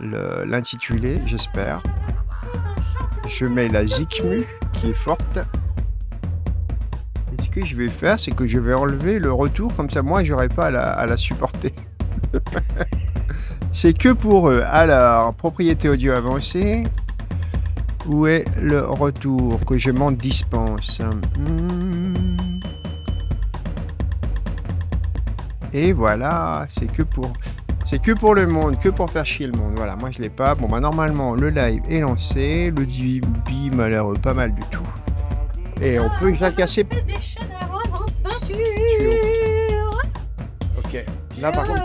l'intitulé, j'espère. Je mets la Zikmu qui est forte. Et ce que je vais faire, c'est que je vais enlever le retour, comme ça moi j'aurais pas à la, supporter. c'est que pour eux. Alors, propriété audio avancée. Où est le retour que je m'en dispense hmm. Et voilà, c'est que pour... C'est que pour le monde, que pour faire chier le monde. Voilà, moi je l'ai pas. Bon, bah normalement, le live est lancé. Le DB m'a l'air pas mal du tout. Et on peut jacasser. Ok, là par contre.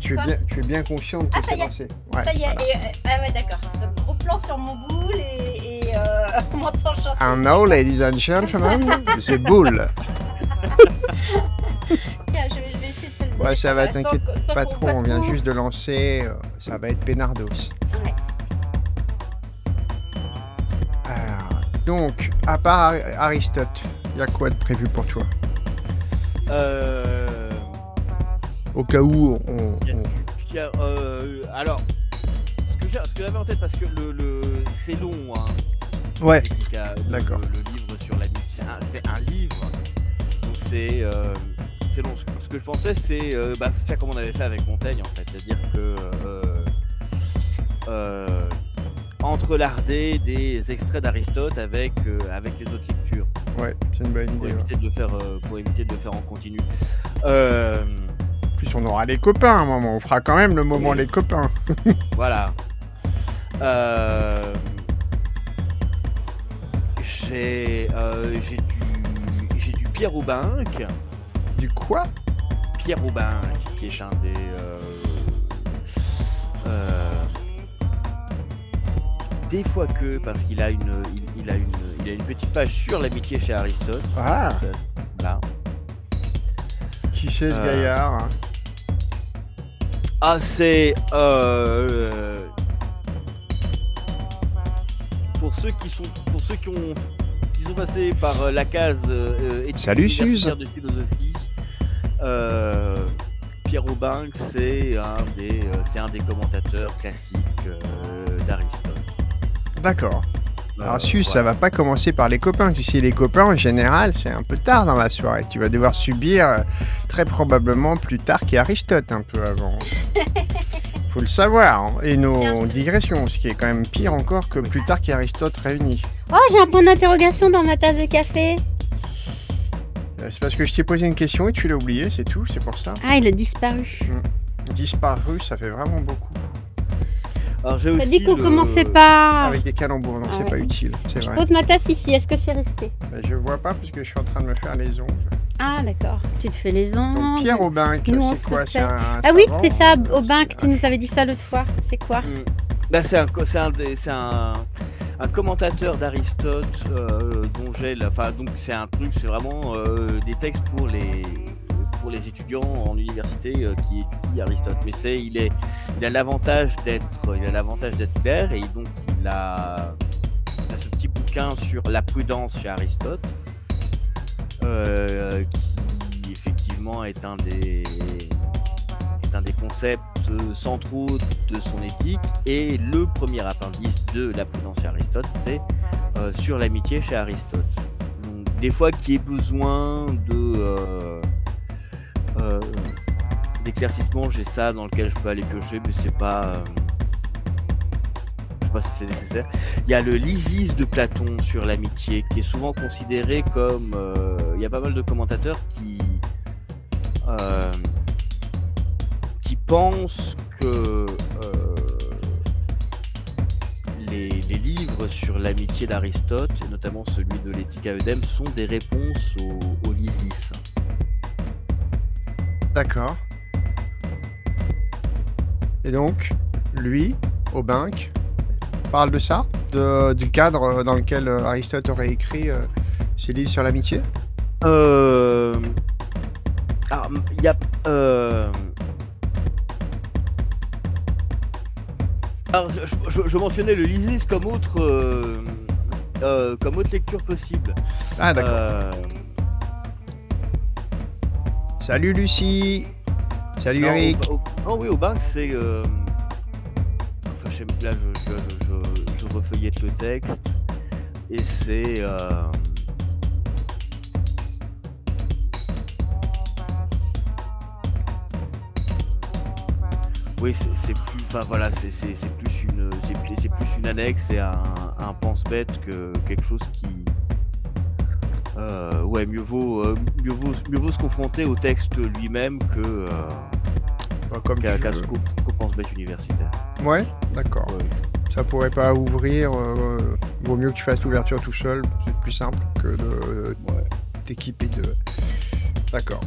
Tu es, bien, tu es bien consciente que ah, c'est lancé. Ouais, ça y est, et, euh, ah ouais, d'accord. Gros plan sur mon boule et, et euh, on entend chanter. And ah, now, ladies and gentlemen, c'est boule. Tiens, Ouais, ça va, t'inquiète pas trop, on vient juste de lancer, euh, ça va être Pénardos. Ouais. donc, à part Aristote, il y a quoi de prévu pour toi Euh. Au cas où on. alors, ce que j'avais en tête, parce que le, c'est long, hein. Ouais. D'accord. Le, livre sur la C'est un, livre. Donc, c'est. Euh, c'est Ce que je pensais, c'est euh, bah, faire comme on avait fait avec Montaigne, en fait. C'est-à-dire que. Euh, euh, entrelarder des extraits d'Aristote avec, avec les autres lectures. Ouais, c'est une bonne idée. Pour éviter, de le faire, pour éviter de faire en continu. En plus, on aura les copains à un moment. On fera quand même le moment les copains. voilà. J'ai du j'ai du Pierre Aubinck, quoi Pierre Aubin, qui est un des. Euh, euh, des fois que, parce qu'il a, une, il, a une, il a une petite page sur l'amitié chez Aristote. Ah Là. Qui chez ce euh. Gaillard hein? Ah, c'est. pour ceux qui sont. Pour ceux qui ont. Qui sont passés par la case Salut de philosophie, euh, Pierre Aubin, c'est un, des, euh, un des commentateurs classiques euh, d'Aristote. D'accord. Alors, sus, ça va pas commencer par les copains. Tu sais, les copains, en général, c'est un peu tard dans la soirée. Tu vas devoir subir très probablement plus tard qu'Aristote, un peu avant. Faut le savoir. Hein, et nos digressions, ce qui est quand même pire encore que plus tard qu'Aristote réunis. Oh, j'ai un point d'interrogation dans ma tasse de café. Euh, c'est parce que je t'ai posé une question et tu l'as oublié, c'est tout, c'est pour ça. Ah, il a disparu. Mm. Disparu, ça fait vraiment beaucoup. Alors j'ai aussi. dit qu'on commençait pas. Avec des calembours, non, ah c'est pas utile, Je pose ma tasse ici, est-ce que c'est resté bah, Je vois pas parce que je suis en train de me faire les ongles. Ah d'accord, tu te fais les ongles. Donc, Pierre Aubinck, c'est quoi Ah oui, c'est ça, que tu ah. nous avais dit ça l'autre fois, c'est quoi mm. bah, c'est un, un, un un commentateur d'Aristote euh, dont j'ai enfin donc c'est un truc c'est vraiment euh, des textes pour les pour les étudiants en université euh, qui étudient Aristote mais c'est il est il a l'avantage d'être il l'avantage d'être clair et donc il a, ce petit bouquin sur la prudence chez Aristote qui effectivement est un des un des concepts centraux euh, de son éthique et le premier appendice de la prudence d'Aristote, Aristote, c'est euh, sur l'amitié chez Aristote. des fois, qu'il y ait besoin de euh, d'éclaircissement, j'ai ça dans lequel je peux aller piocher, mais c'est pas si c'est nécessaire. Il y a le Lysis de Platon sur l'amitié, qui est souvent considéré comme. il y a pas mal de commentateurs qui, pense que euh, les, livres sur l'amitié d'Aristote, et notamment celui de l'éthique à sont des réponses au, au Lysis. D'accord. Et donc, lui, Aubinck, parle de ça Du cadre dans lequel euh, Aristote aurait écrit euh, ses livres sur l'amitié Euh. il y a. Alors, je, mentionnais le Lysis comme autre, euh, euh, comme autre lecture possible. Ah, d'accord. Euh, Salut Lucie Salut Eric au, oui, au bac, c'est. Enfin, je, là, je, refeuillette le texte. Et c'est. oui, c'est plus, voilà, c'est plus une, c'est plus une annexe et un, pense-bête que quelque chose qui, euh, ouais, euh, mieux vaut, mieux vaut, se confronter au texte lui-même que euh, comme qu'à ce qu'on pense-bête universitaire. Ouais, d'accord. Ça pourrait pas ouvrir. vaut mieux que tu fasses l'ouverture tout seul. C'est plus simple que de t'équiper de. D'accord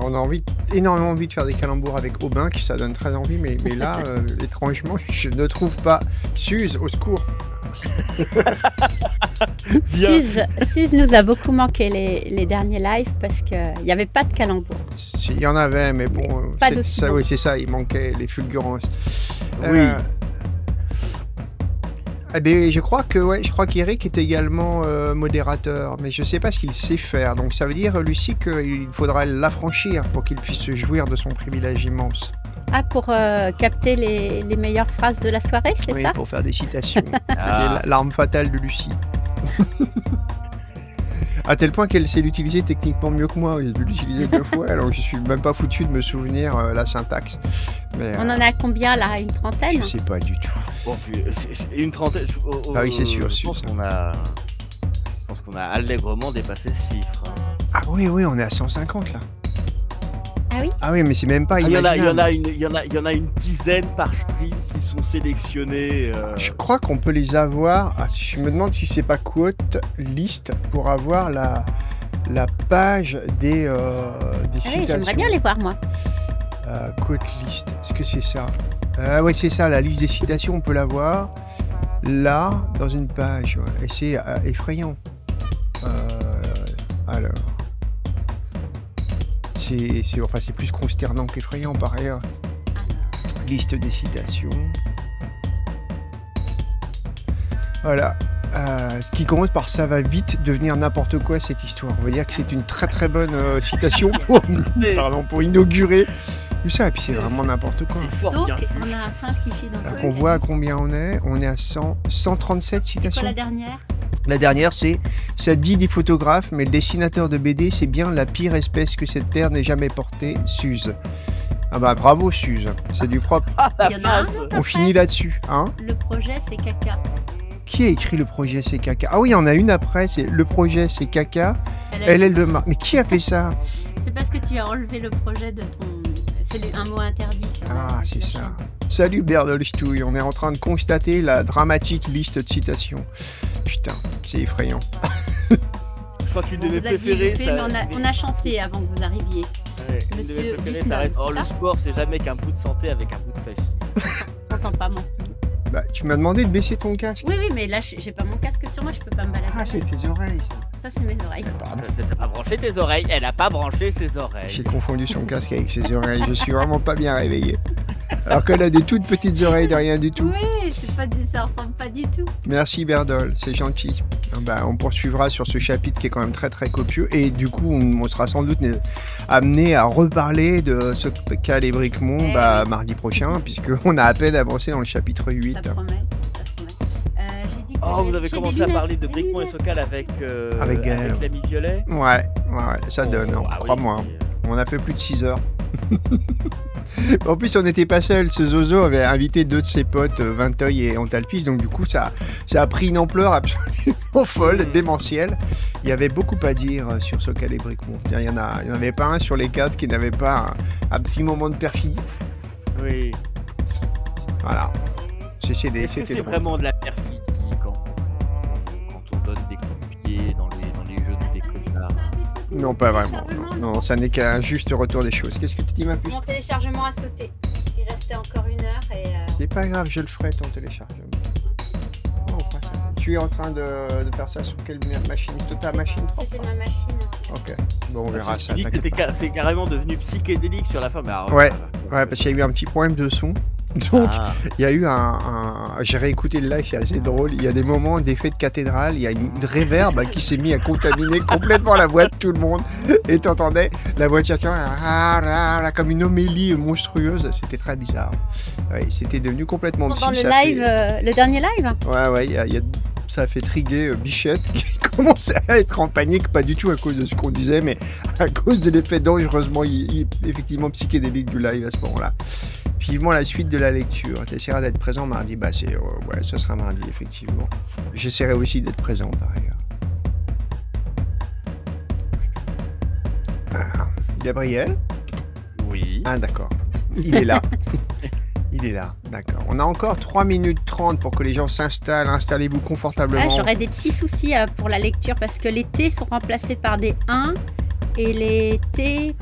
on a envie, énormément envie de faire des calembours avec Aubin, qui ça donne très envie, mais, mais là, euh, étrangement, je ne trouve pas. Suze, au secours Suze, nous a beaucoup manqué les, derniers lives parce qu'il n'y avait pas de calembours. Il y en avait, mais bon, ça, oui, c'est ça, il manquait les fulgurances. Oui. Euh, ah, ben, je crois que ouais, je crois qu'Eric est également euh, modérateur, mais je ne sais pas ce qu'il sait faire. Donc ça veut dire, Lucie, qu'il faudra l'affranchir pour qu'il puisse se jouir de son privilège immense. Ah, pour euh, capter les, meilleures phrases de la soirée, c'est ça Oui, pour faire des citations. L'arme fatale de Lucie. à tel point qu'elle sait l'utiliser techniquement mieux que moi. J'ai dû l'utiliser deux fois, alors je suis même pas foutu de me souvenir euh, la syntaxe. Mais, On en euh, a combien là Une trentaine Je sais pas du tout. Euh, une trentaine. Oh, ah oui, c'est sûr, pense a. Je pense qu'on a allègrement dépassé ce chiffre. Hein. Ah oui, oui, on est à 150 là. Ah, ah oui mais c'est même pas. Il y, en a, une, dizaine par stream qui sont sélectionnés. Euh. Je crois qu'on peut les avoir. Ah, je me demande si c'est pas quote liste pour avoir la, la page des, citations. Euh, ah Oui, j'aimerais bien les voir, moi. Euh, quote list, est-ce que c'est ça Ah oui, c'est ça, la liste des citations, on peut la voir. Là, dans une page. Et c'est effrayant. alors c'est enfin, plus consternant qu'effrayant par ailleurs. Liste des citations. Voilà. Euh, ce qui commence par ça va vite devenir n'importe quoi cette histoire. On va dire que c'est une très très bonne euh, citation pour, pour inaugurer tout ça. Et puis c'est vraiment n'importe quoi. Donc, on a un singe voit à combien on est. On est à 137 citations. Quoi, la dernière la dernière, c'est Ça dit des photographes, mais le dessinateur de BD, c'est bien la pire espèce que cette terre n'ait jamais portée, Suze. Ah bah bravo Suze, c'est du propre. Ah, on finit là-dessus, hein Le projet, c'est caca. Qui a écrit le projet c'est caca Ah oui, il y en a une après, c'est le projet c'est caca. Elle est le... Mais qui a fait ça C'est parce que tu as enlevé le projet de ton c'est un mot interdit. Ah, c'est ça. Salut Berdolstouille, on est en train de constater la dramatique liste de citations. Putain, c'est effrayant. Je crois qu'une de mes préférées. Ça... On, a, on, a, chanté avant que vous arriviez. Ouais, une de mes préférées, ça reste. Oh, le sport, c'est jamais qu'un bout de santé avec un bout de fèche. sent pas, moi. Bah, tu m'as demandé de baisser ton casque. Oui, oui, mais là, j'ai pas mon casque sur moi, je peux pas me balader. Ah, c'est tes oreilles, ça. Ça, c'est mes oreilles. Pardon. pas branché tes oreilles. Elle a pas branché ses oreilles. J'ai confondu son casque avec ses oreilles. Je suis vraiment pas bien réveillé. Alors qu'elle a des toutes petites oreilles de rien du tout. Oui, sais pas, ça ressemble pas du tout. Merci Berdol, c'est gentil. Ah bah, on poursuivra sur ce chapitre qui est quand même très très copieux et du coup on, sera sans doute euh, amené à reparler de ce qu'a les eh bah, mardi prochain puisque on a à peine avancé dans le chapitre 8. Euh, oh, vous avez commencé à parler de Bricmont et Socal avec, avec, Violet Ouais, ouais, ça oh, donne, hein, ah crois-moi. on a fait plus de 6 heures. en plus, on n'était pas seul. Ce Zozo avait invité deux de ses potes, euh, Vinteuil et Antalpis. Donc, du coup, ça, ça a pris une ampleur absolument folle, mm. démentielle. Il y avait beaucoup à dire euh, sur Socal et Bricmont. Il n'y en, avait pas un sur les quatre qui n'avait pas un, un petit moment de perfidie. Oui. Voilà. C'est vraiment de la perfidie quand, quand on donne des coups dans les, dans les jeux de des Non, pas vraiment. Non, ça n'est qu'un juste retour des choses. Qu'est-ce que tu dis, ma puce Mon téléchargement a sauté. Il restait encore une heure et. Euh, c'est pas grave, je le ferai ton téléchargement. Tu es en train de, faire ça sur quelle machine Toute ta machine C'était ma machine. Ok, bon, on ah, verra ça. C'est carrément devenu psychédélique sur la fin. ouais, euh, ouais, parce qu'il y a eu un petit problème de son. Donc, ah. il y a eu un. J'ai réécouté le live, c'est assez drôle. Il y a des moments d'effet de cathédrale, il y a une réverbe qui s'est mise à contaminer complètement la voix de tout le monde. Et t'entendais la voix de chacun, comme une homélie monstrueuse. C'était très bizarre. C'était devenu complètement Dans le live, euh, le dernier live Ouais, ouais, ça a fait triguer euh, Bichette qui commençait à être en panique, pas du tout à cause de ce qu'on disait, mais à cause de l'effet dangereusement, effectivement psychédélique du live à ce moment-là. Effectivement, la suite de la lecture. T'essaieras d'être présent mardi. Bah, c'est. Euh, ouais, ce sera mardi, effectivement. J'essaierai aussi d'être présent, par ah, Gabriel Oui. Ah, d'accord. Il est là. Il est là, d'accord. On a encore 3 minutes 30 pour que les gens s'installent. Installez-vous confortablement. Ah, j'aurais des petits soucis euh, pour la lecture parce que les T sont remplacés par des 1 et les T,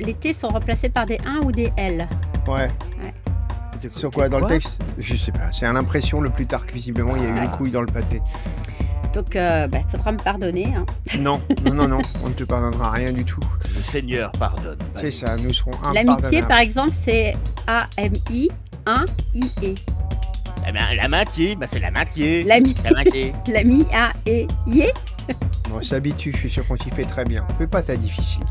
les T sont remplacés par des 1 ou des L. Ouais. Sur quoi Dans le texte Je sais pas. C'est à l'impression, le plus tard que visiblement, il y a eu les couilles dans le pâté. Donc, il euh, bah, faudra me pardonner. Hein. Non, non, non, non, on ne te pardonnera rien du tout. Le Seigneur pardonne. C'est ça, nous serons un L'amitié, par exemple, c'est A-M-I, 1-I-E. Eh ben, la matière, bah, c'est la L'amitié L'ami. a e i e. on s'habitue, je suis sûr qu'on s'y fait très bien. Mais pas ta difficile.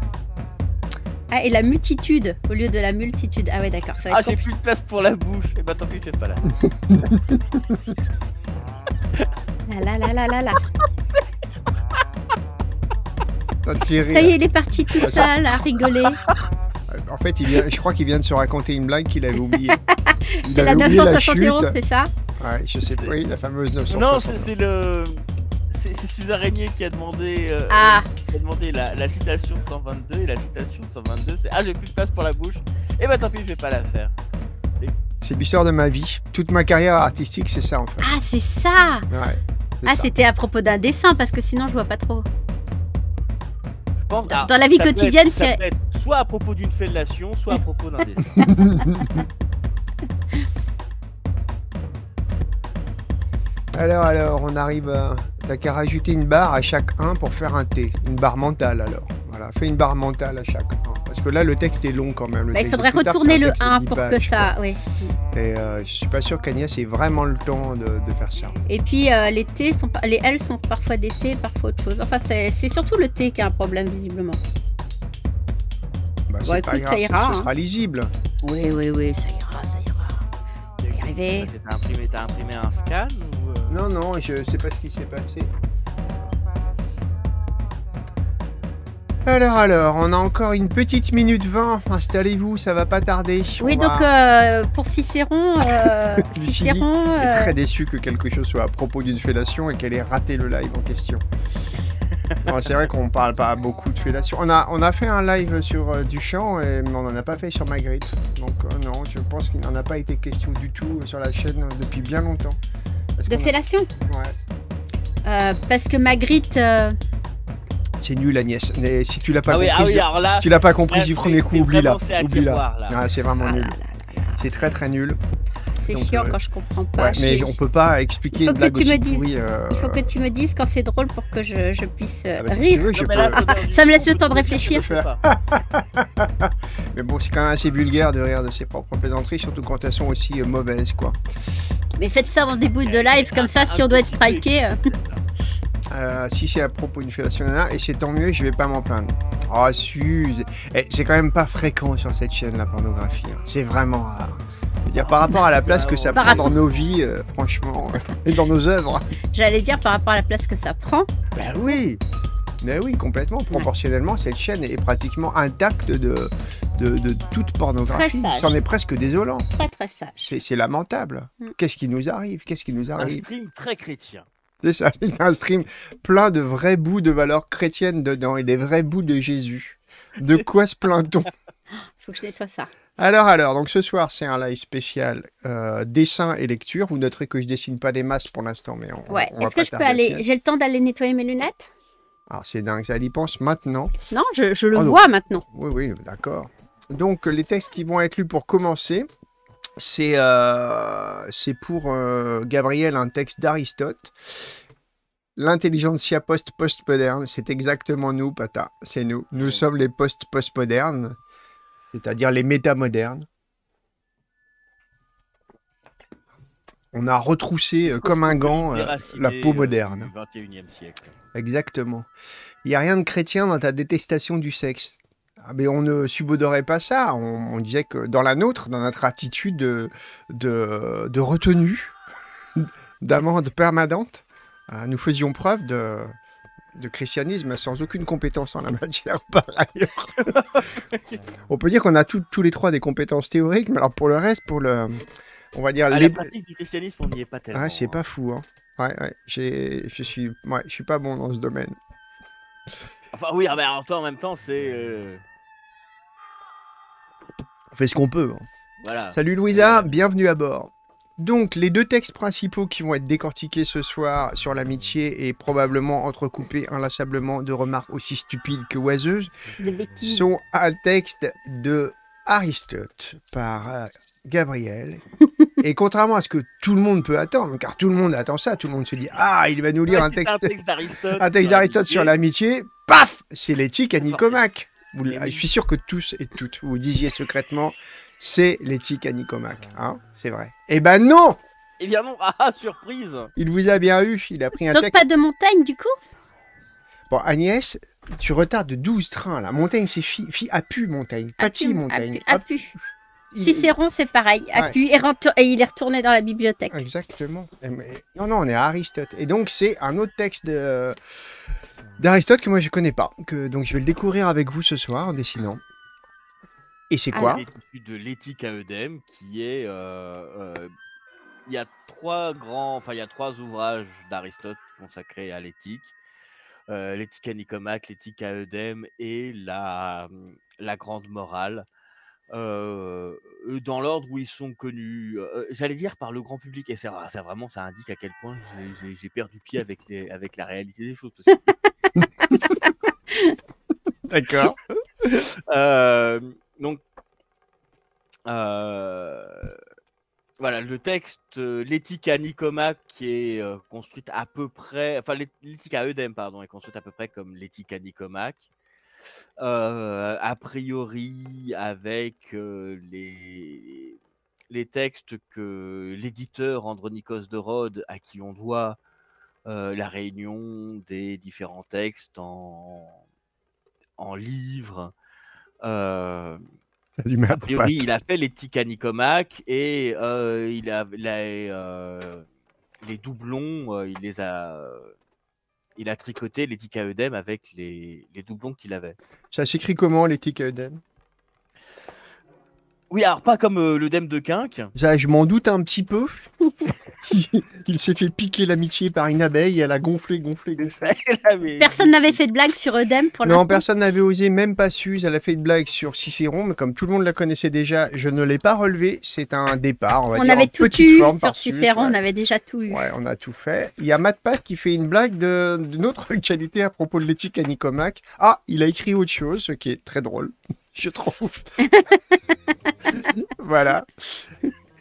Ah, et la multitude au lieu de la multitude. Ah ouais, d'accord. Ah, j'ai plus de place pour la bouche. Et eh bah ben, tant pis, tu fais pas là. La la la la là, Ça y est, euh, il est parti tout seul à rigoler. Euh, en fait, il vient, je crois qu'il vient de se raconter une blague qu'il avait oubliée. c'est la euros, c'est ça Ouais, je sais pas, oui, la fameuse 960 Non, c'est le c'est Suzanne Régnier qui a demandé, euh, ah. qui a demandé la, la, citation 122 et la citation 122 c'est Ah j'ai plus de place pour la bouche. Et eh bah ben, tant pis je vais pas la faire. C'est l'histoire de ma vie. Toute ma carrière artistique c'est ça en fait. Ah c'est ça ouais, Ah c'était à propos d'un dessin parce que sinon je vois pas trop. Je pense, dans, ah, dans, la vie quotidienne c'est... Soit à propos d'une fellation, soit à propos d'un dessin. Alors, alors, on arrive à. Euh, t'as qu'à rajouter une barre à chaque 1 pour faire un T. Une barre mentale, alors. Voilà, fais une barre mentale à chaque Parce que là, le texte est long quand même. Bah, il faudrait retourner le 1 pour que ça. Oui. Et euh, je suis pas sûr qu'Agnès ait vraiment le temps de, faire ça. Et puis, euh, les T sont. Les L sont parfois des T, parfois autre chose. Enfin, c'est surtout le T qui a un problème, visiblement. Bah, écoute, ça ira. Hein. Oui, oui, oui, ça ira, ça ira. Ah, c'est imprimé, imprimé un scan euh Non, non, je sais pas ce qui s'est passé. Alors, alors, on a encore une petite minute 20. Installez-vous, ça va pas tarder. Oui, donc euh, pour Cicéron, euh, Cicéron est euh, très déçu que quelque chose soit à propos d'une fellation et qu'elle ait raté le live en question. c'est vrai qu'on parle pas beaucoup de fellation. On a, on a fait un live sur euh, Duchamp, et, mais on n'en a pas fait sur Magritte. Donc euh, non, je pense qu'il n'en a pas été question du tout sur la chaîne depuis bien longtemps. de fellation Ouais. Euh, parce que Magritte... C'est nul Agnès, si tu l'as pas, compris, si tu l'as pas compris du premier coup, oublie là. Ah, c'est vraiment ah nul. C'est très très nul c'est chiant euh, quand je comprends pas. Ouais, mais on peut pas expliquer il faut que tu me dises... Euh, il faut que tu me dises quand c'est drôle pour que je, puisse ah, euh, bah, rire. Ça me laisse le temps de réfléchir. mais bon, c'est quand même assez vulgaire de rire de ses propres plaisanteries, surtout quand elles sont aussi mauvaises, quoi. Mais faites ça en début de eh, live, comme ça, si on doit être striké. si c'est à propos d'une fellation et c'est tant mieux, je vais pas m'en plaindre. Ah, oh, Suze, eh, c'est quand même pas fréquent sur cette chaîne la pornographie. Hein. C'est vraiment rare par rapport à la place que ça prend dans nos vies, euh, franchement, euh, et dans nos œuvres. J'allais dire par rapport à la place que ça prend. Ben oui Ben oui, complètement. Proportionnellement, cette chaîne est pratiquement intacte de, de, toute pornographie. C'en est presque désolant. Très très sage. C'est, lamentable. Mm. Qu'est-ce qui nous arrive Qu'est-ce qui nous Un stream très chrétien. C'est ça, un stream plein de vrais bouts de valeurs chrétiennes dedans et des vrais bouts de Jésus. De quoi se plaint-on Faut que je nettoie ça. Alors, alors, donc ce soir, c'est un live spécial euh, dessin et lecture. Vous noterez que je dessine pas des masses pour l'instant, mais on. Ouais, est-ce que je peux aller J'ai le temps d'aller nettoyer mes lunettes Alors, ah, c'est dingue, ça y pense maintenant. Non, je, le ah, vois maintenant. Oui, oui, d'accord. Donc, les textes qui vont être lus pour commencer, c'est euh, pour euh, Gabriel un texte d'Aristote. L'intelligentsia post-postmoderne, c'est exactement nous, Pata. C'est nous. Nous sommes les post-postmodernes c'est-à-dire les métamodernes. On a retroussé euh, comme un gant euh, la peau moderne. 21 siècle. Exactement. Il n'y a rien de chrétien dans ta détestation du sexe. Ah, mais on ne subodorait pas ça. On, disait que dans la nôtre, dans notre attitude de, de retenue, d'amende permanente, euh, nous faisions preuve de, de christianisme sans aucune compétence en la matière par ailleurs. on peut dire qu'on a tous les trois des compétences théoriques, mais alors pour le reste, pour le, on va dire les... Ah, la pratique du christianisme, on n'y est pas tellement. Ouais, ah, c'est hein. pas fou. Hein. Ouais, ouais, je suis, je suis pas bon dans ce domaine. Enfin oui, ah, mais en, toi, en même temps, c'est. Euh, on fait ce qu'on peut. Hein. Voilà. Salut Louisa, bienvenue à bord. Donc, les deux textes principaux qui vont être décortiqués ce soir sur l'amitié et probablement entrecoupés inlassablement de remarques aussi stupides que oiseuses sont un texte de Aristote par euh, Gabriel. et contrairement à ce que tout le monde peut attendre, car tout le monde attend ça, tout le monde se dit Ah, il va nous lire un, texte, un texte d'Aristote sur l'amitié. Paf C'est l'éthique à Nicomac. je suis sûr que tous et toutes vous disiez secrètement c'est l'éthique à hein, c'est vrai. Eh ben non Eh bien non, ah, surprise Il vous a bien eu, il a pris un Donc pas de montagne, du coup Bon, Agnès, tu retardes de 12 trains, là. Montagne, c'est fille fille a pu, Montagne. Pati, Montagne. A pu. Cicéron, c'est pareil. A pu, et, il est retourné dans la bibliothèque. Exactement. Eh, non, non, on est à Aristote. Et donc, c'est un autre texte de d'Aristote que moi je connais pas, que, donc je vais le découvrir avec vous ce soir en dessinant. Et c'est quoi de l'éthique à Eudem qui est. Euh, euh, il y a trois grands. Enfin, il y a trois ouvrages d'Aristote consacrés à l'éthique. Euh, l'éthique à Nicomaque, l'éthique à Eudem et la, la grande morale. dans l'ordre où ils sont connus, j'allais dire par le grand public, et ça, c'est vraiment, ça indique à quel point j'ai perdu pied avec, les, avec la réalité des choses. D'accord. euh, donc, euh, voilà, le texte, euh, l'éthique à Nicoma qui est euh, construite à peu près, enfin l'éthique à Eudem, pardon, est construite à peu près comme l'éthique à Nicomac. a priori, avec les, les textes que l'éditeur Andronikos de Rhodes, à qui on doit la réunion des différents textes en, en livres, euh, a priori, il a fait les Ticanicomac et euh, il a, euh, les doublons, euh, il les a, il a tricoté les Eudem avec les, les doublons qu'il avait. Ça s'écrit comment les Eudem Oui, alors pas comme l'Eudem de Quinque. je m'en doute un petit peu. Il s'est fait piquer l'amitié par une abeille, elle a gonflé, gonflé, Personne n'avait fait de blague sur Edem pour l'instant. Non, personne n'avait osé, même pas Suze. Elle a fait une blague sur Cicéron, mais comme tout le monde la connaissait déjà, je ne l'ai pas relevé. C'est un départ. On, avait tout eu sur Cicéron, on avait déjà tout eu. Ouais, on a tout fait. Il y a Matt qui fait une blague d'une autre qualité à propos de l'éthique à Nicomac. Ah, il a écrit autre chose, ce qui est très drôle, je trouve. voilà.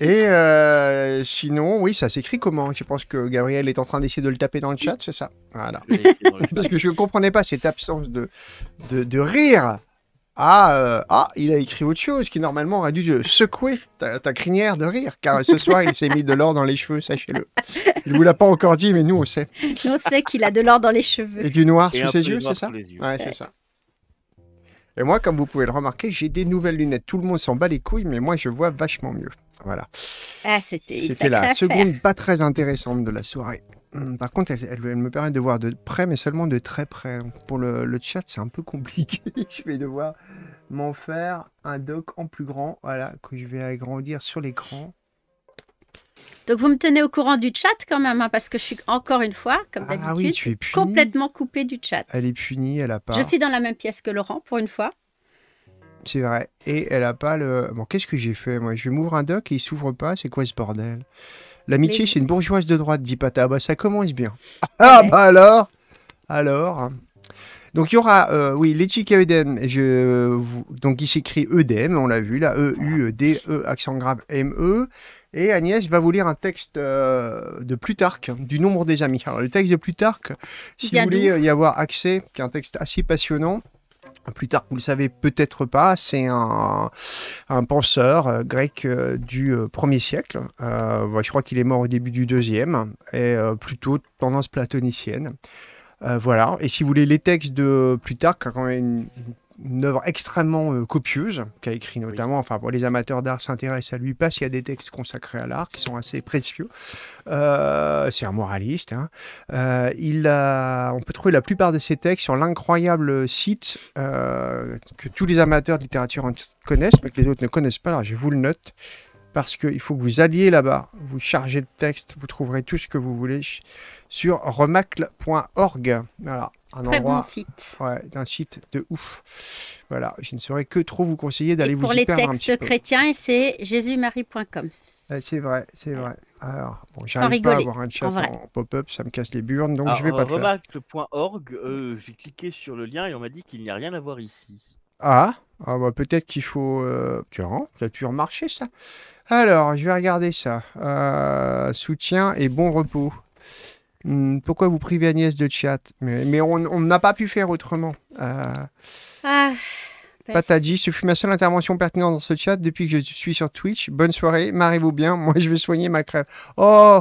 Et euh, sinon, oui, ça s'écrit comment Je pense que Gabriel est en train d'essayer de le taper dans le chat, c'est ça Voilà. Parce que je ne comprenais pas cette absence de, de, rire. Ah, euh, ah, il a écrit autre chose qui normalement aurait dû secouer ta, crinière de rire, car ce soir il s'est mis de l'or dans les cheveux, sachez-le. Il ne vous l'a pas encore dit, mais nous on sait. Nous on sait qu'il a de l'or dans les cheveux. Et du noir sous ses yeux, c'est ça ouais. c'est ça. Et moi, comme vous pouvez le remarquer, j'ai des nouvelles lunettes. Tout le monde s'en bat les couilles, mais moi, je vois vachement mieux. Voilà. Ah, c'était la seconde pas très intéressante de la soirée. Hmm, par contre, elle, me permet de voir de près, mais seulement de très près. Pour le, le chat, c'est un peu compliqué. je vais devoir m'en faire un doc en plus grand, voilà, que je vais agrandir sur l'écran. Donc vous me tenez au courant du chat quand même, hein, parce que je suis encore une fois, comme ah d'habitude, complètement coupée du chat. Elle est punie, elle a pas. Je suis dans la même pièce que Laurent pour une fois. C'est vrai. Et elle a pas le. Bon, qu'est-ce que j'ai fait moi Je vais m'ouvrir un doc et il s'ouvre pas. C'est quoi ce bordel L'amitié, c'est une bourgeoise de droite, dit Pata. bah ça commence bien. Ah bah alors, alors. Donc il y aura, euh, oui, l'échiquier e je, donc il s'écrit E-D-M on l'a vu là, E-U-D-E, e, accent grave M-E. Et Agnès va vous lire un texte euh, de Plutarque, du nombre des amis. Alors, le texte de Plutarque, si vous voulez euh, y avoir accès, qui est un texte assez passionnant, Plutarque, tard, vous le savez peut-être pas, c'est un, penseur euh, grec du 1er siècle. je crois qu'il est mort au début du 2e, et plutôt tendance platonicienne. voilà, et si vous voulez les textes de Plutarque, quand même une une œuvre extrêmement copieuse copieuse, qu'a écrit notamment, enfin, les amateurs d'art s'intéressent à lui parce qu'il y a des textes consacrés à l'art qui sont assez précieux. Euh, c'est un moraliste. Hein. Euh, il a, on peut trouver la plupart de ses textes sur l'incroyable site euh, que tous les amateurs de littérature connaissent, mais que les autres ne connaissent pas. Alors, je vous le note. Parce qu'il faut que vous alliez là-bas, vous chargez de texte, vous trouverez tout ce que vous voulez sur remacle.org. Voilà un Très bon site. Ouais, un site de ouf. Voilà, je ne saurais que trop vous conseiller d'aller vous y les perdre textes un petit peu. chrétiens, c'est jésusmarie.com. Eh, c'est vrai, c'est vrai. Alors, bon, j'arrive pas à avoir un chat en, pop-up, ça me casse les burnes, donc je vais pas faire. le point .org, euh, j'ai cliqué sur le lien et on m'a dit qu'il n'y a rien à voir ici. Ah, ah bah, peut-être qu'il faut... Euh, tu as ça a marché ça. Alors, je vais regarder ça. Euh, soutien et bon repos. Hmm, pourquoi vous privez Agnès de chat mais, mais, on n'a pas pu faire autrement. Euh... Ah, dit, ce fut ma seule intervention pertinente dans ce chat depuis que je suis sur Twitch. Bonne soirée, marrez-vous bien, moi je vais soigner ma crève. Oh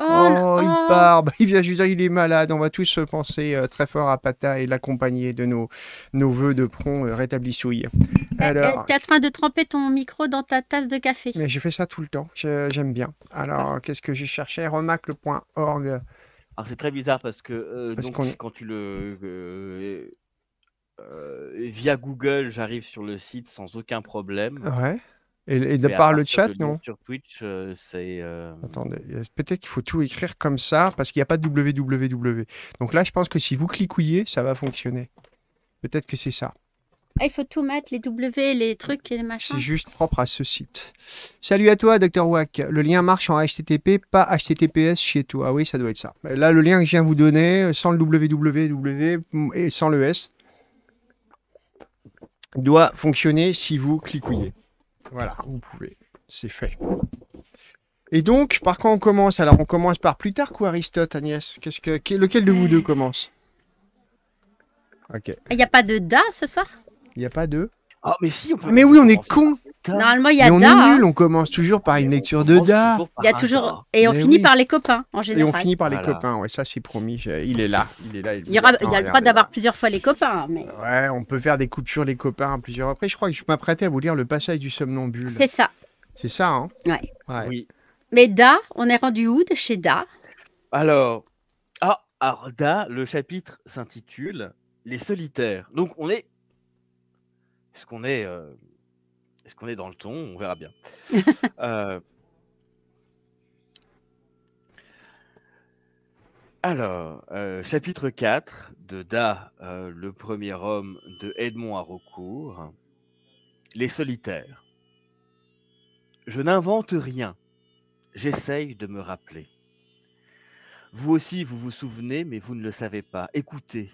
Oh, oh, il oh. part, bah, il vient juste il est malade. On va tous penser euh, très fort à Pata et l'accompagner de nos, nos voeux de prompt euh, rétablissouille. Euh, Alors, t'es en train de tremper ton micro dans ta tasse de café. Mais je fais ça tout le temps, j'aime bien. Alors, ah. qu'est-ce que j'ai cherché Remacle.org. Alors c'est très bizarre parce que donc, quand tu le via Google, j'arrive sur le site sans aucun problème. Ouais. Et, de par le chat, non Sur Twitch, euh, c'est. Euh, Attendez, peut-être qu'il faut tout écrire comme ça parce qu'il n'y a pas de www. Donc là, je pense que si vous cliquiez, ça va fonctionner. Peut-être que c'est ça. Ah, il faut tout mettre, les W, les trucs et les machins. C'est juste propre à ce site. Salut à toi, docteur Wack. Le lien marche en HTTP, pas HTTPS chez toi. Ah oui, ça doit être ça. Là, le lien que je viens vous donner, euh, sans le www et sans le S, doit fonctionner si vous cliquiez. Voilà, vous pouvez. C'est fait. Et donc, par quoi on commence Alors, on commence par plus tard quoi, Aristote, Agnès Qu'est-ce que, Lequel de vous deux euh. commence Ok. Il n'y a pas de da ce soir Il n'y a pas de. Ah, mais si, on ah, Mais oui, on est con Normalement, il y a mais on est nul, on commence toujours par une lecture de Da. Il y a toujours et on finit par les copains en général. Et on finit par les copains, ouais, ça c'est promis. Il est là, il y, a le droit d'avoir plusieurs fois les copains, hein, Ouais, on peut faire des coupures les copains plusieurs après. Je crois que je m'apprêtais à vous lire le passage du somnambule. C'est ça. C'est ça, hein. Ouais. Oui. Mais Da, on est rendu où de chez Da Alors, ah, alors Da, le chapitre s'intitule Les solitaires. Donc on est, est-ce qu'on est, euh, est-ce qu'on est dans le ton On verra bien. Euh, alors, euh, chapitre 4 de Da, euh, le premier homme de Edmond à Les solitaires. Je n'invente rien. J'essaye de me rappeler. Vous aussi, vous vous souvenez, mais vous ne le savez pas. Écoutez,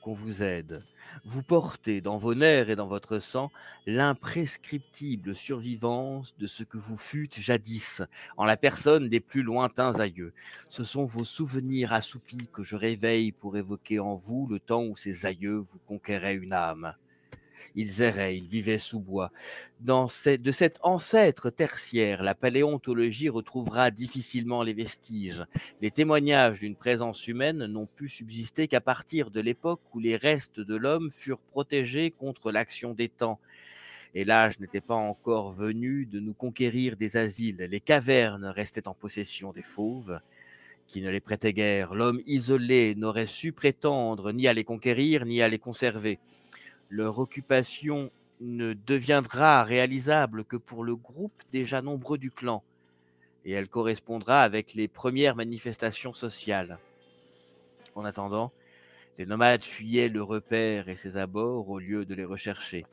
qu'on vous aide. Vous portez dans vos nerfs et dans votre sang l'imprescriptible survivance de ce que vous fûtes jadis, en la personne des plus lointains aïeux. Ce sont vos souvenirs assoupis que je réveille pour évoquer en vous le temps où ces aïeux vous conquéraient une âme. Ils erraient, ils vivaient sous bois. Dans de cet ancêtre tertiaire, la paléontologie retrouvera difficilement les vestiges. Les témoignages d'une présence humaine n'ont pu subsister qu'à partir de l'époque où les restes de l'homme furent protégés contre l'action des temps et l'âge n'était pas encore venu de nous conquérir des asiles. Les cavernes restaient en possession des fauves, qui ne les prêtaient guère. L'homme isolé n'aurait su prétendre ni à les conquérir, ni à les conserver. Leur occupation ne deviendra réalisable que pour le groupe déjà nombreux du clan, et elle correspondra avec les premières manifestations sociales. En attendant, les nomades fuyaient le repère et ses abords au lieu de les rechercher.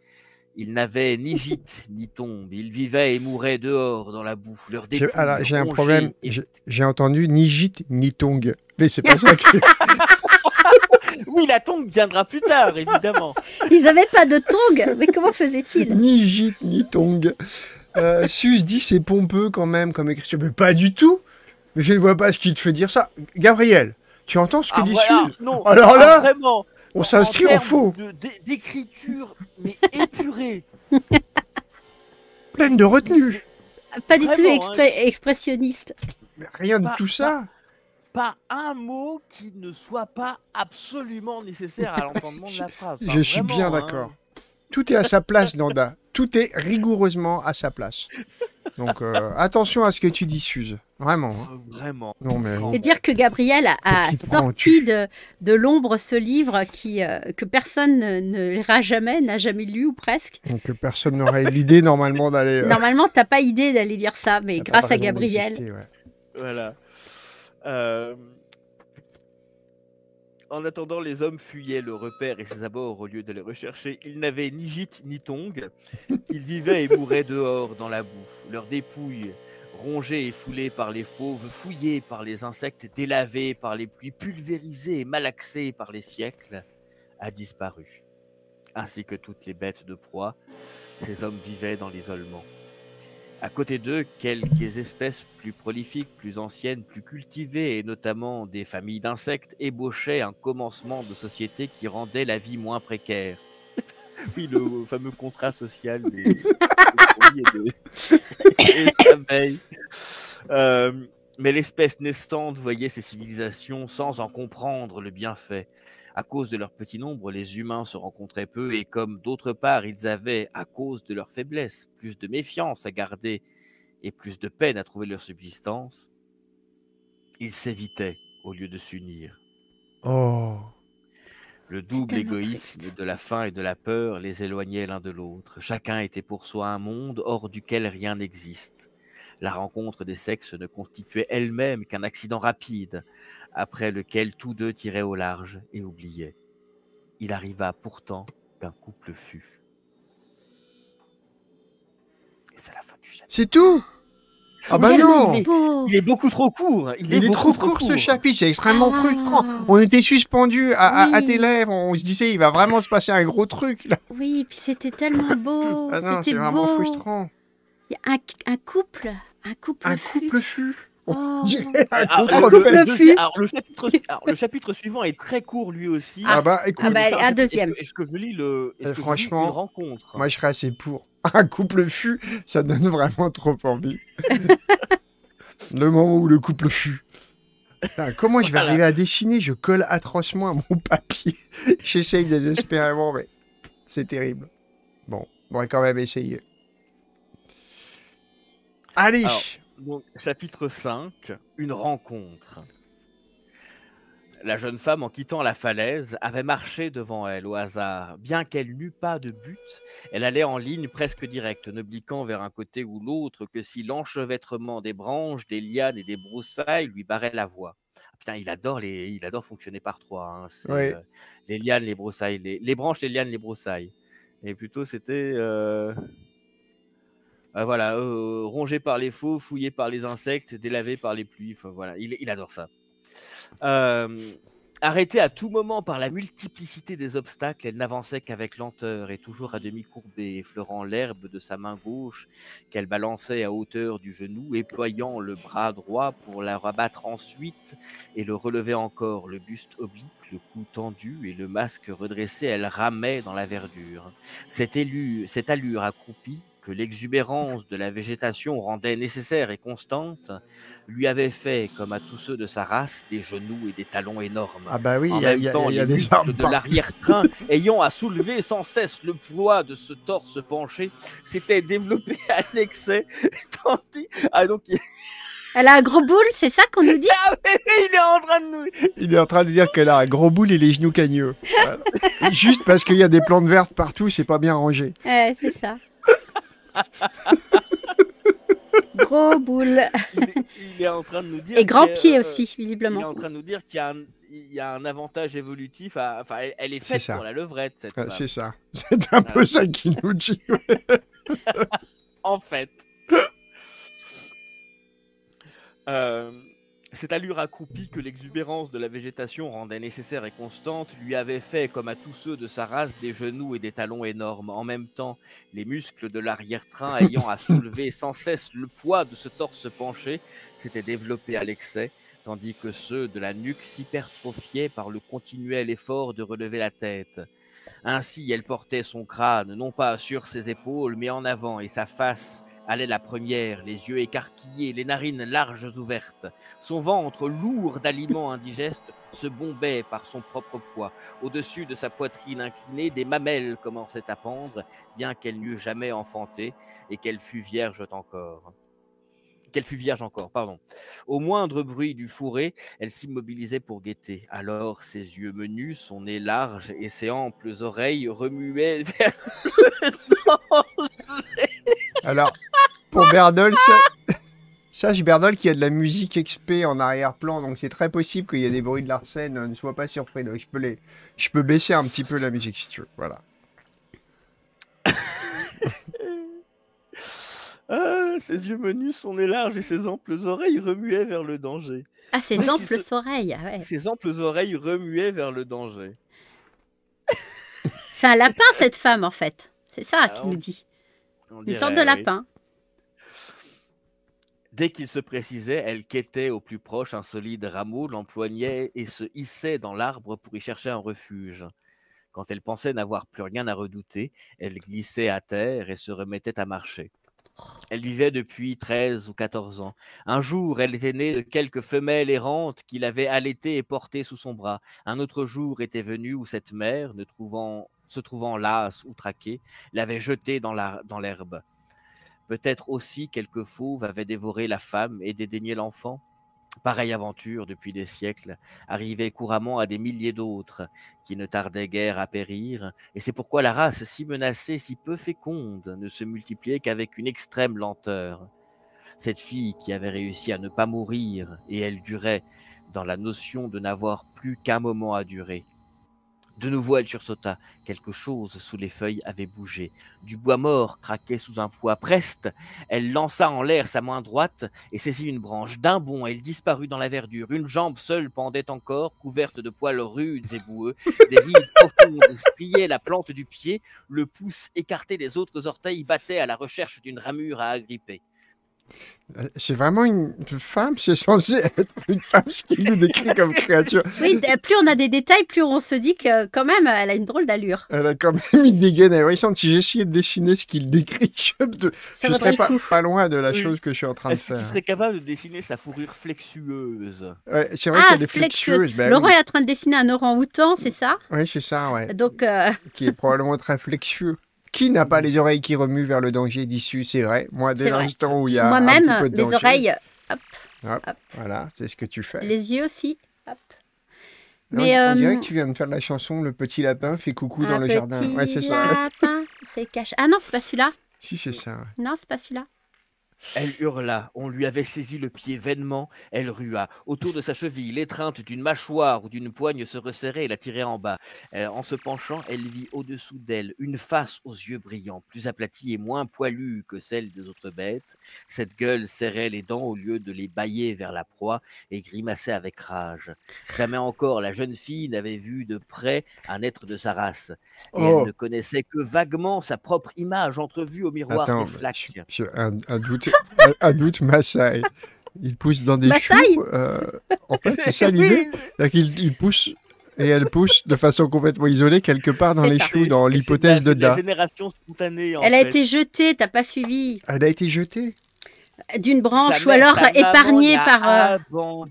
Ils n'avaient ni gîte ni tombe, ils vivaient et mouraient dehors dans la boue. Leur J'ai un problème, j'ai entendu ni gîte ni tongue, mais c'est pas ça. Que... Oui, la tongue viendra plus tard, évidemment. Ils n'avaient pas de tongue, mais comment faisaient-ils Ni gîte, ni tongue. Euh, Sus dit c'est pompeux quand même comme écriture. Mais pas du tout Mais je ne vois pas ce qui te fait dire ça. Gabriel, tu entends ce que ah, dit Sus non, Alors ah, là, on s'inscrit en faux. D'écriture, mais épurée. Pleine de retenue. Pas du tout hein. expressionniste. rien de bah, tout ça. Bah, pas un mot qui ne soit pas absolument nécessaire à l'entendement de la phrase. je hein, suis bien hein. d'accord. Tout est à sa place, Nanda. Tout est rigoureusement à sa place. Donc euh, attention à ce que tu dis, Vraiment. Hein. Ah, vraiment. Non, mais... Et dire que Gabriel a, sorti de, l'ombre ce livre qui, euh, que personne ne, lira jamais, n'a jamais lu ou presque. Donc que personne n'aurait l'idée normalement d'aller... Euh, normalement, Normalement, n'as pas idée d'aller lire ça, mais grâce à Gabriel... Voilà. Euh, en attendant, les hommes fuyaient le repère et ses abords au lieu de les rechercher. Ils n'avaient ni gîte ni tong Ils vivaient et mouraient dehors dans la boue. Leurs dépouilles, rongées et foulées par les fauves, fouillées par les insectes, délavées par les pluies, pulvérisées et malaxées par les siècles, a disparu. Ainsi que toutes les bêtes de proie, ces hommes vivaient dans l'isolement. À côté d'eux, quelques espèces plus prolifiques, plus anciennes, plus cultivées, et notamment des familles d'insectes, ébauchaient un commencement de société qui rendait la vie moins précaire. oui, le fameux contrat social des, euh, mais l'espèce naissante voyait ces civilisations sans en comprendre le bienfait à cause de leur petit nombre, les humains se rencontraient peu et comme d'autre part ils avaient, à cause de leur faiblesse, plus de méfiance à garder et plus de peine à trouver leur subsistance, ils s'évitaient au lieu de s'unir. Oh Le double égoïsme de la faim et de la peur les éloignait l'un de l'autre. Chacun était pour soi un monde hors duquel rien n'existe. La rencontre des sexes ne constituait elle-même qu'un accident rapide, après lequel tous deux tiraient au large et oubliaient. Il arriva pourtant qu'un couple fut. c'est tout ah bah il est, il, est beaucoup trop court. Il, est, trop, court, ce chapitre, c'est extrêmement frustrant. Ah. On était suspendu à, lèvres, on se disait il va vraiment se passer un gros truc là. Oui, et puis c'était tellement beau. Ah c'était vraiment frustrant. Un, couple, un couple. Un couple fut le, chapitre, suivant est très court lui aussi. Ah, bah écoute, ah bah, un deuxième. Est-ce que, je lis le euh, franchement, rencontre Moi je serais assez pour. Un couple fut, ça donne vraiment trop envie. le moment où le couple fut. comment je vais arriver à dessiner Je colle atrocement à mon papier. J'essaye désespérément, mais c'est terrible. Bon, on va quand même essayer. Allez, donc, chapitre 5, une rencontre. La jeune femme, en quittant la falaise, avait marché devant elle au hasard. Bien qu'elle n'eût pas de but, elle allait en ligne presque directe, n'obliquant vers un côté ou l'autre que si l'enchevêtrement des branches, des lianes et des broussailles lui barrait la voie. Ah putain, il adore, les, il adore fonctionner par trois. Hein. Euh, les lianes, les broussailles, les, branches, les lianes, les broussailles. Et plutôt, c'était. Euh, bah, voilà, euh, euh, rongé par les faux, fouillé par les insectes, délavé par les pluies. voilà, il, adore ça. arrêtée à tout moment par la multiplicité des obstacles, elle n'avançait qu'avec lenteur et toujours à demi courbée, effleurant l'herbe de sa main gauche qu'elle balançait à hauteur du genou, éployant le bras droit pour la rabattre ensuite et le relever encore, le buste oblique, le cou tendu et le masque redressé, elle ramait dans la verdure. cette allure accroupie que l'exubérance de la végétation rendait nécessaire et constante, lui avait fait, comme à tous ceux de sa race, des genoux et des talons énormes. Ah bah oui, en y a, même temps, les de l'arrière-train, ayant à soulever sans cesse le poids de ce torse penché, s'était développés à l'excès, ah, Elle a un gros boule, c'est ça qu'on nous dit ah Il est en train de nous... Il est en train de dire qu'elle a un gros boule et les genoux cagneux. Juste parce qu'il y a des plantes vertes partout, c'est pas bien rangé. c'est ça. Gros boule. Il est, en train de nous dire. Et grand pied euh, aussi, visiblement. Il est en train de nous dire qu'il y a un, il un avantage évolutif. À, enfin, elle est faite pour la levrette, cette C'est ça. C'est un peu ça qui nous dit. en fait. euh. Cette allure accroupie que l'exubérance de la végétation rendait nécessaire et constante lui avait fait, comme à tous ceux de sa race, des genoux et des talons énormes. En même temps, les muscles de l'arrière-train ayant à soulever sans cesse le poids de ce torse penché s'étaient développés à l'excès, tandis que ceux de la nuque s'hypertrophiaient par le continuel effort de relever la tête. Ainsi, elle portait son crâne, non pas sur ses épaules, mais en avant, et sa face allait la première, les yeux écarquillés, les narines larges ouvertes. Son ventre, lourd d'aliments indigestes, se bombait par son propre poids. Au-dessus de sa poitrine inclinée, des mamelles commençaient à pendre, bien qu'elle n'eût jamais enfanté et qu'elle fût vierge encore qu'elle fut vierge encore, pardon. Au moindre bruit du fourré, elle s'immobilisait pour guetter. Alors ses yeux menus, son nez large et ses amples oreilles remuaient vers le danger. Alors, pour Bernol, ça... Sache Bernol qui a de la musique XP en arrière-plan, donc c'est très possible qu'il y ait des bruits de l'arsène, ne sois pas surpris. Donc je peux, les... je peux baisser un petit peu la musique si tu veux. Voilà. Ah, ses yeux menus, sont nez large et ses amples oreilles remuaient vers le danger. Ah, ses amples oreilles, ah Ses amples oreilles remuaient vers le danger. C'est un lapin, cette femme, en fait. C'est ça ah, qu'il nous dit. Une sorte de lapin. Dès qu'il se précisait, elle quêtait au plus proche un solide rameau, l'empoignait et se hissait dans l'arbre pour y chercher un refuge. Quand elle pensait n'avoir plus rien à redouter, elle glissait à terre et se remettait à marcher. Elle vivait depuis 13 ou 14 ans. Un jour, elle était née de quelques femelles errantes qui avait allaitées et portée sous son bras. Un autre jour était venu où cette mère, se trouvant lasse ou traquée, l'avait jetée dans l'herbe. Peut-être aussi quelques fauve avait dévoré la femme et dédaigné l'enfant. Pareille aventure depuis des siècles arrivait couramment à des milliers d'autres qui ne tardaient guère à périr, et c'est pourquoi la race si menacée, si peu féconde, ne se multipliait qu'avec une extrême lenteur. Cette fille qui avait réussi à ne pas mourir, et elle durait dans la notion de n'avoir plus qu'un moment à durer, de nouveau, elle sursauta. Quelque chose sous les feuilles avait bougé. Du bois mort craquait sous un poids preste. Elle lança en l'air sa main droite et saisit une branche. D'un bond, elle disparut dans la verdure. Une jambe seule pendait encore, couverte de poils rudes et boueux. Des rides profondes striaient la plante du pied. Le pouce écarté des autres orteils battait à la recherche d'une ramure à agripper. C'est vraiment une femme, c'est censé être une femme ce qu'il nous décrit comme créature. Oui, plus on a des détails, plus on se dit que quand même, elle a une drôle d'allure. Elle a quand même une dégaine ahurissante. Si j'essayais de dessiner ce qu'il décrit, je ne serais pas, loin de la chose que je suis en train de faire. Est-ce qu'il serait capable de dessiner sa fourrure flexueuse C'est vrai ah, qu'elle est flexueuse. Ben Laurent est en train de dessiner un orang-outan, c'est ça Oui, c'est ça, ouais. Donc, euh, Qui est probablement très flexueux. Qui n'a pas les oreilles qui remuent vers le danger d'issue C'est vrai. Moi, dès l'instant où il y a moi-même un petit peu de les oreilles, hop, hop, Voilà, c'est ce que tu fais. Les yeux aussi. Hop. Mais on, dirait euh, que tu viens de faire la chanson Le petit lapin fait coucou dans le jardin. Ouais, c'est ça. Lapin, c'est cache. Ah non, c'est pas celui-là. Si, c'est ça. Non, c'est pas celui-là. Elle hurla, on lui avait saisi le pied vainement, elle rua. Autour de sa cheville, l'étreinte d'une mâchoire ou d'une poigne se resserrait et la tirait en bas. Euh, en se penchant, elle vit au-dessous d'elle une face aux yeux brillants, plus aplatie et moins poilue que celle des autres bêtes. Cette gueule serrait les dents au lieu de les bailler vers la proie et grimaçait avec rage. Jamais encore la jeune fille n'avait vu de près un être de sa race. elle oh! ne connaissait que vaguement sa propre image entrevue au miroir des Anout Masai. Il pousse dans des choux, euh, en fait, c'est ça l'idée. Il pousse et elle pousse de façon complètement isolée quelque part dans les choux, dans l'hypothèse de, Da. elle a été jetée, t'as pas suivi. Elle a été jetée d'une branche euh, ou alors ah. épargné par ou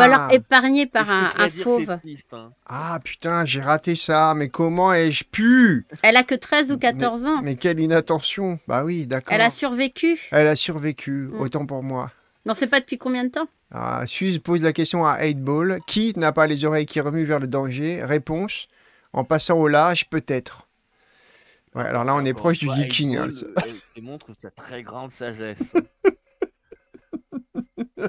alors épargné par un, fauve. Hein. Ah putain, j'ai raté ça, mais comment ai-je pu Elle a que 13 ou 14 ans. Mais quelle inattention. Bah oui, d'accord. Elle a survécu. Elle a survécu, mm. autant pour moi. Non, c'est pas depuis combien de temps ah, Suze pose la question à 8ball. Qui n'a pas les oreilles qui remuent vers le danger Réponse en passant au large, peut-être. Ouais, alors là, on est proche du viking il hein, euh, montre sa très grande sagesse.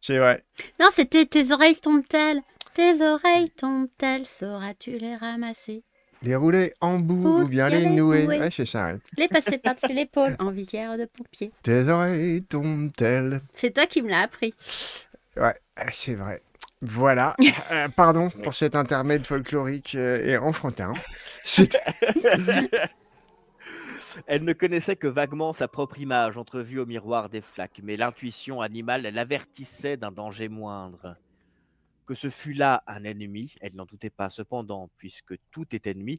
C'est vrai. Non, c'était tes oreilles tombent-elles Tes oreilles tombent-elles Sauras-tu les ramasser Les rouler en bout ou bien les nouer, Ouais, c'est ça. Les passer par-dessus l'épaule en visière de pompier. Tes oreilles tombent-elles C'est toi qui me l'as appris. Ouais, c'est vrai. Voilà, euh, pardon pour cet intermède folklorique euh, et enfantin. Elle ne connaissait que vaguement sa propre image entrevue au miroir des flaques, mais l'intuition animale l'avertissait d'un danger moindre. Que ce fût là un ennemi, elle n'en doutait pas cependant, puisque tout est ennemi,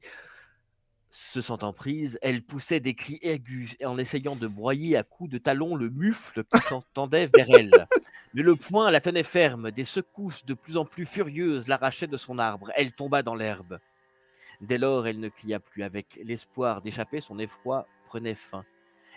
se sentant prise, elle poussait des cris aigus en essayant de broyer à coups de talons le mufle qui s'entendait vers elle. Mais le poing la tenait ferme, des secousses de plus en plus furieuses l'arrachaient de son arbre, elle tomba dans l'herbe. Dès lors, elle ne cria plus avec l'espoir d'échapper, son effroi prenait fin.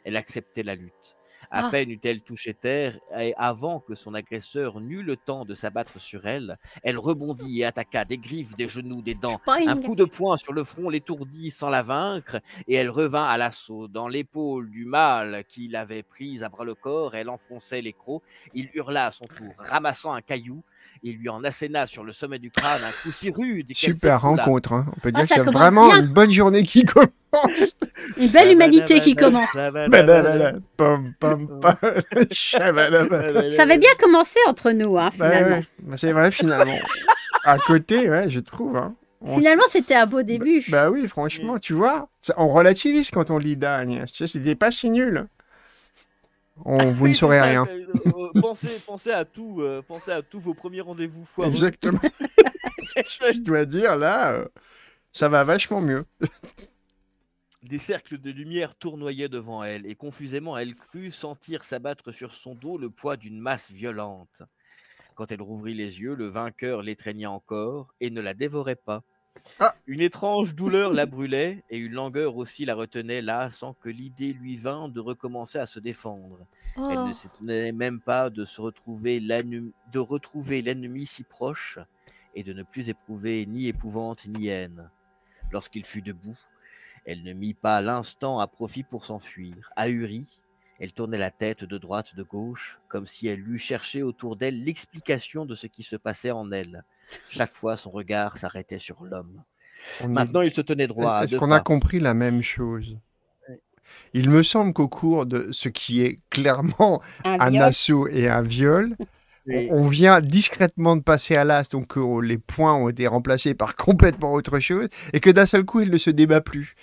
Elle acceptait la lutte. À ah! peine eut-elle touché terre, et avant que son agresseur n'eût le temps de s'abattre sur elle, elle rebondit et attaqua des griffes, des genoux, des dents. Un coup de poing sur le front l'étourdit sans la vaincre, et elle revint à l'assaut. Dans l'épaule du mâle qui l'avait prise à bras le corps, elle enfonçait les crocs. Il hurla à son tour, ramassant un caillou, il lui en asséna sur le sommet du crâne un coup si rude. Super rencontre. Hein. On peut dire ah, qu'il y a vraiment une bonne journée qui commence. Une belle humanité qui commence. Ça avait bien commencé entre nous, hein, bah finalement. Bah, c'est vrai, finalement. à côté, ouais, je trouve. Hein. Finalement, c'était un beau début. Bah, bah oui, franchement, tu vois, on relativise quand on lit Dagne. C'était pas si nul. On, ah vous ne saurez rien. Euh, pensez, à tout, euh, à tous vos premiers rendez-vous foireux. Exactement. Je dois dire, là, euh, ça va vachement mieux. Des cercles de lumière tournoyaient devant elle, et confusément, elle crut sentir s'abattre sur son dos le poids d'une masse violente. Quand elle rouvrit les yeux, le vainqueur l'étreignait encore et ne la dévorait pas. Ah. Une étrange douleur la brûlait et une langueur aussi la retenait là sans que l'idée lui vînt de recommencer à se défendre. Elle ne oh. s'étonnait même pas de, se retrouver de retrouver l'ennemi si proche et de ne plus éprouver ni épouvante ni haine. Lorsqu'il fut debout, elle ne mit pas l'instant à profit pour s'enfuir. Ahurie, elle tournait la tête de droite, de gauche, comme si elle eût cherché autour d'elle l'explication de ce qui se passait en elle. Chaque fois, son regard s'arrêtait sur l'homme. Maintenant, il se tenait droit. Est-ce qu'on a compris la même chose Il me semble qu'au cours de ce qui est clairement un, assaut et un viol, on vient discrètement de passer à l'as, donc euh, les points ont été remplacés par complètement autre chose, et que d'un seul coup, il ne se débat plus.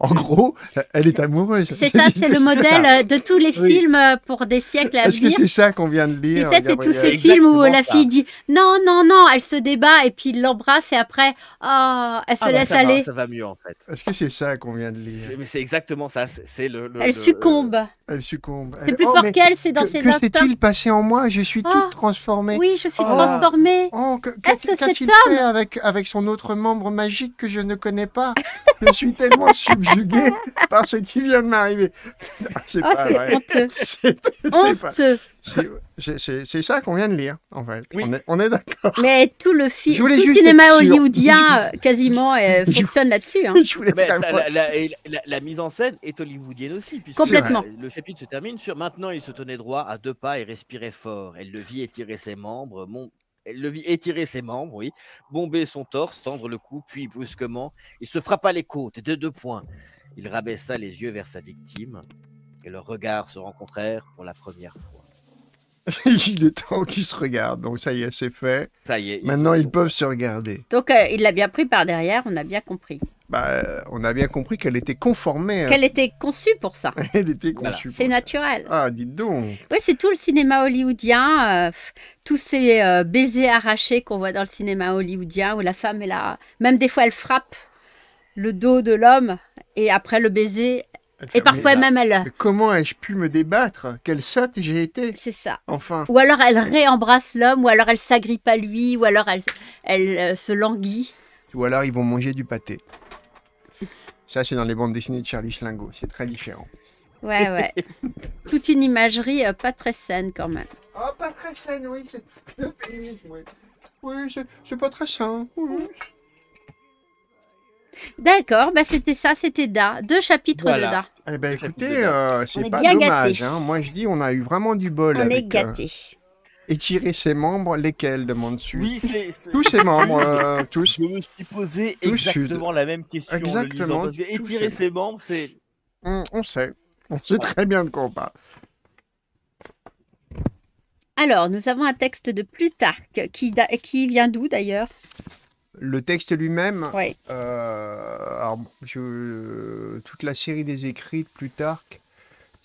En gros, elle est amoureuse. C'est ça, c'est le modèle euh, de tous les films euh, pour des siècles à venir. Est-ce que c'est ça qu'on vient de lire C'est c'est tous ces films où la fille dit non, non, non, elle se débat et puis l'embrasse et après, oh, elle se ah bah, laisse aller. ça va mieux en fait. Est-ce que c'est ça qu'on vient de lire c'est exactement ça. C'est le, Elle succombe. Elle succombe. C'est plus oh, fort qu'elle, c'est dans ses notes. Que s'est-il passé en moi Je suis toute oh. transformée. Oui, je suis transformée. Oh, qu'a-t-il fait avec, avec son autre membre magique que je ne connais pas Je suis tellement sublime. jugé par ce qui vient de m'arriver. Ah, c'est pas vrai. honteux. C'est ça qu'on vient de lire, en fait. On est, d'accord. Mais tout le, cinéma hollywoodien, euh, quasiment, euh, fonctionne là-dessus. Hein. Ah, la, la, mise en scène est hollywoodienne aussi. Complètement. Euh, le chapitre se termine sur Maintenant, il se tenait droit à deux pas et respirait fort. Elle le vit étirer ses membres. Mon elle le vit étirer ses membres, oui, bomber son torse, tendre le cou, puis brusquement, il se frappa les côtes de deux points. Il rabaissa les yeux vers sa victime, et leurs regards se rencontrèrent pour la première fois. il est temps qu'ils se regardent, donc ça y est, c'est fait. Ça y est. Maintenant, ils, peuvent se regarder. Donc, euh, il l'a bien pris par derrière, on a bien compris. Bah, on a bien compris qu'elle était conformée. Hein. Qu'elle était conçue pour ça. Elle était conçue. C'est naturel. Ah, dites donc. Oui, c'est tout le cinéma hollywoodien, euh, tous ces euh, baisers arrachés qu'on voit dans le cinéma hollywoodien où la femme est là. Même des fois, elle frappe le dos de l'homme et après le baiser. et parfois même elle. Comment ai-je pu me débattre Quelle sotte j'ai été C'est ça. Enfin. Ou alors elle réembrasse l'homme, ou alors elle s'agrippe à lui, ou alors elle, euh, se languit. Ou alors ils vont manger du pâté. Ça, c'est dans les bandes dessinées de Charlie Schlingo. C'est très différent. Ouais, ouais. Toute une imagerie euh, pas très saine quand même. Oh, pas très saine, oui. C'est le féminisme, oui. Oui, c'est pas très sain. D'accord, bah c'était ça, c'était Da. Deux chapitres de Da. Eh ben écoutez, euh, c'est pas dommage. Hein. Moi je dis, on a eu vraiment du bol. On est euh, gâtés. Étirer ses membres, lesquels demande Sud Oui, c'est. Tous ses membres, euh, tous. Je me suis posé exactement la même question. Exactement. étirer ses membres, c'est. Hmm, on sait. On sait très bien de quoi on parle. Alors, nous avons un texte de Plutarque qui, qui vient d'où d'ailleurs Le texte lui-même Oui. Euh, toute la série des écrits de Plutarque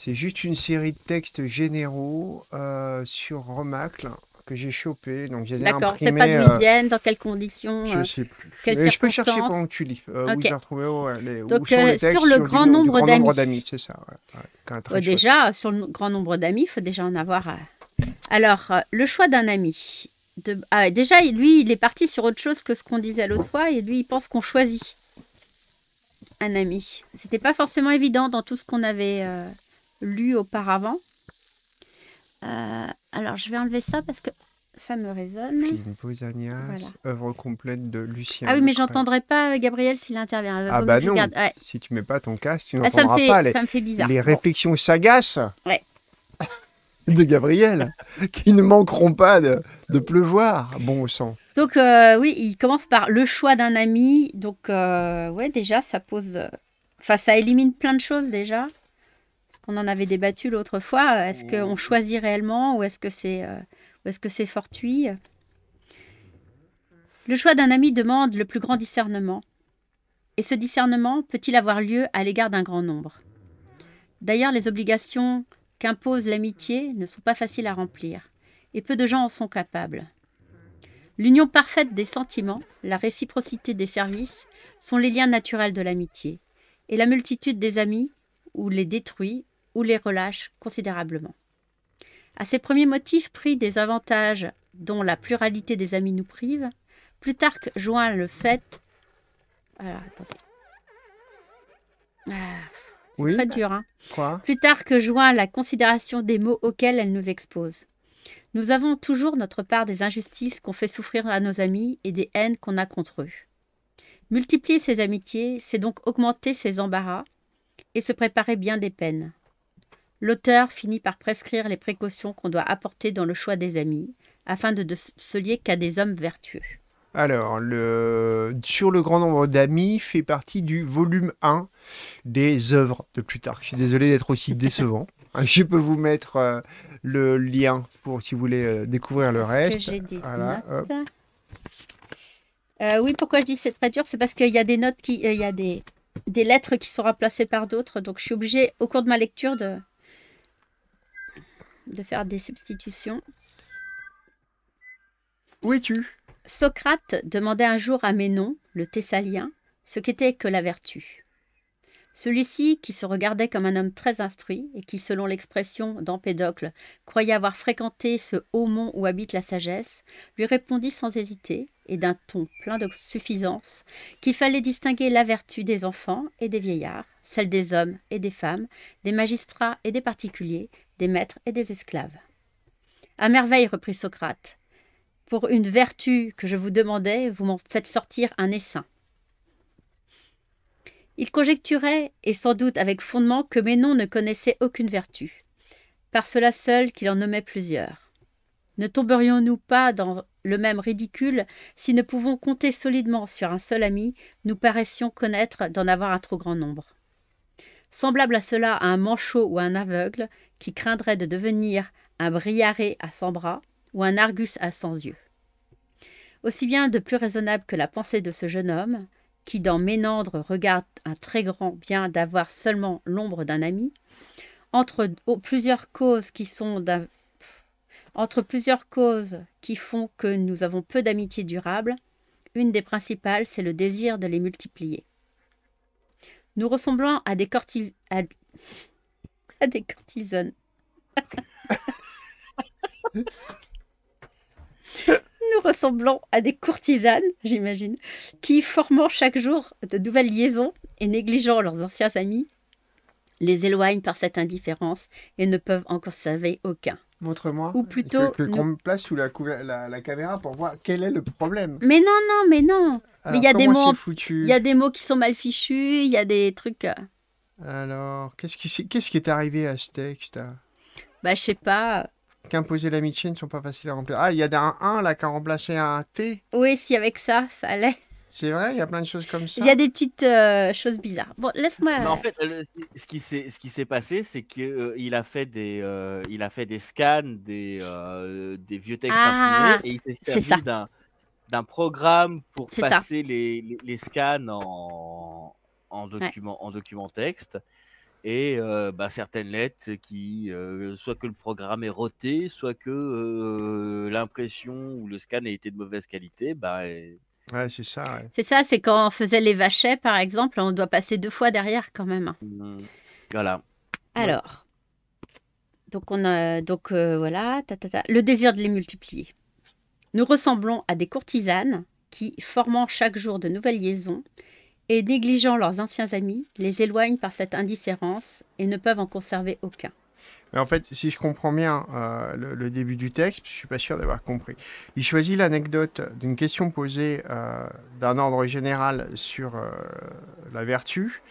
c'est juste une série de textes généraux euh, sur Romacle que j'ai chopé. Donc j'ai D'accord, c'est pas d'où ils euh, viennent, dans quelles conditions Je ne euh, sais plus. je peux chercher pendant que tu lis. donc, sur le grand nombre d'amis. c'est ça. déjà, sur le grand nombre d'amis, il faut déjà en avoir. Alors, le choix d'un ami. Ah, déjà, lui, il est parti sur autre chose que ce qu'on disait l'autre fois, et lui, il pense qu'on choisit un ami. C'était pas forcément évident dans tout ce qu'on avait lu auparavant. Euh, alors, je vais enlever ça parce que ça me résonne. Voilà. œuvre complète de Lucien. Ah oui, mais j'entendrai pas euh, Gabriel s'il intervient. Euh, ah bah non, si tu mets pas ton casque, tu ah, n'entendras pas les, ça les réflexions sagaces de Gabriel, qui ne manqueront pas de, pleuvoir, bon sang. Donc oui, il commence par le choix d'un ami. Donc ouais, déjà, ça pose... Enfin, ça élimine plein de choses déjà. Ce qu'on en avait débattu l'autre fois. Est-ce qu'on choisit réellement ou est-ce que c'est euh, est -ce c'est fortuit Le choix d'un ami demande le plus grand discernement. Et ce discernement peut-il avoir lieu à l'égard d'un grand nombre D'ailleurs, les obligations qu'impose l'amitié ne sont pas faciles à remplir, et peu de gens en sont capables. L'union parfaite des sentiments, la réciprocité des services sont les liens naturels de l'amitié, et la multitude des amis ou les détruit ou les relâche considérablement. À ces premiers motifs pris des avantages dont la pluralité des amis nous prive, Plutarque joint le fait. Alors, attendez. Ah, oui. Très dur, hein. Plutarque joint la considération des mots auxquels elle nous expose. Nous avons toujours notre part des injustices qu'on fait souffrir à nos amis et des haines qu'on a contre eux. Multiplier ses amitiés, c'est donc augmenter ses embarras, se préparer bien des peines. L'auteur finit par prescrire les précautions qu'on doit apporter dans le choix des amis, afin de, ne se lier qu'à des hommes vertueux. Alors, le... sur le grand nombre d'amis fait partie du volume 1 des œuvres de Plutarque. Je suis désolé d'être aussi décevant. Je peux vous mettre euh, le lien pour si vous voulez euh, découvrir le reste. des euh, oui, pourquoi je dis c'est très dur, c'est parce qu'il y a des notes qui, il y des des lettres qui sont remplacées par d'autres. Donc je suis obligée au cours de ma lecture de, de faire des substitutions. Où es-tu Socrate demandait un jour à Ménon, le Thessalien, ce qu'était que la vertu. Celui-ci, qui se regardait comme un homme très instruit et qui, selon l'expression d'Empédocle, croyait avoir fréquenté ce haut mont où habite la sagesse, lui répondit sans hésiter et d'un ton plein de suffisance qu'il fallait distinguer la vertu des enfants et des vieillards, celle des hommes et des femmes, des magistrats et des particuliers, des maîtres et des esclaves. À merveille, reprit Socrate, pour une vertu que je vous demandais, vous m'en faites sortir un essaim. Il conjecturait, et sans doute avec fondement, que Ménon ne connaissait aucune vertu, par cela seul qu'il en nommait plusieurs. Ne tomberions-nous pas dans le même ridicule, si ne pouvons compter solidement sur un seul ami, nous paraissions connaître d'en avoir un trop grand nombre. Semblable à cela à un manchot ou à un aveugle, qui craindrait de devenir un briaré à cent bras ou un argus à cent yeux. Aussi bien de plus raisonnable que la pensée de ce jeune homme, qui dans Ménandre regarde un très grand bien d'avoir seulement l'ombre d'un ami, entre plusieurs causes qui sont entre plusieurs causes qui font que nous avons peu d'amitié durable, une des principales, c'est le désir de les multiplier. Nous ressemblons à des, cortis... nous ressemblons à des courtisanes, j'imagine, qui, formant chaque jour de nouvelles liaisons et négligeant leurs anciens amis, les éloignent par cette indifférence et ne peuvent en conserver aucun. Montre-moi. Ou plutôt. qu'on me place sous la, la, caméra pour voir quel est le problème. Mais non, non, mais non. mais il y a des mots. Il y a des mots qui sont mal fichus, il y a des trucs. Euh. Alors, qu'est-ce qui, qu'est-ce qui est arrivé à ce texte hein Bah, je sais pas. Qu'imposer l'amitié ne sont pas faciles à remplir. Ah, il y a un 1 là qui a remplacé un T. Oui, si avec ça, ça allait. C'est vrai, il y a plein de choses comme ça. Il y a des petites euh, choses bizarres. Bon, laisse-moi. En fait, ce qui s'est ce qui s'est passé, c'est que euh, il a fait des euh, il a fait des scans des des vieux textes imprimés ah, et il s'est servi d'un programme pour passer les, les, scans en en document en document texte et bah, certaines lettres qui, soit que le programme est roté, soit que l'impression ou le scan a été de mauvaise qualité, bah, c'est ça. C'est ça, c'est quand on faisait les vachets, par exemple, on doit passer deux fois derrière quand même. Hein. Mmh. Voilà. Alors, donc on a, donc euh, voilà, le désir de les multiplier. Nous ressemblons à des courtisanes qui, formant chaque jour de nouvelles liaisons et négligeant leurs anciens amis, les éloignent par cette indifférence et ne peuvent en conserver aucun. Mais en fait, si je comprends bien euh, le, début du texte, je suis pas sûr d'avoir compris. Il choisit l'anecdote d'une question posée euh, d'un ordre général sur euh, la vertu,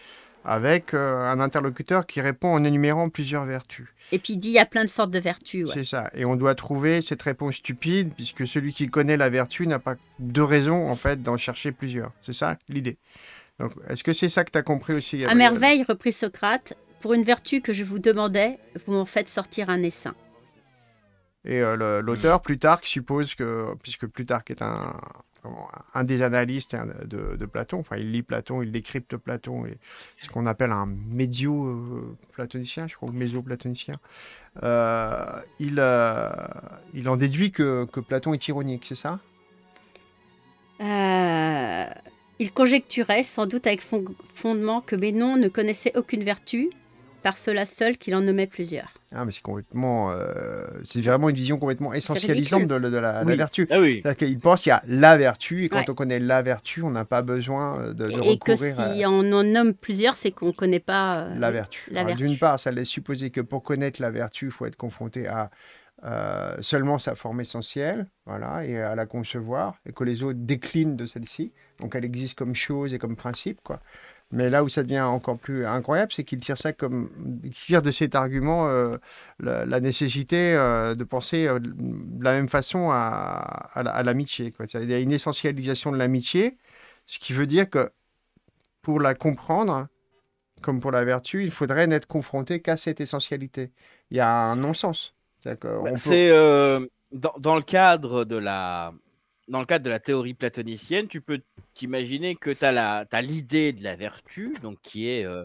avec un interlocuteur qui répond en énumérant plusieurs vertus. Et puis il dit il y a plein de sortes de vertus. C'est ça. Et on doit trouver cette réponse stupide, puisque celui qui connaît la vertu n'a pas de raison en fait d'en chercher plusieurs. C'est ça l'idée. est-ce que c'est ça que tu as compris aussi À merveille, reprit Socrate, pour une vertu que je vous demandais, vous m'en faites sortir un essaim. Et euh, l'auteur, Plutarque, suppose que, puisque Plutarque est un, des analystes de, Platon, enfin il lit Platon, il décrypte Platon, et ce qu'on appelle un médio-platonicien, euh, je crois, ou méso-platonicien, euh, il, il en déduit que, que Platon est ironique, c'est ça Il conjecturait, sans doute avec fondement, que Ménon ne connaissait aucune vertu, par cela seul qu'il en nommait plusieurs. Ah, mais c'est complètement. Euh, c'est vraiment une vision complètement essentialisante de, la, vertu. Ah oui. Il pense qu'il y a la vertu, et quand on connaît la vertu, on n'a pas besoin de, de et recourir. Et si on en nomme plusieurs, c'est qu'on ne connaît pas. Euh, la vertu. D'une part, ça laisse supposer que pour connaître la vertu, il faut être confronté à. Euh, seulement sa forme essentielle, voilà, et à la concevoir, et que les autres déclinent de celle-ci. Donc elle existe comme chose et comme principe, quoi. Mais là où ça devient encore plus incroyable, c'est qu'il tire ça comme, tire de cet argument euh, la, nécessité euh, de penser euh, de la même façon à, l'amitié. il y a une essentialisation de l'amitié, ce qui veut dire que pour la comprendre, comme pour la vertu, il faudrait n'être confronté qu'à cette essentialité. Il y a un non-sens. Bah, c'est dans, le cadre de la dans le cadre de la théorie platonicienne, tu peux t'imaginer que tu as l'idée de la vertu, donc qui est euh,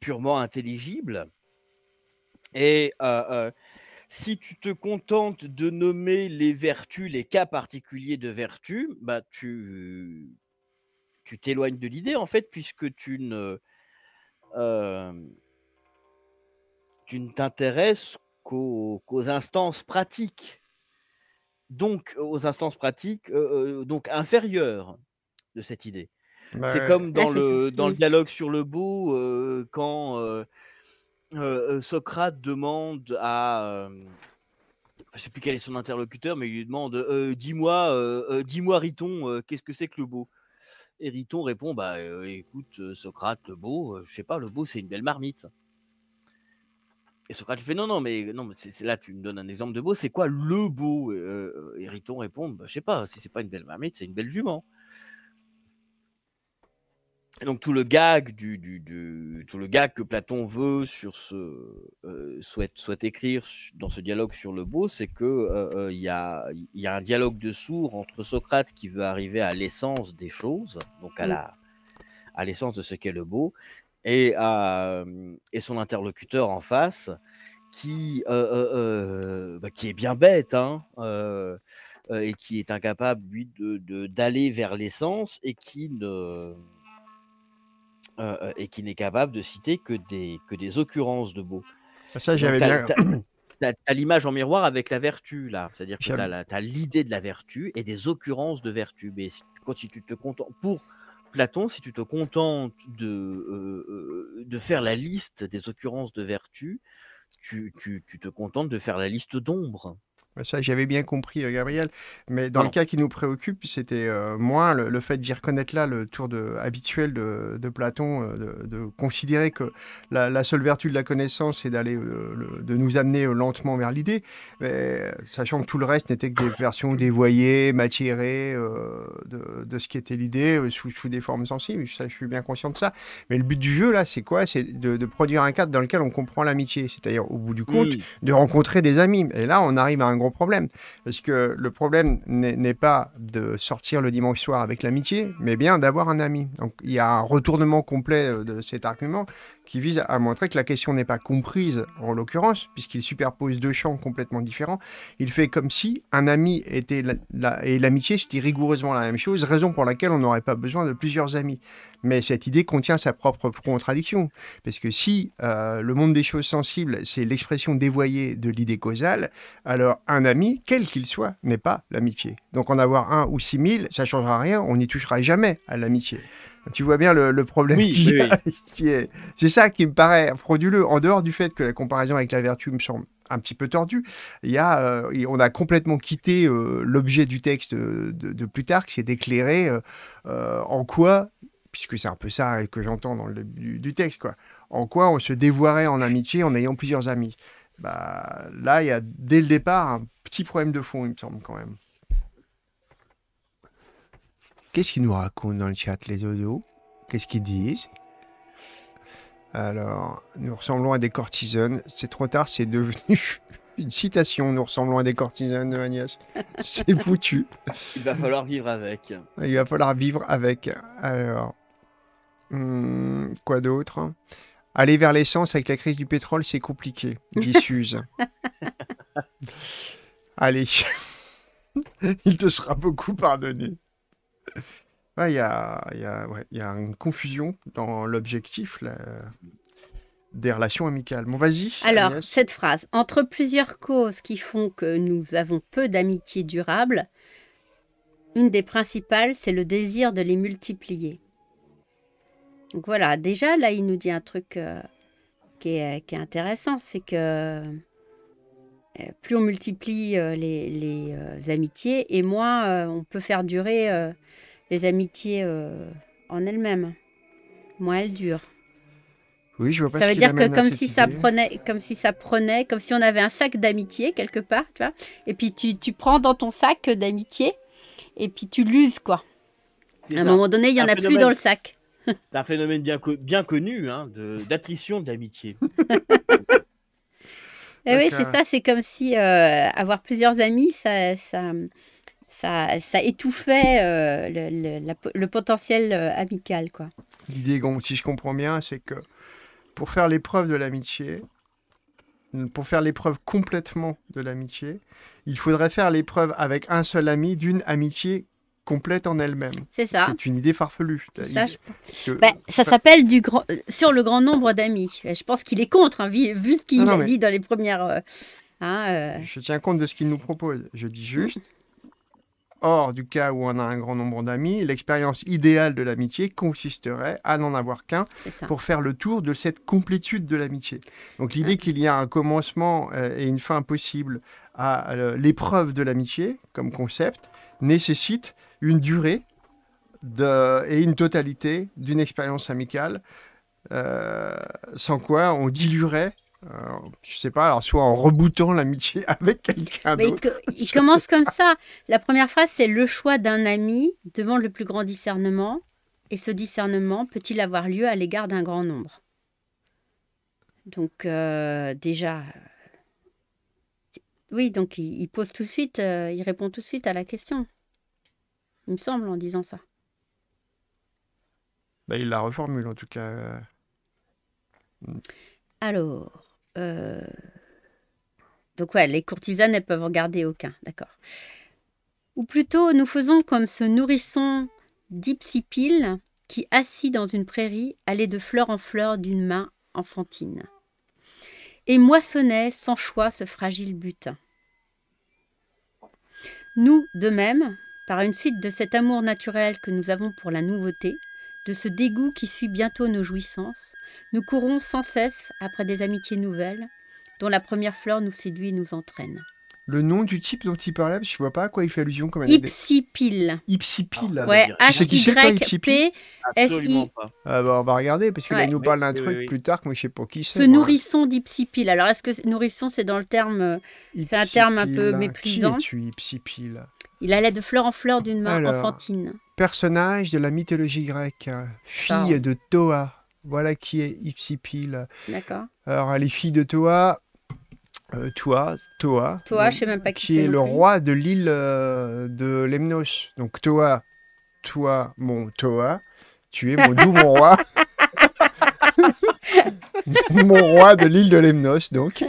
purement intelligible. Et euh, euh, si tu te contentes de nommer les vertus, les cas particuliers de vertu, bah tu tu t'éloignes de l'idée en fait, puisque tu ne tu ne t'intéresses qu'aux instances pratiques donc aux instances pratiques donc inférieures de cette idée. c'est comme dans, le, dans le dialogue sur le beau, quand Socrate demande à... je sais plus quel est son interlocuteur, mais il lui demande Dis-moi, dis-moi, Riton, qu'est-ce que c'est que le beau Et Riton répond Bah écoute, Socrate, le beau, je ne sais pas, le beau, c'est une belle marmite et Socrate fait non, non, mais non, c'est là, tu me donnes un exemple de beau. C'est quoi le beau Hériton euh, répond, bah, je sais pas. Si c'est pas une belle marmite, c'est une belle jument. donc tout le gag du, du, tout le gag que Platon veut sur ce euh, souhaite, souhaite écrire dans ce dialogue sur le beau, c'est que euh, il y, a, un dialogue de sourds entre Socrate qui veut arriver à l'essence des choses, donc à mmh. la à l'essence de ce qu'est le beau, et, son interlocuteur en face, qui, bah, qui est bien bête, hein, et qui est incapable, lui, d'aller de, vers l'essence, et qui ne... et qui n'est capable de citer que des, que des occurrences de beau. Ah, ça, j'avais bien l'image en miroir avec la vertu, là. C'est-à-dire que tu as l'idée de la vertu et des occurrences de vertu. Mais quand si tu te contentes, pour Platon, si tu te contentes euh, euh, de, faire la liste des occurrences de vertu, tu, tu te contentes de faire la liste d'ombres. Ça, j'avais bien compris, euh, Gabriel. Mais dans ah le cas qui nous préoccupe, c'était euh, moins le, fait d'y reconnaître là le tour de, habituel de, Platon, euh, de, considérer que la, seule vertu de la connaissance, c'est d'aller, de nous amener lentement vers l'idée, sachant que tout le reste n'était que des versions dévoyées, matiérées de, de, ce qui était l'idée sous, des formes sensibles. Ça, je suis bien conscient de ça. Mais le but du jeu, là, c'est quoi C'est de, produire un cadre dans lequel on comprend l'amitié, c'est-à-dire, au bout du compte, de rencontrer des amis. Et là, on arrive à un problème. Parce que le problème n'est pas de sortir le dimanche soir avec l'amitié, mais bien d'avoir un ami. Donc il y a un retournement complet euh, de cet argument qui vise à montrer que la question n'est pas comprise en l'occurrence, puisqu'il superpose deux champs complètement différents. Il fait comme si un ami était et l'amitié c'était rigoureusement la même chose, raison pour laquelle on n'aurait pas besoin de plusieurs amis mais cette idée contient sa propre contradiction. Parce que si euh, le monde des choses sensibles, c'est l'expression dévoyée de l'idée causale, alors un ami, quel qu'il soit, n'est pas l'amitié. Donc en avoir un ou six mille, ça changera rien, on n'y touchera jamais à l'amitié. Tu vois bien le, problème qui, est. C'est ça qui me paraît frauduleux, en dehors du fait que la comparaison avec la vertu me semble un petit peu tordue, Il y a, euh, on a complètement quitté euh, l'objet du texte de, de Plutarque, c'est d'éclairer en quoi puisque c'est un peu ça que j'entends dans le du, du texte, quoi. En quoi on se dévoirait en amitié en ayant plusieurs amis bah, là, il y a dès le départ un petit problème de fond, il me semble quand même. Qu'est-ce qu'ils nous racontent dans le chat, les oiseaux Qu'est-ce qu'ils disent Alors, nous ressemblons à des courtisanes. C'est trop tard, c'est devenu une citation. Nous ressemblons à des courtisanes, de Agnès. C'est foutu. Il va falloir vivre avec. Il va falloir vivre avec. Alors. Hmm, quoi d'autre Aller vers l'essence avec la crise du pétrole, c'est compliqué, dit Allez, il te sera beaucoup pardonné. Il y, a, une confusion dans l'objectif des relations amicales. Bon, vas-y. Alors, cette phrase, entre plusieurs causes qui font que nous avons peu d'amitié durable, une des principales, c'est le désir de les multiplier. Donc voilà, déjà là, il nous dit un truc euh, euh, qui, est, intéressant, c'est que euh, plus on multiplie les, amitiés, et moins on peut faire durer les amitiés en elles-mêmes. Moins elles durent. Oui, je vois pas ça veut dire que comme si ça prenait, comme si ça prenait, comme si on avait un sac d'amitié quelque part, tu vois. Et puis tu, prends dans ton sac d'amitié, et puis tu l'uses quoi. À un moment donné, il y en a plus dans le sac. un phénomène bien, connu hein, d'attrition de, l'amitié. Eh oui, c'est ça, euh, c'est comme si euh, avoir plusieurs amis, ça, ça, étouffait euh, le, potentiel amical. quoi. L'idée, si je comprends bien, c'est que pour faire l'épreuve de l'amitié, mm, pour faire l'épreuve complètement de l'amitié, il faudrait faire l'épreuve avec un seul ami d'une amitié complète en elle-même. C'est ça. C'est une idée farfelue. Ça, bah, s'appelle du grand... Euh, sur le grand nombre d'amis. Euh, je pense qu'il est contre, hein, vu ce qu'il a dit dans les premières. Euh, hein, je tiens compte de ce qu'il nous propose. Je dis juste. Hors du cas où on a un grand nombre d'amis, l'expérience idéale de l'amitié consisterait à n'en avoir qu'un pour faire le tour de cette complétude de l'amitié. Donc l'idée qu'il y a un commencement et une fin possible à l'épreuve de l'amitié comme concept nécessite une durée de, et une totalité d'une expérience amicale, euh, sans quoi on diluerait euh, je sais pas, alors soit en reboutant l'amitié avec quelqu'un d'autre. Il, commence comme ça. La première phrase, c'est le choix d'un ami demande le plus grand discernement, et ce discernement peut-il avoir lieu à l'égard d'un grand nombre Donc euh, déjà, oui, donc il, pose tout de suite, il répond tout de suite à la question il me semble, en disant ça. Bah, il la reformule, en tout cas. Alors. Euh, donc, ouais, les courtisanes, elles peuvent en garder aucun, d'accord. Ou plutôt, nous faisons comme ce nourrisson d'Ipsipile qui, assis dans une prairie, allait de fleur en fleur d'une main enfantine et moissonnait sans choix ce fragile butin. Nous, de même, par une suite de cet amour naturel que nous avons pour la nouveauté, de ce dégoût qui suit bientôt nos jouissances, nous courons sans cesse après des amitiés nouvelles, dont la première fleur nous séduit et nous entraîne le nom du type dont il parlait, je vois pas à quoi il fait allusion comme Ipsipil. Ah. ouais, H-Y-P-S-I. Ah bah on va regarder, parce qu'il nous parle d'un truc plus tard, que moi, je sais pas qui c'est. Ce nourrisson Alors, est-ce que nourrisson, c'est dans le terme. Euh, c'est un terme un peu hein. méprisant. Qui es Il allait de fleur en fleur d'une main enfantine. Personnage de la mythologie grecque, hein. fille ah. de Toa. Voilà qui est Ipsipil. D'accord. Alors, les filles de Toa, toi, euh, Toa, Toa, qui, est le roi de l'île euh, de Lemnos. Donc Toa, toi, mon Toa, tu es mon doux mon roi. mon roi de l'île de Lemnos, donc.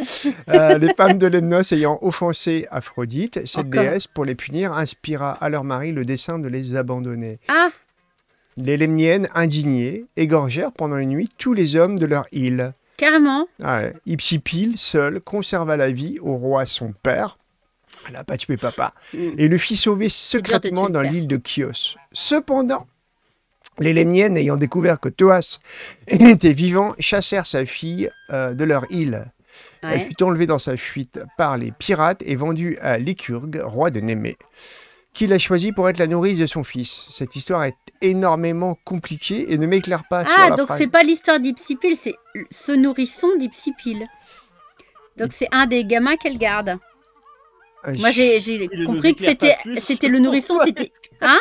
Euh, les femmes de Lemnos ayant offensé Aphrodite, cette déesse, pour les punir, inspira à leur mari le dessein de les abandonner. Ah. Les Lemniennes, indignées, égorgèrent pendant une nuit tous les hommes de leur île. Carrément. Ouais. seul, conserva la vie au roi son père. Elle n'a pas tué papa. Mm. Et le fit sauver secrètement dans l'île de Chios. Cependant, les Lémiennes, ayant découvert que Thoas était vivant, chassèrent sa fille euh, de leur île. Elle fut enlevée dans sa fuite par les pirates et vendue à Lycurgue, roi de Némée qu'il a choisi pour être la nourrice de son fils. Cette histoire est énormément compliquée et ne m'éclaire pas ah, sur la Ah, donc c'est pas l'histoire d'Ipsipil, c'est ce nourrisson d'Ipsipil. Donc c'est un des gamins qu'elle garde. Euh, Moi j'ai compris que c'était le nourrisson, c'était hein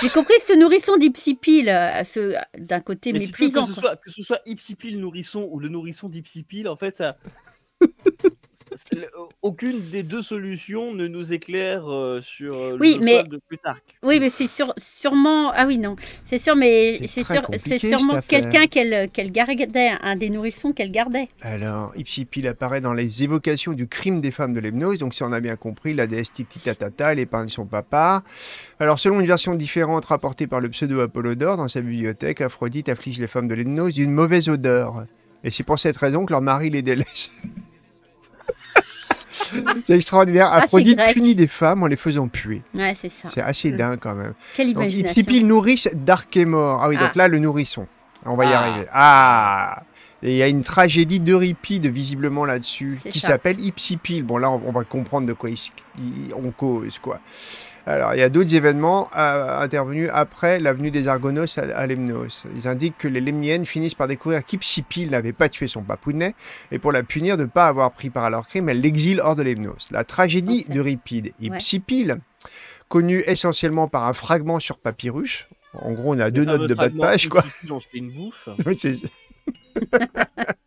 J'ai compris ce nourrisson d'Ipsipil, euh, d'un côté mais méprisant. Que ce, soit, que ce soit Ipsipil nourrisson ou le nourrisson d'Ipsipil, en fait ça aucune des deux solutions ne nous éclaire euh, sur euh, le oui, mais... de Plutarque. Oui, mais c'est sûr, sûrement. Ah oui, non, c'est sûr, mais c'est sûr, sûrement quelqu'un qu'elle gardait, un des nourrissons qu'elle gardait. Alors, Ipsipil apparaît dans les évocations du crime des femmes de l'hypnose Donc, si on a bien compris, la déesse Tata, elle épargne son papa. Alors, selon une version différente rapportée par le pseudo Apollodore dans sa bibliothèque, Aphrodite afflige les femmes de l'hypnose d'une mauvaise odeur. Et c'est pour cette raison que leur mari les délaisse. c'est extraordinaire. Aphrodite punit des femmes en les faisant puer. c'est assez mm. dingue quand même. Quelle donc, imagination. Hippi Ah oui, donc ah. là, le nourrisson. On va y ah. arriver. Ah Et il y a une tragédie d'Euripide, visiblement, là-dessus, qui s'appelle Ipsipile. Bon, là, on, va comprendre de quoi on cause, quoi. Alors, il y a d'autres événements euh, intervenus après l'avenue des Argonos à, Lemnos. Ils indiquent que les Lemniennes finissent par découvrir qu'Ipsipil n'avait pas tué son papounet, et pour la punir de ne pas avoir pris part à leur crime, elle l'exile hors de Lemnos. La tragédie de Ripide, Ipsipil, connue essentiellement par un fragment sur papyrus, en gros, on a deux notes de bas de page, quoi. une bouffe.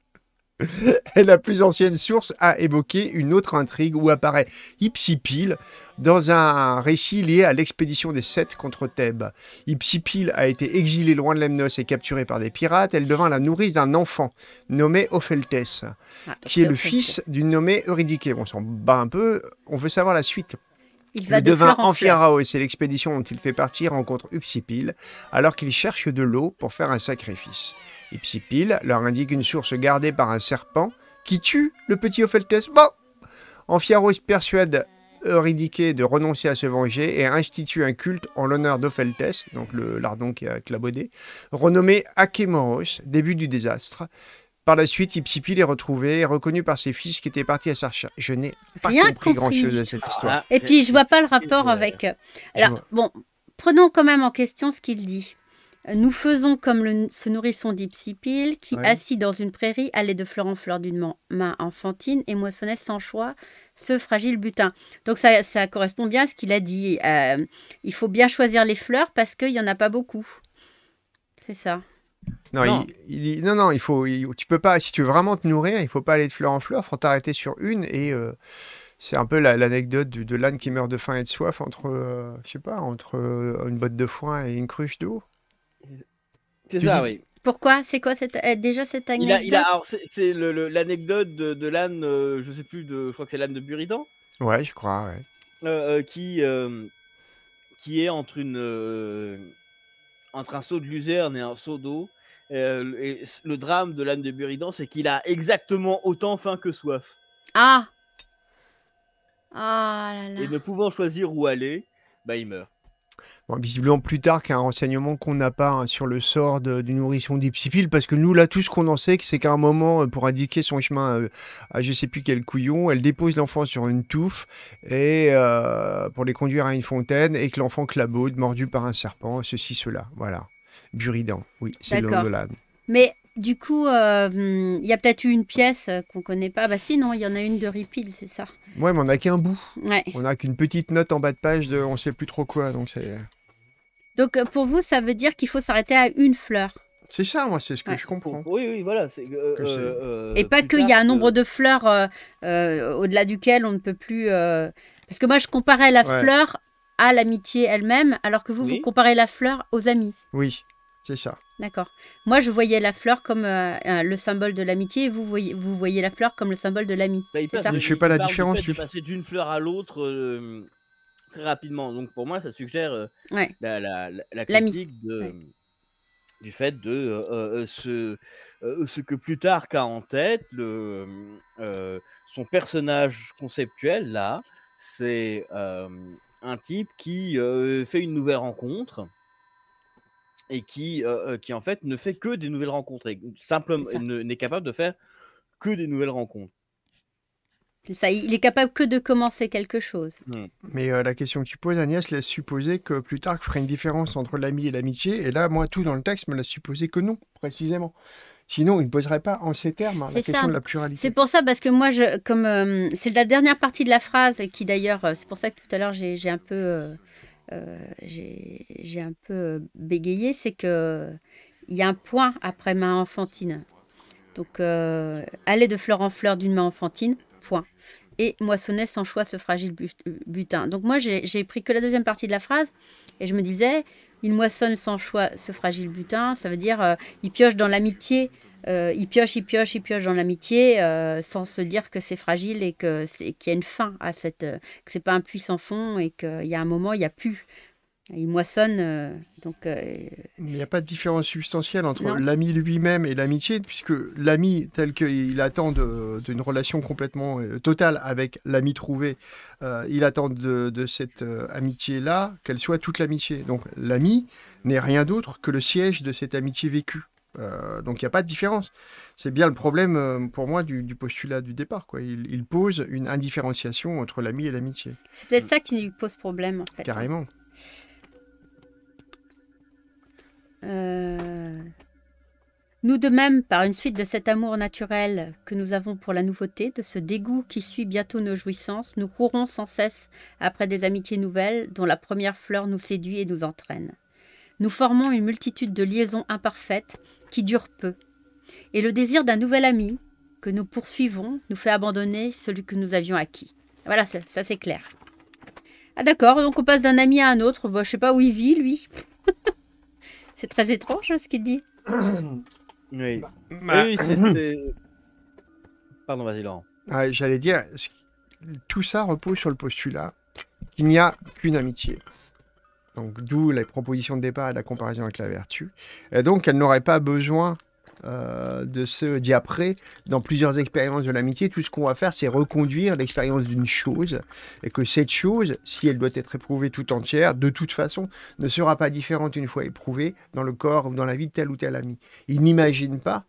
La plus ancienne source a évoqué une autre intrigue où apparaît Hypsipyle dans un récit lié à l'expédition des Sept contre Thèbes. Hypsipyle a été exilée loin de Lemnos et capturée par des pirates. Elle devint la nourrice d'un enfant nommé Opheltes, ah, qui est, le fils d'une nommée Eurydice. On s'en bat un peu, on veut savoir la suite. Il, va devint et c'est l'expédition dont il fait partie rencontre Upsipile alors qu'il cherche de l'eau pour faire un sacrifice. Upsipil leur indique une source gardée par un serpent qui tue le petit Opheltes. Bon Amphiaros persuade Eurydice de renoncer à se venger et institue un culte en l'honneur d'Opheltes, donc le lardon qui a clabaudé, renommé Akemoros, début du désastre. Par la suite, Ipsipil est retrouvé reconnu par ses fils qui étaient partis à sa recherche. Je n'ai pas Rien compris, grand-chose à cette histoire. Ah, et puis, je vois pas le rapport avec... Euh, alors, bon, prenons quand même en question ce qu'il dit. Nous faisons comme ce nourrisson d'Ipsipil qui, assis dans une prairie, allait de fleur en fleur d'une main enfantine et moissonnait sans choix ce fragile butin. Donc ça, ça correspond bien à ce qu'il a dit. Euh, il faut bien choisir les fleurs parce qu'il n'y en a pas beaucoup. C'est ça. Non, non. Il, non, il faut, tu peux pas, si tu veux vraiment te nourrir, il faut pas aller de fleur en fleur, faut t'arrêter sur une et euh, c'est un peu l'anecdote de l'âne qui meurt de faim et de soif entre, euh, je sais pas, entre euh, une botte de foin et une cruche d'eau. C'est ça, oui. Pourquoi C'est quoi cette, déjà cette anecdote C'est l'anecdote de, l'âne, je sais plus, de, je crois que c'est l'âne de Buridan. Ouais, je crois, qui, qui est entre, une, entre un seau de luzerne et un seau d'eau et euh, le drame de l'âne de Buridan, c'est qu'il a exactement autant faim que soif. Ah, ah là Et ne pouvant choisir où aller, bah, il meurt. visiblement plus tard qu'un renseignement qu'on n'a pas hein, sur le sort de, du nourrisson d'Ipsipil, parce que nous, là, tout ce qu'on en sait, c'est qu'à un moment, euh, pour indiquer son chemin à, je sais plus quel couillon, elle dépose l'enfant sur une touffe et euh, pour les conduire à une fontaine et que l'enfant clabaude, mordu par un serpent, ceci, cela. Voilà. Buridan, oui, c'est l'Angolade. Mais du coup, euh, il y a peut-être eu une pièce euh, qu'on connaît pas. Bah si, il y en a une de Ripid, c'est ça. Ouais, mais on n'a qu'un bout. On n'a qu'une petite note en bas de page de on sait plus trop quoi. Donc, donc euh, pour vous, ça veut dire qu'il faut s'arrêter à une fleur c'est ça, moi, c'est ce que je comprends. Oui, oui, voilà. et pas qu'il y a un nombre de fleurs au-delà duquel on ne peut plus. Parce que moi, je comparais la fleur à l'amitié elle-même, alors que vous, vous comparez la fleur aux amis. Oui ça. D'accord. Moi, je voyais la fleur comme euh, euh, le symbole de l'amitié et vous voyez, vous voyez la fleur comme le symbole de l'ami. il Je fais pas la différence. Je passé d'une fleur à l'autre euh, très rapidement. Donc pour moi, ça suggère la, la, du fait de ce, ce, que Plutarque a en tête, le, son personnage conceptuel là, c'est un type qui fait une nouvelle rencontre et qui, euh, euh, qui en fait ne fait que des nouvelles rencontres, et simplement n'est capable de faire que des nouvelles rencontres. ça, il est capable que de commencer quelque chose. Mmh. Mais euh, la question que tu poses, Agnès, laisse supposer que plus Plutarque ferait une différence entre l'ami et l'amitié, et là, moi, tout dans le texte me laisse supposer que non, précisément. Sinon, il ne poserait pas en ces termes hein, la question de la pluralité. C'est pour ça, parce que moi, je, comme c'est la dernière partie de la phrase, qui d'ailleurs, c'est pour ça que tout à l'heure, j'ai un peu euh, j'ai un peu euh, bégayé, c'est que il y a un point après main enfantine. Donc, euh, aller de fleur en fleur d'une main enfantine, point. Et moissonner sans choix ce fragile butin. Donc, moi, j'ai pris que la deuxième partie de la phrase et je me disais, il moissonne sans choix ce fragile butin, ça veut dire, il pioche dans l'amitié euh, il pioche, il pioche, il pioche dans l'amitié euh, sans se dire que c'est fragile et que qu'il y a une fin à cette, euh, que c'est pas un puits sans fond et qu'il y a un moment il y a plus. Il moissonne donc. Il n'y a pas de différence substantielle entre l'ami lui-même et l'amitié puisque l'ami tel qu'il attend d'une relation complètement totale avec l'ami trouvé, il attend de cette amitié là qu'elle soit toute l'amitié. Donc l'ami n'est rien d'autre que le siège de cette amitié vécue. Euh, donc il n'y a pas de différence. C'est bien le problème euh, pour moi du, postulat du départ. Quoi. Il, pose une indifférenciation entre l'ami et l'amitié. C'est peut-être ça qui lui pose problème en fait. Hein. Carrément. Euh, nous de même, par une suite de cet amour naturel que nous avons pour la nouveauté, de ce dégoût qui suit bientôt nos jouissances, nous courons sans cesse après des amitiés nouvelles dont la première fleur nous séduit et nous entraîne. Nous formons une multitude de liaisons imparfaites qui dure peu, et le désir d'un nouvel ami que nous poursuivons nous fait abandonner celui que nous avions acquis. Voilà, ça, c'est clair. Ah d'accord, donc on passe d'un ami à un autre. je bah, je sais pas où il vit, lui. c'est très étrange hein, ce qu'il dit. Oui. Bah, Pardon, vas-y Laurent. Ah, j'allais dire, tout ça repose sur le postulat qu'il n'y a qu'une amitié d'où la proposition de départ et la comparaison avec la vertu. Et donc, elle n'aurait pas besoin euh, de ce diapré dans plusieurs expériences de l'amitié, tout ce qu'on va faire, c'est reconduire l'expérience d'une chose, et que cette chose, si elle doit être éprouvée tout entière, de toute façon, ne sera pas différente une fois éprouvée dans le corps ou dans la vie de tel ou tel ami. Il n'imagine pas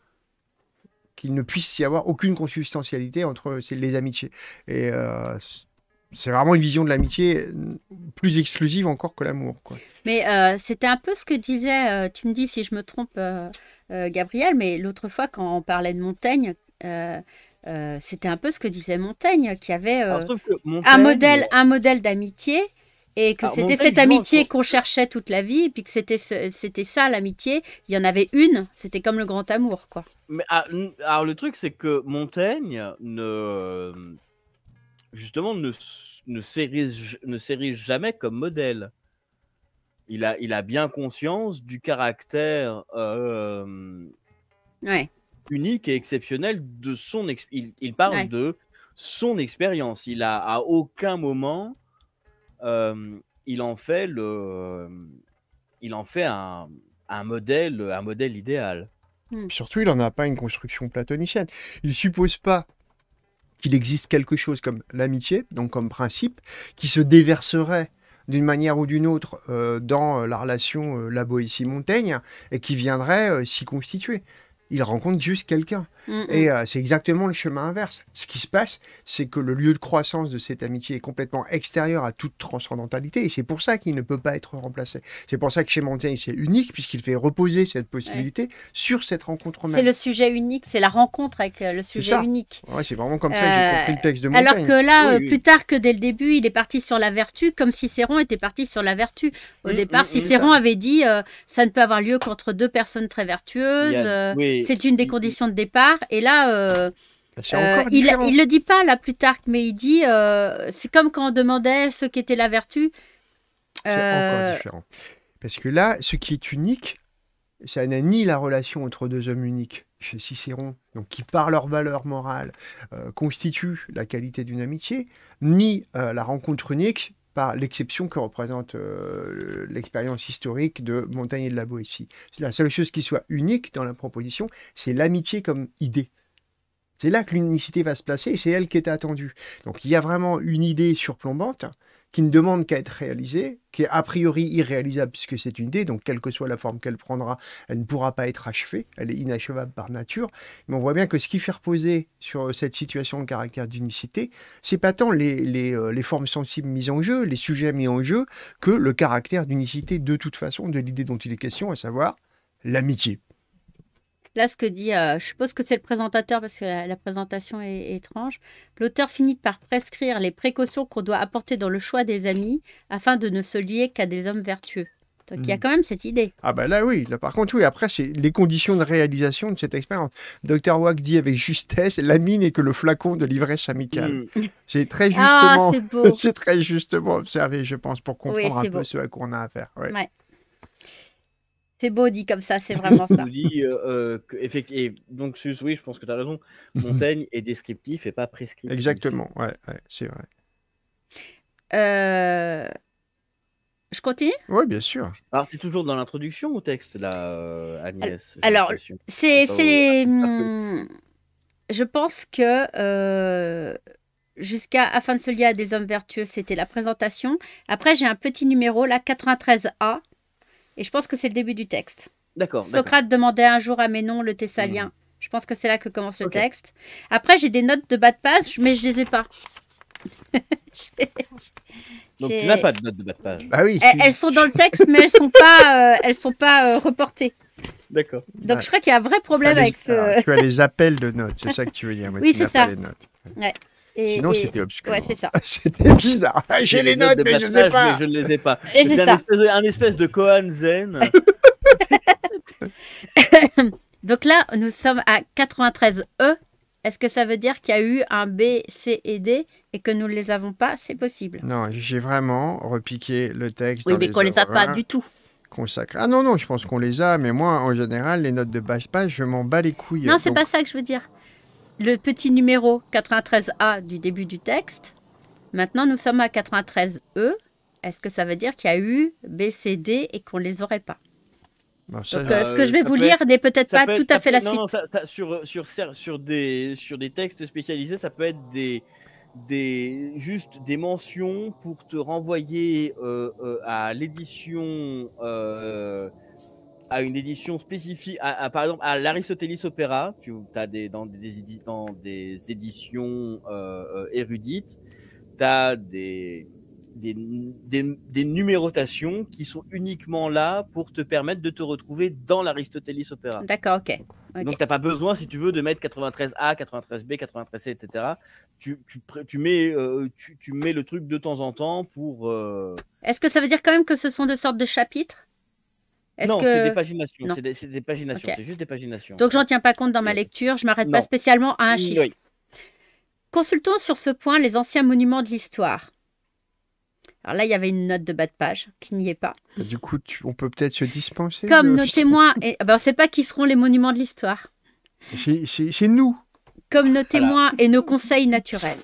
qu'il ne puisse y avoir aucune consubstantialité entre euh, les amitiés. Et euh, c'est vraiment une vision de l'amitié euh, plus exclusive encore que l'amour. Mais euh, c'était un peu ce que disait, euh, tu me dis si je me trompe, Gabriel, mais l'autre fois quand on parlait de Montaigne, c'était un peu ce que disait Montaigne, qui avait un modèle, un modèle d'amitié. Et que c'était cette amitié qu'on cherchait toute la vie, et puis que c'était c'était ça l'amitié. Il y en avait une, c'était comme le grand amour, quoi. Mais ah, alors le truc, c'est que Montaigne ne justement, ne, ne s'érige jamais comme modèle. Il a, il a bien conscience du caractère euh, unique et exceptionnel de son... il, parle de son expérience. Il a à aucun moment... Euh, il en fait le... Il en fait un, modèle, un modèle idéal. Hmm. Surtout, il n'en a pas une construction platonicienne. Il suppose pas qu'il existe quelque chose comme l'amitié, donc comme principe, qui se déverserait d'une manière ou d'une autre euh, dans euh, la relation euh, la Boétie-Montaigne et qui viendrait s'y constituer. Il rencontre juste quelqu'un. Et euh, c'est exactement le chemin inverse. Ce qui se passe, c'est que le lieu de croissance de cette amitié est complètement extérieur à toute transcendantalité. Et c'est pour ça qu'il ne peut pas être remplacé. C'est pour ça que chez Montaigne, c'est unique, puisqu'il fait reposer cette possibilité sur cette rencontre même. C'est le sujet unique, c'est la rencontre avec euh, le sujet unique. c'est vraiment comme ça que j'ai euh, compris le texte de Montaigne. Alors que là, plus tard que dès le début, il est parti sur la vertu, comme Cicéron était parti sur la vertu. Au mm, départ, mm, mm, Cicéron avait dit ça ne peut avoir lieu qu'entre deux personnes très vertueuses. C'est une des conditions de départ. Et là, euh, bah, euh, il ne le dit pas, la Plutarque, mais il dit euh, c'est comme quand on demandait ce qu'était la vertu. C'est Parce que là, ce qui est unique, ça n'a ni la relation entre deux hommes uniques chez Cicéron, donc qui par leur valeur morale constitue constituent la qualité d'une amitié, ni la rencontre unique par l'exception que représente euh, l'expérience historique de Montaigne et de la Boétie. La seule chose qui soit unique dans la proposition, c'est l'amitié comme idée. C'est là que l'unicité va se placer et c'est elle qui est attendue. Donc il y a vraiment une idée surplombante qui ne demande qu'à être réalisée, qui est a priori irréalisable puisque c'est une idée, donc quelle que soit la forme qu'elle prendra, elle ne pourra pas être achevée, elle est inachevable par nature. Mais on voit bien que ce qui fait reposer sur euh, cette situation de caractère d'unicité, c'est pas tant les, euh, les, formes sensibles mises en jeu, les sujets mis en jeu, que le caractère d'unicité de toute façon de l'idée dont il est question, à savoir l'amitié. Là, ce que dit, euh, je suppose que c'est le présentateur parce que la, présentation est, étrange. L'auteur finit par prescrire les précautions qu'on doit apporter dans le choix des amis afin de ne se lier qu'à des hommes vertueux. Donc il y a hmm. quand même cette idée. Ah ben là oui, par contre oui, après c'est les conditions de réalisation de cette expérience. Docteur Wack dit avec justesse, la mine n'est que le flacon de l'ivresse amicale. Hmm. Ah, c'est très justement, très justement observé, je pense, pour comprendre un peu ce à quoi on a affaire. C'est beau dit comme ça, c'est vraiment ça. Euh, euh, et donc, Sus, oui, je pense que tu as raison. Montaigne est descriptif et pas prescriptif. Exactement, ouais, c'est vrai. Euh, je continue Oui, bien sûr. Alors, tu toujours dans l'introduction au texte, là, Agnès Alors, c'est. Hum, je pense que jusqu'à Afin de se lier à des hommes vertueux, c'était la présentation. Après, j'ai un petit numéro, là, 93A, et je pense que c'est le début du texte. D'accord. Socrate demandait un jour à Ménon, le Thessalien. Mhm. Je pense que c'est là que commence le texte. Après, j'ai des notes de bas de page, mais je ne les ai pas. Donc tu n'as pas de notes de bas de page. Bah oui. Elles, sont dans le texte, mais elles sont pas, euh, elles sont pas euh, reportées. D'accord. Donc ah. je crois qu'il y a un vrai problème ah, avec ce. Ah, tu as les appels de notes, c'est ça que tu veux dire. oui, c'est ça. Pas notes. Sinon, c'était obscur. c'était bizarre. J'ai les, notes, mais, je je ne les ai pas. c'est un, espèce de Kohan Zen. Donc là, nous sommes à 93E. E. Est-ce que ça veut dire qu'il y a eu un B, C et D et que nous ne les avons pas C'est possible. Non, j'ai vraiment repiqué le texte. Oui, mais qu'on ne les a pas du tout. Consacré. Ah non, non, je pense qu'on les a, mais moi, en général, les notes de basse page, je m'en bats les couilles. Non, c'est pas ça que je veux dire le petit numéro 93A du début du texte. Maintenant, nous sommes à 93E. E. Est-ce que ça veut dire qu'il y a eu B, C, D et qu'on ne les aurait pas euh, ce que je vais vous lire n'est peut-être pas tout à fait la suite. Non, sur, des, textes spécialisés, ça peut être des, des, juste des mentions pour te renvoyer euh, euh, à l'édition à une édition spécifique, à, par exemple à l'Aristotelis Opera, tu as dans, des, des éditions euh, euh, érudites, tu as des, des, numérotations qui sont uniquement là pour te permettre de te retrouver dans l'Aristotelis Opera. D'accord, ok. Donc, tu n'as pas besoin, si tu veux, de mettre 93A, 93B, 93C, etc. Tu, mets, euh, tu, mets le truc de temps en temps pour. Est-ce que ça veut dire quand même que ce sont deux sortes de chapitres non, c'est des paginations. C'est juste des paginations. Donc, j'en tiens pas compte dans ma lecture. Je m'arrête pas spécialement à un chiffre. Consultons sur ce point les anciens monuments de l'histoire. Alors là, il y avait une note de bas de page qui n'y est pas. Bah, du coup, on peut peut-être se dispenser. Comme nos témoins, et, ah ben, on sait pas qui seront les monuments de l'histoire. C'est nous. Comme nos témoins et nos conseils naturels.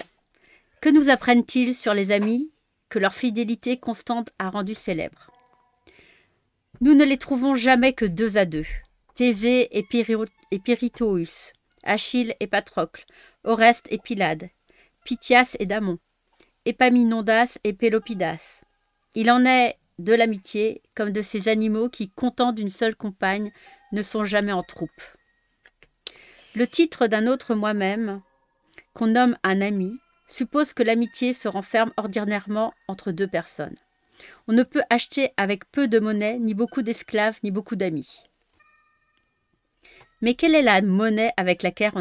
Que nous apprennent-ils sur les amis que leur fidélité constante a rendu célèbres nous ne les trouvons jamais que deux à deux. Thésée et, et Achille et Patrocle, Oreste et Pylade, Pythias et Damon, Epaminondas et Pélopidas. Il en est de l'amitié comme de ces animaux qui, contents d'une seule compagne, ne sont jamais en troupe. Le titre d'un autre moi-même, qu'on nomme un ami, suppose que l'amitié se renferme ordinairement entre deux personnes. On ne peut acheter avec peu de monnaie, ni beaucoup d'esclaves, ni beaucoup d'amis. Mais quelle est la monnaie avec laquelle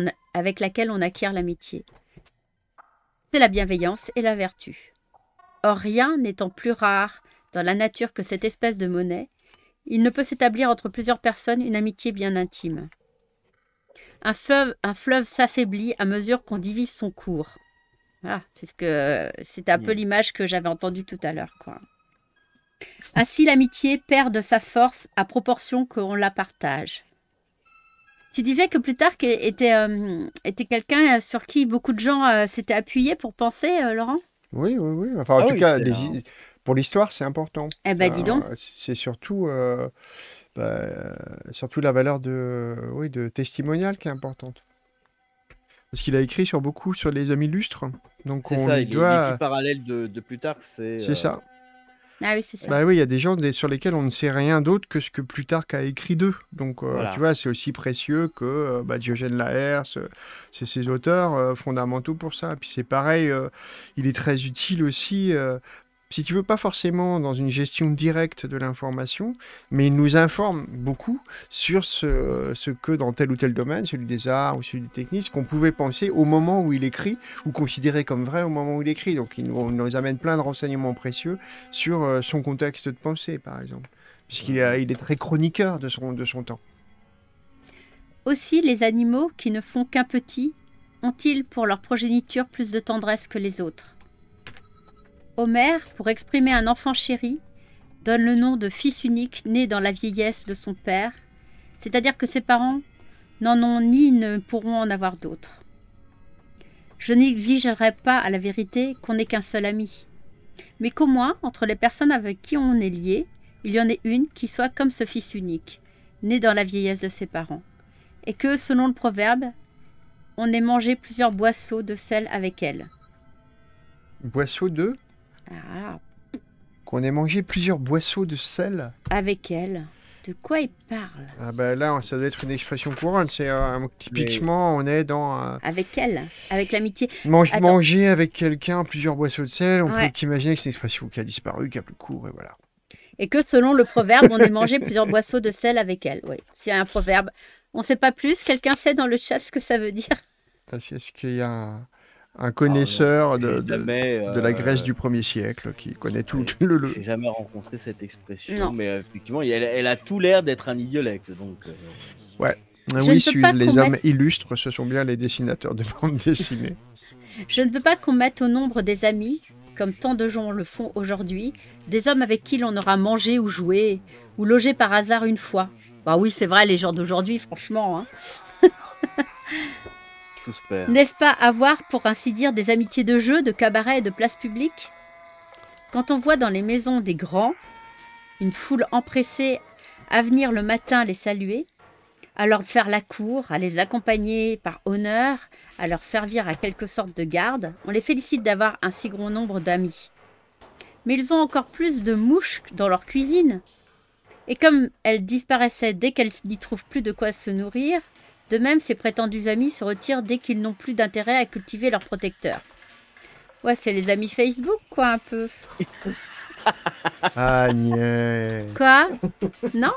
on, acquiert l'amitié C'est la bienveillance et la vertu. Or rien n'étant plus rare dans la nature que cette espèce de monnaie, il ne peut s'établir entre plusieurs personnes une amitié bien intime. Un fleuve, un fleuve s'affaiblit à mesure qu'on divise son cours. Voilà, c'est ce que c'est un peu l'image que j'avais entendue tout à l'heure, quoi. Ainsi, l'amitié perd de sa force à proportion qu'on la partage. Tu disais que Plutarque était, euh, était quelqu'un sur qui beaucoup de gens euh, s'étaient appuyés pour penser, euh, Laurent Oui, oui, oui. Enfin, en ah tout cas, hein. pour l'histoire, c'est important. Eh ben, dis donc. C'est surtout, bah, surtout la valeur de, oui, de testimonial qui est importante parce qu'il a écrit sur beaucoup sur les hommes illustres. Donc on ça, il doit... parallèle de, de Plutarque, c'est. C'est ça. Ah bah oui, il y a des gens sur lesquels on ne sait rien d'autre que ce que Plutarque a écrit d'eux. Donc, euh, tu vois, c'est aussi précieux que euh, bah, Diogène Laërce, euh, c'est ses auteurs fondamentaux pour ça. Puis c'est pareil, il est très utile aussi si tu veux, pas forcément dans une gestion directe de l'information, mais il nous informe beaucoup sur ce, que dans tel ou tel domaine, celui des arts ou celui des techniques, qu'on pouvait penser au moment où il écrit ou considérer comme vrai au moment où il écrit. Donc il nous, amène plein de renseignements précieux sur euh, son contexte de pensée, par exemple, puisqu'il il est très chroniqueur de son temps. Aussi, les animaux qui ne font qu'un petit ont-ils pour leur progéniture plus de tendresse que les autres Homer, pour exprimer un enfant chéri, donne le nom de fils unique né dans la vieillesse de son père, c'est-à-dire que ses parents n'en ont ni ne pourront en avoir d'autres. Je n'exigerai pas à la vérité qu'on n'ait qu'un seul ami, mais qu'au moins, entre les personnes avec qui on est lié, il y en ait une qui soit comme ce fils unique, né dans la vieillesse de ses parents, et que, selon le proverbe, on ait mangé plusieurs boisseaux de sel avec elle. Boisseaux de ah. Qu'on ait mangé plusieurs boisseaux de sel Avec elle. De quoi il parle Ah ben là, ça doit être une expression courante. C'est euh, typiquement, on est dans. Euh, avec elle, avec l'amitié. Mange, manger avec quelqu'un plusieurs boisseaux de sel. On peut imaginer que c'est une expression qui a disparu, qui a plus cours, et voilà. Et que selon le proverbe, on ait mangé plusieurs boisseaux de sel avec elle. Oui, s'il un proverbe, on ne sait pas plus. Quelqu'un sait dans le chat ce que ça veut dire Est-ce qu'il y a un connaisseur ah, de, de, la Grèce euh, du premier siècle qui connaît tout le. Je n'ai jamais rencontré cette expression, mais euh, effectivement, elle, a tout l'air d'être un idiolecte. Donc, euh, Ouais. oui, les hommes illustres, ce sont bien les dessinateurs de bande dessinée. Je ne veux pas qu'on mette au nombre des amis, comme tant de gens le font aujourd'hui, des hommes avec qui l'on aura mangé ou joué, ou logé par hasard une fois. Bah oui, c'est vrai, les gens d'aujourd'hui, franchement. Hein. N'est-ce pas avoir, pour ainsi dire, des amitiés de jeu, de cabaret et de place publique Quand on voit dans les maisons des grands une foule empressée à venir le matin les saluer, à leur faire la cour, à les accompagner par honneur, à leur servir à quelque sorte de garde, on les félicite d'avoir un si grand nombre d'amis. Mais ils ont encore plus de mouches dans leur cuisine. Et comme elles disparaissaient dès qu'elles n'y trouvent plus de quoi se nourrir, de même, ces prétendus amis se retirent dès qu'ils n'ont plus d'intérêt à cultiver leur protecteur. Ouais, c'est les amis Facebook, quoi, un peu. ah, Quoi Non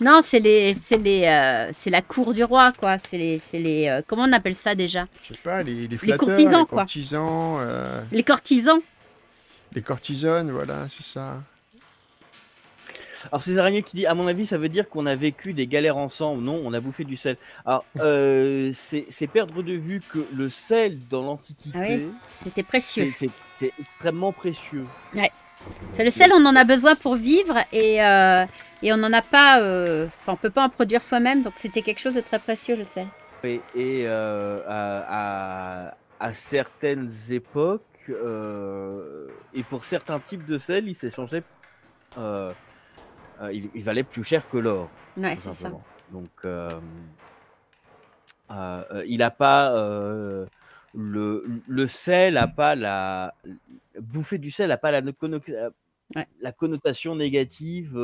Non, c'est les, c'est les, euh, c'est la cour du roi, quoi. C'est les, euh, comment on appelle ça déjà Je sais pas, les, les, les courtisans, les Courtisans, euh. Les courtisans. Les courtisanes, voilà, c'est ça. Alors, ces araignées qui dit, à mon avis, ça veut dire qu'on a vécu des galères ensemble. Non, on a bouffé du sel. Alors, euh, c'est perdre de vue que le sel dans ah l'Antiquité. c'était précieux. C'est extrêmement précieux. Ouais. C'est le sel, on en a besoin pour vivre et, euh, et on n'en a pas. Euh, enfin, on peut pas en produire soi-même, donc c'était quelque chose de très précieux, le sel. Et, à, certaines époques, et pour certains types de sel, il s'est changé... Euh, il, valait plus cher que l'or. Ouais, c'est ça. Donc, euh, euh, il n'a pas. le, sel n'a pas la. Bouffer du sel n'a pas la, la connotation négative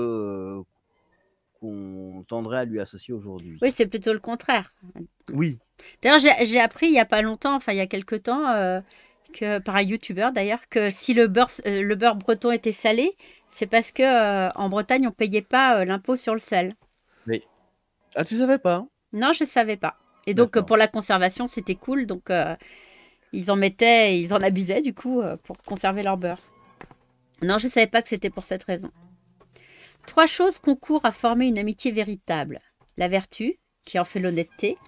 qu'on tendrait à lui associer aujourd'hui. Oui, c'est plutôt le contraire. Oui. D'ailleurs, j'ai appris il n'y a pas longtemps, enfin il y a quelques temps, que, par un youtubeur d'ailleurs, que si le beurre, le beurre breton était salé, c'est parce que euh, en Bretagne, on payait pas euh, l'impôt sur le sel. Oui. Ah, tu savais pas hein Non, je savais pas. Et donc pour la conservation, c'était cool. Donc euh, ils en mettaient, ils en abusaient du coup pour conserver leur beurre. Non, je savais pas que c'était pour cette raison. Trois choses concourent à former une amitié véritable la vertu, qui en fait l'honnêteté,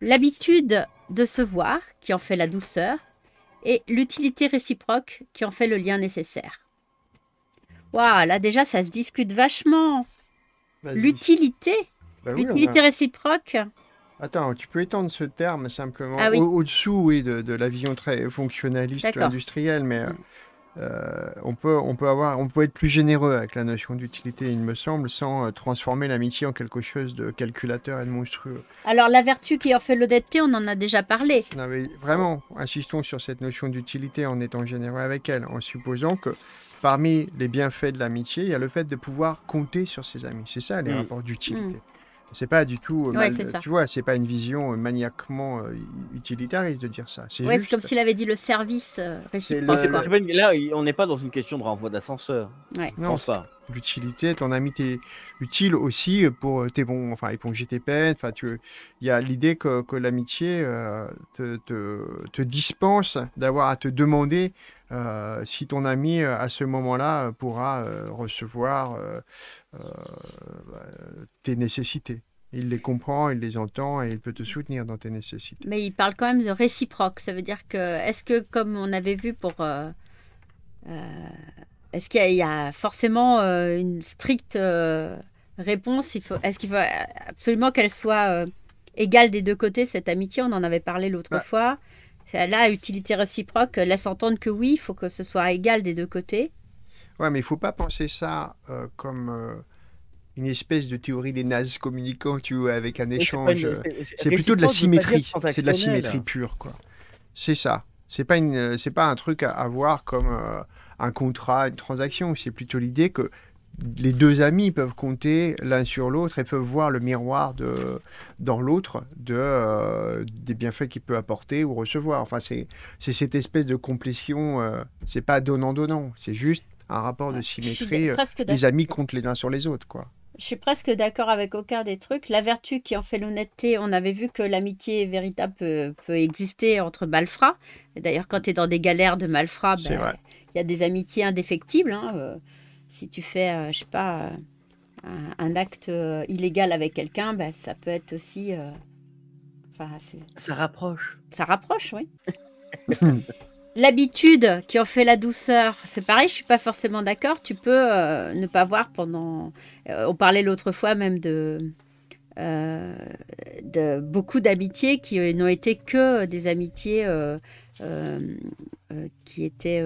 l'habitude de se voir, qui en fait la douceur, et l'utilité réciproque, qui en fait le lien nécessaire. Waouh, là déjà, ça se discute vachement. L'utilité bah L'utilité réciproque Attends, tu peux étendre ce terme simplement ah au-dessous, de, la vision très fonctionnaliste industrielle, mais euh, mm. Euh, on, peut, on, peut avoir, on peut être plus généreux avec la notion d'utilité, il me semble, sans euh, transformer l'amitié en quelque chose de calculateur et de monstrueux. Alors la vertu qui en fait l'honnêteté, on en a déjà parlé. vraiment, insistons sur cette notion d'utilité en étant généreux avec elle, en supposant que parmi les bienfaits de l'amitié, il y a le fait de pouvoir compter sur ses amis. C'est ça, les mm. rapports d'utilité. Mm. C'est pas du tout. Euh, euh, tu vois, c'est pas une vision euh, maniaquement utilitariste de dire ça. C'est comme s'il avait dit le service réciproque. Là, on n'est pas dans une question de renvoi d'ascenseur. Non, ça l'utilité, Ton ami, utile aussi pour euh, tes bons, enfin éponger tes peines. Enfin, tu, il y a l'idée que, que l'amitié euh, te, te, te, dispense d'avoir à te demander euh, si ton ami à ce moment-là pourra recevoir bah, tes nécessités. Il les comprend, il les entend et il peut te soutenir dans tes nécessités. Mais il parle quand même de réciproque. Ça veut dire que, est-ce que comme on avait vu pour est-ce qu'il y, a forcément euh, une stricte euh, réponse Est-ce qu'il faut euh, absolument qu'elle soit égale des deux côtés, cette amitié On en avait parlé l'autre bah. fois. Là, utilité réciproque laisse entendre que oui, il faut que ce soit égal des deux côtés. Ouais, mais il ne faut pas penser ça comme une espèce de théorie des nazes communicants, tu avec un échange. C'est plutôt de la symétrie. C'est de la symétrie pure, quoi. C'est ça. C'est pas une, euh, c'est pas un truc à, avoir comme euh, un contrat, une transaction. C'est plutôt l'idée que les deux amis peuvent compter l'un sur l'autre et peuvent voir le miroir de, dans l'autre de, euh, des bienfaits qu'il peut apporter ou recevoir. Enfin, c'est, cette espèce de complétion. c'est pas donnant-donnant. C'est juste un rapport de symétrie. Les amis comptent les uns sur les autres, quoi. Je suis presque d'accord avec aucun des trucs. La vertu qui en fait l'honnêteté, on avait vu que l'amitié véritable peut, exister entre malfrats. d'ailleurs, quand tu es dans des galères de malfrats, ben, il y a des amitiés indéfectibles. Hein. Euh, si tu fais, je euh, je sais pas, euh, un, acte illégal avec quelqu'un, ben, ça peut être aussi. ça rapproche. Ça rapproche, oui. l'habitude qui en fait la douceur, c'est pareil, je suis pas forcément d'accord. Tu peux euh, ne pas voir pendant. Euh, on parlait l'autre fois même de. Euh, de beaucoup d'amitiés qui n'ont été que des amitiés qui étaient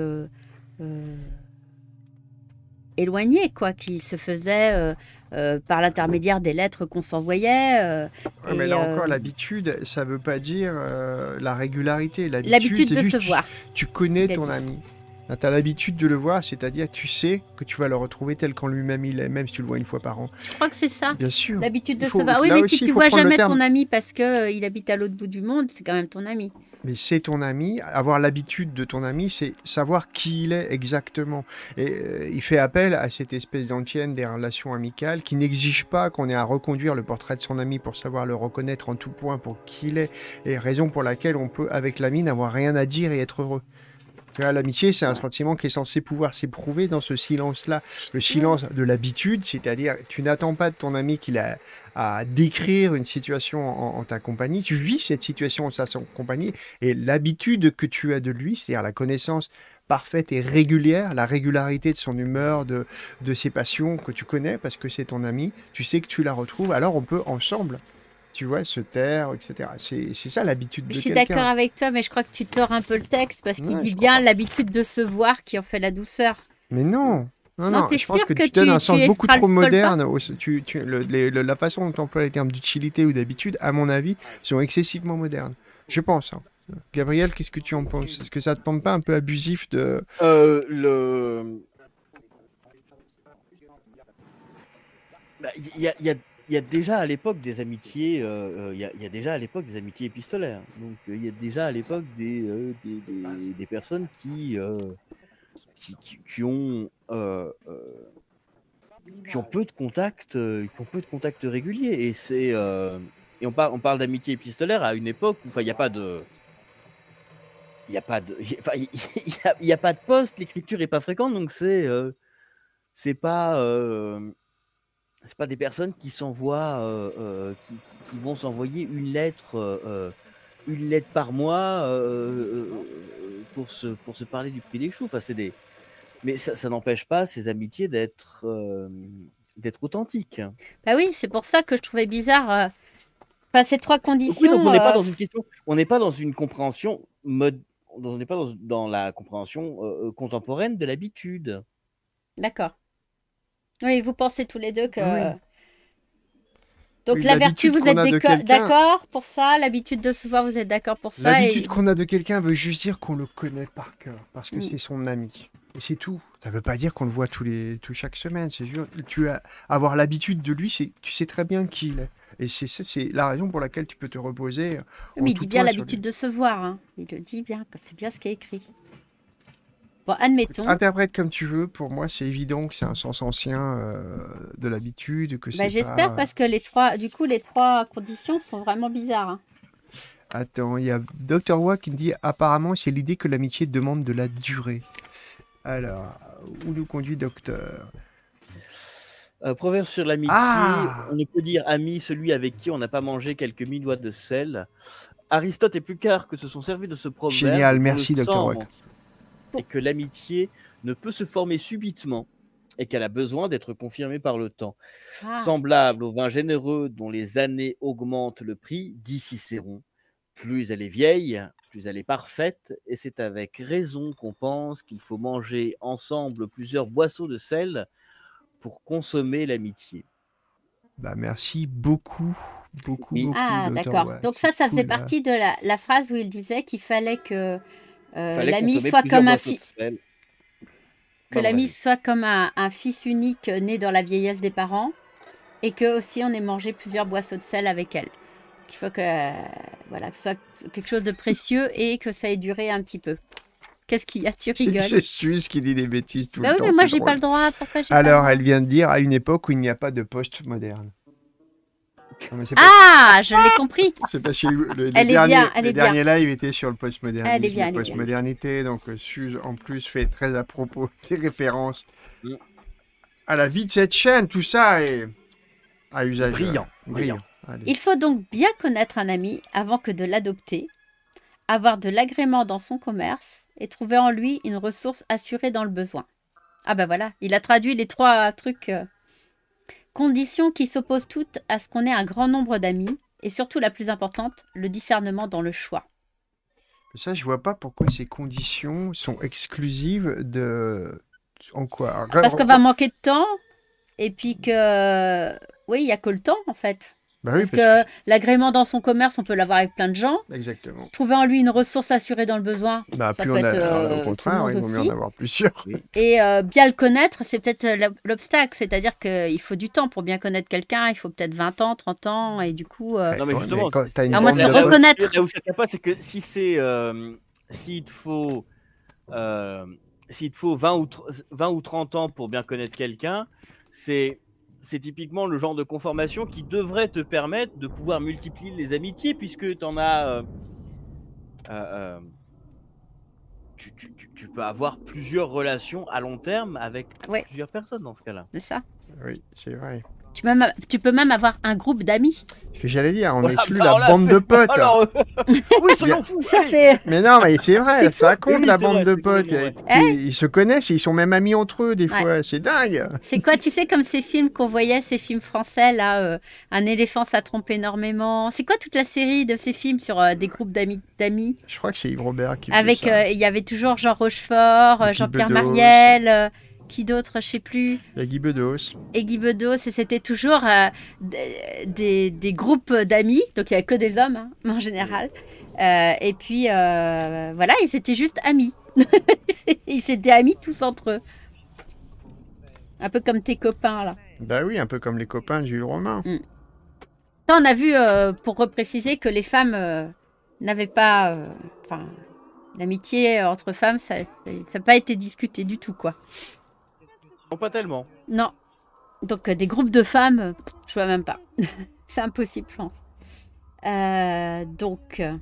éloignées, quoi, qui se faisaient euh, par l'intermédiaire des lettres qu'on s'envoyait. Euh, mais là euh, encore, l'habitude, ça ne veut pas dire la régularité. L'habitude de se voir. Tu connais ton ami. Tu as l'habitude de le voir, c'est-à-dire tu sais que tu vas le retrouver tel qu'en lui-même il est, même si tu le vois une fois par an. Je crois que c'est ça. Bien sûr. L'habitude de se voir. Oui, mais si tu vois jamais ton ami parce qu'il il habite à l'autre bout du monde, c'est quand même ton ami mais c'est ton ami. Avoir l'habitude de ton ami, c'est savoir qui il est exactement. Et euh, il fait appel à cette espèce d'antienne des relations amicales qui n'exige pas qu'on ait à reconduire le portrait de son ami pour savoir le reconnaître en tout point pour qui il est, et raison pour laquelle on peut, avec l'ami, n'avoir rien à dire et être heureux. L'amitié, c'est un sentiment qui est censé pouvoir s'éprouver dans ce silence-là, le mmh. silence de l'habitude, c'est-à-dire tu n'attends pas de ton ami qu'il a à décrire une situation en, ta compagnie, tu vis cette situation en sa compagnie, et l'habitude que tu as de lui, c'est-à-dire la connaissance parfaite et régulière, la régularité de son humeur, de ses passions que tu connais parce que c'est ton ami, tu sais que tu la retrouves, alors on peut ensemble tu vois, se taire, etc. C'est ça l'habitude de Je suis d'accord avec toi, mais je crois que tu tords un peu le texte parce qu'il dit bien l'habitude de se voir qui en fait la douceur. Mais non non, non, non je pense que, tu donnes un sens beaucoup trop moderne. la façon dont tu emploies les termes d'utilité ou d'habitude, à mon avis, sont excessivement modernes. Je pense. Hein. Gabriel, qu'est-ce que tu en penses Est-ce que ça te tombe pas un peu abusif de... Euh, le... Bah, il y, a y a déjà à l'époque des amitiés, il euh, euh, y, a, y, a déjà à l'époque des amitiés épistolaires. Donc il euh, y a déjà à l'époque des, des, des, personnes qui, euh, qui, ont qui ont peu de contacts, qui ont peu de contacts réguliers. Et c'est et on parle on parle d'amitié épistolaire à une époque où enfin il n'y a pas de il n'y a pas de il y a, a, pas de poste, l'écriture est pas fréquente, donc c'est c'est pas c'est pas des personnes qui s'envoient, euh, euh, qui, vont s'envoyer une lettre, euh, une lettre par mois pour se pour se parler du prix des choux. Enfin, des, mais ça, n'empêche pas ces amitiés d'être d'être authentiques. Bah oui, c'est pour ça que je trouvais bizarre. ces trois conditions. on n'est pas une on n'est pas dans une compréhension mode, on n'est pas dans, dans, la compréhension contemporaine de l'habitude. D'accord. Oui, vous pensez tous les deux que. Donc la vertu, vous êtes d'accord pour ça L'habitude de se voir, vous êtes d'accord pour ça L'habitude qu'on a de quelqu'un veut juste dire qu'on le connaît par cœur, parce que mm. c'est son ami. Et c'est tout. Ça ne veut pas dire qu'on le voit tous les, tous chaque semaine. C'est sûr. Tu as, avoir l'habitude de lui, c'est, tu sais très bien qui il est. Et c'est, la raison pour laquelle tu peux te reposer. Euh, mais il dit bien l'habitude de se voir. Hein. Il le dit bien, c'est bien ce qui est écrit admettons. Interprète comme tu veux. Pour moi, c'est évident que c'est un sens ancien euh, de l'habitude. que bah, J'espère parce que les trois, du coup, les trois conditions sont vraiment bizarres. Hein. Attends, il y a Dr. Watt qui me dit apparemment, c'est l'idée que l'amitié demande de la durée. Alors, où nous conduit Docteur euh, Proverbe sur l'amitié ah on ne peut dire ami celui avec qui on n'a pas mangé quelques mille de sel. Aristote et Plutarque que se sont servis de ce proverbe. Génial, merci Docteur Watt et que l'amitié ne peut se former subitement et qu'elle a besoin d'être confirmée par le temps. Ah. Semblable au vin généreux dont les années augmentent le prix, dit Cicéron, plus elle est vieille, plus elle est parfaite, et c'est avec raison qu'on pense qu'il faut manger ensemble plusieurs boisseaux de sel pour consommer l'amitié. Bah merci beaucoup, beaucoup, Ah d'accord. Donc ça, ça faisait hein. partie de la, phrase où il disait qu'il fallait que euh, soit comme un fils. Que l'ami soit comme un, fils unique euh, né dans la vieillesse des parents et que aussi on ait mangé plusieurs boisseaux de sel avec elle. Il faut que voilà que ce soit quelque chose de précieux et que ça ait duré un petit peu. Qu'est-ce qu'il y a Tu rigoles C'est suis qui dit des bêtises tout le bah oui, temps. Mais moi, j'ai pas le droit. Pourquoi Alors, elle vient de dire à une époque où il n'y a pas de poste moderne ah, je l'ai ah compris. C'est parce que le, dernier derniers, bien, sur le postmodernisme, la postmodernité. Donc euh, Suze en plus fait très à propos des références mm. à la vie de cette chaîne. Tout ça est à usage euh, brillant. brillant. Il faut donc bien connaître un ami avant que de l'adopter, avoir de l'agrément dans son commerce et trouver en lui une ressource assurée dans le besoin. Ah ben voilà, il a traduit les trois trucs. Euh, Conditions qui s'opposent toutes à ce qu'on ait un grand nombre d'amis, et surtout la plus importante, le discernement dans le choix. Ça, je vois pas pourquoi ces conditions sont exclusives de. En quoi Parce qu'on va manquer de temps, et puis que. Oui, il n'y a que le temps, en fait. Bah parce, que, l'agrément dans son commerce, on peut l'avoir avec plein de gens. Exactement. Trouver en lui une ressource assurée dans le besoin. Bah, ça plus on a, être, euh, euh au il en avoir Et euh, bien le connaître, c'est peut-être euh, l'obstacle. C'est-à-dire qu'il faut du temps pour bien connaître quelqu'un. Il faut peut-être 20 ans, 30 ans. Et du coup. Euh... Non, mais justement, à reconnaître. pas, c'est que si c'est. S'il te faut. S'il faut 20 ou, 20 ou 30 ans pour bien connaître quelqu'un, c'est c'est typiquement le genre de conformation qui devrait te permettre de pouvoir multiplier les amitiés, puisque euh, euh, euh, tu en as. tu, peux avoir plusieurs relations à long terme avec plusieurs personnes dans ce cas-là. C'est ça. Oui, c'est vrai. Tu peux, même, avoir un groupe d'amis. Ce que j'allais dire, on plus bah la bande de potes. Euh, oui, fous. Mais non, mais c'est vrai, ça compte la bande de potes. Ils, se connaissent et ils sont même amis entre eux des fois. C'est dingue. C'est quoi, tu sais, comme ces films qu'on voyait, ces films français, là, euh, Un éléphant, ça trompe énormément. C'est quoi toute la série de ces films sur euh, des groupes d'amis d'amis Je crois que c'est Yves Robert qui. Avec, il y avait toujours Jean Rochefort, Jean-Pierre Marielle qui d'autre, je sais plus. Et Guy Bedos. Et Guy Bedos, et c'était toujours euh, des, groupes d'amis, donc il n'y avait que des hommes hein, en général. Euh, et puis euh, voilà, ils étaient juste amis. ils étaient amis tous entre eux. Un peu comme tes copains là. Bah oui, un peu comme les copains de Jules Romain. Mm. On a vu, pour repréciser, que les femmes n'avaient pas. Enfin, l'amitié entre femmes, ça n'a pas été discuté du tout, quoi. Non, pas tellement. Non. Donc euh, des groupes de femmes, je vois même pas. c'est impossible, je pense. Euh, donc... Euh,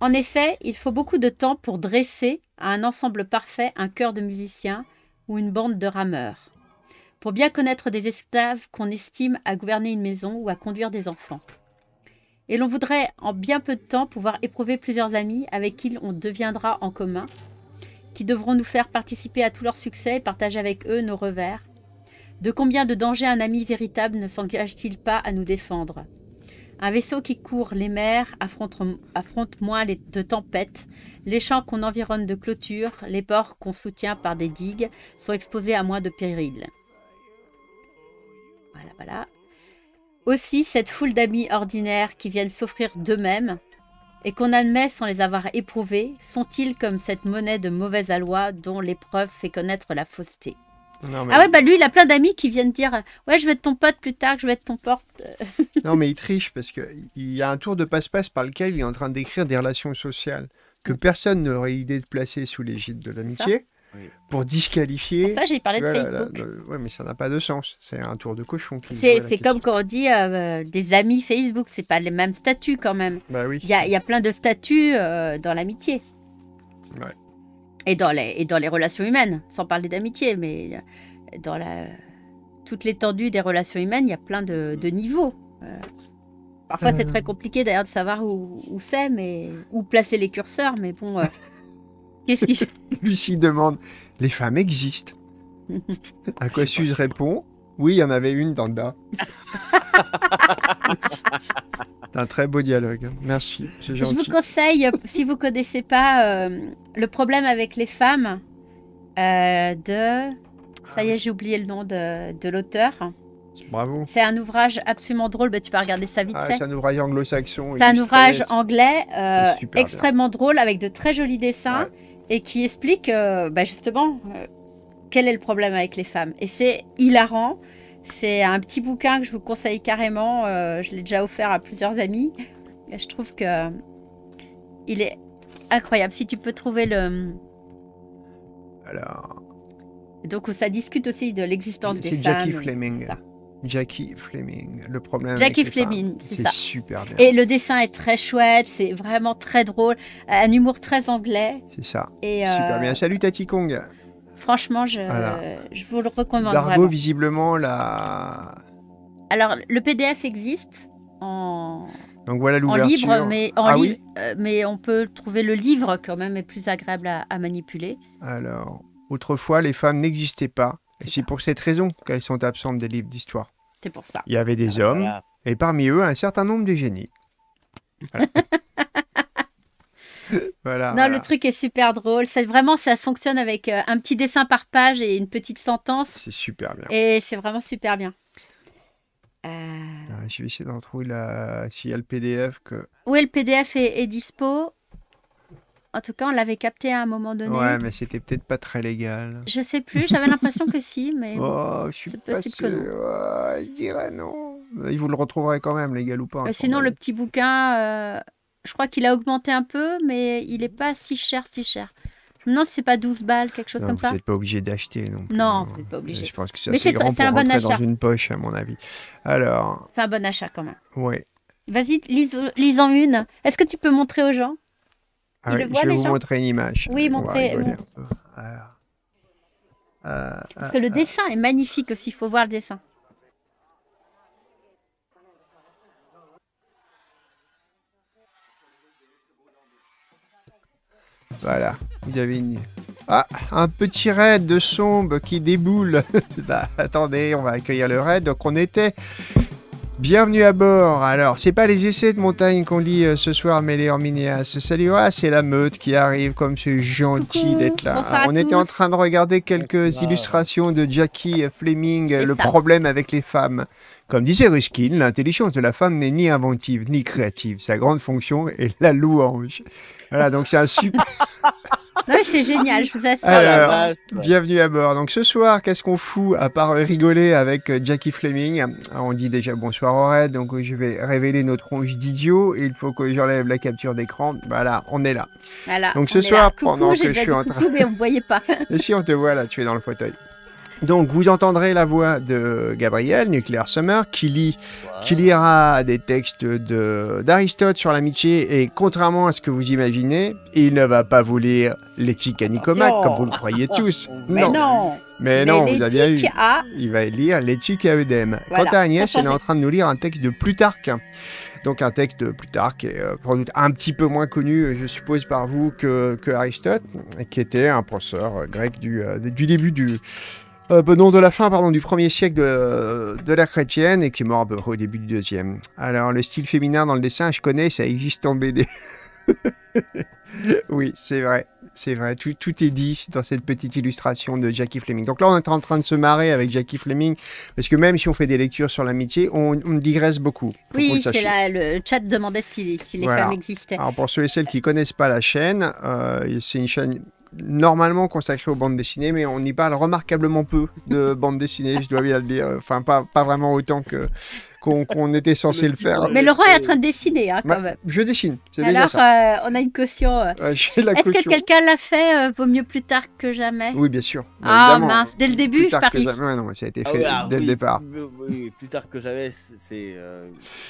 en effet, il faut beaucoup de temps pour dresser à un ensemble parfait un chœur de musiciens ou une bande de rameurs. Pour bien connaître des esclaves qu'on estime à gouverner une maison ou à conduire des enfants. Et l'on voudrait en bien peu de temps pouvoir éprouver plusieurs amis avec qui on deviendra en commun qui devront nous faire participer à tous leurs succès et partager avec eux nos revers De combien de dangers un ami véritable ne s'engage-t-il pas à nous défendre Un vaisseau qui court les mers affronte, moins les, de tempêtes, les champs qu'on environne de clôtures, les ports qu'on soutient par des digues sont exposés à moins de périls. Voilà, voilà. Aussi, cette foule d'amis ordinaires qui viennent s'offrir d'eux-mêmes, et qu'on admet sans les avoir éprouvés, sont-ils comme cette monnaie de mauvaise aloi dont l'épreuve fait connaître la fausseté Ah ouais, bah lui, il a plein d'amis qui viennent dire Ouais, je vais être ton pote plus tard, je vais être ton porte. non, mais il triche parce qu'il y a un tour de passe-passe par lequel il est en train d'écrire des relations sociales que mm. personne n'aurait idée de placer sous l'égide de l'amitié pour disqualifier. Pour ça, j'ai parlé de Facebook. Oui, mais ça n'a pas de sens. C'est un tour de cochon. C'est comme quand on dit euh, euh, des amis Facebook, c'est pas les mêmes statuts quand même. Bah oui. Il y a, plein de statuts euh, dans l'amitié. Ouais. Et dans, les, et dans les relations humaines, sans parler d'amitié, mais dans la, toute l'étendue des relations humaines, il y a plein de, niveaux. parfois, c'est très compliqué d'ailleurs de savoir où, où c'est, mais où placer les curseurs, mais bon. Qu'est-ce Lucie demande Les femmes existent. à quoi Suze répond Oui, il y en avait une dans C'est un très beau dialogue. Hein. Merci. Je vous conseille, si vous connaissez pas euh, le problème avec les femmes, euh, de. Ça y est, j'ai oublié le nom de, l'auteur. Bravo. C'est un ouvrage absolument drôle, bah, tu peux regarder ça vite ah, C'est un ouvrage anglo-saxon. C'est un ouvrage anglais euh, extrêmement drôle avec de très jolis dessins et qui explique euh, bah, justement euh, quel est le problème avec les femmes. Et c'est hilarant. C'est un petit bouquin que je vous conseille carrément. Euh, je l'ai déjà offert à plusieurs amis. Et je trouve que il est incroyable. Si tu peux trouver le. Alors. Donc ça discute aussi de l'existence des femmes. C'est Jackie Fleming. Jackie Fleming. Le problème. Jackie Fleming, c'est ça. super bien. Et le dessin est très chouette, c'est vraiment très drôle, un humour très anglais. C'est ça. Et euh, super bien. Salut Tati Kong. Franchement, je, vous le recommande. vraiment. visiblement, la. Alors, le PDF existe en. Donc voilà libre, mais, ah euh, mais on peut trouver le livre quand même, est plus agréable à manipuler. Alors, autrefois, les femmes n'existaient pas. Et c'est pour cette raison qu'elles sont absentes des livres d'histoire. C'est pour ça. Il y avait des ah, hommes, et parmi eux, un certain nombre de génies. Voilà. non, le truc est super drôle. C'est vraiment, ça fonctionne avec euh, un petit dessin par page et une petite sentence. C'est super bien. Et c'est vraiment super bien. Euh, ah, je vais essayer d'en trouver la... s'il y a le PDF. Que... Oui, le PDF est, est dispo. En tout cas, on l'avait capté à un moment donné. Ouais, mais c'était peut-être pas très légal. Je sais plus, j'avais l'impression que si, mais. Oh, je suis pas sûr. je dirais non. Vous le retrouverez quand même, légal ou pas. Euh, hein, sinon, le petit bouquin, euh, je crois qu'il a augmenté un peu, mais il n'est pas si cher, si cher. Non, c'est pas 12 balles, quelque chose comme ça. Vous n'êtes pas obligé d'acheter non Non, hein. vous n'êtes pas obligé. Je pense que c'est assez pour un bon achat. dans une poche, à mon avis. Alors. C'est un bon achat quand même. Oui. Vas-y, lis, lis en une. Est-ce que tu peux montrer aux gens ah je, vais vous montrer une image. Oui, montrez. Euh, euh, Parce que le euh, dessin est magnifique aussi, il faut voir le dessin. Voilà, vous avez Ah, un petit raid de sombre qui déboule. Bah, attendez, on va accueillir le raid. Donc on était Bienvenue à bord. Alors, c'est pas les essais de montagne qu'on lit euh, ce soir, mais les Herminias. Salut, ah, c'est la meute qui arrive, comme c'est gentil d'être là. on était en train de regarder quelques illustrations de Jackie Fleming, le problème avec les femmes. Comme disait Ruskin, l'intelligence de la femme n'est ni inventive ni créative. Sa grande fonction est la louange. Voilà, donc c'est un super. Non, c'est génial, je vous assure. Alors, ah, bienvenue à bord. Donc ce soir, qu'est-ce qu'on fout à part rigoler avec euh, Jackie Fleming ah, On dit déjà bonsoir au donc euh, je vais révéler notre ronge d'idiot. Il faut que j'enlève la capture d'écran. Voilà, on est là. Voilà, donc ce soir, pendant que je suis en train... mais on voyait pas. Et si on te voit là, tu es dans le fauteuil. Donc vous entendrez la voix de Gabriel Nuclear Summer qui lira des textes d'Aristote sur l'amitié et contrairement à ce que vous imaginez, il ne va pas vous lire l'éthique à Nicomac comme vous le croyez tous. Mais non. Mais, non, vous À... Il va lire l'éthique à Eudème. Quant à Agnès, elle est en train de nous lire un texte de Plutarque. Donc un texte de Plutarque, euh, doute un petit peu moins connu, euh, je suppose, par vous que, Aristote, qui était un penseur euh, grec du début du, euh, benon non, de la fin pardon, du premier siècle de, de l'ère chrétienne et qui est mort à peu près au début du deuxième. Alors, le style féminin dans le dessin, je connais, ça existe en BD. oui, c'est vrai, c'est vrai. Tout, tout, est dit dans cette petite illustration de Jackie Fleming. Donc là, on est en train de se marrer avec Jackie Fleming, parce que même si on fait des lectures sur l'amitié, on, digresse beaucoup. Oui, c'est là, le chat demandait si, les femmes existaient. Alors pour ceux et celles qui connaissent pas la chaîne, euh, c'est une chaîne normalement consacré aux bandes dessinées, mais on y parle remarquablement peu de bandes dessinées, je dois bien le dire. Enfin, pas, pas vraiment autant que qu'on était censé le faire. Mais le roi est en train de euh, dessiner, hein, quand même. Je dessine. Alors, ça. Euh, on a une caution. Euh. Est-ce que quelqu'un l'a fait Vaut mieux plus tard que jamais Oui, bien sûr. ah mince, dès le début, plus je parie. Que jamais. Non, ça a été ah fait ah dès le départ. plus tard que jamais, c'est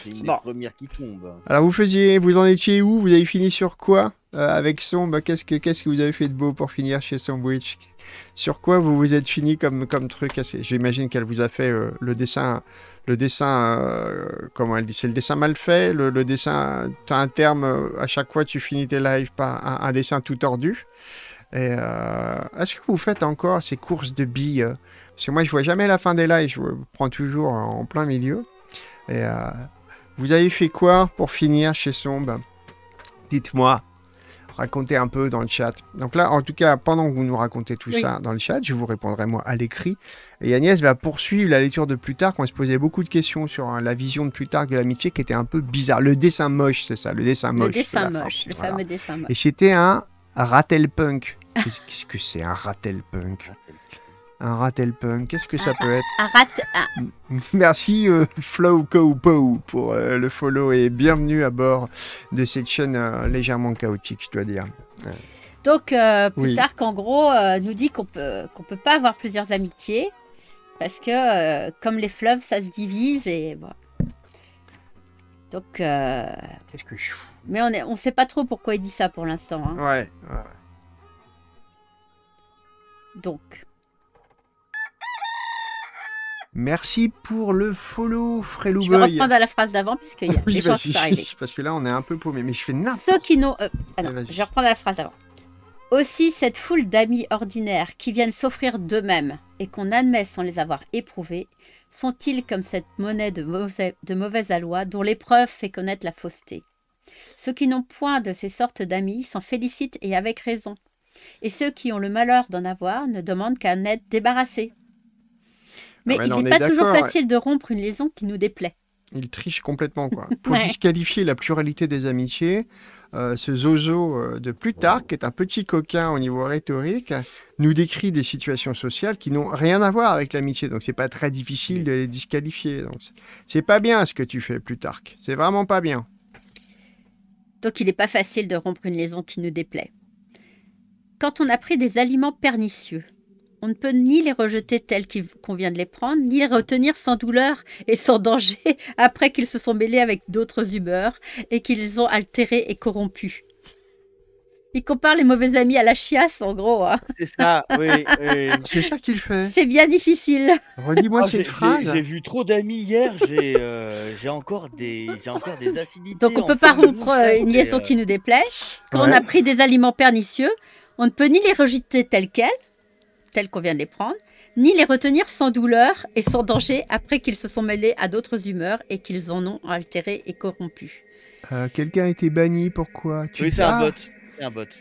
une première des premières qui tombe. Alors, vous faisiez, vous en étiez où Vous avez fini sur quoi avec son Qu'est-ce que vous avez fait de beau pour finir chez Sombridge sur quoi vous vous êtes fini comme, comme truc J'imagine qu'elle vous a fait euh, le dessin, le dessin, euh, comment elle dit C'est le dessin mal fait Le, dessin, tu as un terme, euh, à chaque fois tu finis tes lives par un, dessin tout tordu. Et est-ce que vous faites encore ces courses de billes Parce que moi, je vois jamais la fin des lives, je prends toujours en plein milieu. Et vous avez fait quoi pour finir chez Sombre Dites-moi raconter un peu dans le chat. Donc là, en tout cas, pendant que vous nous racontez tout ça dans le chat, je vous répondrai moi à l'écrit. Et Agnès va poursuivre la lecture de plus Plutarque. On se posait beaucoup de questions sur hein, la vision de Plutarque de l'amitié qui était un peu bizarre. Le dessin moche, c'est ça, le dessin moche. Le dessin moche, le fameux dessin moche. Et j'étais un rattle Qu'est-ce que c'est un rattle punk un Rattelpunk, qu'est-ce que ça peut être Un rat. Merci euh, Flow pour euh, le follow et bienvenue à bord de cette chaîne euh, légèrement chaotique, je dois dire. Euh. Donc, Plutarque, tard, en gros, nous dit qu'on peut, qu'on peut pas avoir plusieurs amitiés parce que, comme les fleuves, ça se divise et. Bon. Donc. Qu'est-ce que je fous Mais on est... ne on sait pas trop pourquoi il dit ça pour l'instant. Hein. ouais. Donc. Merci pour le follow, Frélou Je vais reprendre à la phrase d'avant puisque y a des bah, Parce que là, on est un peu paumé, mais je fais n'importe Ceux qui n'ont... reprends la phrase d'avant. Aussi, cette foule d'amis ordinaires qui viennent s'offrir d'eux-mêmes et qu'on admet sans les avoir éprouvés, sont-ils comme cette monnaie de, mauvais, de mauvaise aloi dont l'épreuve fait connaître la fausseté Ceux qui n'ont point de ces sortes d'amis s'en félicitent et avec raison. Et ceux qui ont le malheur d'en avoir ne demandent qu'à en être débarrassés ah Mais il n'est pas toujours facile de rompre une liaison qui nous déplaît. Il triche complètement, Pour disqualifier la pluralité des amitiés, euh, ce zozo euh, de Plutarque, qui est un petit coquin au niveau rhétorique, nous décrit des situations sociales qui n'ont rien à voir avec l'amitié. Donc, ce n'est pas très difficile de les disqualifier. Donc, c'est pas bien ce que tu fais, Plutarque. C'est vraiment pas bien. Donc, il n'est pas facile de rompre une liaison qui nous déplaît. Quand on a pris des aliments pernicieux, on ne peut ni les rejeter tels qu'il convient de les prendre, ni les retenir sans douleur et sans danger après qu'ils se sont mêlés avec d'autres humeurs et qu'ils ont altéré et corrompu. Il compare les mauvais amis à la chiasse, en gros. Hein. C'est ça, oui. C'est ça qu'il fait. C'est bien difficile. Relis-moi ah, cette phrase. J'ai vu trop d'amis hier, j'ai euh, encore, des, encore des acidités. Donc on ne peut pas rompre euh, une liaison qui nous déplaît. Quand on a pris des aliments pernicieux, on ne peut ni les rejeter tels quels, tels qu'on vient de les prendre, ni les retenir sans douleur et sans danger après qu'ils se sont mêlés à d'autres humeurs et qu'ils en ont altéré et corrompu. Euh, quelqu'un a été banni, pourquoi tu Oui, c'est un bot.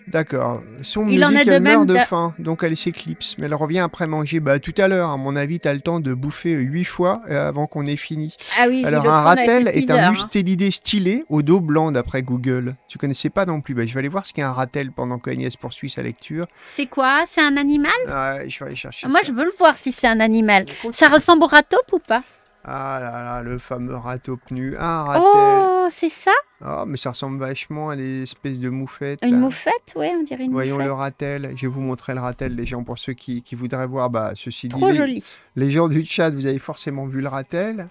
D'accord. son Il en de meurt de faim, donc elle s'éclipse, mais elle revient après manger. Bah tout à l'heure, à mon avis, tu as le temps de bouffer huit fois euh, avant qu'on ait fini. Ah Alors un ratel est un mustélidé stylé au dos blanc d'après Google. Tu connaissais pas non plus. Bah, je vais aller voir ce qu'est un ratel pendant qu'Agnès poursuit sa lecture. C'est quoi C'est un animal je vais aller chercher. Moi, je veux le voir si c'est un animal. Ça ressemble au ratop ou pas ah là là, le fameux râteau pnu. Ah, ratel. Oh, c'est ça Oh, mais ça ressemble vachement à des espèces de moufettes. Une moufette, ouais, on dirait une Voyons le ratel. Je vais vous montrer le ratel, les gens, pour ceux qui, voudraient voir. Bah, ceci dit, Les, gens du chat, vous avez forcément vu le ratel.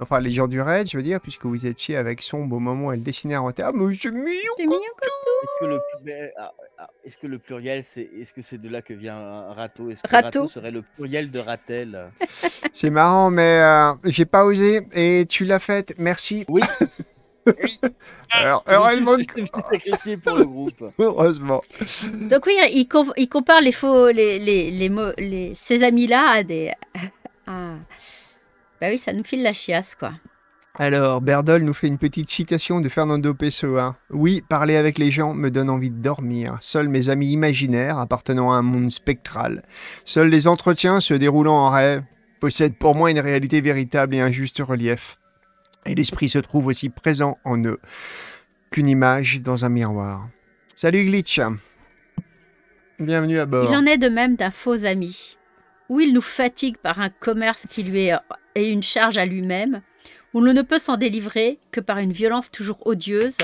Enfin, les gens du raid, je veux dire, puisque vous êtes étiez avec son au moment où elle dessinait un ratel. Ah, mais c'est mignon, C'est mignon comme le plus bel... Ah, ah, est-ce que le pluriel, c'est est-ce que c'est de là que vient râteau Est-ce que serait le pluriel de ratel C'est marrant, mais euh, j'ai pas osé et tu l'as faite. Merci. Oui. Alors, heureusement. Je suis sacrifié pour le groupe. heureusement. Donc oui, il, compare les faux, les, les, les, mots, ces amis-là à des. Ben Bah oui, ça nous file la chiasse, quoi. Alors, Berdol nous fait une petite citation de Fernando Pessoa. Oui, parler avec les gens me donne envie de dormir. Seuls mes amis imaginaires appartenant à un monde spectral, seuls les entretiens se déroulant en rêve, possèdent pour moi une réalité véritable et un juste relief. Et l'esprit se trouve aussi présent en eux qu'une image dans un miroir. Salut Glitch Bienvenue à bord. Il en est de même d'un faux ami. Où il nous fatigue par un commerce qui lui est une charge à lui-même, où l'on ne peut s'en délivrer que par une violence toujours odieuse,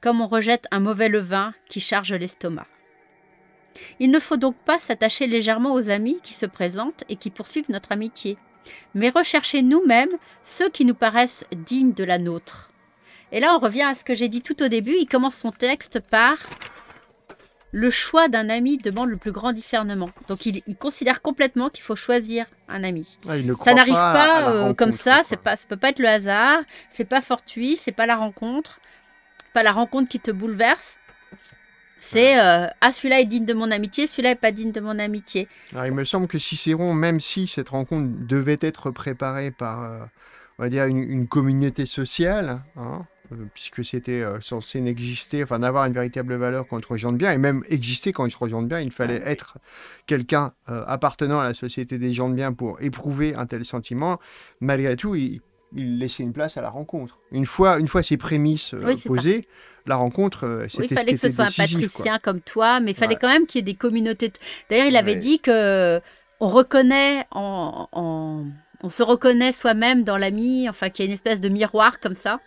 comme on rejette un mauvais levain qui charge l'estomac. Il ne faut donc pas s'attacher légèrement aux amis qui se présentent et qui poursuivent notre amitié, mais rechercher nous-mêmes ceux qui nous paraissent dignes de la nôtre. Et là, on revient à ce que j'ai dit tout au début, il commence son texte par le choix d'un ami demande le plus grand discernement. Donc il, considère complètement qu'il faut choisir un ami. Ah, ça n'arrive pas, euh, comme ça, c'est pas, peut pas être le hasard, c'est pas fortuit, c'est pas la rencontre, pas la rencontre qui te bouleverse. C'est euh, ah celui-là est digne de mon amitié, celui-là est pas digne de mon amitié. Ah, il me semble que Cicéron, même si cette rencontre devait être préparée par euh, on va dire une, communauté sociale, hein, euh, puisque c'était euh, censé n'exister, enfin n'avoir une véritable valeur quand gens rejoint de bien, et même exister quand il rejoint de bien, il fallait ah être quelqu'un euh, appartenant à la société des gens de bien pour éprouver un tel sentiment. Malgré tout, il laissait une place à la rencontre. Une fois, une fois ces prémices posées, la rencontre, c'était oui, il fallait que ce soit un patricien comme toi, mais il fallait quand même qu'il y ait des communautés. D'ailleurs, il avait dit que on reconnaît on se reconnaît soi-même dans l'ami, enfin qu'il y a une espèce de miroir comme ça.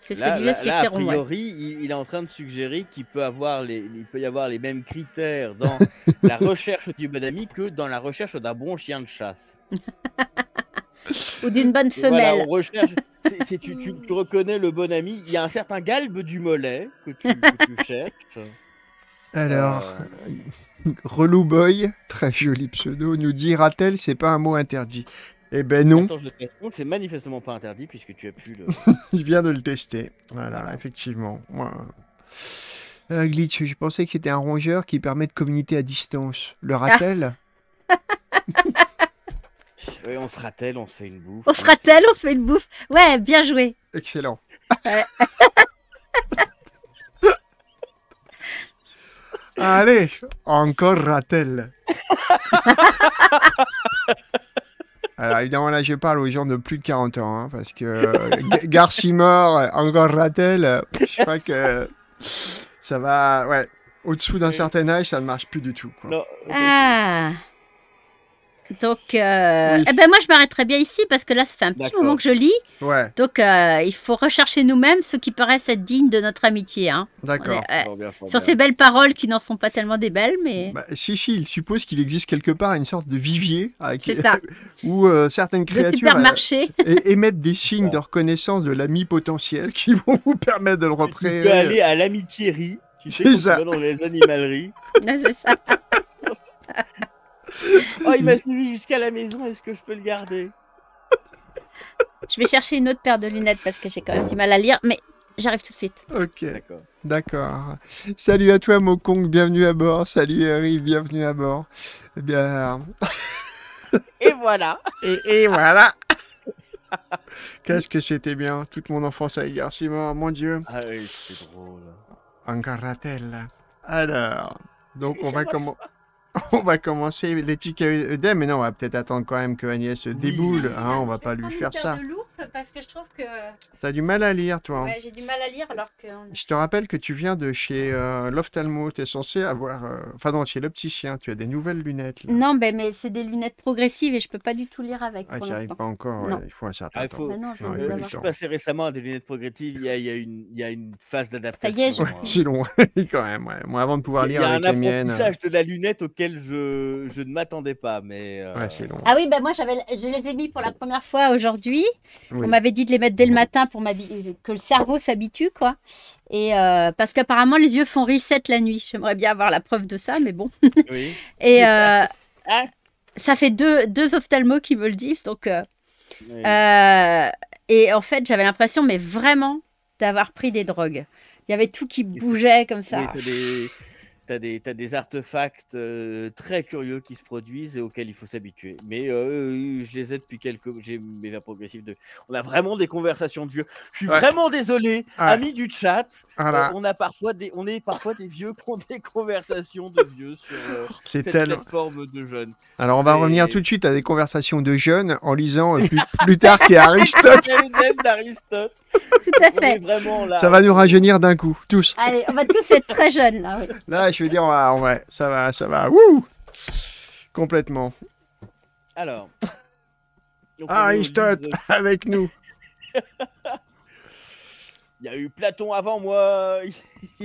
C'est ce là, que disait A priori, il, est en train de suggérer qu'il peut, avoir les, il peut y avoir les mêmes critères dans la recherche du bon ami que dans la recherche d'un bon chien de chasse. Ou d'une bonne femelle. Voilà, on recherche, tu, reconnais le bon ami. Il y a un certain galbe du mollet que tu, cherches. Alors, Relouboy, euh. Relou Boy, très joli pseudo, nous dira-t-elle, c'est pas un mot interdit. Eh ben non. c'est manifestement pas interdit puisque tu as pu le. je viens de le tester. Voilà, effectivement. Euh, glitch, je pensais que c'était un rongeur qui permet de communiquer à distance. Le ah. ratel Oui, on se ratel, on se fait une bouffe. On se ratel, on se fait une bouffe. Ouais, bien joué. Excellent. Allez, encore ratel. Alors évidemment là je parle aux gens de plus de 40 ans hein, parce que euh, Garcimore, encore Ratel, euh, je crois que ça va ouais, au-dessous d'un certain âge ça ne marche plus du tout quoi. ah. Donc, euh, eh ben moi, je m'arrêterai bien ici parce que là, ça fait un petit moment que je lis. Donc, euh, il faut rechercher nous-mêmes ce qui paraît être digne de notre amitié. Hein. D'accord. Euh, sur ces belles paroles qui n'en sont pas tellement des belles, mais. Bah, si, si, il suppose qu'il existe quelque part une sorte de vivier avec... ça. où certaines créatures émettent des signes de reconnaissance de l'ami potentiel qui vont vous permettre de le reprendre. Tu peux aller à l'amitiérie, tu sais, ça. dans les animaleries. c'est ça. Oh, il m'a suivi jusqu'à la maison, est-ce que je peux le garder Je vais chercher une autre paire de lunettes parce que j'ai quand même du mal à lire, mais j'arrive tout de suite. Ok, d'accord. Salut à toi, Mokong, bienvenue à bord. Salut, Harry, bienvenue à bord. Eh bien. et voilà Et, voilà Qu'est-ce que c'était bien, toute mon enfance à Garcimore, mon Dieu. Ah oui, c'est drôle. Encore Alors, donc on va commencer. on va commencer les tickets e mais non, on va peut-être attendre quand même que Agnès se déboule. Hein, on va pas lui faire ça. parce que je trouve que. T'as du mal à lire, toi. Hein. Ouais, j'ai du mal à lire alors que. Je te rappelle que tu viens de chez euh, Tu es censé avoir. Euh, enfin, non, chez l'opticien. Tu as des nouvelles lunettes. Non, ben, mais c'est des lunettes progressives et je peux pas du tout lire avec. Ah, arrive pas encore. Il faut un certain temps. je, suis passé récemment à des lunettes progressives. Il y a, il une... phase d'adaptation. Ça y est, je... c'est hein. long, quand même. Moi, avant de pouvoir lire avec les miennes. Il y a un apprentissage de la lunette auquel je, ne m'attendais pas. Mais, euh, ah oui, bah moi j'avais, je les ai mis pour la première fois aujourd'hui. On m'avait dit de les mettre dès le matin pour que le cerveau s'habitue, quoi. Et euh, parce qu'apparemment les yeux font reset la nuit. J'aimerais bien avoir la preuve de ça, mais bon. Oui. Et euh, ah. ça fait deux, deux ophtalmos qui me le disent. Donc, et en fait, j'avais l'impression, mais vraiment, d'avoir pris des drogues. Il y avait tout qui bougeait comme ça tu as, des artefacts euh, très curieux qui se produisent et auxquels il faut s'habituer. Mais euh, euh, je les ai depuis quelques. J'ai mes vers progressifs de. On a vraiment des conversations de vieux. Je suis vraiment désolé, amis du chat. Ah on, a parfois des... on est parfois des vieux qui ont des conversations de vieux sur cette plateforme de jeunes. Alors on va revenir tout de suite à des conversations de jeunes en lisant plus, plus, tard qu'est Aristote. d'Aristote. Tout à fait. ça va nous rajeunir d'un coup, tous. Allez, on va tous être très jeunes là. je veux dire, on ça va, ça va, wouh, complètement. Alors. Aristote avec nous. Il y a eu Platon avant moi.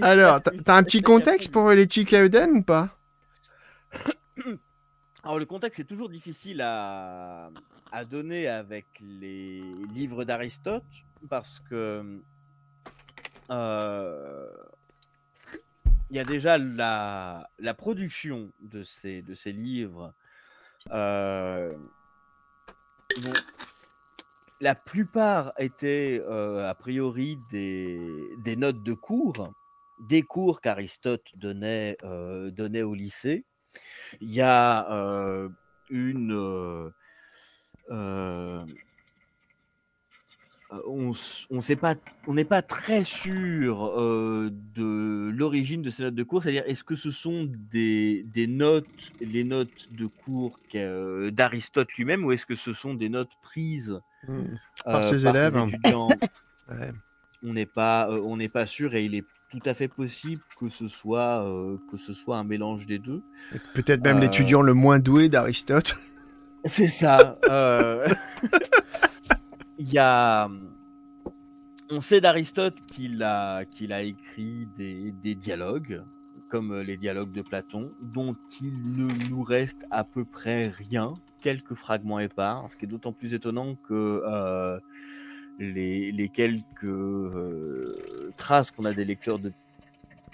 Alors, t'as un petit contexte pour les Euden ou pas Alors, le contexte C'est toujours difficile à, à donner avec les livres d'Aristote parce que euh, il y a déjà la, la, production de ces, de ces livres. Euh, la plupart étaient euh, a priori des, notes de cours, des cours qu'Aristote donnait, donnait au lycée. Il y a une euh, on n'est pas, très sûr euh, de l'origine de ces notes de cours, c'est-à-dire est-ce que ce sont des, notes, les notes de cours euh, d'Aristote lui-même, ou est-ce que ce sont des notes prises mmh. par ses élèves On n'est pas, on pas sûr, et il est tout à fait possible que ce soit, que ce soit un mélange des deux. Peut-être même l'étudiant le moins doué d'Aristote. C'est ça. il y a. On sait d'Aristote qu'il a, a écrit des, dialogues, comme euh, les dialogues de Platon, dont il ne nous reste à peu près rien, quelques fragments épars, ce qui est d'autant plus étonnant que euh, les, quelques euh, traces qu'on a des lecteurs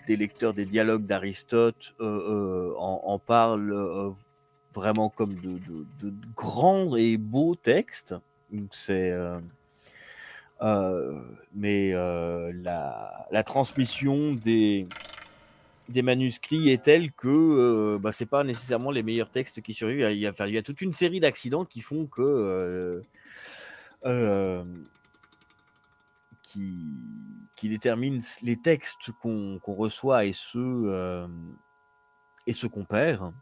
des lecteurs des dialogues d'Aristote en, parlent vraiment comme de, grands et beaux textes. Euh, euh, mais euh, la, transmission des, des manuscrits est telle que bah, ce n'est pas nécessairement les meilleurs textes qui survivent. Il y a, toute une série d'accidents qui font que qui, qui détermine les textes qu'on reçoit et ceux, ceux qu'on perd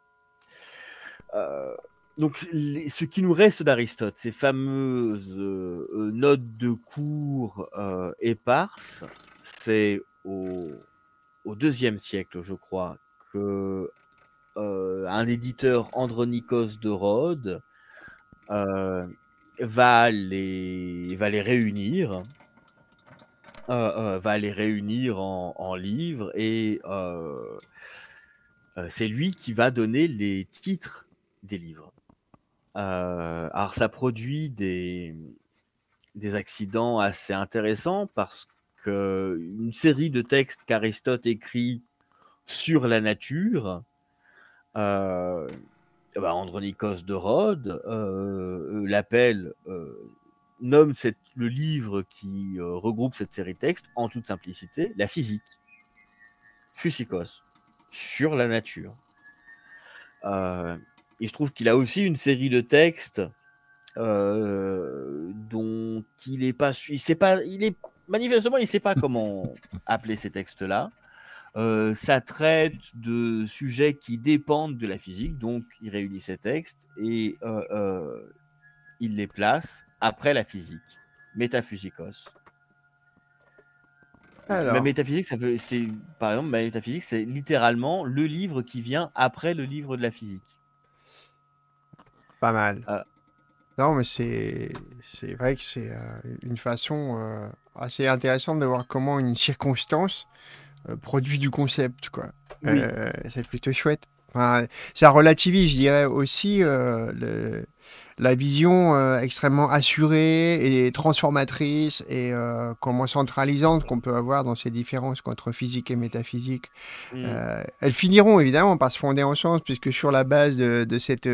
donc, ce qui nous reste d'Aristote, ces fameuses euh, euh, notes de cours euh, éparses, c'est au, deuxième siècle, je crois, que un éditeur Andronikos de Rhodes va les, va les réunir. va les réunir en livres et c'est lui qui va donner les titres des livres. Euh, alors ça produit des, des accidents assez intéressants parce qu'une série de textes qu'Aristote écrit sur la nature, euh, eh ben, Andronikos de Rhodes euh, l'appelle, euh, nomme le livre qui euh, regroupe cette série de textes en toute simplicité la physique, Physikos, sur la nature. Il se trouve qu'il a aussi une série de textes euh, dont il est pas, il sait pas, il est manifestement, il sait pas comment appeler ces textes-là. Euh, ça traite de sujets qui dépendent de la physique, donc il réunit ces textes et euh, il les place après la physique, métaphysicos. Alors. métaphysique, ça veut, c'est par exemple, métaphysique, c'est littéralement le livre qui vient après le livre de la physique. Pas mal. Euh. Non, mais c'est vrai que c'est euh, une façon euh, assez intéressante de voir comment une circonstance produit du concept. quoi. c'est plutôt chouette. ça relativise, je dirais, aussi le, la vision extrêmement assurée et transformatrice et comment centralisante qu'on peut avoir dans ces différences entre physique et métaphysique. Mm. elles finiront évidemment par se fonder en sens, puisque sur la base de, de cette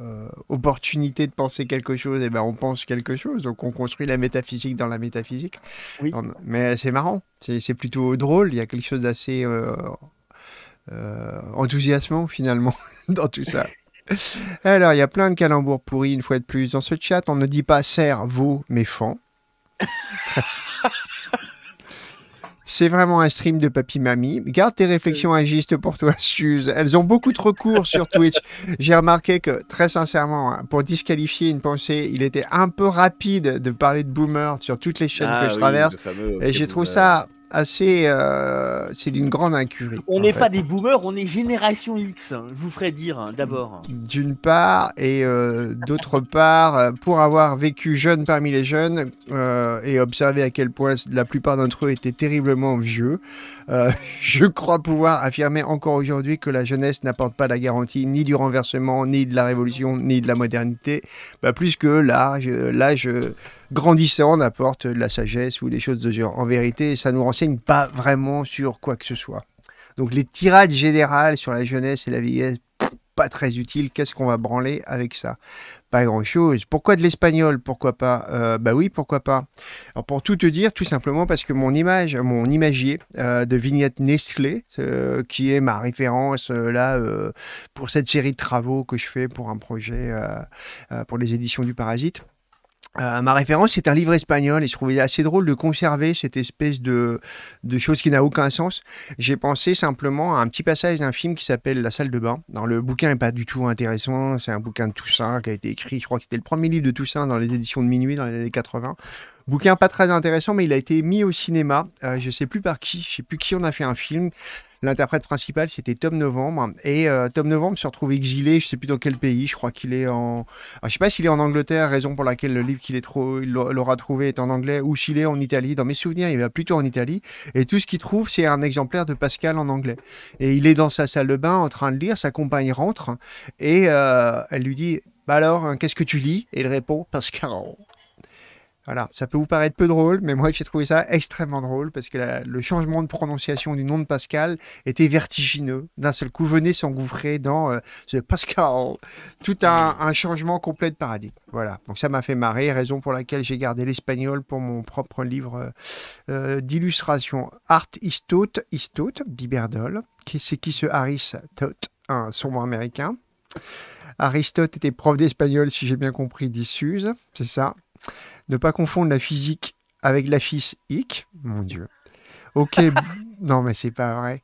euh, opportunité de penser quelque chose, et eh ben on pense quelque chose. Donc on construit la métaphysique dans la métaphysique. mais c'est marrant, c'est plutôt drôle. Il y a quelque chose d'assez euh, euh, enthousiasmant finalement dans tout ça. Alors il y a plein de calembours pourris une fois de plus dans ce chat. On ne dit pas serre, veau, mais C'est vraiment un stream de papy mamie. Garde tes réflexions agistes pour toi, Suze. Elles ont beaucoup trop recours sur Twitch. J'ai remarqué que, très sincèrement, hein, pour disqualifier une pensée, il était un peu rapide de parler de boomer sur toutes les chaînes ah que je traverse. et j'ai trouvé ça assez. Euh, c'est d'une grande incurie. On n'est pas des boomers, on est génération X, je vous ferai dire hein, d'abord. D'une part, et euh, d'autre part, euh, pour avoir vécu jeune parmi les jeunes et observé à quel point la plupart d'entre eux étaient terriblement vieux, je crois pouvoir affirmer encore aujourd'hui que la jeunesse n'apporte pas la garantie ni du renversement, ni de la révolution, ni de la modernité, bah, plus que l'âge grandissant, on apporte de la sagesse ou des choses de genre. En vérité, ça ne nous renseigne pas vraiment sur quoi que ce soit. Donc les tirades générales sur la jeunesse et la vieillesse, pas très utiles. Qu'est-ce qu'on va branler avec ça Pas grand-chose. Pourquoi de l'espagnol Pourquoi pas euh, Bah oui, pourquoi pas Alors pour tout te dire, tout simplement parce que mon image, mon imagier euh, de vignette Nestlé, euh, qui est ma référence euh, là pour cette série de travaux que je fais pour un projet pour les éditions du Parasite. Euh, ma référence, c'est un livre espagnol et je trouvais assez drôle de conserver cette espèce de, de chose qui n'a aucun sens. J'ai pensé simplement à un petit passage d'un film qui s'appelle La salle de bain. Dans le bouquin n'est pas du tout intéressant, c'est un bouquin de Toussaint qui a été écrit, je crois que c'était le premier livre de Toussaint dans les éditions de minuit dans les années 80. Bouquin pas très intéressant, mais il a été mis au cinéma. Je euh, je sais plus par qui, je sais plus qui on a fait un film. L'interprète principal, c'était Tom Novembre. Et euh, Tom Novembre se retrouve exilé, je sais plus dans quel pays. Je crois qu'il est en. Ah, je sais pas s'il est en Angleterre, raison pour laquelle le livre qu'il est trop... l'aura trouvé est en anglais, ou s'il est en Italie. Dans mes souvenirs, il va plutôt en Italie. Et tout ce qu'il trouve, c'est un exemplaire de Pascal en anglais. Et il est dans sa salle de bain en train de lire. Sa compagne rentre et euh, elle lui dit Bah alors, hein, qu'est-ce que tu lis Et il répond Pascal. Voilà, ça peut vous paraître peu drôle, mais moi j'ai trouvé ça extrêmement drôle parce que le changement de prononciation du nom de Pascal était vertigineux. D'un seul coup, venait s'engouffrer dans euh, ce Pascal. Tout un, changement complet de paradigme. Voilà, donc ça m'a fait marrer, raison pour laquelle j'ai gardé l'espagnol pour mon propre livre euh, euh, d'illustration. Art Istot, Istot, d'Iberdol, qui, c'est qui ce Harris un sombre américain. Aristote était prof d'espagnol, si j'ai bien compris, d'Issuse, c'est ça ne pas confondre la physique avec la physique. Mon Dieu. Ok, non, mais c'est pas vrai.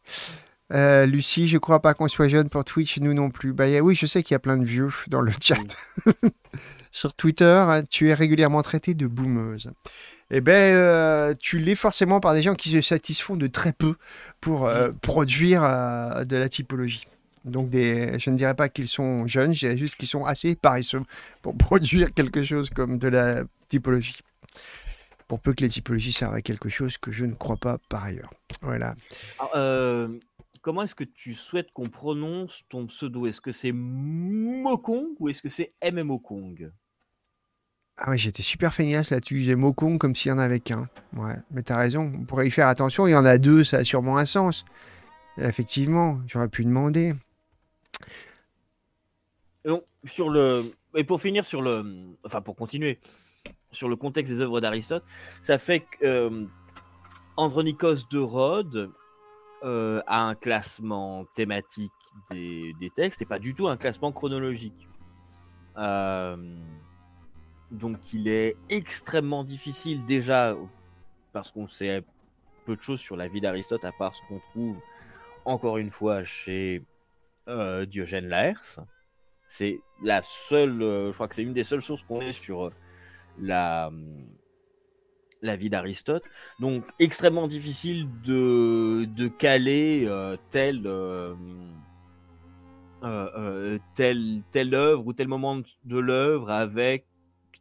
Euh, Lucie, je crois pas qu'on soit jeune pour Twitch, nous non plus. Bah oui, je sais qu'il y a plein de vieux dans le chat. Sur Twitter, tu es régulièrement traité de boomeuse. Eh bien, euh, tu l'es forcément par des gens qui se satisfont de très peu pour euh, produire de la typologie. Donc, des, je ne dirais pas qu'ils sont jeunes, je dirais juste qu'ils sont assez paresseux pour produire quelque chose comme de la typologie. Pour peu que les typologies servent à quelque chose que je ne crois pas par ailleurs. Voilà. Euh, comment est-ce que tu souhaites qu'on prononce ton pseudo Est-ce que c'est Mokong ou est-ce que c'est MMOKong ah oui, j'étais super feignasse là-dessus. J'ai Mokong comme s'il y en avait qu'un. Ouais, mais t'as raison. On pourrait y faire attention. Il y en a deux, ça a sûrement un sens. Effectivement, j'aurais pu demander sur le. Et pour finir sur le. Enfin, pour continuer sur le contexte des œuvres d'Aristote, ça fait que euh, de Rhodes euh, a un classement thématique des, textes et pas du tout un classement chronologique. Euh, donc il est extrêmement difficile déjà parce qu'on sait peu de choses sur la vie d'Aristote à part ce qu'on trouve encore une fois chez Diogène Laërce. C'est la seule, euh, je crois que c'est une des seules sources qu'on ait sur euh, la, euh, la vie d'Aristote. Donc extrêmement difficile de, caler tel, telle, œuvre ou tel moment de l'œuvre avec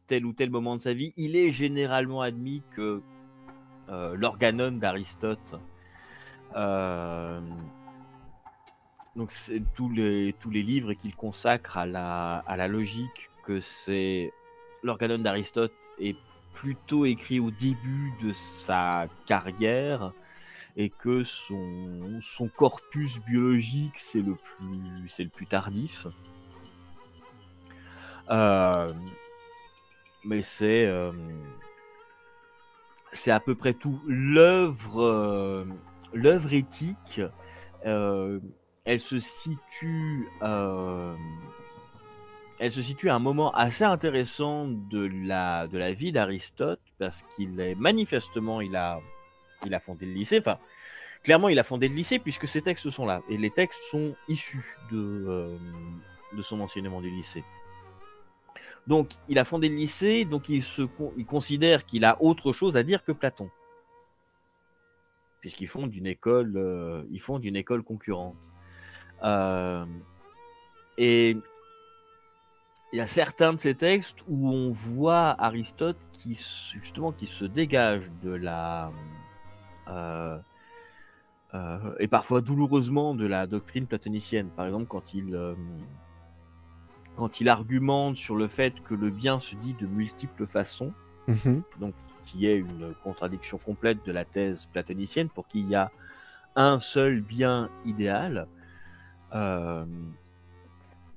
tel ou tel moment de sa vie. Il est généralement admis que l'organon d'Aristote donc tous les, tous les livres qu'il consacre à la, à la logique, que c'est l'organon d'Aristote est plutôt écrit au début de sa carrière et que son, son corpus biologique c'est le plus c'est le plus tardif. Euh, mais c'est euh, c'est à peu près tout. L'œuvre euh, l'œuvre éthique elle se situe, euh, elle se situe à un moment assez intéressant de la, de la vie d'Aristote parce qu'il est manifestement, il a, il a fondé le lycée. Enfin, clairement, il a fondé le lycée puisque ses textes sont là et les textes sont issus de, euh, de son enseignement du lycée. Donc, il a fondé le lycée, donc il, se considère qu'il a autre chose à dire que Platon Puisqu'il font d'une école, euh, ils font d'une école concurrente. Euh, et il y a certains de ces textes où on voit Aristote qui justement qui se dégage de la euh, euh, et parfois douloureusement de la doctrine platonicienne. Par exemple, quand il quand il argumente sur le fait que le bien se dit de multiples façons, mhm. donc qui est une contradiction complète de la thèse platonicienne pour qu'il y a un seul bien idéal. Euh,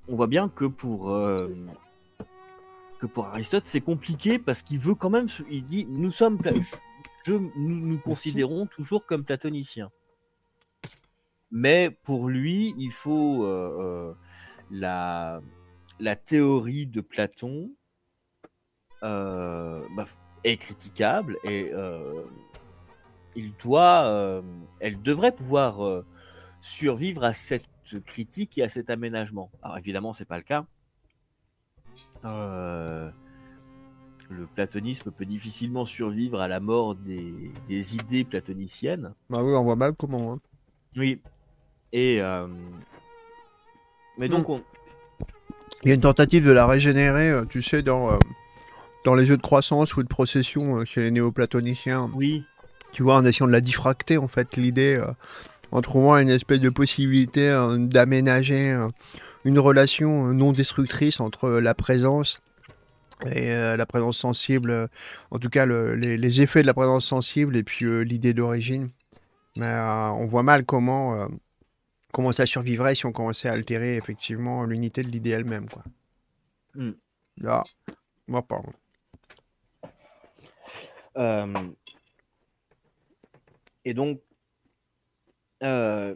on voit bien que pour euh, que pour Aristote c'est compliqué parce qu'il veut quand même il dit nous sommes je, nous nous considérons toujours comme platoniciens. Mais pour lui, il faut euh, la, la théorie de Platon bah, est critiquable et il doit, elle devrait pouvoir survivre à cette critique et à cet aménagement. Alors évidemment, c'est pas le cas. Euh, le platonisme peut difficilement survivre à la mort des, idées platoniciennes. Bah oui, on voit mal comment. Hein. Oui. Et euh, mais donc hmm. on... Il y a une tentative de la régénérer, euh, tu sais, dans, dans les jeux de croissance ou de procession chez les néoplatoniciens. Oui. Tu vois, en essayant de la diffracter, en fait, l'idée en trouvant une espèce de possibilité euh, d'aménager euh, une relation euh, non destructrice entre la présence et la présence sensible, en tout cas les, effets de la présence sensible et puis l'idée d'origine. Mais on voit mal comment, comment ça survivrait si on commençait à altérer effectivement l'unité de l'idée elle-même. Hmm. Là, moi, pardon. Et donc, euh,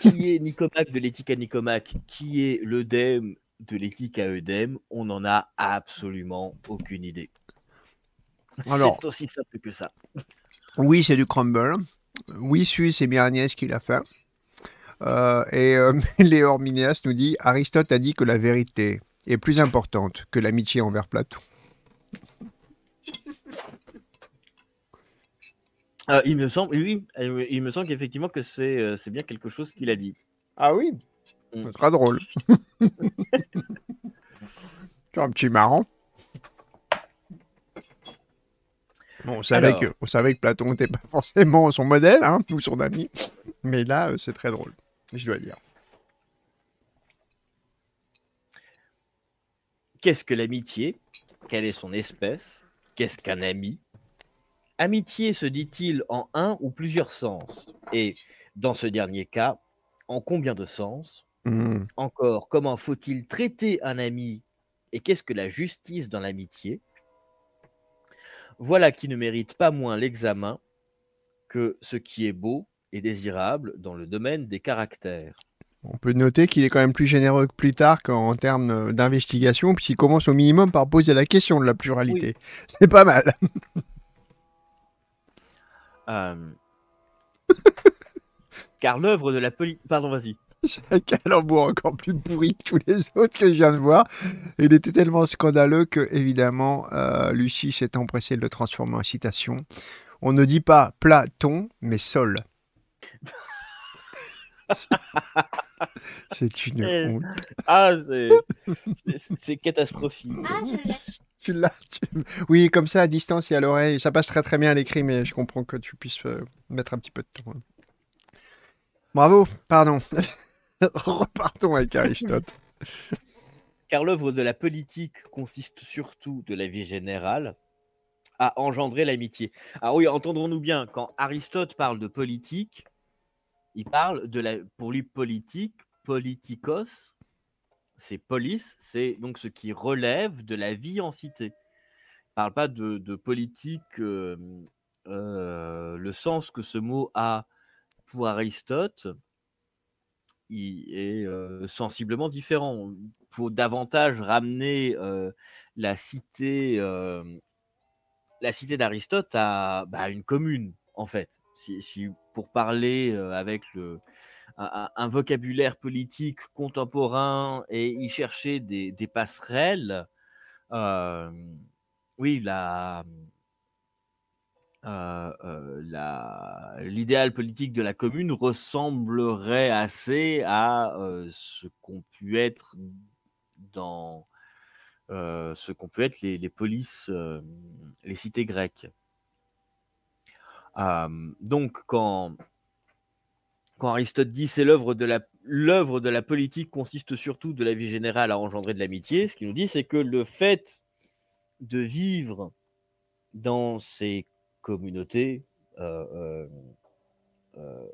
qui est Nicomac de l'éthique à Nicomac Qui est l'œdème e de l'éthique à œdème e On n'en a absolument aucune idée. Alors, c'est aussi simple que ça. Oui, c'est du crumble. Oui, c'est bien qui l'a fait. Euh, et euh, Léor Minéas nous dit Aristote a dit que la vérité est plus importante que l'amitié envers Platon. Ah, il me semble, oui, euh, il me semble qu'effectivement que euh, c'est bien quelque chose qu'il a dit. Ah oui, mm. ce sera drôle. un petit marrant. Bon, on savait, que, on savait que Platon n'était pas forcément son modèle, hein, ou son ami, mais là, euh, c'est très drôle, je dois dire. Qu'est-ce que l'amitié Quelle est son espèce Qu'est-ce qu'un ami Amitié se dit-il en un ou plusieurs sens Et dans ce dernier cas, en combien de sens mmh. Encore, comment faut-il traiter un ami Et qu'est-ce que la justice dans l'amitié Voilà qui ne mérite pas moins l'examen que ce qui est beau et désirable dans le domaine des caractères. On peut noter qu'il est quand même plus généreux que tard en termes euh, d'investigation, puisqu'il commence au minimum par poser la question de la pluralité. C'est pas mal. Euh, car l'œuvre de la police. Pardon, vas-y. Un calembour encore plus pourri que tous les autres que je viens de voir. Il était tellement scandaleux que, évidemment, euh, Lucie s'est empressée de le transformer en citation. On ne dit pas Platon, mais Sol. C'est une honte. Ah, c'est catastrophique. Ah, je Oui, comme ça, à distance et à l'oreille. Ça passe très très bien à l'écrit, mais je comprends que tu puisses euh, mettre un petit peu de temps. Hein. Bravo, pardon. Repartons avec Aristote. Car l'œuvre de la politique consiste surtout, de la vie générale, à engendrer l'amitié. Ah oui, entendons nous bien, quand Aristote parle de politique, il parle de la, pour lui, politique, politikos, c'est police, c'est donc ce qui relève de la vie en cité. parle pas de, politique, euh, le sens que ce mot a pour Aristote est sensiblement différent. faut davantage ramener la cité, la cité d'Aristote à bah, une commune en fait. si pour parler avec le un, vocabulaire politique contemporain et y chercher des, passerelles. Euh, oui, euh, euh, la, l'idéal politique de la commune ressemblerait assez à ce qu'ont pu être dans ce qu'on peut être les, les polices, les cités grecques. donc quand quand Aristote dit que l'œuvre de la politique consiste surtout de la vie générale à engendrer de l'amitié, ce qu'il nous dit c'est que le fait de vivre dans ces communautés euh, euh, euh,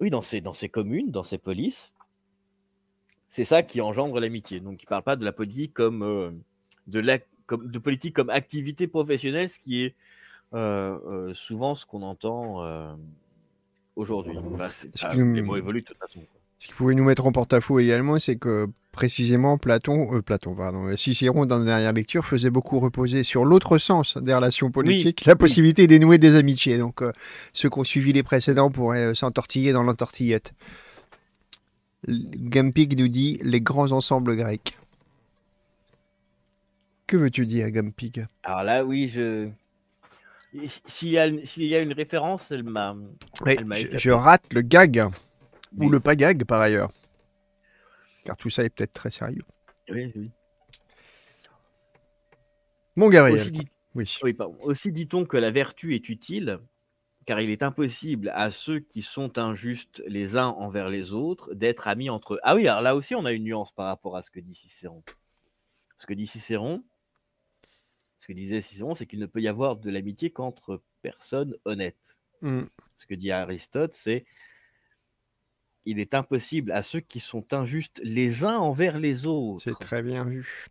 oui, dans ces, dans ces communes, dans ces polices, c'est ça qui engendre l'amitié. Donc, il ne parle pas de la politique comme, de, politique comme activité professionnelle, ce qui est souvent ce qu'on entend aujourd'hui. Les Ce qui pouvait nous mettre en porte-à-faux également, c'est que précisément Platon, euh, Platon, pardon, euh, Cicéron dans la dernière lecture faisait beaucoup reposer sur l'autre sens des relations politiques, la possibilité dénouer des amitiés. Donc ce euh, ceux qui suivi les précédents pourraient s'entortiller dans l'entortillette. Gampig nous dit les grands ensembles grecs. Que veux-tu dire, Gampig Alors là, oui, je s'il y, a, une référence, elle m'a. je, rate le gag, ou le pas gag par ailleurs. Car tout ça est peut-être très sérieux. Oui, oui. Mon Gabriel. Aussi dit... Aussi dit-on que la vertu est utile, car il est impossible à ceux qui sont injustes les uns envers les autres d'être amis entre eux. Ah oui, alors là aussi, on a une nuance par rapport à ce que dit Cicéron. Ce que dit Cicéron, ce que disait Cicéron, c'est qu'il ne peut y avoir de l'amitié qu'entre personnes honnêtes. Mm. Ce que dit Aristote, c'est il est impossible à ceux qui sont injustes les uns envers les autres. C'est très bien vu.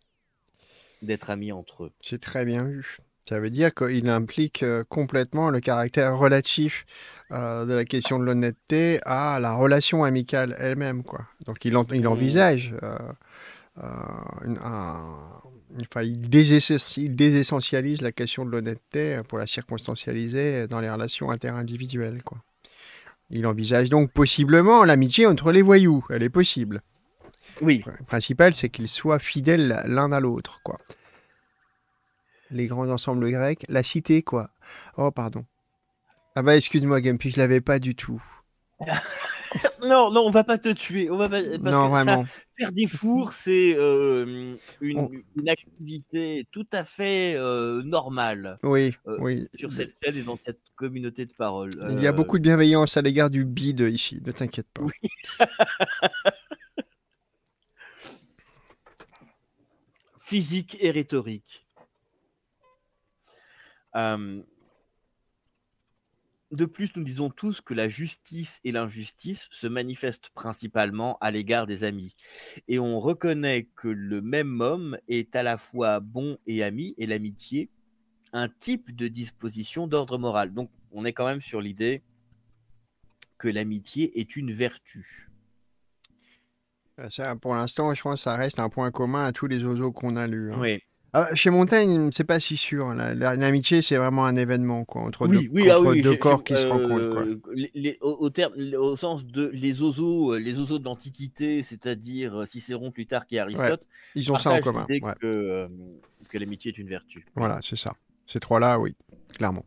D'être amis entre eux. C'est très bien vu. Ça veut dire qu'il implique euh, complètement le caractère relatif euh, de la question de l'honnêteté à la relation amicale elle-même. quoi. Donc il, envisage euh, un, enfin, il, désessentialise la question de l'honnêteté pour la circonstancialiser dans les relations interindividuelles. Quoi. Il envisage donc possiblement l'amitié entre les voyous. Elle est possible. Oui. Le principal, c'est qu'ils soient fidèles l'un à l'autre, quoi. Les grands ensembles grecs, la cité, quoi. Oh, pardon. Ah bah, excuse-moi, Game, puis je l'avais pas du tout. non, non, on va pas te tuer. faire des fours, c'est euh, une, activité tout à fait euh, normale. Oui, euh, oui. Sur cette chaîne et dans cette communauté de parole. Il y a beaucoup de bienveillance à l'égard du bide ici, ne t'inquiète pas. Physique et rhétorique. De plus, nous disons tous que la justice et l'injustice se manifestent principalement à l'égard des amis. Et on reconnaît que le même homme est à la fois bon et ami, et l'amitié, un type de disposition d'ordre moral. Donc on est quand même sur l'idée que l'amitié est une vertu. Euh, ça, pour l'instant, je pense que ça reste un point commun à tous les oiseaux qu'on a lu. Hein. Oui. Ah, chez Montaigne, c'est pas si sûr. Hein. L'amitié, c'est vraiment un événement quoi, entre deux, ah corps qui se euh, rencontrent. au, sens de les oiseaux, euh, les de l'Antiquité, c'est-à-dire euh, Cicéron, Plutarque et Aristote, ils ont ça en commun. Que, que l'amitié est une vertu. Voilà, c'est ça. Ces trois-là, oui, clairement.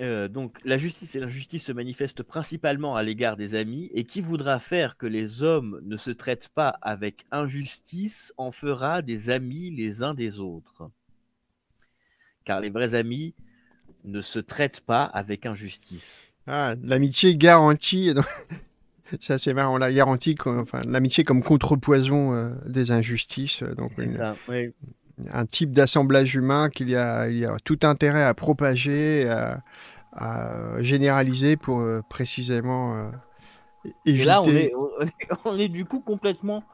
Euh, donc la justice et l'injustice se manifestent principalement à l'égard des amis, et qui voudra faire que les hommes ne se traitent pas avec injustice en fera des amis les uns des autres. Car les vrais amis ne se traitent pas avec injustice. Ah, l'amitié garantie. Ça, c'est marrant, on la garantie, l'amitié comme contrepoison euh, des injustices. Euh, donc, c'est ça, oui un type d'assemblage humain qu'il y, a tout intérêt à propager, à, généraliser pour euh, précisément éviter. Euh, et là, on est, du coup complètement,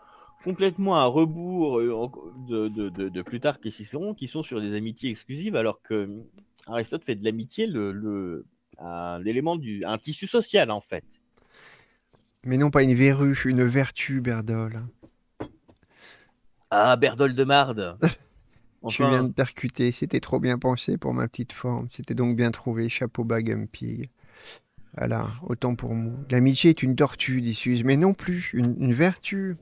complètement à rebours euh, de, de, de, de Plutarque et Cicéron qui sont sur des amitiés exclusives, alors que Aristote fait de l'amitié le, un tissu social en fait. Mais non pas une verrue, une vertu, Berdol. Ah, Berdol de Marde Tu viens de percuter, c'était trop bien pensé pour ma petite forme. C'était donc bien trouvé, chapeau bas Pig. Voilà, autant pour moi. L'amitié est une tortue, dit je mais non plus, une, une vertu.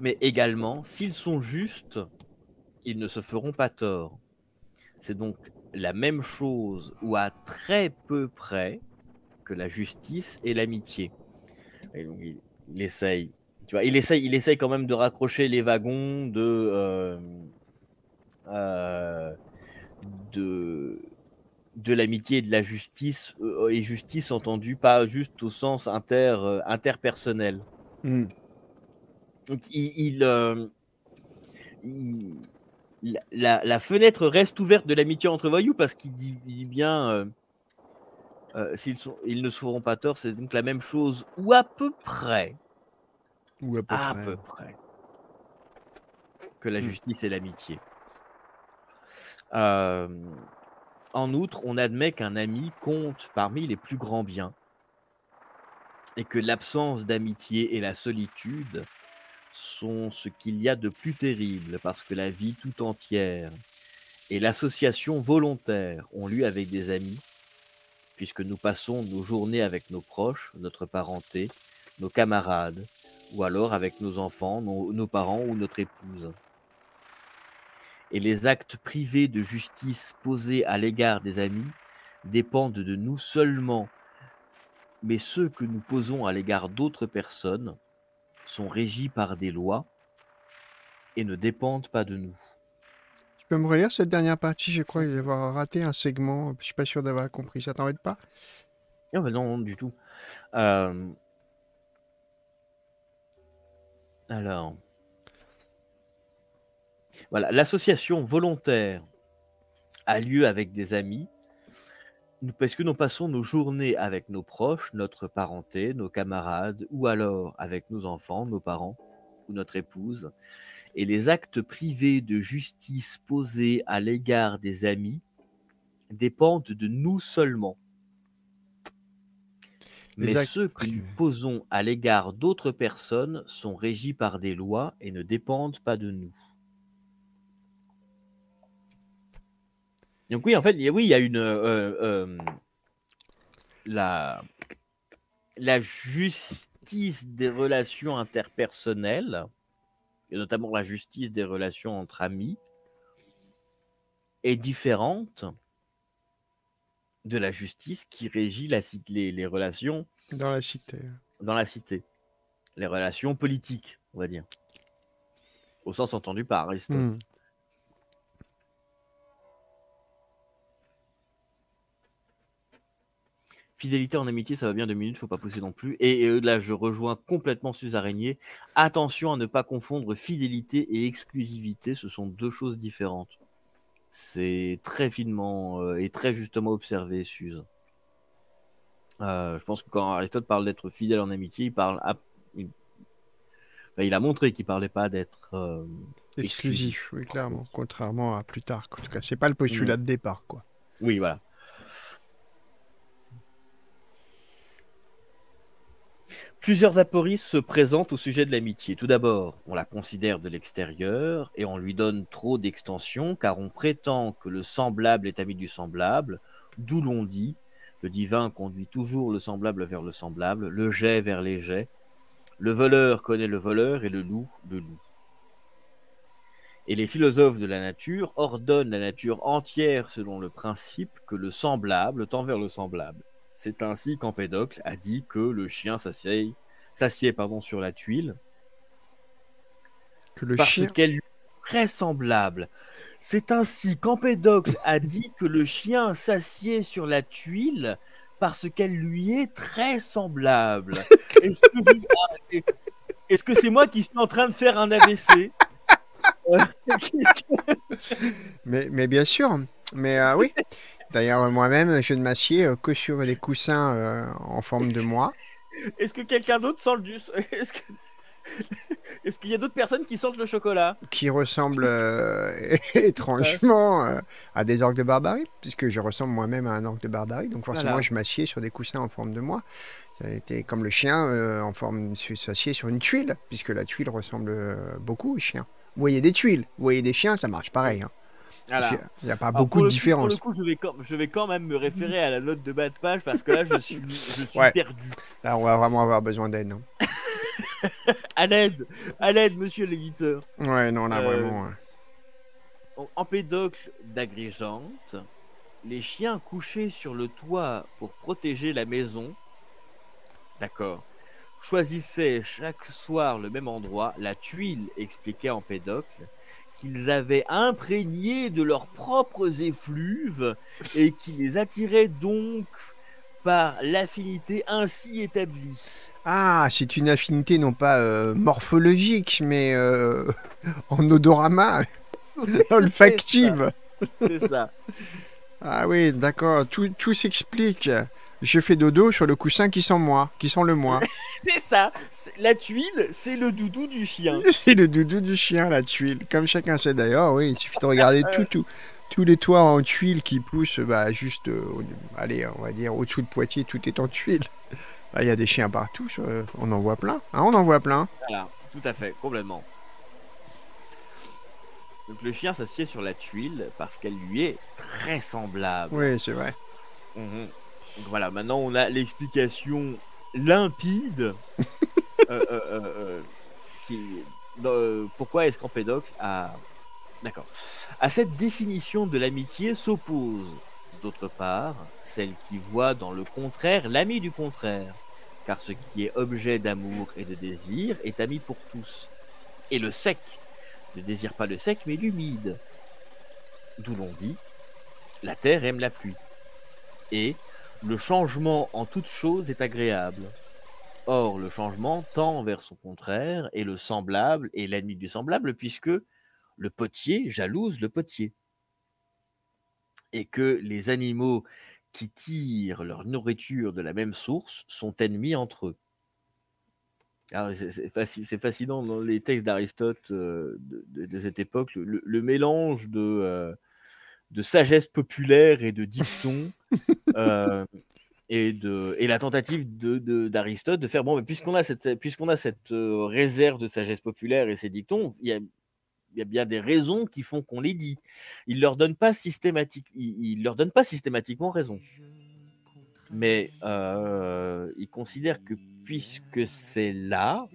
Mais également, s'ils sont justes, ils ne se feront pas tort. C'est donc la même chose, ou à très peu près, que la justice et l'amitié. Et donc, il, il essaye. Tu vois, il essaye, il essaye quand même de raccrocher les wagons, de, euh, euh, de, de l'amitié et de la justice, euh, et justice entendue pas juste au sens inter, interpersonnel. Hmm. Donc, il, la, fenêtre reste ouverte de l'amitié entre voyous parce qu'il dit bien euh, s'ils ils ne se feront pas tort, c'est donc la même chose, ou à peu près. Ou à peu, près. Que la hmm. justice et l'amitié. Euh, en outre, on admet qu'un ami compte parmi les plus grands biens et que l'absence d'amitié et la solitude sont ce qu'il y a de plus terrible parce que la vie tout entière et l'association volontaire ont lieu avec des amis puisque nous passons nos journées avec nos proches, notre parenté, nos camarades, ou alors avec nos enfants, nos, parents ou notre épouse. Et les actes privés de justice posés à l'égard des amis dépendent de nous seulement, mais ceux que nous posons à l'égard d'autres personnes sont régis par des lois et ne dépendent pas de nous. Tu peux me relire cette dernière partie Je crois avoir raté un segment. Euh, je suis pas sûr d'avoir compris. Ça t'embête pas non, ah bah non, du tout. Alors. Voilà, l'association volontaire a lieu avec des amis, parce que nous passons nos journées avec nos proches, notre parenté, nos camarades, ou alors avec nos enfants, nos parents ou notre épouse et les actes privés de justice posés à l'égard des amis dépendent de nous seulement. Mais ceux que nous posons à l'égard d'autres personnes sont régis par des lois et ne dépendent pas de nous. Donc oui, en fait, oui, il y a une euh, euh, euh, la la justice des relations interpersonnelles et notamment la justice des relations entre amis, est différente de la justice qui régit la, les, relations. Dans la cité. Dans la cité. Les relations politiques, on va dire. Au sens entendu par Aristote. Hmm. fidélité en amitié, ça va bien deux minutes, faut pas pousser non plus. Et, euh, là, je rejoins complètement Suze Araignée. Attention à ne pas confondre fidélité et exclusivité, ce sont deux choses différentes. C'est très finement euh, et très justement observé, Suze. Euh, je pense que quand Aristote parle d'être fidèle en amitié, il parle, il... a montré qu'il parlait pas d'être exclusif. clairement. Contrairement à plus tard. En tout cas, c'est pas le postulat mm. de départ, quoi. Oui, voilà. Plusieurs apories se présentent au sujet de l'amitié. Tout d'abord, on la considère de l'extérieur et on lui donne trop d'extension car on prétend que le semblable est ami du semblable, d'où l'on dit le divin conduit toujours le semblable vers le semblable, le jet vers les jets, le voleur connaît le voleur et le loup le loup. Et les philosophes de la nature ordonnent la nature entière selon le principe que le semblable tend vers le semblable. C'est ainsi qu'Empédocle a dit que le chien s'assied sur la tuile. parce qu'elle lui est très semblable. C'est ainsi qu'Empédocle a dit que le chien s'assied sur la tuile parce qu'elle lui ah, est très semblable. Est-ce que c'est moi qui suis en train de faire un ABC euh, mais, bien sûr, mais euh, oui. D'ailleurs, moi-même, je ne m'assieds euh, que sur des coussins euh, en forme de moi. Est-ce que quelqu'un d'autre sent le jus Est-ce qu'il y a d'autres personnes qui sentent le chocolat Qui ressemblent euh, étrangement à des orques de barbarie, puisque je ressemble moi-même à un orque de barbarie, donc forcément je m'assieds sur des coussins en forme de moi. Ça a été comme le chien en forme s'assied sur une tuile, puisque la tuile ressemble beaucoup au chien. Vous voyez des tuiles, vous voyez des chiens, ça marche pareil. Hein. Il n'y a pas beaucoup de différence. le coup, je vais, quand, je vais, quand, même me référer à la note de bas de page parce que là, je suis, perdu. Là, on va vraiment avoir besoin d'aide. Hein. à l'aide, à l'aide, monsieur l'éditeur. Ouais, non, là, euh, vraiment. En pédocle d'agrégente, les chiens couchés sur le toit pour protéger la maison. D'accord. Choisissaient chaque soir le même endroit, la tuile expliquait en pédocle qu'ils avaient imprégné de leurs propres effluves et qui les attiraient donc par l'affinité ainsi établie. Ah, c'est une affinité non pas euh, morphologique, mais euh, en odorama, olfactive. C'est ça. Ah oui, d'accord, tout, tout s'explique je fais dodo sur le coussin qui sent moi, qui sent le moi. c'est ça. La tuile, c'est le doudou du chien. c'est le doudou du chien, la tuile. Comme chacun sait d'ailleurs, oui, il suffit de regarder tout, tout, tous les toits en tuile qui poussent, bah, juste, euh, allez, on va dire, au-dessous de Poitiers, tout est en tuile. Bah, il y a des chiens partout, euh, on en voit plein. Hein, on en voit plein. Voilà, tout à fait, complètement. Donc le chien s'assied sur la tuile parce qu'elle lui est très semblable. Oui, c'est vrai. Mhm. Voilà, maintenant on a l'explication limpide euh, euh, euh, pourquoi est-ce qu'Empédocle a... D'accord. À cette définition de l'amitié s'oppose, d'autre part, celle qui voit dans le contraire l'ami du contraire, car ce qui est objet d'amour et de désir est ami pour tous. Et le sec ne désire pas le sec, mais l'humide. D'où l'on dit, la terre aime la pluie. Et le changement en toute chose est agréable. Or, le changement tend vers son contraire, et le semblable est l'ennemi du semblable, puisque le potier jalouse le potier. Et que les animaux qui tirent leur nourriture de la même source sont ennemis entre eux. Ah, c'est fascinant dans les textes d'Aristote euh, de, cette époque, le, mélange de, euh, de sagesse populaire et de dictons euh, et, de, et la tentative de, d'Aristote de, faire bon, mais puisqu'on a cette, puisqu'on a cette euh, réserve de sagesse populaire et ces dictons, il y a, bien des raisons qui font qu'on les dit. Il leur donne pas systématique, il, leur donne pas systématiquement raison, mais euh, il considère que puisque c'est là,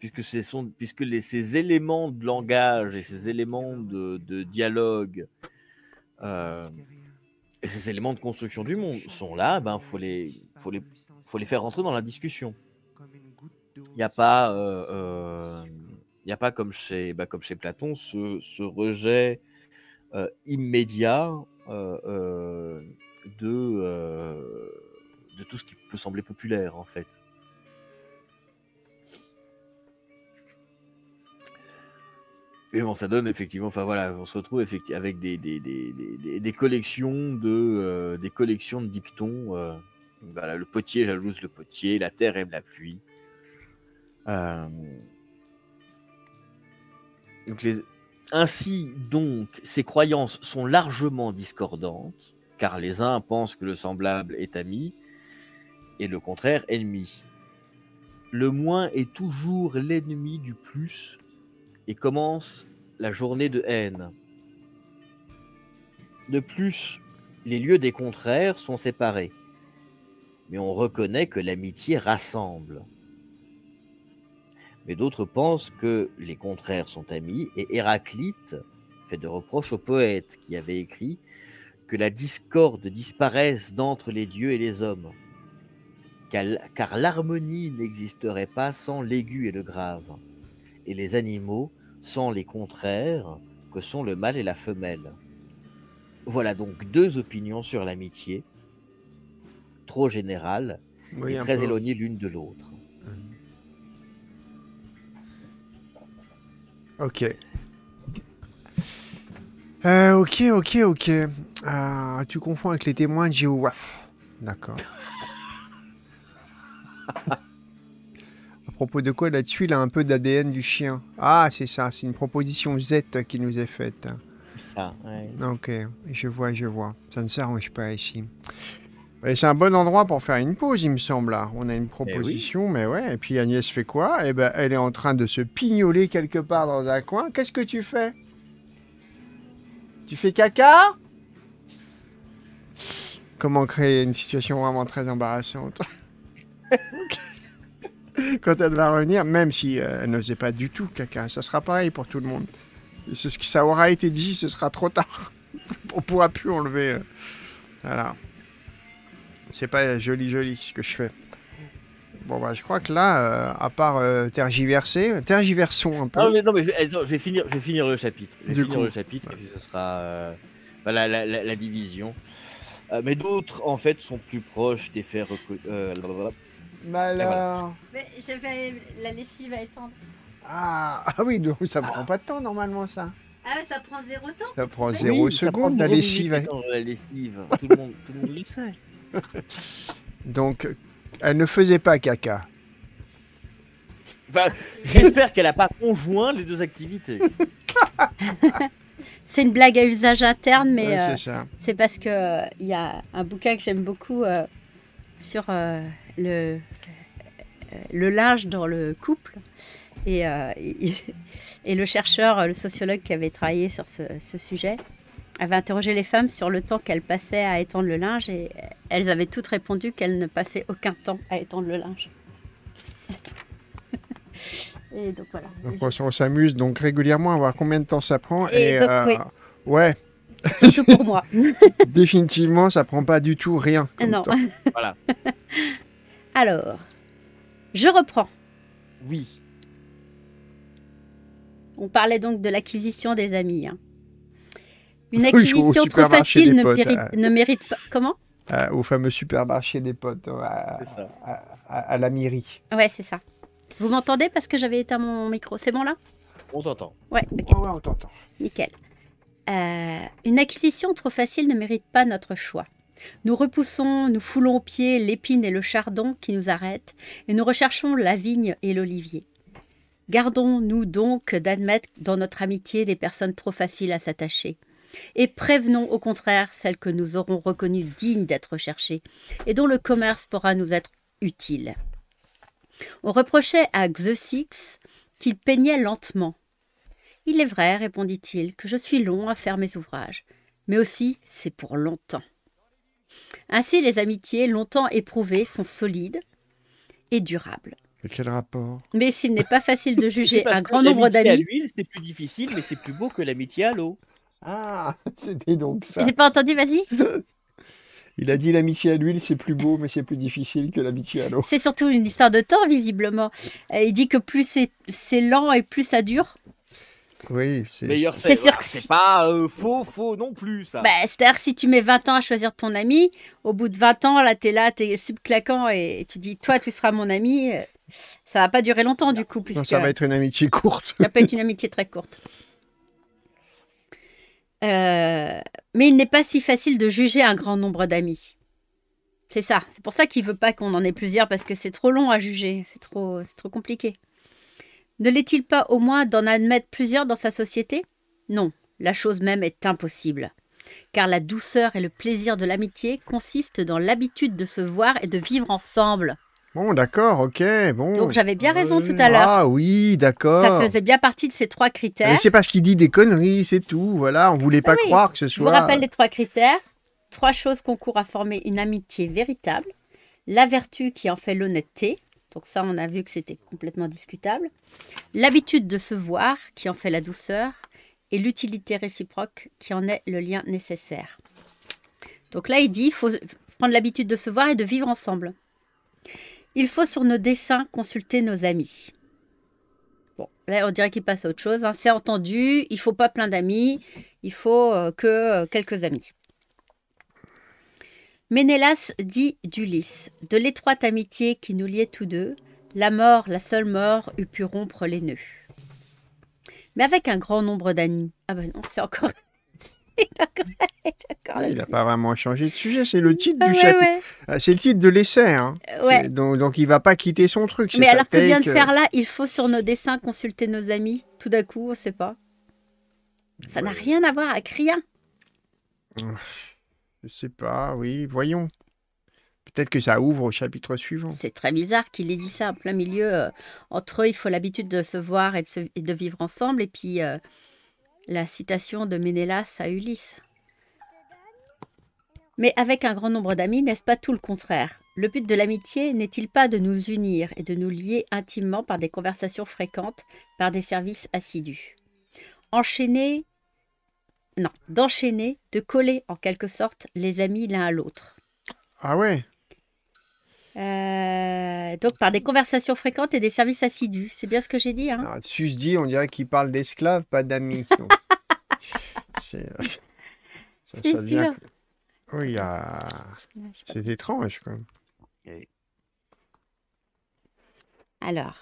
puisque, sont, puisque les, ces éléments de langage et ces éléments de, de dialogue euh, ah, et ces éléments de construction du monde sont là, ben faut les, faut les, faut les faire rentrer dans la discussion. Il n'y a pas, euh, euh y a pas comme chez, ben comme chez Platon, ce, rejet euh, immédiat de, de tout ce qui peut sembler populaire en fait. Et bon, ça donne effectivement, enfin voilà, on se retrouve avec des, des, collections de euh, des collections de dictons. Euh, voilà, le potier jalouse le potier, la terre aime la pluie. Euh. Donc les... Ainsi donc, ces croyances sont largement discordantes, car les uns pensent que le semblable est ami et le contraire ennemi. Le moins est toujours l'ennemi du plus et commence la journée de haine. De plus, les lieux des contraires sont séparés, mais on reconnaît que l'amitié rassemble. Mais d'autres pensent que les contraires sont amis, et Héraclite fait de reproches au poète qui avait écrit que la discorde disparaisse d'entre les dieux et les hommes, car l'harmonie n'existerait pas sans l'aigu et le grave et les animaux sont les contraires que sont le mâle et la femelle. Voilà donc deux opinions sur l'amitié, trop générales et très éloignées l'une de l'autre. Euh. Euh, ok. ok, ok, ok. Euh, tu confonds avec les témoins de Jéhovah. D'accord. propos de quoi Là-dessus, il a un peu d'ADN du chien. Ah, c'est ça, c'est une proposition Z qui nous est faite. ça, Ok, je vois, je vois. Ça ne s'arrange pas ici. Et c'est un bon endroit pour faire une pause, il me semble. Là. On a une proposition, eh mais ouais. Et puis Agnès fait quoi et eh ben, elle est en train de se pignoler quelque part dans un coin. Qu'est-ce que tu fais Tu fais caca Comment créer une situation vraiment très embarrassante quand elle va revenir, même si euh, elle ne faisait pas du tout caca, ça sera pareil pour tout le monde. ce qui ça aura été dit, ce sera trop tard. On pourra plus enlever. Voilà. Euh, voilà. C'est pas joli joli ce que je fais. Bon bah je crois que là, euh, à part tergiverser, tergiversons un peu. Non ah, mais, non, mais je, attends, je, vais finir, je vais finir le chapitre. Je vais du finir le chapitre et puis ce sera bah, la, division. mais d'autres en fait sont plus proches des faits mais j'avais la lessive à étendre. Ah, ah oui, donc ça prend pas de temps normalement ça. Ah ça prend zéro temps. Ça prend zéro seconde la lessive. La lessive. tout, le monde, tout le monde le sait. Donc, elle ne faisait pas caca. j'espère qu'elle n'a pas conjoint les deux activités. c'est une blague à usage interne, mais euh, c'est parce que euh, il y a un bouquin que j'aime beaucoup euh, sur le, euh, le linge dans le couple. Et, euh, et, le chercheur, le sociologue qui avait travaillé sur ce, sujet, avait interrogé les femmes sur le temps qu'elles passaient à étendre le linge et elles avaient toutes répondu qu'elles ne passaient aucun temps à étendre le linge. et donc voilà. on, s'amuse donc régulièrement à voir combien de temps ça prend. Et, euh, ouais. pour moi. Définitivement, ça prend pas du tout rien. Voilà. Alors, je reprends. Oui. On parlait donc de l'acquisition des amis. Hein. Une acquisition trop facile euh, ne, mérite, pas. Comment euh, Au fameux supermarché des potes à, la mairie. Ouais, c'est ça. Vous m'entendez parce que j'avais éteint mon micro. C'est bon là On t'entend. Ouais, on t'entend. Nickel. Euh, une acquisition trop facile ne mérite pas notre choix. Nous repoussons, nous foulons au pied l'épine et le chardon qui nous arrêtent, et nous recherchons la vigne et l'olivier. Gardons-nous donc d'admettre dans notre amitié des personnes trop faciles à s'attacher, et prévenons au contraire celles que nous aurons reconnues dignes d'être recherchées, et dont le commerce pourra nous être utile. On reprochait à Xeuxix qu'il peignait lentement. Il est vrai, répondit-il, que je suis long à faire mes ouvrages, mais aussi c'est pour longtemps. Ainsi, les amitiés longtemps éprouvées sont solides et durables. Mais quel rapport Mais s'il n'est pas facile de juger un grand nombre d'amis. L'amitié à l'huile, c'est plus difficile, mais c'est plus beau que l'amitié à l'eau. Ah, c'était donc ça. J'ai pas entendu, vas-y. Il a dit l'amitié à l'huile, c'est plus beau, mais c'est plus difficile que l'amitié à l'eau. C'est surtout une histoire de temps, visiblement. Euh, il dit que plus c'est lent et plus ça dure, oui, c'est ah, que c'est que pas euh, faux faux non plus ça. Bah, c'est-à-dire si tu mets 20 ans à choisir ton ami, au bout de 20 ans là tu es là, tu es subclaquant et, tu dis toi tu seras mon ami, euh, ça va pas durer longtemps du coup puisque ça va être une amitié courte. ça peut être une amitié très courte. Euh, mais il n'est pas si facile de juger un grand nombre d'amis. C'est ça. C'est pour ça qu'il veut pas qu'on en ait plusieurs parce que c'est trop long à juger, c'est trop, c'est trop compliqué. Ne l'est-il pas au moins d'en admettre plusieurs dans sa société Non, la chose même est impossible. Car la douceur et le plaisir de l'amitié consistent dans l'habitude de se voir et de vivre ensemble. Bon, d'accord, ok, bon. Donc j'avais bien raison euh, tout à l'heure. Ah oui, d'accord. Ça faisait bien partie de ces trois critères. Mais euh, c'est ce qu'il dit des conneries, c'est tout. Voilà, on voulait ah pas croire que ce soit. Je vous rappelle les trois critères. Trois choses concourent à former une amitié véritable. La vertu qui en fait l'honnêteté, donc ça, on a vu que c'était complètement discutable. L'habitude de se voir, qui en fait la douceur, et l'utilité réciproque, qui en est le lien nécessaire. Donc là, il dit, il faut prendre l'habitude de se voir et de vivre ensemble. Il faut sur nos dessins consulter nos amis. Bon, là, on dirait qu'il passe à autre chose. Hein. C'est entendu, il faut pas plein d'amis, il faut euh, que euh, quelques amis. Ménélas dit d'Ulysse, de l'étroite amitié qui nous liait tous deux, la mort, la seule mort, eût pu rompre les nœuds. Mais avec un grand nombre d'amis Ah ben non, c'est encore. il, n'a ah, pas vraiment changé de sujet, c'est le titre du chapitre. Ah, c'est le titre de l'essai. Hein. Donc, donc il va pas quitter son truc. Mais alors que vient de euh. faire là, il faut sur nos dessins consulter nos amis. Tout d'un coup, on sait pas. Ça n'a rien à voir avec rien. Je sais pas, oui, voyons. Peut-être que ça ouvre au chapitre suivant. C'est très bizarre qu'il ait dit ça en plein milieu. Euh, entre eux, il faut l'habitude de se voir et de, vivre ensemble. Et puis, euh, la citation de Ménélas à Ulysse. Mais avec un grand nombre d'amis, n'est-ce pas tout le contraire Le but de l'amitié n'est-il pas de nous unir et de nous lier intimement par des conversations fréquentes, par des services assidus Enchaîner non, d'enchaîner, de coller en quelque sorte les amis l'un à l'autre. Ah ouais euh, donc par des conversations fréquentes et des services assidus, c'est bien ce que j'ai dit. Hein ah, dis, on dirait qu'il parle d'esclaves, pas d'amis. c'est euh, Oui, c'est étrange quand même. Alors,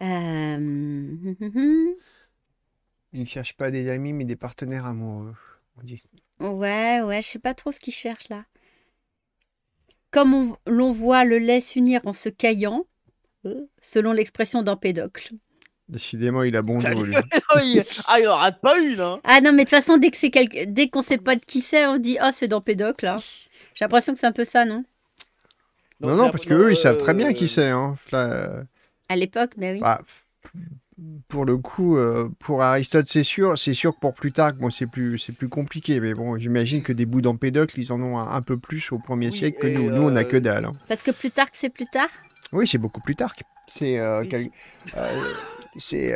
euh, hum, hum, hum. Ils ne cherchent pas des amis, mais des partenaires amoureux. Ouais, ouais, je sais pas trop ce qu'ils cherchent là. Comme l'on voit le lait s'unir en se caillant, selon l'expression d'un pédocle. Décidément, il a bon lui. ah, il n'en rate pas une, hein Ah non, mais de toute façon, dès qu'on ne dès qu'on sait pas de qui c'est, on dit « oh, c'est dans Pédocle, hein. J'ai l'impression que c'est un peu ça, non Non, non, parce qu'eux, ils savent très bien qui c'est, hein. Euh, à l'époque, mais ben oui. Bah, pour le coup, euh, pour Aristote, c'est sûr. C'est sûr que pour Plutarque, bon, c'est plus, c'est plus compliqué. Mais bon, j'imagine que des bouts d'Empédocle, ils en ont un, peu plus au 1er siècle que nous. Nous, on n'a euh, que dalle. Hein. Parce que Plutarque, c'est plus tard Oui, c'est beaucoup plus tard. Euh, c'est.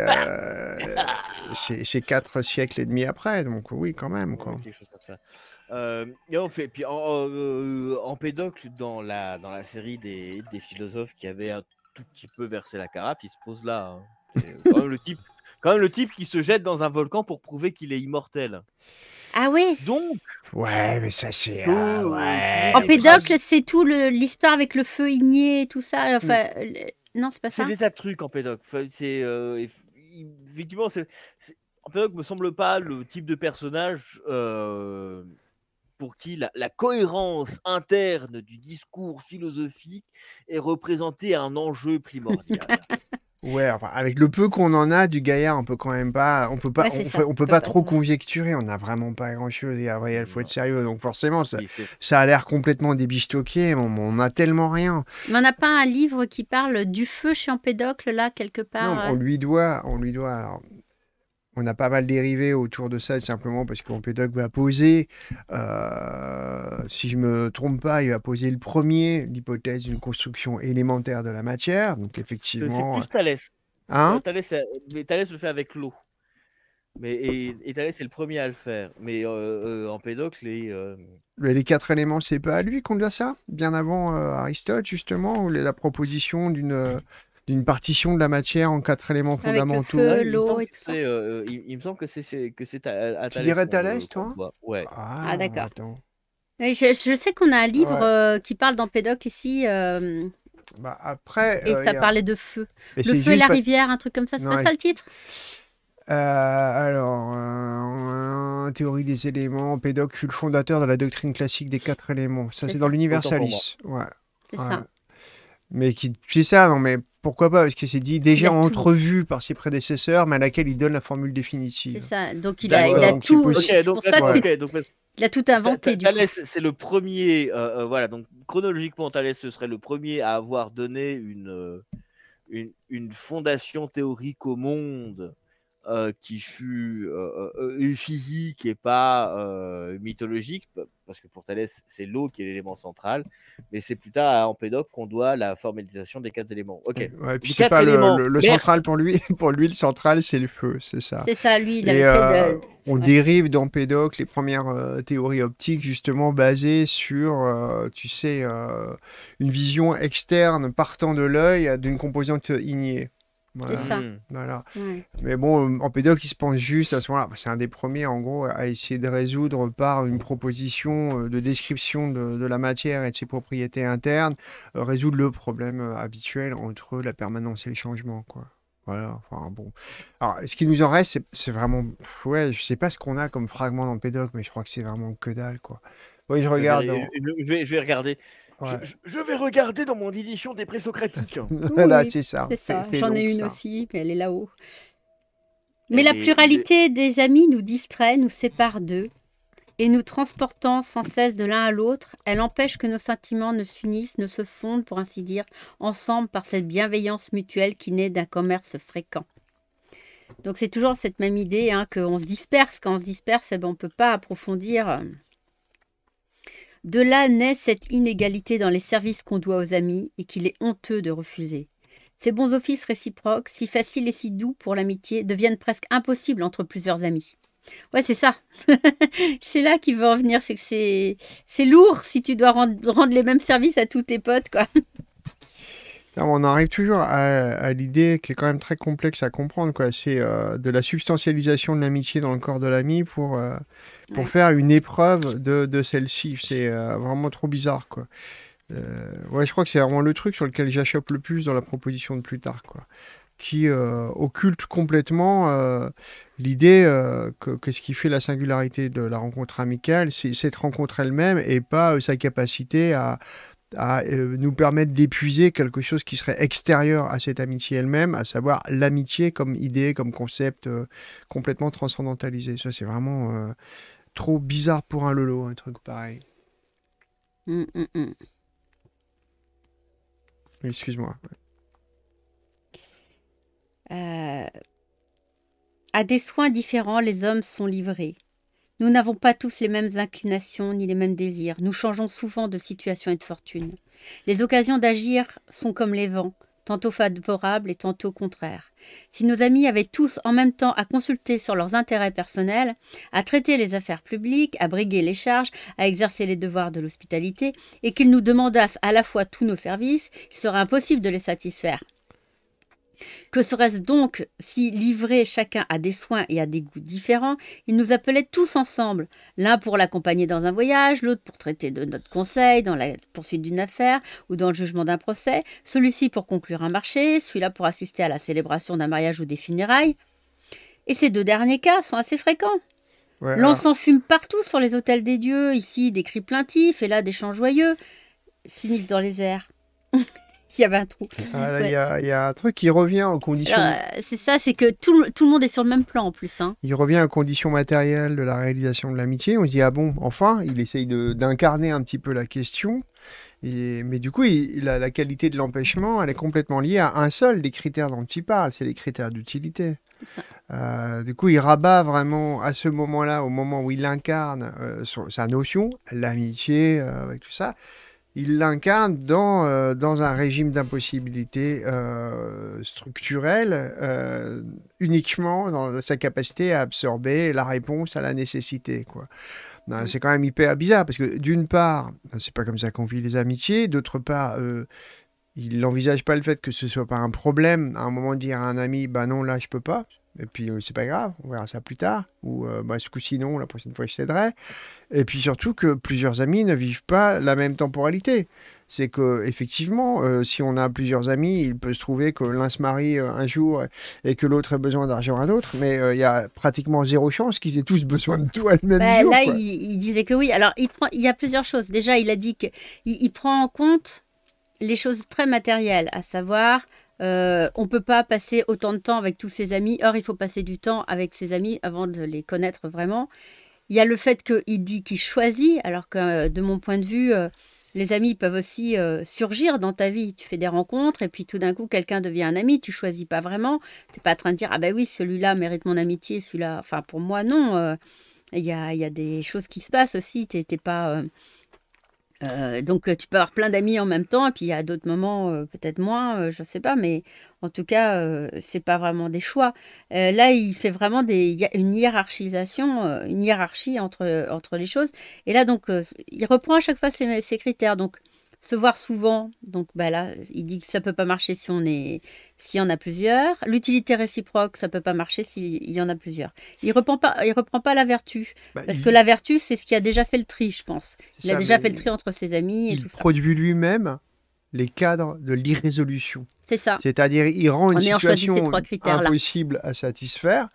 c'est quatre siècles et demi après, donc oui, quand même. Quelque chose comme ça. et on fait, puis en, Pédocle, dans la, dans la série des, philosophes qui avaient un tout petit peu versé la carafe, il se pose là. Hein quand, même le type, quand même le type qui se jette dans un volcan pour prouver qu'il est immortel. Ah oui Donc Ouais, mais ça c'est... Oh, ah, en pédoc, c'est tout l'histoire avec le feu igné et tout ça. Mm. Enfin, Non, c'est pas ça. C'est des tas de trucs en pédoc. c'est... Euh, effectivement, En Pédoc, me semble pas le type de personnage... Euh, pour qui la, la, cohérence interne du discours philosophique est représentée à un enjeu primordial. Ouais, enfin, avec le peu qu'on en a du Gaillard, on peut quand même pas, on peut pas, on, peut, pas, trop conjecturer. On n'a vraiment pas grand chose. Et après, il faut être sérieux. Donc forcément, ça, a l'air complètement débistoqué. On, n'a a tellement rien. Mais on n'a pas un livre qui parle du feu chez Empédocle là quelque part. Non, on euh lui doit, on lui doit on a pas mal dérivé autour de ça, simplement parce qu'Empédocle va poser, euh, si je me trompe pas, il va poser le premier, l'hypothèse d'une construction élémentaire de la matière. Donc euh, effectivement. C'est plus Thalès. Euh, hein Thalès, le fait avec l'eau. Mais et, Thalès est le premier à le faire. Mais en Empédocle les. Les quatre éléments, c'est pas à lui qu'on doit ça Bien avant Aristote, justement, où la proposition d'une d'une partition de la matière en quatre éléments fondamentaux. le feu, l'eau et tout ça. Euh, il, me semble que c'est que c'est à, à, Tu dirais Thalès, toi Ouais. Ah, ah d'accord. Je, sais qu'on a un livre euh, qui parle dans Pédoc ici. Euh, bah après. Et tu as parlé de feu. le feu et la rivière, un truc comme ça, c'est pas ça le titre alors, théorie des éléments, Pédoc fut le fondateur de la doctrine classique des quatre éléments. Ça, c'est dans l'Universalis. Ouais. C'est ça. Mais qui, c'est ça, non, mais pourquoi pas Parce qu'il s'est dit déjà entrevu par ses prédécesseurs, mais à laquelle il donne la formule définitive. C'est ça. Donc il a, tout. pour inventé. Thalès, c'est le premier. Euh, euh, voilà. Donc chronologiquement, Thalès ce serait le premier à avoir donné une, euh, une, une, fondation théorique au monde euh, qui fut euh, euh, physique et pas mythologique, parce que pour Thalès, c'est l'eau qui est l'élément central, mais c'est plus tard à Empédocle qu'on doit la formalisation des quatre éléments. Ok. le, central pour lui, pour lui le central c'est le feu, c'est ça. C'est ça, lui. Il On dérive d'Empédocle les premières théories optiques justement basées sur, tu sais, une vision externe partant de l'œil d'une composante ignée. Voilà. Ça. Mm. voilà. Mais bon, en pédoc, il se pense juste à ce moment-là. Bah, c'est un des premiers, en gros, à essayer de résoudre par une proposition euh, de description de, la matière et de ses propriétés internes, euh, résoudre le problème euh, habituel entre la permanence et le changement, quoi. Voilà, enfin bon. Alors, ce qui nous en reste, c'est vraiment. Ouais, je sais pas ce qu'on a comme fragment pédoc, mais je crois que c'est vraiment que dalle, quoi. Oui, je eh ben, regarde. Je vais, je vais regarder. Je, vais regarder dans mon édition des présocratiques. voilà, c'est ça. J'en ai une aussi, mais elle est là-haut. Mais la pluralité des amis nous distrait, nous sépare d'eux, et nous transportant sans cesse de l'un à l'autre, elle empêche que nos sentiments ne s'unissent, ne se fondent, pour ainsi dire, ensemble par cette bienveillance mutuelle qui naît d'un commerce fréquent. Donc c'est toujours cette même idée hein, qu'on se disperse. Quand on se disperse, eh ben, on ne peut pas approfondir. Euh, de là naît cette inégalité dans les services qu'on doit aux amis et qu'il est honteux de refuser. Ces bons offices réciproques, si faciles et si doux pour l'amitié, deviennent presque impossibles entre plusieurs amis. Ouais, c'est ça. c'est là qu'il veut en venir, c'est que c'est lourd si tu dois rendre, les mêmes services à tous tes potes, quoi on arrive toujours à, l'idée qui est quand même très complexe à comprendre. Quoi. C'est euh, de la substantialisation de l'amitié dans le corps de l'ami pour, euh, pour faire une épreuve de, de celle-ci. C'est euh, vraiment trop bizarre. Quoi. ouais, je crois que c'est vraiment le truc sur lequel j'achoppe le plus dans la proposition de plus tard. Quoi qui occulte complètement l'idée que, que, ce qui fait la singularité de la rencontre amicale, c'est cette rencontre elle-même et pas sa capacité à, à euh, nous permettre d'épuiser quelque chose qui serait extérieur à cette amitié elle-même, à savoir l'amitié comme idée, comme concept euh, complètement transcendantalisé. Ça, c'est vraiment euh, trop bizarre pour un Lolo, un truc pareil. Hum, hum, hum. Excuse-moi. À des soins différents, les hommes sont livrés. Nous n'avons pas tous les mêmes inclinations ni les mêmes désirs. Nous changeons souvent de situation et de fortune. Les occasions d'agir sont comme les vents, tantôt favorables et tantôt contraires. Si nos amis avaient tous en même temps à consulter sur leurs intérêts personnels, à traiter les affaires publiques, à briguer les charges, à exercer les devoirs de l'hospitalité, et qu'ils nous demandassent à la fois tous nos services, il serait impossible de les satisfaire. Que serait-ce donc si, livrés chacun à des soins et à des goûts différents, ils nous appelaient tous ensemble, l'un pour l'accompagner dans un voyage, l'autre pour traiter de notre conseil, dans la poursuite d'une affaire ou dans le jugement d'un procès, celui-ci pour conclure un marché, celui-là pour assister à la célébration d'un mariage ou des funérailles Et ces deux derniers cas sont assez fréquents. L'encens fume partout sur les hôtels des dieux, ici des cris plaintifs et là des chants joyeux, s'unissent dans les airs il y avait un trou. Ah, il y, a un truc qui revient aux conditions. Euh, c'est ça, c'est que tout, tout, le monde est sur le même plan en plus. Hein. Il revient aux conditions matérielles de la réalisation de l'amitié. On se dit, ah bon, enfin, il essaye d'incarner un petit peu la question. Et, mais du coup, il, la, la qualité de l'empêchement, elle est complètement liée à un seul des critères dont il parle, c'est les critères d'utilité. Euh, du coup, il rabat vraiment à ce moment-là, au moment où il incarne euh, sa notion, l'amitié, avec tout ça, il l'incarne dans, euh, dans un régime d'impossibilité euh, structurelle, euh, uniquement dans sa capacité à absorber la réponse à la nécessité. Quoi. Ben, c'est quand même hyper bizarre, parce que d'une part, ben, c'est pas comme ça qu'on vit les amitiés, d'autre part, il n'envisage pas le fait que ce soit pas un problème à un moment de dire à un ami, bah non, là, je peux pas. Et puis, euh, c'est pas grave, on verra ça plus tard. Ou, euh, bah, ce coup-ci, la prochaine fois, je céderai. Et puis, surtout que plusieurs amis ne vivent pas la même temporalité. C'est que, effectivement, euh, si on a plusieurs amis, il peut se trouver que l'un se marie un jour et que l'autre a besoin d'argent un autre mais il y a pratiquement zéro chance qu'ils aient tous besoin de tout à même bah, Là, il, disait que oui. Alors, il, y a plusieurs choses. Déjà, il a dit qu'il prend en compte les choses très matérielles, à savoir euh, on ne peut pas passer autant de temps avec tous ses amis. Or, il faut passer du temps avec ses amis avant de les connaître vraiment. Il y a le fait qu'il dit qu'il choisit, alors que euh, de mon point de vue, euh, les amis peuvent aussi surgir dans ta vie. Tu fais des rencontres et puis tout d'un coup, quelqu'un devient un ami. Tu choisis pas vraiment. Tu n'es pas en train de dire Ah ben oui, celui-là mérite mon amitié, celui-là. Enfin, pour moi, non. Il y a, y, a, des choses qui se passent aussi. Tu n'es pas euh, donc euh, tu peux avoir plein d'amis en même temps, et puis à d'autres moments euh, peut-être moins, je ne sais pas, mais en tout cas, c'est pas vraiment des choix. là, il fait vraiment une hiérarchisation, une hiérarchie entre, entre les choses. Et là, donc, il reprend à chaque fois ses, ses critères. Donc, se voir souvent, donc bah là, il dit que ça peut pas marcher si on est, s'il y en a plusieurs. L'utilité réciproque, ça peut pas marcher s'il y en a plusieurs. Il reprend pas, il reprend pas la vertu, bah, parce que la vertu, c'est ce qui a déjà fait le tri, je pense. Il a déjà fait le tri entre ses amis et tout Il produit lui-même les cadres de l'irrésolution. C'est ça. C'est-à-dire, il rend une situation impossible à satisfaire,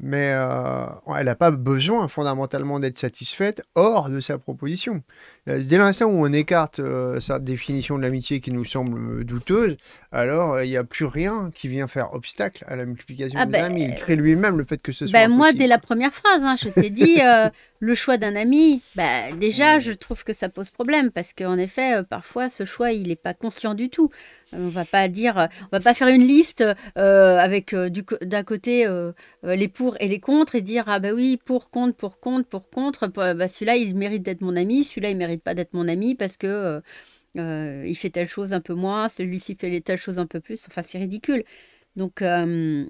mais euh, elle n'a pas besoin fondamentalement d'être satisfaite hors de sa proposition. Euh, dès l'instant où on écarte euh, sa définition de l'amitié qui nous semble douteuse, alors il n'y a plus rien qui vient faire obstacle à la multiplication ah des ben, Il crée lui-même le fait que ce soit. Ben, moi, dès la première phrase, hein, je t'ai dit le choix d'un ami. Bah, déjà, je trouve que ça pose problème parce qu'en effet, parfois, ce choix, il n'est pas conscient du tout. On va pas dire, on va pas faire une liste euh, avec euh, du d'un côté euh, les pour et les contre et dire ah ben bah oui pour contre pour contre pour contre bah, celui-là il mérite d'être mon ami, celui-là il mérite pas d'être mon ami parce que il fait telle chose un peu moins, celui-ci fait telle chose un peu plus. Enfin c'est ridicule. Donc en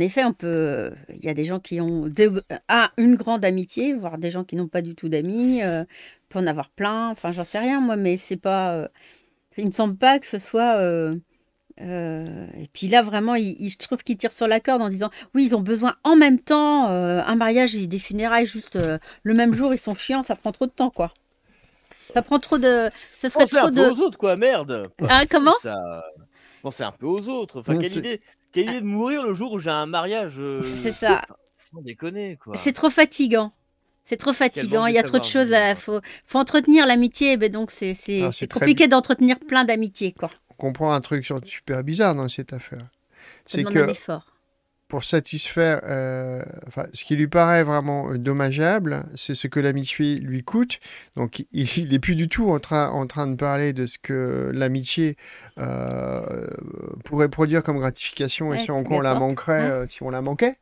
effet, on peut. Il y a des gens qui ont une grande amitié, voire des gens qui n'ont pas du tout d'amis. pour peut en avoir plein. Enfin, j'en sais rien moi, mais c'est pas. Il ne semble pas que ce soit. Euh, euh, et puis là, vraiment, il, je trouve qu'il tire sur la corde en disant Oui, ils ont besoin en même temps, euh, un mariage et des funérailles juste le même jour, ils sont chiants, ça prend trop de temps, quoi. Ça prend trop de. Ça serait Pensez trop un de... aux autres, quoi, merde Ah, comment Pensez un peu aux autres. Enfin, quelle idée, quelle idée de mourir le jour où j'ai un mariage C'est ça. Sans déconner, quoi. C'est trop fatigant. C'est trop fatigant, il y a trop de choses. Il faut, faut, entretenir l'amitié, ben donc c'est ah, compliqué d'entretenir plein d'amitiés. On comprend un truc super bizarre dans cette affaire. C'est que un effort pour satisfaire, euh, ce qui lui paraît vraiment euh, dommageable, c'est ce que l'amitié lui coûte. Donc, il n'est plus du tout en train, en train de parler de ce que l'amitié euh, pourrait produire comme gratification et si on, la manquerait, si on la manquait,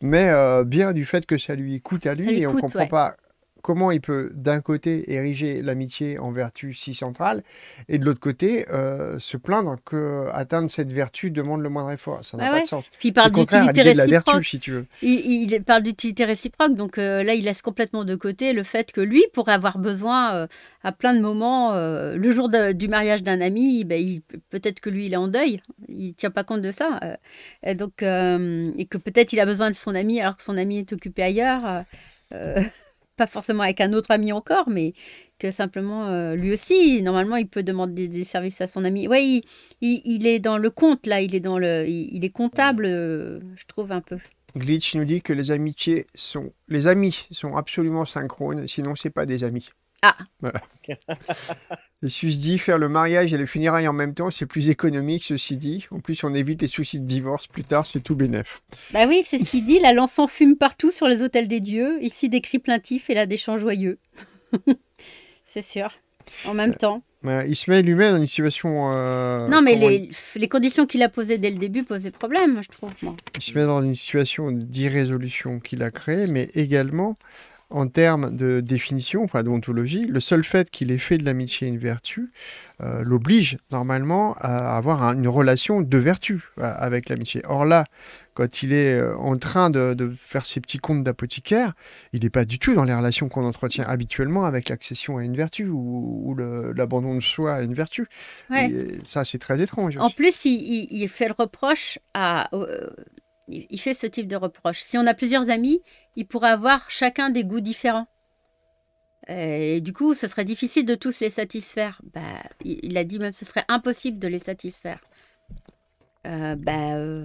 mais bien du fait que ça lui coûte à lui, et on comprend pas comment il peut d'un côté ériger l'amitié en vertu si centrale et de l'autre côté euh, se plaindre que atteindre cette vertu demande le moindre effort. Ça n'a ah pas de sens. il parle d'utilité réciproque. Il, parle d'utilité réciproque, donc euh, là il laisse complètement de côté le fait que lui pourrait avoir besoin euh, à plein de moments, le jour du mariage d'un ami, ben, peut-être que lui il est en deuil, il tient pas compte de ça, et donc et que peut-être il a besoin de son ami alors que son ami est occupé ailleurs pas forcément avec un autre ami encore, mais que simplement, euh, lui aussi, normalement, il peut demander des services à son ami. Oui, il, est dans le compte, là, il est, dans le, il, est comptable, euh, je trouve, un peu. Glitch nous dit que les amitiés sont, les amis sont absolument synchrones, sinon c'est pas des amis. Ah voilà. Et dit, faire le mariage et le funérailles en même temps, c'est plus économique, ceci dit. En plus, on évite les soucis de divorce plus tard, c'est tout bénef. Bah oui, c'est ce qu'il dit, lance en fume partout sur les hôtels des dieux, ici des cris plaintifs et là des chants joyeux. c'est sûr, en même euh, temps. il se met lui-même dans une situation... Euh, non, mais les, conditions qu'il a posées dès le début posaient problème, je trouve. Moi. Il se met dans une situation d'irrésolution qu'il a créée, mais également en termes de définition, enfin d'ontologie, le seul fait qu'il ait fait de l'amitié une vertu euh, l'oblige normalement à avoir une relation de vertu euh, avec l'amitié. Or là, quand il est euh, en train de, faire ses petits comptes d'apothicaire, il n'est pas du tout dans les relations qu'on entretient habituellement avec l'accession à une vertu ou, l'abandon de soi à une vertu. ça, c'est très étrange. En plus, il, il, fait le reproche à il fait ce type de reproche. Si on a plusieurs amis, il pourraient avoir chacun des goûts différents. Et du coup, ce serait difficile de tous les satisfaire. Bah, il a dit même ce serait impossible de les satisfaire. Euh, bah, euh,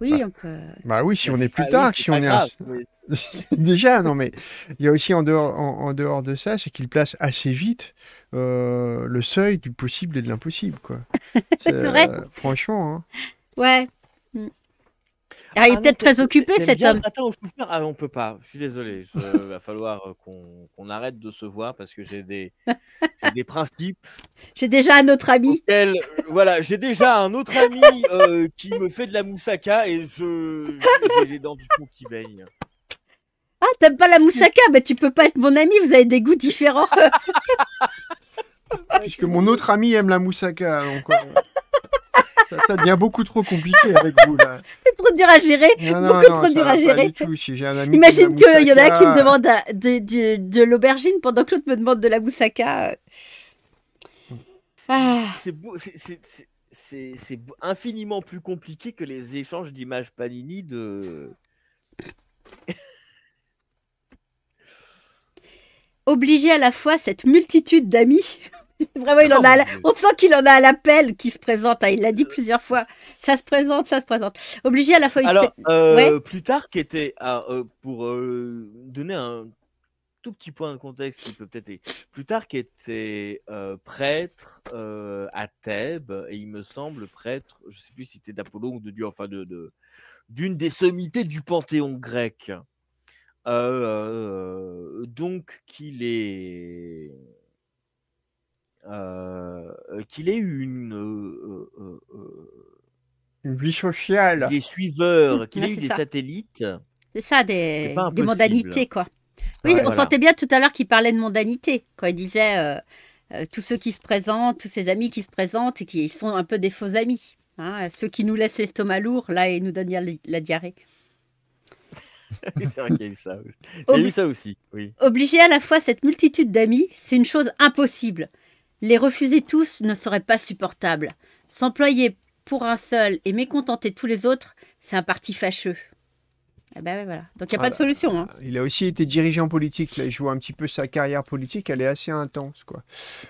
oui, bah, on peut... bah, oui, si on est, plus tard, si on est déjà, non mais il y a aussi en dehors, dehors de ça, c'est qu'il place assez vite euh, le seuil du possible et de l'impossible, quoi. c'est vrai. franchement. Hein. Ouais. Ah, il est ah, peut-être très occupé cet homme. Attends, chauffeur. Ah, on peut pas. Je suis désolé. Il va falloir euh, qu'on arrête de se voir parce que j'ai des, des principes. J'ai déjà un autre ami. Euh, voilà, j'ai déjà un autre ami euh, qui me fait de la moussaka et je j'ai des dents du coup qui baignent. Ah, t'aimes pas la moussaka Tu bah, tu peux pas être mon ami. Vous avez des goûts différents. Puisque mon autre ami aime la moussaka. Donc, ça, devient beaucoup trop compliqué avec vous là. C'est trop dur à gérer. Non, non, beaucoup trop dur à gérer. Imagine qu'il y en a qui me demande de, de, l'aubergine pendant que l'autre me demande de la moussaka. C'est ah. c'est infiniment plus compliqué que les échanges d'images Panini de. Obliger à la fois cette multitude d'amis Vraiment, il en oh, a on sent qu'il en a à l'appel qui se présente. Hein. Il l'a dit plusieurs fois. Ça se présente, ça se présente. Obligé à la fois. Alors, euh, plus tard, qui était ah, euh, pour euh, donner un tout petit point de contexte qui peut peut-être plus tard, qui était prêtre à Thèbes et il me semble prêtre. Je ne sais plus si c'était d'Apollon ou de Dieu, enfin de d'une des sommités du panthéon grec. donc qu'il est euh, euh, qu'il ait eu une euh, une vie sociale, des suiveurs, mm, qu'il ait eu des satellites. C'est ça, des, des mondanités, quoi. Oui, on sentait bien tout à l'heure qu'il parlait de mondanité, quand il disait tous ceux qui se présentent, tous ces amis qui se présentent et qui sont un peu des faux amis. Hein, ceux qui nous laissent l'estomac lourd, là, et nous donnent la, diarrhée. c'est vrai qu'il y a eu ça aussi. Il Obliger à la fois cette multitude d'amis, c'est une chose impossible. Les refuser tous ne serait pas supportable. S'employer pour un seul et mécontenter tous les autres, c'est un parti fâcheux. Ah bah Donc il n'y a pas de solution. Hein. Il a aussi été dirigeant politique. Là, je vois un petit peu sa carrière politique, elle est assez intense. Quoi.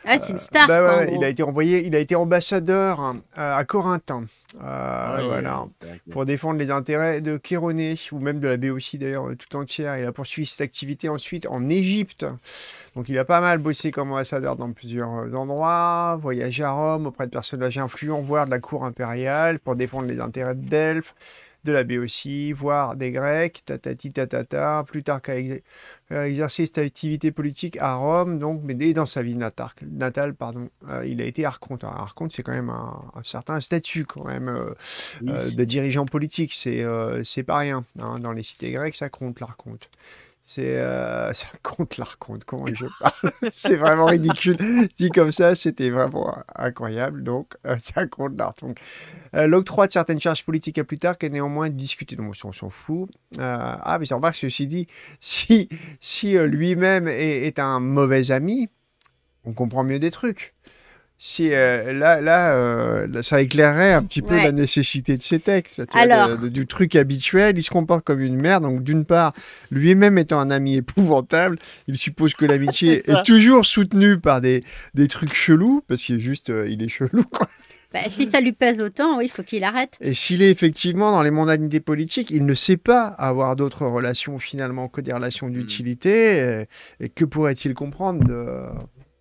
Ah, c'est une star. Bah il a été envoyé, il a été ambassadeur euh, à Corinthe hein. euh, voilà, pour défendre les intérêts de Kéroné ou même de la aussi, d'ailleurs euh, tout entière. Il a poursuivi cette activité ensuite en Égypte. Donc il a pas mal bossé comme ambassadeur dans plusieurs endroits, voyage à Rome auprès de personnages influents, voire de la cour impériale pour défendre les intérêts de Delphes de la aussi, voire des Grecs, tatati tatata, Plutarque a euh, exercé cette activité politique à Rome, donc, mais dans sa vie natale, pardon, euh, il a été archonte. Arconte, c'est quand même un, certain statut, quand même, euh, de dirigeant politique, c'est c'est pas rien. Hein. Dans les cités grecques, ça compte, l'archonte. C'est un euh, ça compte la comment je parle. c'est vraiment ridicule. Dit comme ça, c'était vraiment incroyable. Donc, euh, ça compte l'art Donc, euh, L'octroi de certaines charges politiques à plus tard qui est néanmoins discuté. Donc, on s'en fout. ah, mais ça que ceci dit, si, si lui-même est, un mauvais ami, on comprend mieux des trucs. Si euh, là, là, euh, ça éclairerait un petit peu la nécessité de ces textes. du truc habituel, il se comporte comme une mère. Donc, d'une part, lui-même étant un ami épouvantable, il suppose que l'amitié est, toujours soutenue par des, des trucs chelous, parce qu'il est juste, euh, il est chelou. Bah, si ça lui pèse autant, il faut qu'il arrête. Et s'il est effectivement dans les mondanités politiques, il ne sait pas avoir d'autres relations finalement que des relations hmm. d'utilité. et, que pourrait-il comprendre de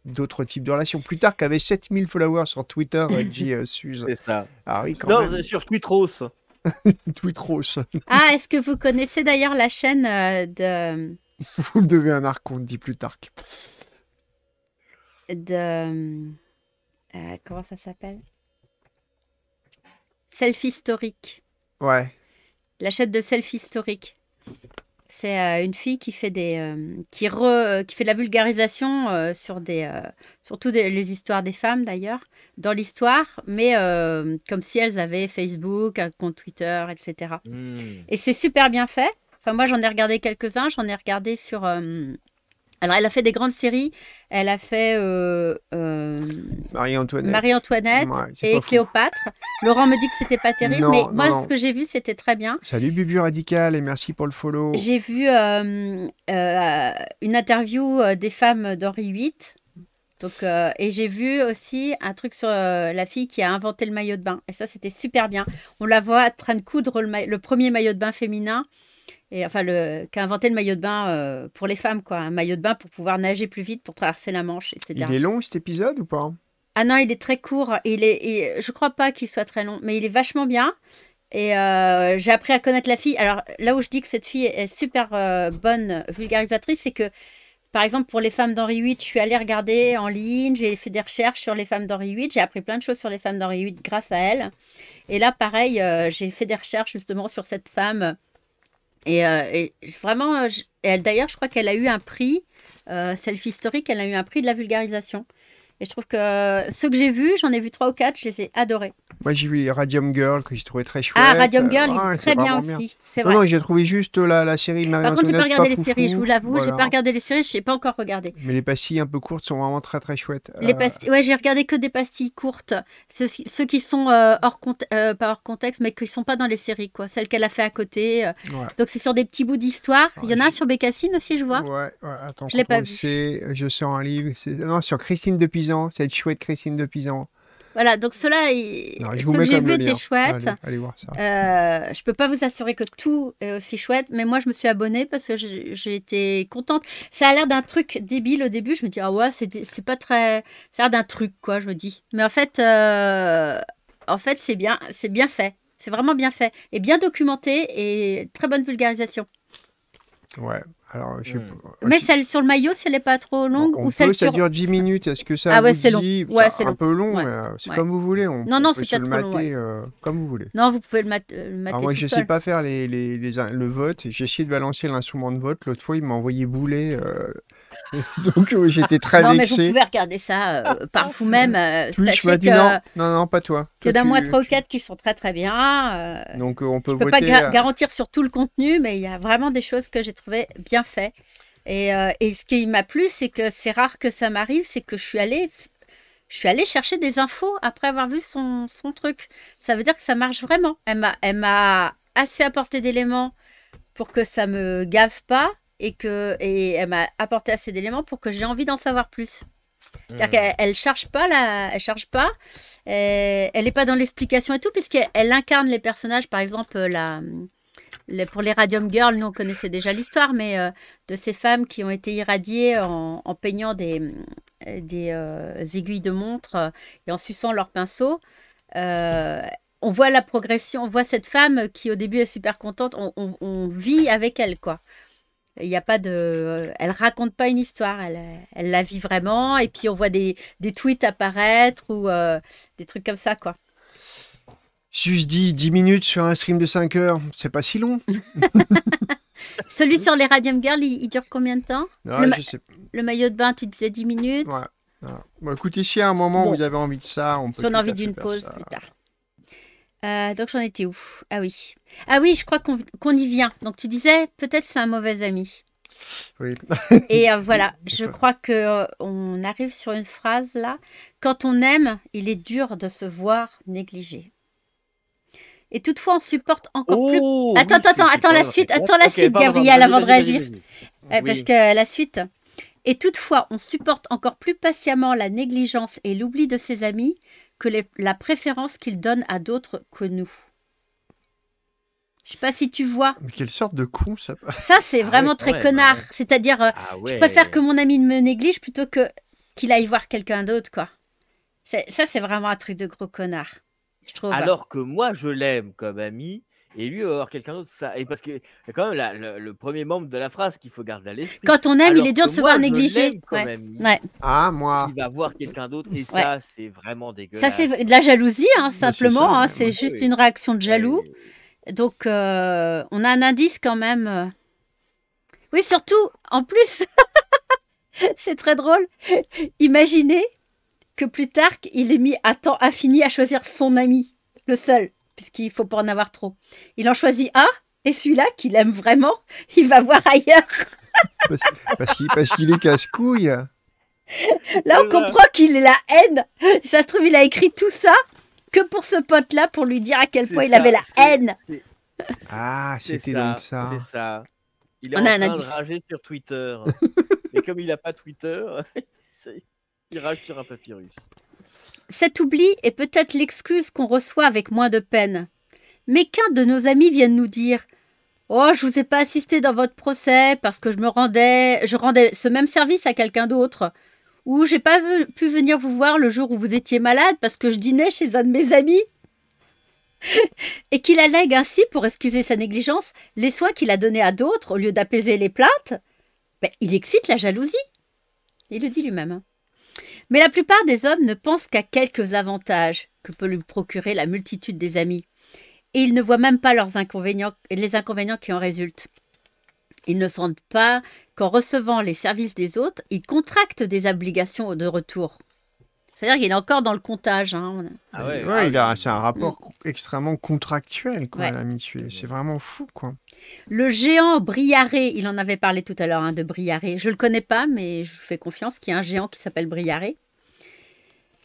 d'autres types de relations. Plus tard, qu'avait 7000 followers sur Twitter, euh, dit euh, Suze. C'est ça. Ah oui, non, sur Twitteros. Twitteros. ah, est-ce que vous connaissez d'ailleurs la chaîne euh, de. vous me devez un arconte, dit Plutarque. De. comment ça s'appelle Selfie historique. Ouais. La chaîne de selfie historique. C'est euh, une fille qui fait des, euh, euh, qui, fait de la vulgarisation sur des, surtout les histoires des femmes d'ailleurs, dans l'histoire, mais comme si elles avaient Facebook, un compte Twitter, etc. Mmh. Et c'est super bien fait. Enfin, moi, j'en ai regardé quelques-uns. J'en ai regardé sur alors, elle a fait des grandes séries. Elle a fait euh, euh, Marie-Antoinette, et Cléopâtre. Laurent me dit que c'était pas terrible, mais moi, ce que j'ai vu, c'était très bien. Salut Bubu Radical et merci pour le follow. J'ai vu euh, une interview des femmes d'Henri VIII. Donc, et j'ai vu aussi un truc sur la fille qui a inventé le maillot de bain. Et ça, c'était super bien. On la voit en train de coudre le premier maillot de bain féminin et enfin le, qui a inventé le maillot de bain euh, pour les femmes, quoi. Un maillot de bain pour pouvoir nager plus vite, pour traverser la Manche, etc. Il est long cet épisode ou pas Ah non, il est très court. Il est, je crois pas qu'il soit très long, mais il est vachement bien. Et euh, j'ai appris à connaître la fille. Alors là où je dis que cette fille est super euh, bonne vulgarisatrice, c'est que par exemple, pour les femmes d'Henri VIII, je suis allée regarder en ligne, j'ai fait des recherches sur les femmes d'Henri VIII, j'ai appris plein de choses sur les femmes d'Henri VIII grâce à elle. Et là, pareil, j'ai fait des recherches justement sur cette femme et, euh, vraiment, euh, elle d'ailleurs, je crois qu'elle a eu un prix, euh, Selfie Historique, elle a eu un prix de la vulgarisation. Et je trouve que euh, ceux que j'ai vus, j'en ai vu trois ou quatre, je les ai adorés. Moi, j'ai vu les Radium Girl que j'ai trouvé très ah, chouette. Ah, Radium Girl, ah, très bien, aussi. Non, vrai. non, j'ai trouvé juste euh, la, la série Marie Par contre, je n'ai pas regardé les séries, je vous l'avoue, je j'ai pas regardé les séries, je n'ai pas encore regardé. Mais les pastilles un peu courtes sont vraiment très très chouettes. Euh, les pastilles, ouais, j'ai regardé que des pastilles courtes, ceux, ceux qui sont hors, pas hors contexte, mais qui sont pas dans les séries, quoi. Celles qu'elle a fait à côté. Donc c'est sur des petits bouts d'histoire. Ah, il y en a sur Bécassine aussi, je vois. Ouais, Je l'ai pas vu. Je sors un livre. Non, sur Christine depuis Pisan, cette chouette Christine de Pisan. Voilà, donc cela, non, je chouette. Allez, voir ça. Euh, je peux pas vous assurer que tout est aussi chouette, mais moi je me suis abonnée parce que j'ai été contente. Ça a l'air d'un truc débile au début. Je me dis ah ouais, c'est pas très, ça a l'air d'un truc quoi, je me dis. Mais en fait, euh, en fait c'est bien, c'est bien fait. C'est vraiment bien fait et bien documenté et très bonne vulgarisation. Ouais, Hmm. Euh, mais celle sur le maillot, si elle n'est pas trop longue on ou ça dure 10 minutes. Est-ce que ça ah ouais, c'est un peu long. Euh, c'est comme vous voulez. On, non, non, c'est peut-être mater, euh, comme vous voulez. Non, vous pouvez le, mater. moi, je sais pas faire les, les, le vote. J'ai de balancer l'instrument de vote. L'autre fois, il m'a envoyé bouler. Donc euh, j'étais très non, mais vous pouvez regarder ça euh, par ah, vous-même. Euh, dit non. non, non, pas toi. Que d'un mois trois ou quatre qui sont très très bien. Donc on peut. Je ne peux pas garantir sur tout le contenu, mais il y a vraiment des choses que j'ai trouvées bien faites. Et, ce qui m'a plu, c'est que c'est rare que ça m'arrive, c'est que je suis allée je suis allée chercher des infos après avoir vu son, son truc. Ça veut dire que ça marche vraiment. Elle m'a assez apporté d'éléments pour que ça me gave pas et que et elle m'a apporté assez d'éléments pour que j'ai envie d'en savoir plus. cest hmm. elle charge pas la, elle charge pas, elle n'est pas dans l'explication et tout, puisqu'elle incarne les personnages, par exemple euh, la, pour les Radium Girls, nous on connaissait déjà l'histoire, mais euh, de ces femmes qui ont été irradiées en, peignant des, des euh, aiguilles de montre et en suçant leurs pinceaux. on voit la progression, on voit cette femme qui au début est super contente, on, on vit avec elle quoi. Il n'y a pas de, elle raconte pas une histoire, elle, la vit vraiment. Et puis on voit des, tweets apparaître ou euh, des trucs comme ça, quoi. je dis 10 minutes sur un stream de 5 heures, c'est pas si long. Celui sur les Radium Girls, il, dure combien de temps le, maillot de bain, tu disais 10 minutes. Ouais. Bon, écoute, ici, à un moment vous avez envie de ça, on peut. Si envie d'une pause plus tard. Euh, donc j'en étais où Ah oui. Ah oui, je crois qu'on y vient. Donc tu disais, peut-être c'est un mauvais ami. Oui. Et euh, voilà, je crois que euh, on arrive sur une phrase là. Quand on aime, il est dur de se voir négligé. Et toutefois, on supporte encore plus. Oh, attends, attends, attends, la suite, attends la suite, Gabriel, avant de réagir, parce que la suite. Et toutefois, on supporte encore plus patiemment la négligence et l'oubli de ses amis la préférence qu'il donne à d'autres que nous. Je sais pas si tu vois. Mais quelle sorte de con ça Ça c'est ah vraiment très bah connard. C'est-à-dire, euh, ah je préfère que mon ami me néglige plutôt que qu'il aille voir quelqu'un d'autre, quoi. Ça c'est vraiment un truc de gros connard, je trouve. Alors que moi je l'aime comme ami et lui avoir euh, quelqu'un d'autre ça et parce que quand même le, premier membre de la phrase qu'il faut garder à l'esprit quand on aime il est dur de se voir négligé quand Ouais. ah moi il va voir quelqu'un d'autre et ça c'est vraiment dégueulasse ça c'est de la jalousie hein, simplement hein. c'est juste une réaction de jaloux donc euh, on a un indice quand même euh. oui surtout en plus c'est très drôle imaginez que Plutarque il est mis à temps infini à choisir son ami le seul puisqu'il ne faut pas en avoir trop. Il en choisit un, et celui-là qu'il aime vraiment, il va voir ailleurs. parce, qu'il est casse-couille. Là, on comprend qu'il est la haine. Ça se trouve, il a écrit tout ça que pour ce pote-là, pour lui dire à quel point il avait la haine. ah, c'était donc ça. C'est ça. Il est on a un sur Twitter. Et comme il n'a pas Twitter, il rage sur un papyrus. Cet oubli est peut-être l'excuse qu'on reçoit avec moins de peine. Mais qu'un de nos amis vienne nous dire Oh, je vous ai pas assisté dans votre procès parce que je me rendais, je rendais ce même service à quelqu'un d'autre. Ou j'ai pas pu venir vous voir le jour où vous étiez malade parce que je dînais chez un de mes amis. et qu'il allègue ainsi, pour excuser sa négligence, les soins qu'il a donnés à d'autres au lieu d'apaiser les plaintes, ben, il excite la jalousie. Il le dit lui-même. Hein. Mais la plupart des hommes ne pensent qu'à quelques avantages que peut lui procurer la multitude des amis. Et ils ne voient même pas leurs inconvénients, les inconvénients qui en résultent. Ils ne sentent pas qu'en recevant les services des autres, ils contractent des obligations de retour. C'est-à-dire qu'il est encore dans le comptage. Hein. Ah, ah ouais, c'est un rapport mm. extrêmement contractuel, quoi, l'amitié. C'est vraiment fou, quoi. Le géant Briaré, il en avait parlé tout à l'heure, hein, de Briaré. Je ne le connais pas, mais je vous fais confiance qu'il y a un géant qui s'appelle Briaré.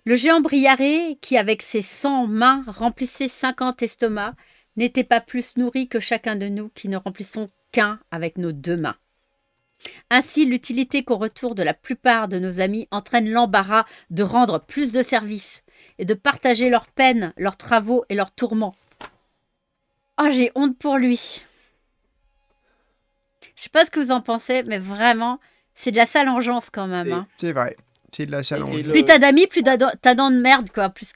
Le géant Briaré, qui avec ses cent mains remplissait cinquante estomacs, n'était pas plus nourri que chacun de nous qui ne remplissons qu'un avec nos deux mains. Ainsi, l'utilité qu'au retour de la plupart de nos amis entraîne l'embarras de rendre plus de services et de partager leurs peines, leurs travaux et leurs tourments. Oh, j'ai honte pour lui. Je sais pas ce que vous en pensez, mais vraiment, c'est de la sale engeance quand même. C'est hein. vrai. Plus t'as d'amis, plus t'as de merde, quoi. Plus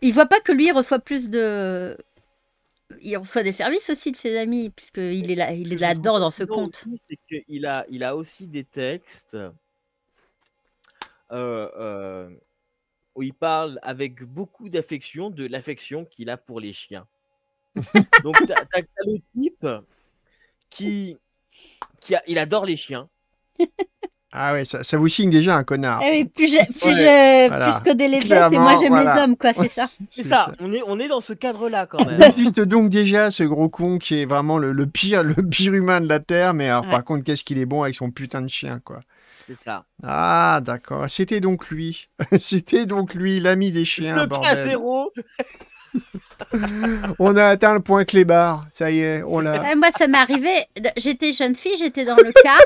Il voit pas que lui, il reçoit plus de. Il reçoit des services aussi de ses amis, puisqu'il est là, il est là-dedans dans ce compte. il a, il a aussi des textes euh, euh, où il parle avec beaucoup d'affection de l'affection qu'il a pour les chiens. Donc, tu le type qui, qui a, il adore les chiens. Ah ouais, ça, vous signe déjà un connard. Eh plus je, plus je, et moi j'aime les hommes, quoi, c'est ça. C'est ça, On, est, on est dans ce cadre-là quand même. Il existe donc déjà ce gros con qui est vraiment le, pire le pire humain de la Terre, mais alors par contre, qu'est-ce qu'il est bon avec son putain de chien, quoi. C'est ça. Ah, d'accord. C'était donc lui. C'était donc lui, l'ami des chiens. Le bordel. on a atteint le point barre. ça y est, on l'a. Eh, moi, ça m'est arrivé, j'étais jeune fille, j'étais dans le cas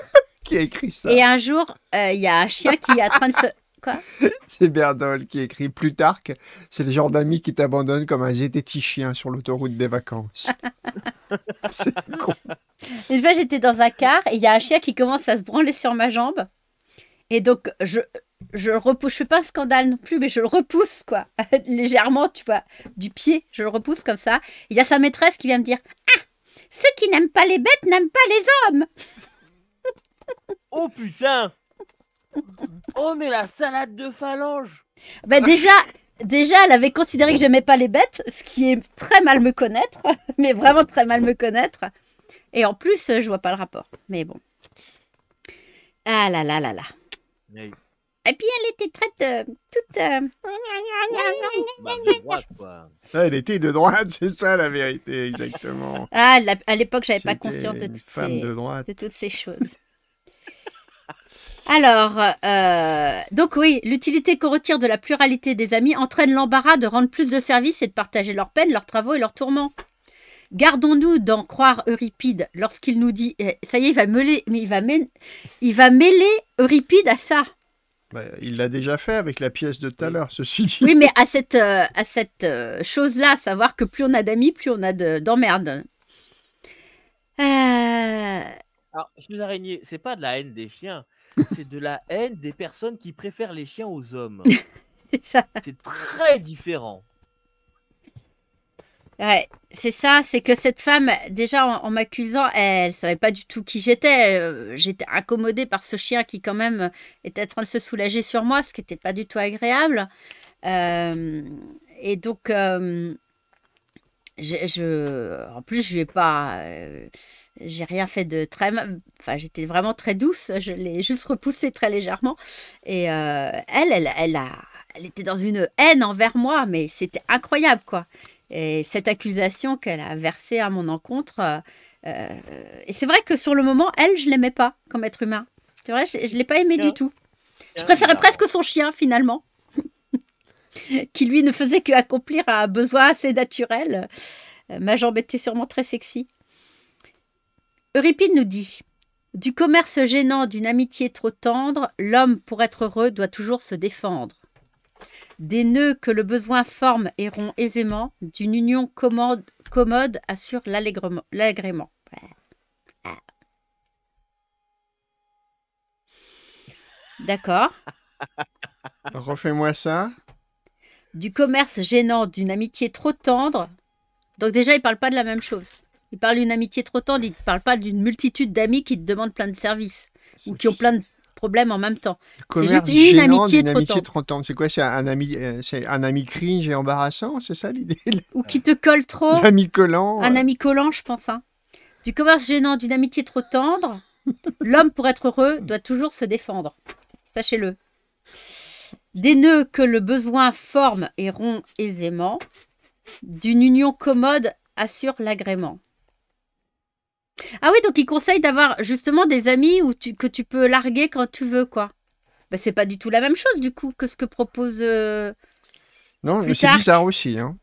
qui a écrit ça. Et un jour, il euh, y a un chien qui est en train de se. Quoi C'est Berdol qui écrit Plutarque, c'est le genre d'ami qui t'abandonne comme un zététi chien sur l'autoroute des vacances. c'est con. Une fois, j'étais dans un car et il y a un chien qui commence à se branler sur ma jambe. Et donc, je, je repousse. Je fais pas un scandale non plus, mais je le repousse, quoi. Légèrement, tu vois, du pied, je le repousse comme ça. Il y a sa maîtresse qui vient me dire Ah, ceux qui n'aiment pas les bêtes n'aiment pas les hommes Oh putain Oh mais la salade de phalange Ben déjà, déjà elle avait considéré que j'aimais pas les bêtes, ce qui est très mal me connaître, mais vraiment très mal me connaître. Et en plus, je vois pas le rapport, mais bon. Ah là là là là. Et puis elle était très... Euh, toute. Euh, bah, ah, elle était de droite, c'est ça la vérité, exactement. Ah, à l'époque, j'avais pas conscience de toutes, ces... de toutes ces choses. Alors, euh, donc oui, l'utilité qu'on retire de la pluralité des amis entraîne l'embarras de rendre plus de services et de partager leurs peines, leurs travaux et leurs tourments. Gardons-nous d'en croire Euripide lorsqu'il nous dit eh, ça y est, il va mêler, mais il va il va mêler Euripide à ça. Bah, il l'a déjà fait avec la pièce de tout à l'heure, ceci dit. Oui, mais à cette, euh, cette euh, chose-là, savoir que plus on a d'amis, plus on a d'emmerdes. Alors, je vous araignée, c'est pas de la haine des chiens, c'est de la haine des personnes qui préfèrent les chiens aux hommes. c'est très différent. Ouais, c'est ça, c'est que cette femme, déjà en, m'accusant, elle, ne savait pas du tout qui j'étais. Euh, j'étais accommodée par ce chien qui quand même était en train de se soulager sur moi, ce qui n'était pas du tout agréable. Euh, et donc, euh, je, en plus, je lui pas j'ai rien fait de très. Enfin, j'étais vraiment très douce. Je l'ai juste repoussée très légèrement. Et euh, elle, elle, a, elle était dans une haine envers moi, mais c'était incroyable, quoi. Et cette accusation qu'elle a versée à mon encontre. Euh, euh, et c'est vrai que sur le moment, elle, je l'aimais pas comme être humain. C'est vrai, je, ne l'ai pas aimé du tout. Je préférais presque son chien finalement, qui lui ne faisait que accomplir un besoin assez naturel. Ma jambe était sûrement très sexy. Euripide nous dit Du commerce gênant d'une amitié trop tendre, l'homme, pour être heureux, doit toujours se défendre. Des nœuds que le besoin forme et rompt aisément, d'une union commode, assure l'agrément. D'accord. Refais-moi ça. Du commerce gênant d'une amitié trop tendre. Donc déjà, il parle pas de la même chose. Il parle d'une amitié trop tendre, il ne parle pas d'une multitude d'amis qui te demandent plein de services ou qui ont plein de problèmes en même temps. C'est juste une amitié trop tendre. C'est quoi C'est un ami, euh, un ami cringe et embarrassant, c'est ça l'idée Ou qui te colle trop. Un ami collant. Un ami collant, je pense. Hein. Du commerce gênant, d'une amitié trop tendre, l'homme pour être heureux doit toujours se défendre. Sachez-le. Des nœuds que le besoin forme et rompt aisément, d'une union commode assure l'agrément. Ah oui, donc il conseille d'avoir justement des amis où tu, que tu peux larguer quand tu veux, quoi. bah c'est pas du tout la même chose, du coup, que ce que propose. Euh, non, mais c'est bizarre aussi. Hein.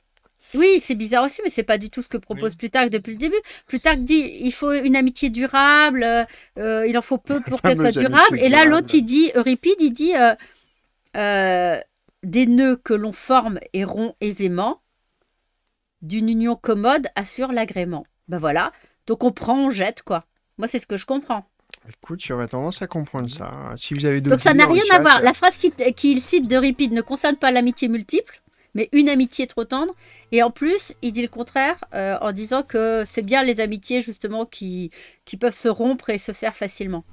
Oui, c'est bizarre aussi, mais c'est pas du tout ce que propose Plutarch Plutarque depuis le début. Plutarque dit il faut une amitié durable, euh, euh, il en faut peu pour qu'elle soit durable. Et là, l'autre, il dit, Euripide, il dit des nœuds que l'on forme et rompt aisément, d'une union commode assure l'agrément. Ben voilà, donc on prend, on jette, quoi. Moi, c'est ce que je comprends. Écoute, j'aurais tendance à comprendre ça. Si vous avez Donc ça n'a rien à voir. Euh. La phrase qu'il cite de Ripid ne concerne pas l'amitié multiple, mais une amitié trop tendre. Et en plus, il dit le contraire euh, en disant que c'est bien les amitiés justement qui, qui peuvent se rompre et se faire facilement.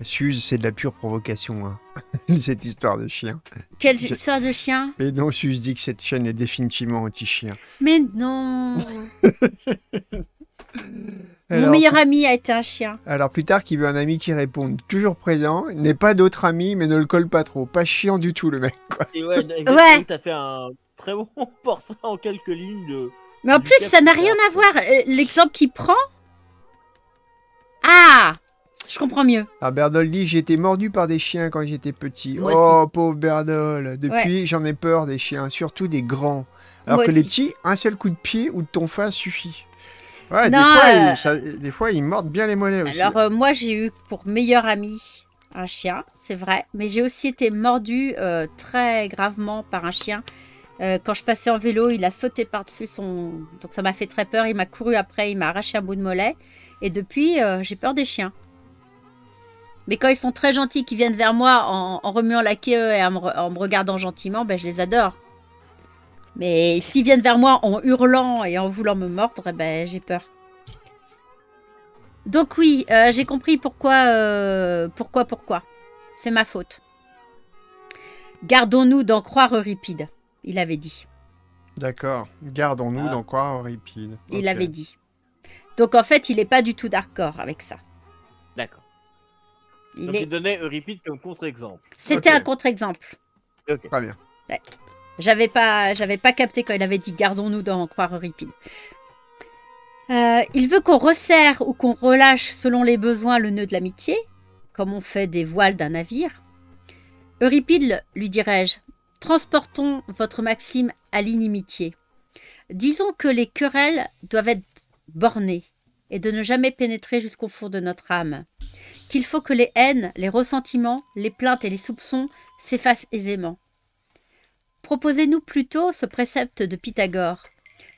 Suze, c'est de la pure provocation, hein. cette histoire de chien. Quelle histoire de chien Mais non, Suze dit que cette chaîne est définitivement anti-chien. Mais non Mon meilleur ami a été un chien. Alors plus tard, qui veut un ami qui réponde toujours présent, n'est pas d'autre ami, mais ne le colle pas trop. Pas chiant du tout le mec. ouais, t'as fait un très bon portrait en quelques lignes Mais en plus, ça n'a rien à voir. Euh, l'exemple qu'il prend. Ah je comprends mieux. Alors ah, Berdol dit j'ai été mordu par des chiens quand j'étais petit. oh, pauvre Berdol Depuis, j'en ai peur des chiens, surtout des grands. Alors que les petits, un seul coup de pied ou de ton face suffit. Euh, des, fois, ils, mordent bien les mollets aussi. Alors, euh, moi, j'ai eu pour meilleur ami un chien, c'est vrai, mais j'ai aussi été mordu euh, très gravement par un chien. quand je passais en vélo, il a sauté par-dessus son. Donc, ça m'a fait très peur. Il m'a couru après, il m'a arraché un bout de mollet. Et depuis, j'ai peur des chiens. Mais quand ils sont très gentils, qu'ils viennent vers moi en, remuant la queue et en me, regardant gentiment, ben, je les adore. Mais s'ils viennent vers moi en hurlant et en voulant me mordre, eh ben, j'ai peur. Donc oui, euh, j'ai compris pourquoi, euh, pourquoi, pourquoi. C'est ma faute. Gardons-nous d'en croire Euripide, il avait dit. D'accord, gardons-nous d'en croire Euripide. Il avait dit. Donc en fait, il n'est pas du tout d'accord avec ça. D'accord. Il, est... il donnait Euripide comme contre-exemple. C'était un contre-exemple. Très bien. J'avais pas, j'avais pas capté quand il avait dit gardons-nous d'en croire Euripide. il veut qu'on resserre ou qu'on relâche selon les besoins le nœud de l'amitié, comme on fait des voiles d'un navire. Euripide, lui dirais-je, transportons votre maxime à l'inimitié. Disons que les querelles doivent être bornées et de ne jamais pénétrer jusqu'au fond de notre âme. Qu'il faut que les haines, les ressentiments, les plaintes et les soupçons s'effacent aisément. Proposez-nous plutôt ce précepte de Pythagore.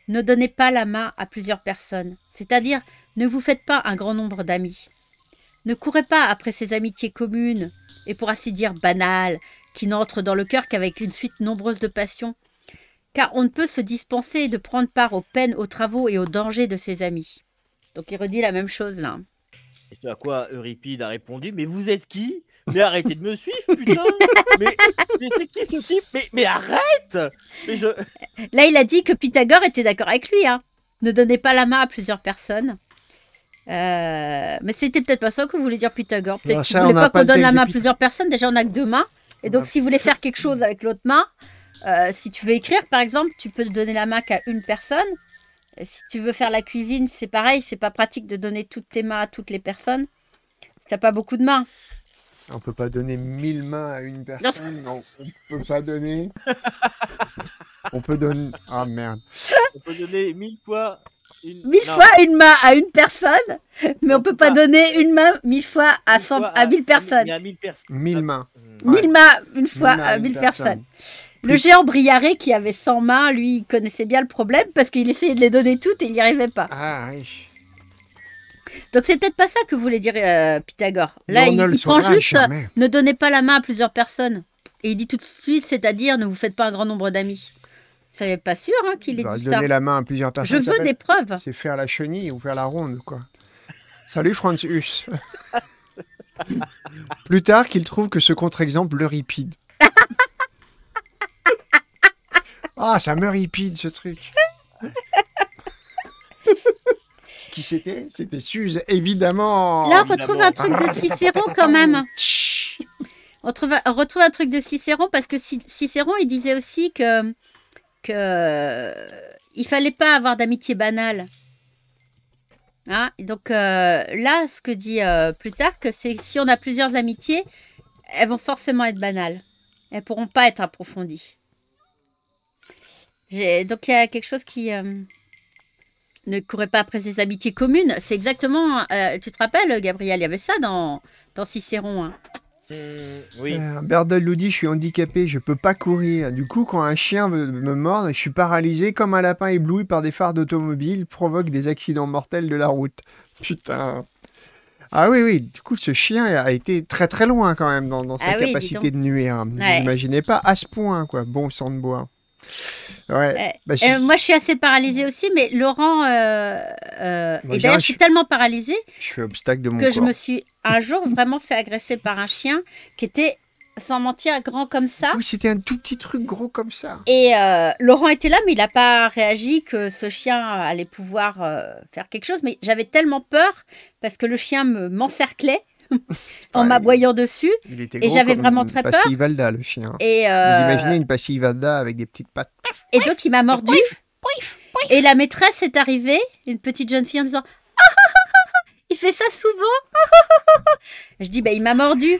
Ne donnez pas la main à plusieurs personnes, c'est-à-dire ne vous faites pas un grand nombre d'amis. Ne courez pas après ces amitiés communes, et pour ainsi dire banales, qui n'entrent dans le cœur qu'avec une suite nombreuse de passions, car on ne peut se dispenser de prendre part aux peines, aux travaux et aux dangers de ses amis. Donc il redit la même chose là à quoi Euripide a répondu Mais vous êtes qui Mais arrêtez de me suivre, putain Mais, c'est qui ce type mais, arrête Là, il a dit que Pythagore était d'accord avec lui. Hein. Ne donnez pas la main à plusieurs personnes. Euh, mais c'était peut-être pas ça que voulait dire Pythagore. Peut-être ah, qu'il voulait pas, qu'on donne la main à plusieurs personnes. Déjà, on a que deux mains. Et donc, si vous voulez faire quelque chose avec l'autre main, euh, si tu veux écrire, par exemple, tu peux donner la main qu'à une personne. Si tu veux faire la cuisine, c'est pareil, c'est pas pratique de donner toutes tes mains à toutes les personnes. Tu t'as pas beaucoup de mains. On peut pas donner mille mains à une personne. Non, on peut pas donner. on peut donner. Ah merde. On peut donner 1000 fois Mille fois une main à une personne, mais on, peut pas, donner une main mille fois à 100 à 1000 personnes. Mille personnes. Mille ah, mains. Hmm. Mille mains une fois à mille personnes. personnes. Le géant Briaré, qui avait 100 mains, lui, il connaissait bien le problème parce qu'il essayait de les donner toutes et il n'y arrivait pas. Ah, oui. Donc c'est peut-être pas ça que voulait dire euh, Pythagore. Là, il, prend juste euh, ne donnez pas la main à plusieurs personnes. Et il dit tout de suite, c'est-à-dire ne vous faites pas un grand nombre d'amis. C'est pas sûr hein, qu'il ait dit donner la main à plusieurs personnes. Je veux des preuves. C'est faire la chenille ou faire la ronde, quoi. Salut Franz Huss. Plus tard, qu'il trouve que ce contre-exemple ripide. Ah, ça me ripide ce truc. Qui c'était C'était Suze, évidemment. Là, on retrouve un truc de Cicéron quand même. On retrouve, un truc de Cicéron parce que Cicéron, il disait aussi que que fallait pas avoir d'amitié banale. Ah, donc euh, là, ce que dit euh, Plutarque, c'est si on a plusieurs amitiés, elles vont forcément être banales. Elles pourront pas être approfondies. Donc il y a quelque chose qui euh, ne courait pas après ses amitiés communes. C'est exactement. Euh, tu te rappelles, Gabriel, il y avait ça dans, dans Cicéron. Hein. Euh, oui. Euh, nous dit Je suis handicapé, je peux pas courir. Du coup, quand un chien me, mord, je suis paralysé comme un lapin ébloui par des phares d'automobile, provoque des accidents mortels de la route. Putain. Ah oui, oui, du coup, ce chien a été très très loin quand même dans, sa ah capacité de nuire. vous N'imaginez pas à ce point, quoi. Bon sang de bois. Ouais. Euh, bah, euh, moi, je suis assez paralysée aussi, mais Laurent. Euh, et d'ailleurs, je suis tellement paralysée. Que je me suis un jour vraiment fait agresser par un chien qui était, sans mentir, grand comme ça. Oui, c'était un tout petit truc gros comme ça. Et Laurent était là, mais il n'a pas réagi que ce chien allait pouvoir faire quelque chose. Mais j'avais tellement peur parce que le chien m'encerclait en bah, m'aboyant dessus. et j'avais vraiment très peur. Valda, le chien. Et Vous euh, imaginez une pastille avec des petites pattes. Et donc il m'a mordu. Et la maîtresse est arrivée, une petite jeune fille en disant ah, ah, ah, il fait ça souvent. Je dis, bah, il m'a mordu.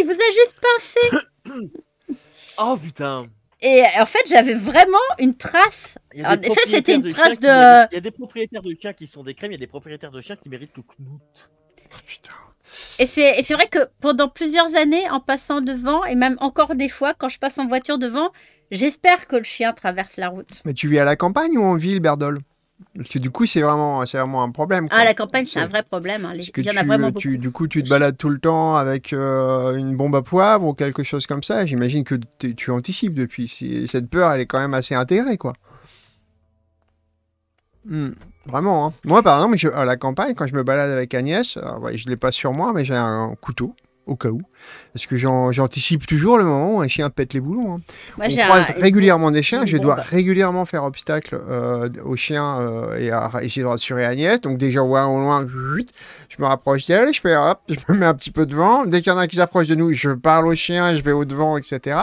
il vous a juste pincé. oh putain. Et en fait, j'avais vraiment une trace. En effet, c'était une trace de. Il y a des propriétaires de chiens qui sont des crèmes, il y a des propriétaires de chiens qui méritent le knout. putain. Et c'est vrai que pendant plusieurs années, en passant devant, et même encore des fois, quand je passe en voiture devant, j'espère que le chien traverse la route. Mais tu vis à la campagne ou en ville, Berdol du coup, c'est vraiment, vraiment un problème. Quoi. Ah, la campagne, c'est un vrai problème. Hein. Il y en a vraiment beaucoup. du coup, tu te balades tout le temps avec euh, une bombe à poivre ou quelque chose comme ça. J'imagine que tu anticipes depuis. Cette peur, elle est quand même assez intégrée, quoi. Hmm. Vraiment. Hein. Moi, par exemple, je, à la campagne, quand je me balade avec Agnès, euh, je l'ai pas sur moi, mais j'ai un couteau au cas où. Parce que j'anticipe toujours le moment où un chien pète les boulons. Hein. Moi, On croise régulièrement des chiens, je dois régulièrement faire obstacle euh, aux chiens euh, et à essayer de rassurer Agnès. Donc déjà, ouais, au loin, je me rapproche d'elle, je, je me mets un petit peu devant. Dès qu'il y en a qui s'approche de nous, je parle aux chiens, je vais au-devant, etc.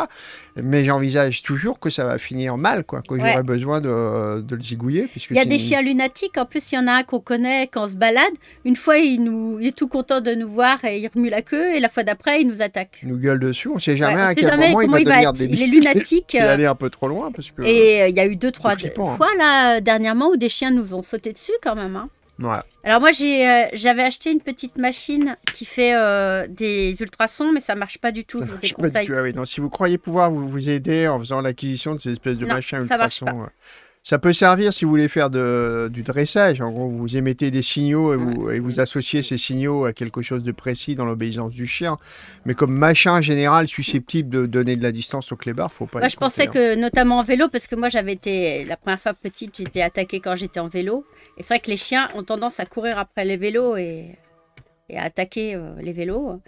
Mais j'envisage toujours que ça va finir mal, quoi, que j'aurai besoin de, de, le zigouiller. Il y a des chiens lunatiques, en plus, il y en a un qu'on connaît, on se balade. Une fois, il, nous... il est tout content de nous voir et il remue la queue. Et la fois d'après, il nous attaque. Il nous gueule dessus, on ne sait jamais à quel moment il va, il va Ils Il est il est allé un peu trop loin. et euh, il y a eu deux, trois hein. fois là, euh, dernièrement où des chiens nous ont sauté dessus quand même. Hein. Alors moi euh, j'avais acheté une petite machine qui fait des ultrasons, mais ça ne marche pas du tout. je vous déconseille. Ah si vous croyez pouvoir vous, aider en faisant l'acquisition de ces espèces de non, machins ultrasons, ça peut servir si vous voulez faire de, du dressage. En gros, vous émettez des signaux et vous, associez ces signaux à quelque chose de précis dans l'obéissance du chien. Mais comme machin général susceptible de donner de la distance au clébard, faut pas. Moi, je pensais hein. que, notamment en vélo, parce que moi, j'avais été, la première fois petite, j'étais attaquée quand j'étais en vélo. Et c'est vrai que les chiens ont tendance à courir après les vélos et, à attaquer euh, les vélos.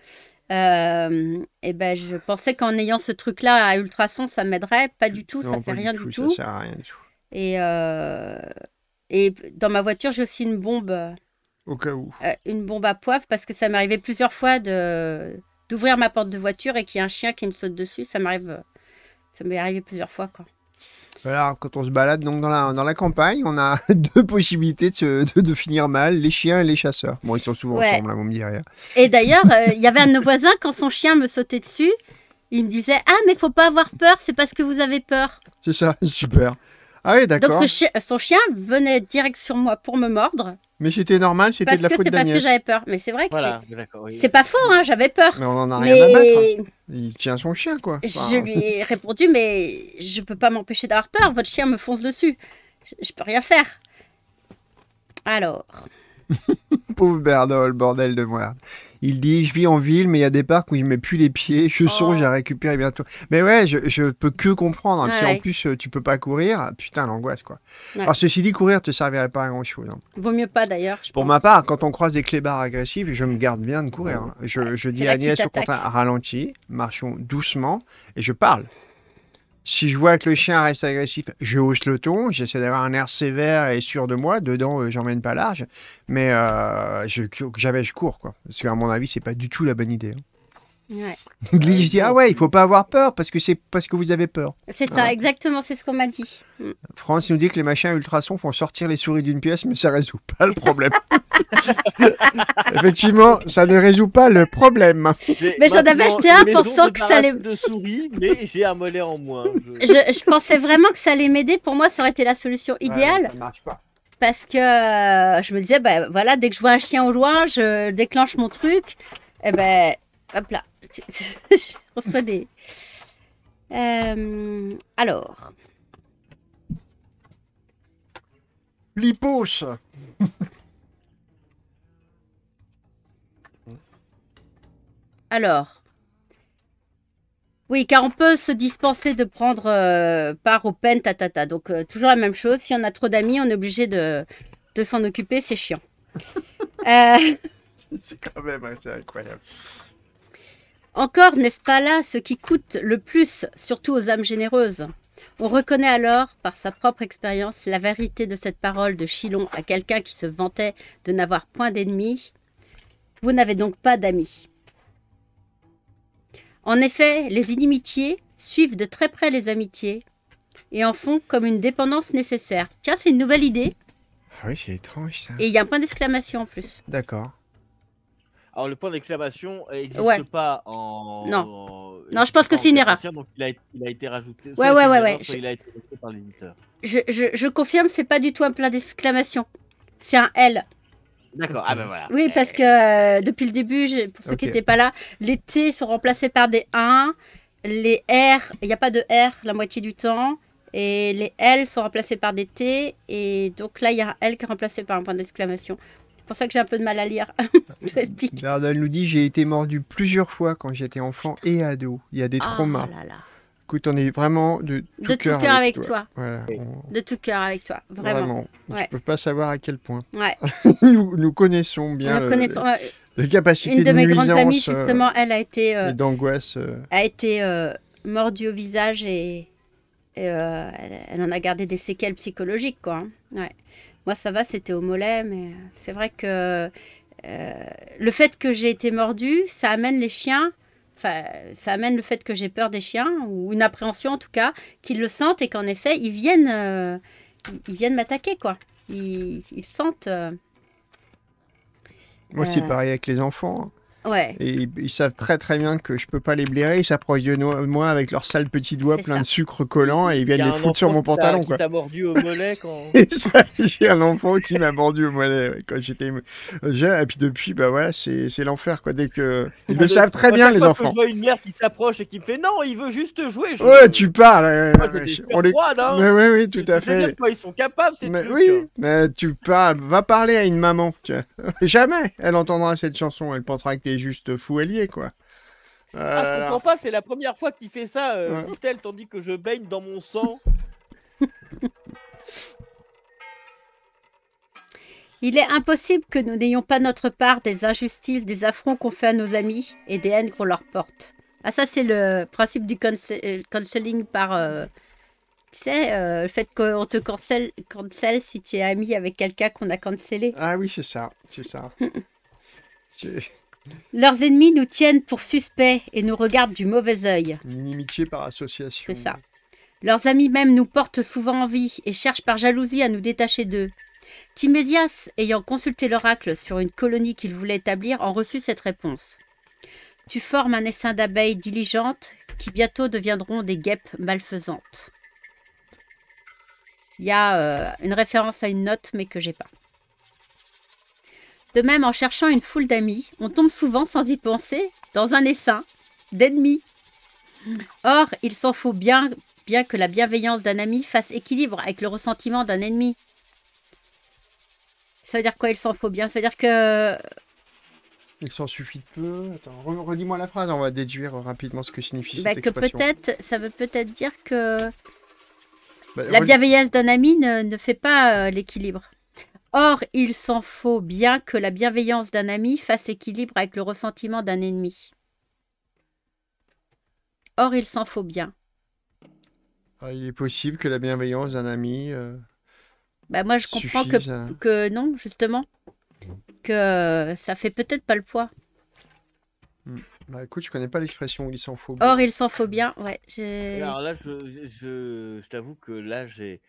Euh, et ben, je pensais qu'en ayant ce truc-là à ultrasons, ça m'aiderait. Pas du tout, ça fait rien du, Ça sert à rien du tout. Et, euh, et dans ma voiture, j'ai aussi une bombe. Au cas où. Euh, une bombe à poivre, parce que ça m'est arrivé plusieurs fois de d'ouvrir ma porte de voiture et qu'il y a un chien qui me saute dessus. Ça m'arrive. m'est arrivé plusieurs fois, quoi. Voilà, quand on se balade donc dans la, dans la campagne, on a deux possibilités de, de, de, finir mal, les chiens et les chasseurs. Bon, ils sont souvent ensemble, là, on hein, me dit rien. Hein. Et d'ailleurs, euh, il y avait un de nos voisins, quand son chien me sautait dessus, il me disait Ah, mais faut pas avoir peur, c'est parce que vous avez peur. C'est ça, super. Ah oui, d'accord. Donc son chien venait direct sur moi pour me mordre. Mais j'étais normal, c'était de la faute Parce que j'avais peur. Mais c'est vrai que c'est pas faux, hein, j'avais peur. Mais on en a rien à battre. Hein. Il tient son chien, quoi. Je lui ai euh. répondu, mais je peux pas m'empêcher d'avoir peur. Votre chien me fonce dessus. Je, je peux rien faire. Alors. Pauvre Bernol, bordel de merde. Il dit, je vis en ville, mais il y a des parcs où je mets plus les pieds. Je songe oh. à récupérer bientôt. Mais ouais, je, je peux que comprendre. Hein, en plus, euh, tu peux pas courir. Putain, l'angoisse, quoi. Alors, ceci dit, courir te servirait pas à grand chose. Hein. Vaut mieux pas, d'ailleurs. Pour ma part, quand on croise des clébards agressifs, je me garde bien de courir. Hein. Je, dis à Agnès au contraire, ralentis, marchons doucement, et je parle. Si je vois que le chien reste agressif, je hausse le ton, j'essaie d'avoir un air sévère et sûr de moi. Dedans, euh, j'emmène pas large, mais euh, je, jamais je cours, quoi. Parce qu'à mon avis, c'est pas du tout la bonne idée. Hein. Ouais. dis ah ouais, il faut pas avoir peur parce que c'est parce que vous avez peur. C'est ça, ah exactement, c'est ce qu'on m'a dit. Mm. France nous dit que les machins ultrasons font sortir les souris d'une pièce, mais ça résout pas le problème. Effectivement, ça ne résout pas le problème. Mais j'en avais acheté un pensant que ça allait. De souris, mais j'ai un mollet en moins. Je... pensais vraiment que ça allait m'aider. Pour moi, ça aurait été la solution idéale. ça marche pas parce que euh, je me disais, ben voilà, dès que je vois un chien au loin, je déclenche mon truc, et eh ben, hop là, je des. Euh, alors. Alors. Oui, car on peut se dispenser de prendre euh, part au pen tatata. Donc, euh, toujours la même chose. Si on a trop d'amis, on est obligé de, de s'en occuper. C'est chiant. C'est quand même incroyable. Encore n'est-ce pas là ce qui coûte le plus, surtout aux âmes généreuses on reconnaît alors, par sa propre expérience, la vérité de cette parole de Chilon à quelqu'un qui se vantait de n'avoir point d'ennemis. Vous n'avez donc pas d'amis. En effet, les inimitiés suivent de très près les amitiés et en font comme une dépendance nécessaire. Tiens, c'est une nouvelle idée. Ah oui, c'est étrange ça. Et il y a un point d'exclamation en plus. D'accord. Alors le point d'exclamation n'existe pas en. Non. non je pense que c'est une erreur. Donc il a, il a, été rajouté. Ouais, ouais, ouais, Je... Il a été Je, confirme, c'est pas du tout un point d'exclamation. C'est un L. D'accord, ah ben voilà. Oui, parce que euh, depuis le début, pour ceux qui n'étaient pas là, les T sont remplacés par des 1, les R, il n'y a pas de R la moitié du temps, et les L sont remplacés par des T, et donc là, il y a un L qui est remplacé par un point d'exclamation. C'est pour ça que j'ai un peu de mal à lire. ça nous dit J'ai été mordu plusieurs fois quand j'étais enfant et ado. Il y a des ah traumas. Écoute, on est vraiment de tout cœur avec, toi. De tout cœur avec toi, vraiment. Je ne peux pas savoir à quel point. Ouais. nous, connaissons bien. Euh, les capacités connaissons... Une de, mes grandes amies, euh, justement, elle a été. Euh, a été mordue au visage et, elle, en a gardé des séquelles psychologiques, quoi. Hein. Ouais. Moi, ça va, c'était au mollet, mais euh, c'est vrai que euh, le fait que j'ai été mordue, ça amène les chiens, enfin, ça amène le fait que j'ai peur des chiens, ou une appréhension en tout cas, qu'ils le sentent et qu'en effet, ils viennent, euh, ils viennent m'attaquer, quoi. Ils, sentent. Moi, c'est pareil avec les enfants. Hein. Et ils savent très très bien que je peux pas les blairer. Ils s'approchent de moi avec leurs sales petits doigts pleins de sucre collant et ils viennent les foutre sur mon pantalon. Qui mordu au mollet J'ai un enfant qui m'a mordu au mollet quand j'étais jeune. Et puis depuis, bah voilà, c'est l'enfer quoi. Dès que ils le savent très bien les enfants. je vois une mère qui s'approche et qui me fait non, il veut juste jouer. Ouais, tu parles. on les... oui, hein. oui, tout à fait. ils sont capables. oui, mais tu parles. Va parler à une maman. Jamais elle entendra cette chanson. Elle pensera que juste fou allié, quoi. Ah, je euh, comprends pas, c'est la première fois qu'il fait ça, euh, dit-elle, tandis que je baigne dans mon sang. Il est impossible que nous n'ayons pas notre part des injustices, des affronts qu'on fait à nos amis et des haines qu'on leur porte. Ah ça c'est le principe du cancelling euh, par... tu sais, le fait qu'on te cancel, si tu es ami avec quelqu'un qu'on a cancellé. Ah oui, c'est ça, c'est ça. Leurs ennemis nous tiennent pour suspects et nous regardent du mauvais œil. par association. C'est ça. Leurs amis même nous portent souvent envie et cherchent par jalousie à nous détacher d'eux. Timésias, ayant consulté l'oracle sur une colonie qu'il voulait établir, en reçut cette réponse. Tu formes un essaim d'abeilles diligentes qui bientôt deviendront des guêpes malfaisantes. Il y a euh, une référence à une note, mais que j'ai pas. De même, en cherchant une foule d'amis, on tombe souvent, sans y penser, dans un essaim d'ennemis. Or, il s'en faut bien, bien que la bienveillance d'un ami fasse équilibre avec le ressentiment d'un ennemi. Ça veut dire quoi, il s'en faut bien Ça veut dire que... Il s'en suffit de peu. Attends, redis-moi la phrase, on va déduire rapidement ce que signifie bah, que peut-être, ça veut peut-être dire que bah, la bienveillance d'un ami ne, fait pas euh, l'équilibre. Or, il s'en faut bien que la bienveillance d'un ami fasse équilibre avec le ressentiment d'un ennemi. Or, il s'en faut bien. Ah, il est possible que la bienveillance d'un ami. Euh, bah moi, je comprends que, que non, justement. Que ça fait peut-être pas le poids. Hmm. Bah écoute, je connais pas l'expression il s'en faut bien. Or, il s'en faut bien, ouais. Alors là, je t'avoue que là, j'ai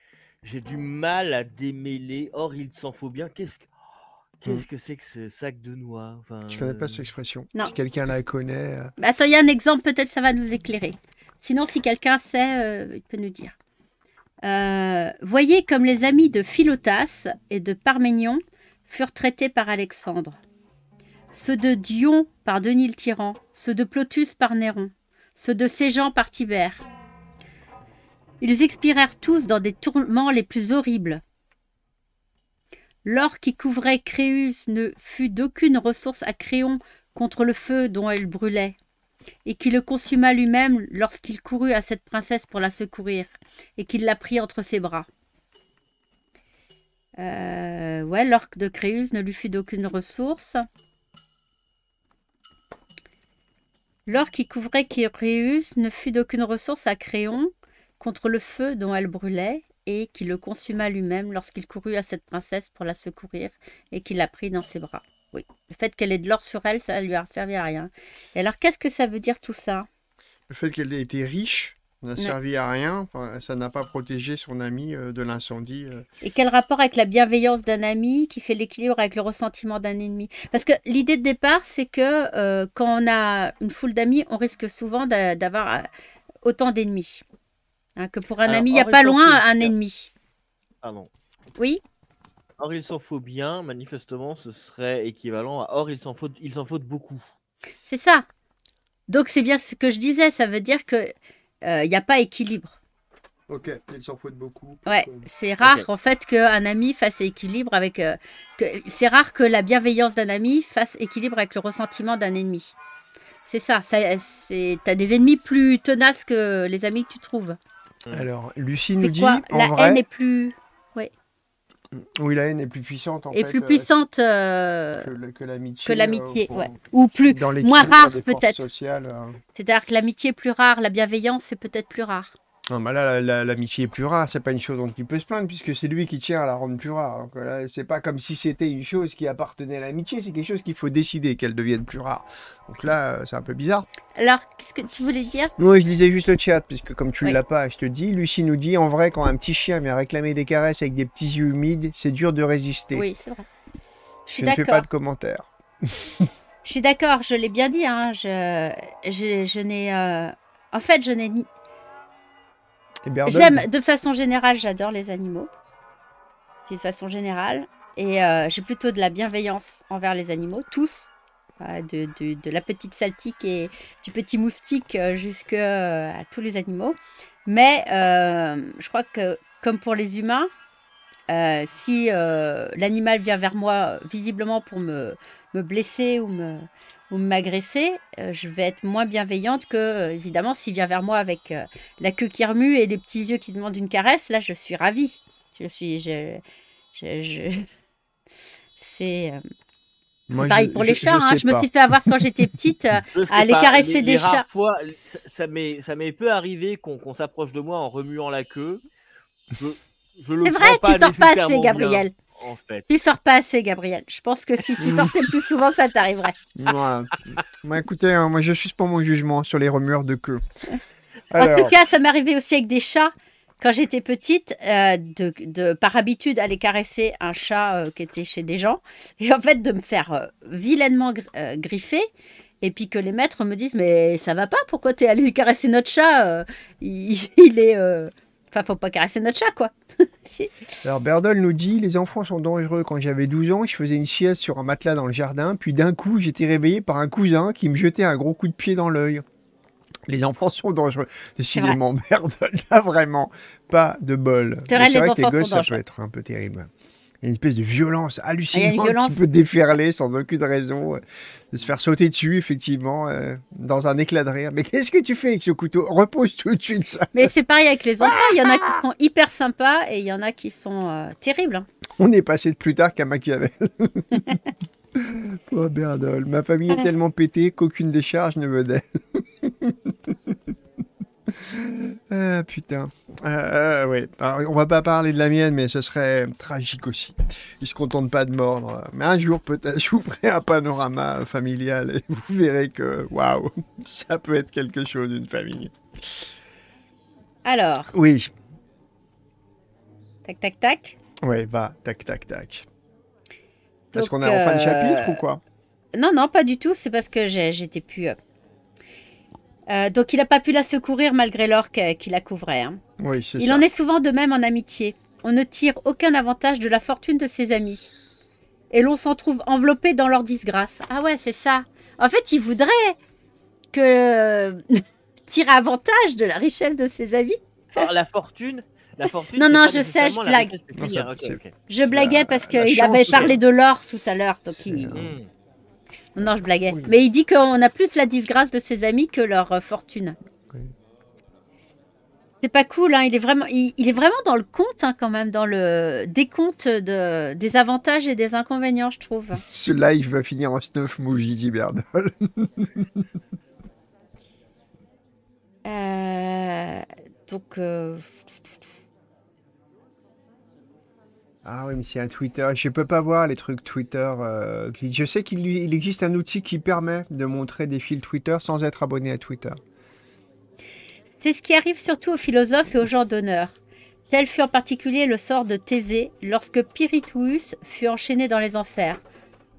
j'ai du mal à démêler. Or, il s'en faut bien. Qu'est-ce que oh, hmm. Qu'est-ce que c'est que ce sac de noix enfin, Je connais pas cette euh, expression. Si quelqu'un la connaît. Euh. Bah, attends, il y a un exemple, peut-être ça va nous éclairer. Sinon, si quelqu'un sait, euh, il peut nous dire. voyez comme les amis de Philotas et de Parménion furent traités par Alexandre. Ceux de Dion par Denis le Tyran, ceux de Plotus par Néron, ceux de Séjan par Tibère, ils expirèrent tous dans des tourments les plus horribles. L'or qui couvrait Créus ne fut d'aucune ressource à Créon contre le feu dont elle brûlait, et qui le consuma lui-même lorsqu'il courut à cette princesse pour la secourir, et qu'il la prit entre ses bras. Euh, ouais, l'or de Créus ne lui fut d'aucune ressource. L'or qui couvrait Créuse ne fut d'aucune ressource à Créon contre le feu dont elle brûlait, et qui le consuma lui-même lorsqu'il courut à cette princesse pour la secourir et qu'il la prit dans ses bras. Oui, le fait qu'elle ait de l'or sur elle, ça lui a servi à rien. Et alors, qu'est-ce que ça veut dire tout ça Le fait qu'elle ait été riche n'a servi à rien, ça n'a pas protégé son ami euh, de l'incendie. Euh. Et quel rapport avec la bienveillance d'un ami qui fait l'équilibre avec le ressentiment d'un ennemi Parce que l'idée de départ, c'est que euh, quand on a une foule d'amis, on risque souvent d'avoir autant d'ennemis. Hein, que pour un ami, il n'y a pas loin un ennemi. Ah non. Oui Or, il s'en faut bien, manifestement, ce serait équivalent à Or, il s'en faut, il s'en beaucoup. C'est ça. Donc, c'est bien ce que je disais. Ça veut dire que euh, il n'y a pas équilibre. Ok, il s'en faut de beaucoup. Ouais, c'est rare en fait qu'un ami fasse équilibre avec. Euh, c'est rare que la bienveillance d'un ami fasse équilibre avec le ressentiment d'un ennemi. C'est ça. ça c'est, t'as des ennemis plus tenaces que les amis que tu trouves. Mm. Alors, Lucie nous dit. en la haine est plus. Oui, la haine est plus puissante en et plus euh, puissante euh, que l'amitié. Euh, Ou plus. moins rare peut-être. C'est-à-dire que l'amitié est plus rare, la bienveillance est peut-être plus rare. Non, bah là, l'amitié est plus rare, c'est pas une chose dont tu peut se plaindre, puisque c'est lui qui tient à la rendre plus rare. Donc là, c'est pas comme si c'était une chose qui appartenait à l'amitié, c'est quelque chose qu'il faut décider qu'elle devienne plus rare. Donc là, euh, c'est un peu bizarre. Alors, qu'est-ce que tu voulais dire moi je lisais juste le chat, puisque comme tu ne l'as pas, je te dis, Lucie nous dit, en vrai, quand un petit chien vient réclamer des caresses avec des petits yeux humides, c'est dur de résister. Oui, c'est vrai. Je, ne fais pas de commentaires. je suis d'accord, je l'ai bien dit, hein, je, je, je n'ai... Euh, en fait, je n'ai J'aime, de façon générale, j'adore les animaux. De façon générale. Et euh, j'ai plutôt de la bienveillance envers les animaux, tous. Euh, de, la petite saltique et du petit moustique euh, jusqu'à tous les animaux. Mais je crois que, comme pour les humains, si l'animal vient vers moi visiblement pour me, me blesser ou me, vous m'agresser, euh, je vais être moins bienveillante que, euh, évidemment, s'il vient vers moi avec euh, la queue qui remue et les petits yeux qui demandent une caresse, là, je suis ravie. Je suis. Je, je, C'est. pareil pour les chats, hein. je, me suis fait avoir quand j'étais petite à les caresser des chats. Fois, ça m'est peu arrivé qu'on s'approche de moi en remuant la queue. C'est vrai, tu t'en passes, Gabriel en fait. Tu sors pas assez, Gabriel. Je pense que si tu sortais plus souvent, ça t'arriverait. Moi, bah, écoutez, euh, moi je suspends mon jugement sur les remueurs de queue. En tout cas, ça m'arrivait arrivé aussi avec des chats. Quand j'étais petite, euh, de, par habitude, aller caresser un chat euh, qui était chez des gens, et en fait de me faire vilainement griffer, et puis que les maîtres me disent mais ça va pas, pourquoi t'es allé caresser notre chat il, est Enfin, faut pas caresser notre chat, quoi. Alors, Berdol nous dit Les enfants sont dangereux. Quand j'avais 12 ans, je faisais une sieste sur un matelas dans le jardin, puis d'un coup, j'étais réveillé par un cousin qui me jetait un gros coup de pied dans l'œil. Les enfants sont dangereux. Décidément, Berdol là vraiment pas de bol. C'est que les gosses, ça peut être un peu terrible y a une espèce de violence ah, hallucinante qui peut déferler sans aucune raison, euh, de se faire sauter dessus, effectivement, euh, dans un éclat de rire. Mais qu'est-ce que tu fais avec ce couteau Repose tout de suite ça. Mais c'est pareil avec les enfants. Il y en a qui sont hyper sympas et il y en a qui sont euh, terribles. Hein. On est passé de plus tard qu'à Machiavel. oh Bernol, ma famille est tellement pétée qu'aucune des charges ne me donne ah, putain. Euh, on va pas parler de la mienne, mais ce serait tragique aussi. Ils se contentent pas de mordre. Mais un jour, peut-être, je vous ferai un panorama familial et vous verrez que, waouh, ça peut être quelque chose, une famille. Alors. Oui. Tac, tac, tac. Oui, va, tac, tac, tac. Est-ce qu'on est en fin de euh, chapitre ou quoi Non, non, pas du tout. C'est parce que j'étais plus. Euh, euh, donc il n'a pas pu la secourir malgré l'or qui la couvrait. Hein. Oui, c'est il en est souvent de même en amitié. On ne tire aucun avantage de la fortune de ses amis. Et l'on s'en trouve enveloppé dans leur disgrâce. Ah ouais, c'est ça. En fait, il voudrait que tire avantage de la richesse de ses amis. Par la fortune, la Non, non, je sais, je blague. Ah, je blaguais parce qu'il avait parlé de l'or tout à l'heure. Donc il... Hmm. Non, je blaguais. Mais il dit qu'on a plus la disgrâce de ses amis que leur euh, fortune. C'est pas cool, hein. il, est vraiment, il, est vraiment dans le compte, hein, quand même, dans le décompte des avantages et des inconvénients, je trouve. Ce live va finir en snuff movie d'Iberdol. Euh, donc, euh, Ah oui, mais c'est un Twitter. Je peux pas voir les trucs Twitter. Euh, je sais qu'il il existe un outil qui permet de montrer des fils Twitter sans être abonné à Twitter. C'est ce qui arrive surtout aux philosophes et aux gens d'honneur. Tel fut en particulier le sort de Thésée lorsque Pirituus fut enchaîné dans les enfers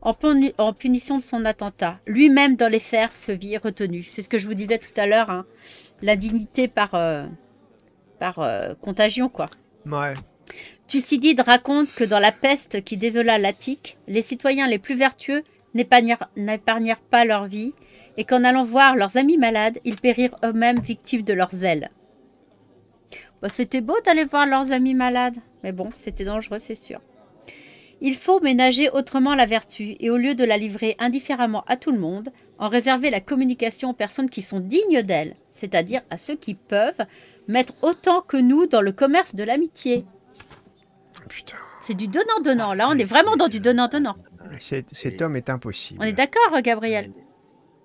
en, en punition de son attentat. Lui-même dans les fers se vit retenu. C'est ce que je vous disais tout à l'heure, hein. La dignité par, euh, par euh, contagion, quoi. Ouais. Thucydide raconte que dans la peste qui désola Latique, les citoyens les plus vertueux n'épargnèrent pas leur vie et qu'en allant voir leurs amis malades, ils périrent eux-mêmes victimes de leur zèle. Bah, c'était beau d'aller voir leurs amis malades, mais bon, c'était dangereux, c'est sûr. Il faut ménager autrement la vertu et au lieu de la livrer indifféremment à tout le monde, en réserver la communication aux personnes qui sont dignes d'elle, c'est-à-dire à ceux qui peuvent mettre autant que nous dans le commerce de l'amitié. C'est du donnant-donnant. Là, on est vraiment dans du donnant-donnant. Cet, homme est impossible. On est d'accord, euh, Gabriel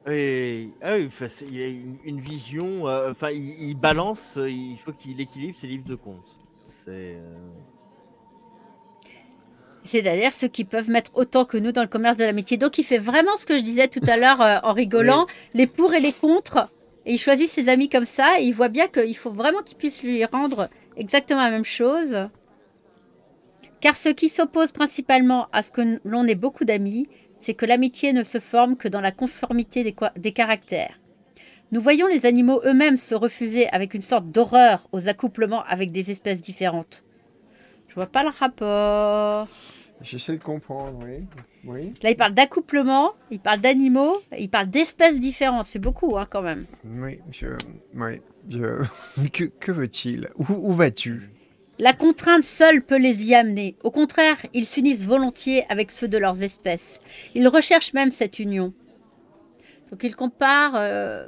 Oui, il a une, vision, euh, enfin il, balance, euh, il faut qu'il équilibre ses livres de compte. C'est. d'ailleurs cest ceux qui peuvent mettre autant que nous dans le commerce de l'amitié. Donc il fait vraiment ce que je disais tout à l'heure en rigolant, les pour et les contre. Et il choisit ses amis comme ça. Et il voit bien qu'il faut vraiment qu'il puisse lui rendre exactement la même chose. Car ce qui s'oppose principalement à ce que l'on ait beaucoup d'amis, c'est que l'amitié ne se forme que dans la conformité des, caractères. Nous voyons les animaux eux-mêmes se refuser avec une sorte d'horreur aux accouplements avec des espèces différentes. Je vois pas le rapport. J'essaie de comprendre, oui. oui. Là, il parle d'accouplement, il parle d'animaux, il parle d'espèces différentes. C'est beaucoup, hein, quand même. Oui, monsieur. Oui, que, veut-il où vas-tu la contrainte seule peut les y amener. Au contraire, ils s'unissent volontiers avec ceux de leurs espèces. Ils recherchent même cette union. Donc ils comparent euh,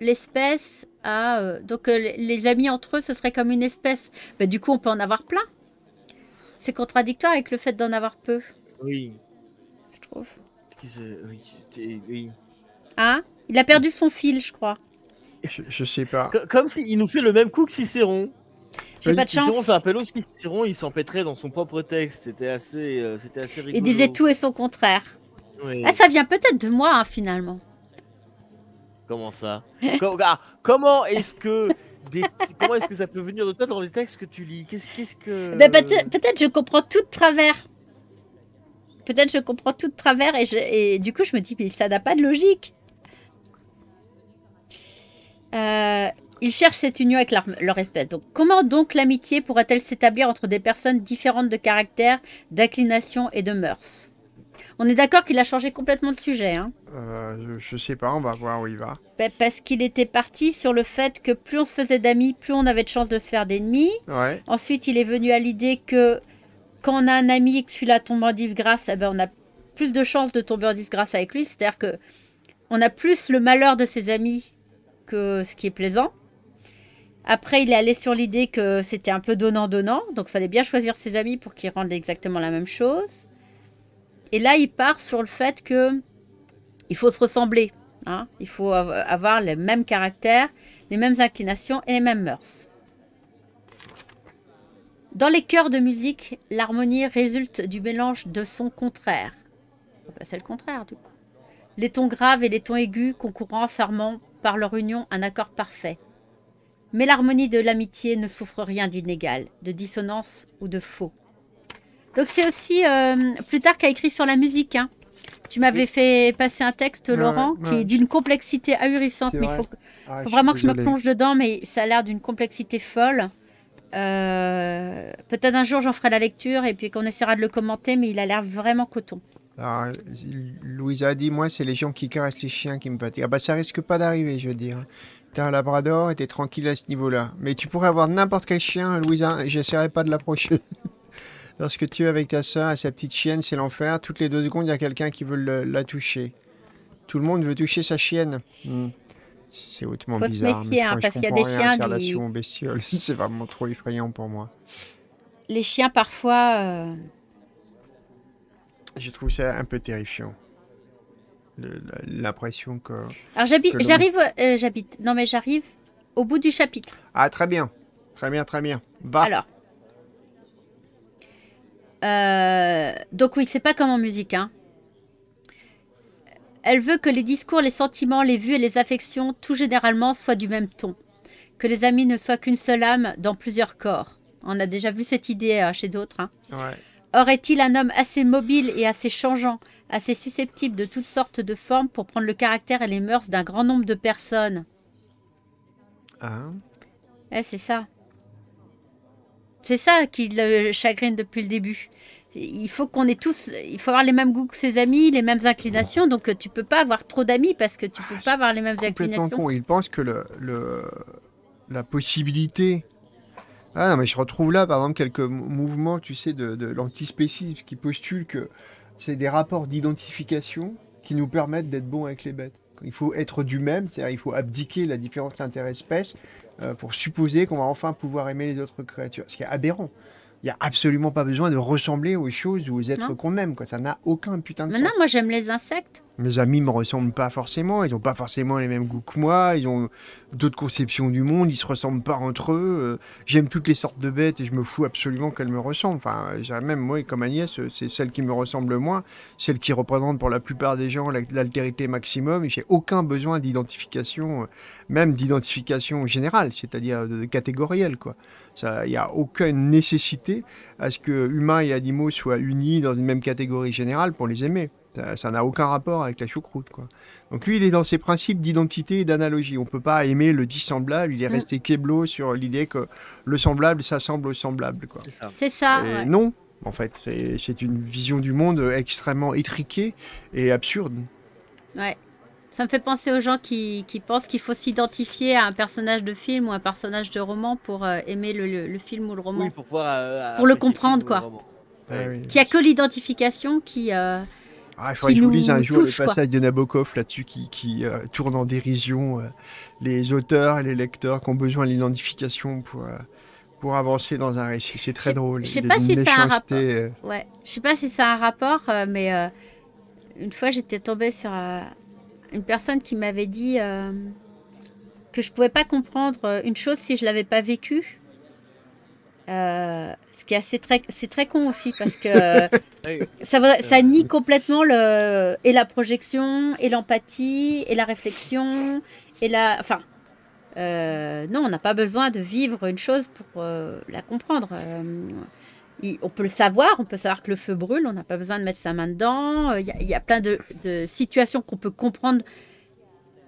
l'espèce à... Euh, donc euh, les amis entre eux, ce serait comme une espèce. Bah, du coup, on peut en avoir plein. C'est contradictoire avec le fait d'en avoir peu. Oui. Je trouve. Ah, il a perdu son fil, je crois. Je, sais pas. comme s'il nous fait le même coup que Cicéron. J'ai pas de chance. il s'empêtrait dans son propre texte. C'était assez, euh, assez rigolo. Il disait tout et son contraire. Ah, ça vient peut-être de moi, hein, finalement. Comment ça ah, Comment est-ce que est-ce que ça peut venir de toi dans les textes que tu lis Qu'est-ce que ben, peut-être, peut je comprends tout de travers. Peut-être je comprends tout de travers et, et du coup je me dis mais ça n'a pas de logique. Euh, ils cherchent cette union avec leur, espèce. Donc, comment donc l'amitié pourrait elle s'établir entre des personnes différentes de caractère, d'inclination et de mœurs On est d'accord qu'il a changé complètement de sujet. Hein euh, je, ne sais pas, on va voir où il va. parce qu'il était parti sur le fait que plus on se faisait d'amis, plus on avait de chances de se faire d'ennemis. Ensuite, il est venu à l'idée que quand on a un ami et que celui-là tombe en disgrâce, eh ben, on a plus de chances de tomber en disgrâce avec lui. C'est-à-dire que on a plus le malheur de ses amis que ce qui est plaisant. Après, il est allé sur l'idée que c'était un peu donnant-donnant, donc il fallait bien choisir ses amis pour qu'ils rendent exactement la même chose. Et là, il part sur le fait que il faut se ressembler, hein. il faut avoir les mêmes caractères, les mêmes inclinations et les mêmes mœurs. Dans les chœurs de musique, l'harmonie résulte du mélange de sons contraires. Ah bah, c'est le contraire, du coup. Les tons graves et les tons aigus concourant formant par leur union un accord parfait. Mais l'harmonie de l'amitié ne souffre rien d'inégal, de dissonance ou de faux. Donc c'est aussi euh, plus tard qu'a écrit sur la musique. Hein. Tu m'avais fait passer un texte, Laurent, qui est d'une complexité ahurissante. Mais il faut, ah, vraiment que je me plonge dedans, mais ça a l'air d'une complexité folle. Euh, peut-être un jour j'en ferai la lecture et puis qu'on essaiera de le commenter, mais il a l'air vraiment coton. Louisa a dit, moi, c'est les gens qui caressent les chiens qui me fatiguent. Ah bah ça risque pas d'arriver, je veux dire. T'es un labrador et t'es tranquille à ce niveau-là. Mais tu pourrais avoir n'importe quel chien, Louisa, j'essaierai pas de l'approcher. Lorsque tu es avec ta soeur et sa petite chienne, c'est l'enfer. Toutes les deux secondes, il y a quelqu'un qui veut la toucher. Tout le monde veut toucher sa chienne. Hmm. C'est hautement bizarre. chiens. c'est vraiment trop effrayant pour moi. Les chiens, parfois. Euh, je trouve ça un peu terrifiant l'impression que. Alors j'habite, j'arrive, euh, j'habite. Non mais j'arrive au bout du chapitre. Ah très bien, très bien, très bien. Va. Alors. Euh, donc oui, c'est pas comme en musique. Hein. Elle veut que les discours, les sentiments, les vues et les affections, tout généralement, soient du même ton. Que les amis ne soient qu'une seule âme dans plusieurs corps. On a déjà vu cette idée euh, chez d'autres. Hein. Ouais. Aurait-il un homme assez mobile et assez changeant assez susceptible de toutes sortes de formes pour prendre le caractère et les mœurs d'un grand nombre de personnes. Ah. Eh, c'est ça. C'est ça qui le chagrine depuis le début. Il faut qu'on ait tous, il faut avoir les mêmes goûts que ses amis, les mêmes inclinations. Donc tu peux pas avoir trop d'amis parce que tu ah, peux pas avoir les mêmes inclinations. Il pense que le, la possibilité ah non, mais je retrouve là, par exemple, quelques mouvements, tu sais, de, de l'antispécisme qui postule que c'est des rapports d'identification qui nous permettent d'être bons avec les bêtes. Il faut être du même, c'est-à-dire il faut abdiquer la différence interespèce espèce euh, pour supposer qu'on va enfin pouvoir aimer les autres créatures, ce qui est aberrant. Il n'y a absolument pas besoin de ressembler aux choses ou aux êtres qu'on aime, quoi. ça n'a aucun putain de Maintenant, moi j'aime les insectes. Mes amis ne me ressemblent pas forcément, ils n'ont pas forcément les mêmes goûts que moi, ils ont d'autres conceptions du monde, ils ne se ressemblent pas entre eux. Euh, j'aime toutes les sortes de bêtes et je me fous absolument qu'elles me ressemblent. Enfin, même moi, comme Agnès, euh, c'est celle qui me ressemble le moins, celle qui représente pour la plupart des gens l'altérité maximum. j'ai aucun besoin d'identification, euh, même d'identification générale, c'est-à-dire catégorielle, Il n'y a aucune nécessité à ce que humains et animaux soient unis dans une même catégorie générale pour les aimer. Ça n'a aucun rapport avec la choucroute, quoi. Donc lui, il est dans ses principes d'identité et d'analogie. On ne peut pas aimer le dissemblable. Il est mm. resté keblo sur l'idée que le semblable, s'assemble au semblable, C'est ça. Non, en fait, c'est une vision du monde extrêmement étriquée et absurde. Ouais. Ça me fait penser aux gens qui, pensent qu'il faut s'identifier à un personnage de film ou un personnage de roman pour euh, aimer le, film ou le roman. Oui, pour pouvoir. Euh, pour le comprendre, quoi. Qu'il n'y a que l'identification qui, euh, ah, faudrait que je vous lise un jour le passage de Nabokov là-dessus qui, euh, tourne en dérision euh, les auteurs et les lecteurs qui ont besoin de l'identification pour, euh, pour avancer dans un récit. C'est très drôle. Je sais pas, si c'est un rapport. Ouais. Je sais pas si c'est un rapport, mais une fois j'étais tombée sur une personne qui m'avait dit que je pouvais pas comprendre une chose si je l'avais pas vécue. Euh, ce qui est assez très, c'est très con aussi parce que ça, euh. nie complètement le et la projection et l'empathie et la réflexion et la, enfin, euh, non, on n'a pas besoin de vivre une chose pour la comprendre. on peut le savoir, on peut savoir que le feu brûle, on n'a pas besoin de mettre sa main dedans. Il y, a plein de situations qu'on peut comprendre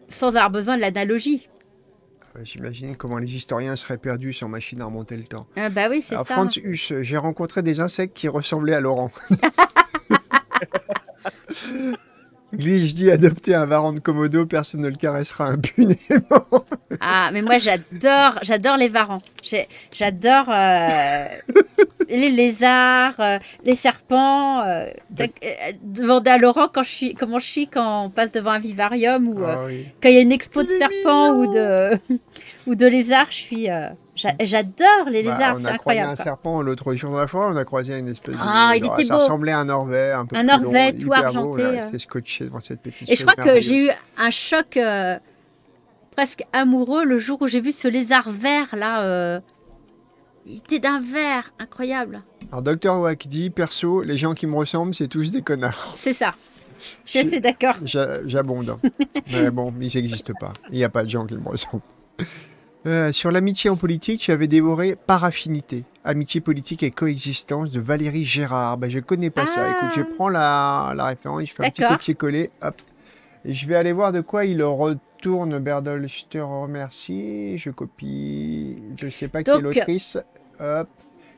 sans avoir besoin de l'analogie. J'imagine comment les historiens seraient perdus sans machine à remonter le temps. Euh, bah oui, c'est hein. Franz Huss, j'ai rencontré des insectes qui ressemblaient à Laurent. je dit adopter un varan de Komodo, personne ne le caressera impunément. ah, mais moi j'adore, j'adore les varans. J'adore euh, les lézards, euh, les serpents. Euh, Demandez à Laurent quand je suis, comment je suis quand on passe devant un vivarium ou ah quand il y a une expo de serpents ou de, ou de lézards, je suis. J'adore les bah, lézards, c'est incroyable. On a croisé un serpent l'autre jour dans la forêt, on a croisé une espèce ah, Il était ça ressemblait à un orvet, un peu Un orvet tout argenté. Euh. scotché devant cette petite Et je crois que j'ai eu un choc euh, presque amoureux le jour où j'ai vu ce lézard vert là. Euh. Il était d'un vert, incroyable. Alors, docteur Wack dit perso, les gens qui me ressemblent, c'est tous des connards. C'est ça. Je suis d'accord. J'abonde. Mais bon, ils n'existent pas. Il n'y a pas de gens qui me ressemblent. Euh, sur l'amitié en politique, tu avais dévoré Par affinité, amitié politique et coexistence de Valérie Gérard. Je bah, je connais pas ça. Écoute, je ah. prends la, la référence, je fais un petit copier-coller, je vais aller voir de quoi il retourne. Berdol, je te remercie. Je copie. Je ne sais pas qui est euh, l'autrice.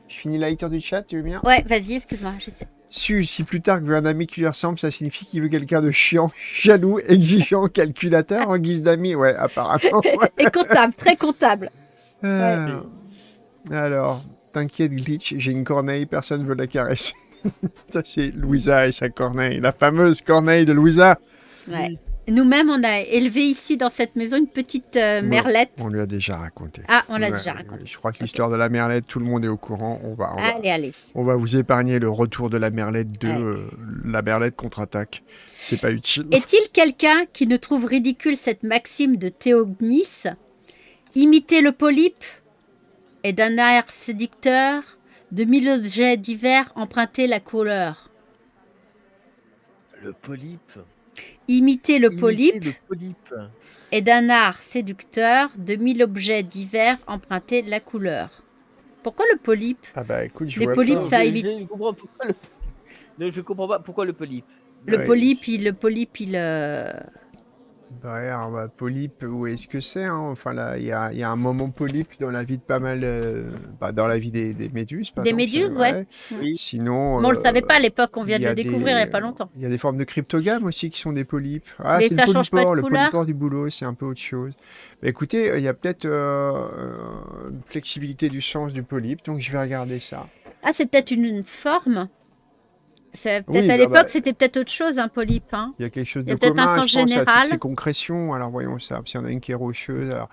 Je finis la lecture du chat, tu veux bien Ouais, vas-y, excuse-moi. J'étais. Si, tard, que veut un ami qui lui ressemble, ça signifie qu'il veut quelqu'un de chiant, jaloux, exigeant, calculateur en guise d'ami. Ouais, apparemment. Et comptable, très comptable. Ah. Alors, t'inquiète, Glitch, j'ai une corneille, personne ne veut la caresser. c'est Louisa et sa corneille, la fameuse corneille de Louisa. Ouais. Nous-mêmes, on a élevé ici dans cette maison une petite euh, merlette. On lui a déjà raconté. Ah, on l'a déjà raconté. Je crois que l'histoire de la merlette, tout le monde est au courant. On va, allez, allez. On va vous épargner le retour de la merlette de euh, la merlette contre-attaque. C'est pas utile. Est-il quelqu'un qui ne trouve ridicule cette maxime de Théognis Imiter le polype et d'un air séducteur, de mille objets divers emprunter la couleur. Le polype Imiter le, polype, est d'un art séducteur de mille objets divers empruntés la couleur. Pourquoi le polype Ah bah écoute, je Les polypes, ça évite. Je, je, comprends pas pourquoi le polype. Le polype, il, le polype, il. Euh, bah, polype, où est-ce que c'est hein Enfin, là, il y a, un moment polype dans la vie de pas mal. Euh, bah, dans la vie des, méduses. Par des méduses, ouais. Oui. Sinon. on ne le euh, savait pas à l'époque, on vient de le découvrir il n'y a pas longtemps. Il y a des formes de cryptogames aussi qui sont des polypes. Ah, c'est le polypore, le polypore du boulot, c'est un peu autre chose. écoutez, euh, il y a peut-être une flexibilité du sens du polype, donc je vais regarder ça. Ah, c'est peut-être une forme Peut-être à bah, l'époque, bah, c'était peut-être autre chose, un hein, polype. Hein. Il y a quelque chose de commun, je pense, général. à ces concrétions. Alors, voyons ça, s'il y en a une qui est rocheuse. Alors,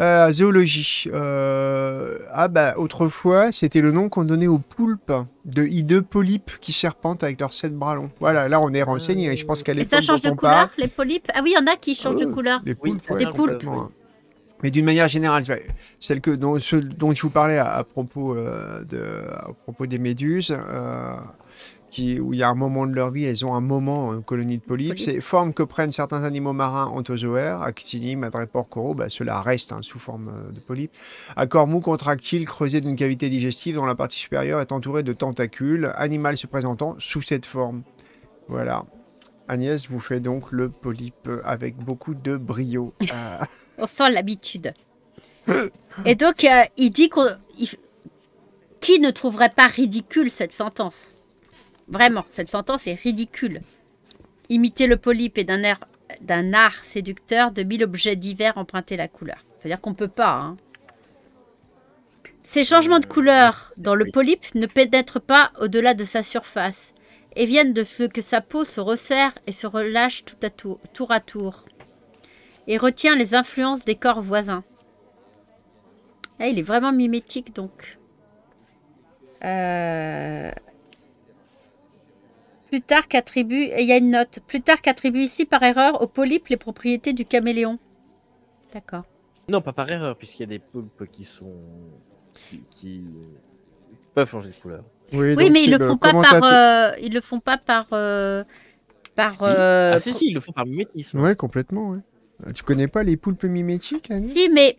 euh, zoologie. Euh, ah bah autrefois, c'était le nom qu'on donnait aux poulpes de hideux polypes qui serpentent avec leurs sept bras longs. Voilà, là on est renseigné. Hein. Je pense qu'à l'époque, ça change de couleur les polypes. Ah oui, il y en a qui changent de euh, couleur. Les poulpes. Mais d'une manière générale, celle que dont, je vous parlais à, propos euh, de à propos des méduses où il y a un moment de leur vie, elles ont un moment, en colonie de polypes. C'est forme que prennent certains animaux marins anthozoaires, actinimes, madrépores, coraux, bah, cela reste hein, sous forme euh, de polype. À corps mou contractile creusé d'une cavité digestive dont la partie supérieure est entourée de tentacules, animal se présentant sous cette forme. Voilà. Agnès vous fait donc le polype avec beaucoup de brio. Euh. On sent l'habitude. Et donc, euh, il dit qu'on... Qui ne trouverait pas ridicule cette sentence Vraiment, cette sentence est ridicule. Imiter le polype est d'un air d'un art séducteur de mille objets divers emprunter la couleur. C'est-à-dire qu'on ne peut pas. Hein. Ces changements de euh, couleur dans le polype ne pénètrent pas au-delà de sa surface et viennent de ce que sa peau se resserre et se relâche tout à tour, à tour et retient les influences des corps voisins. Ah, il est vraiment mimétique donc. Euh tard attribue, et il y a une note, plus tard qu'attribue ici par erreur au polype les propriétés du caméléon. D'accord. Non, pas par erreur, puisqu'il y a des poulpes qui sont. qui, peuvent changer de couleur. Oui, mais euh, ils le, font pas par, ils le font pas par. par euh, ah, si, si, ils le font par mimétisme. Ouais, complètement, ouais. Ah, tu connais pas les poulpes mimétiques, Annie Si, mais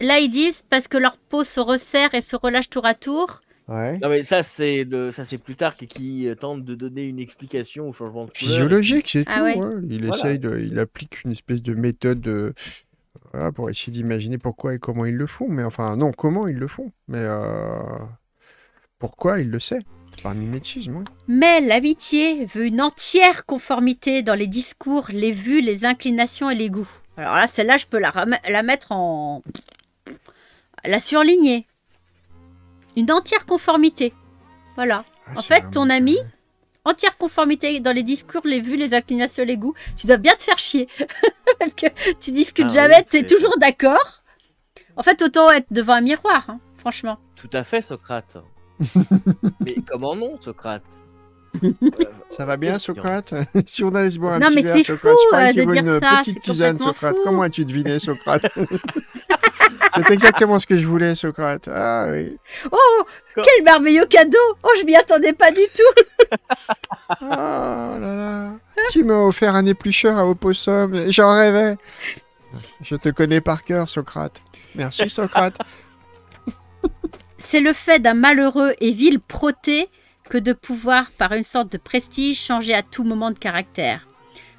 là, ils disent parce que leur peau se resserre et se relâche tour à tour, non, mais ça, c'est le... ça c'est tard qui tente de donner une explication au changement de couleur. Physiologique, c'est ah tout. Hein. Il essaye il applique une espèce de méthode euh, pour essayer d'imaginer pourquoi et comment ils le font. Mais enfin, non, comment ils le font. Mais euh, pourquoi, il le sait. Par mimétisme, Mais l'amitié veut une entière conformité dans les discours, les vues, les inclinations et les goûts. Alors là, celle-là, je peux la, la mettre en. la surligner une entière conformité. Voilà. Ah, en fait, ton ami, entière conformité dans les discours, les vues, les inclinations, les goûts. Tu dois bien te faire chier. Parce que tu discutes ah jamais, tu es toujours d'accord. En fait, autant être devant un miroir, hein, franchement. Tout à fait, Socrate. Mais comment non, Socrate euh, ça va bien, Socrate Si on allait se boire un non, petit verre, Socrate, fou, je euh, que tu veux une petite tisane, Socrate. Fou. Comment as-tu deviné, Socrate C'est exactement ce que je voulais, Socrate. Ah oui. Oh, quel merveilleux cadeau Oh, je m'y attendais pas du tout Oh là là Tu m'as offert un éplucheur à opossum J'en rêvais Je te connais par cœur, Socrate. Merci, Socrate. C'est le fait d'un malheureux et vil proté que de pouvoir, par une sorte de prestige, changer à tout moment de caractère.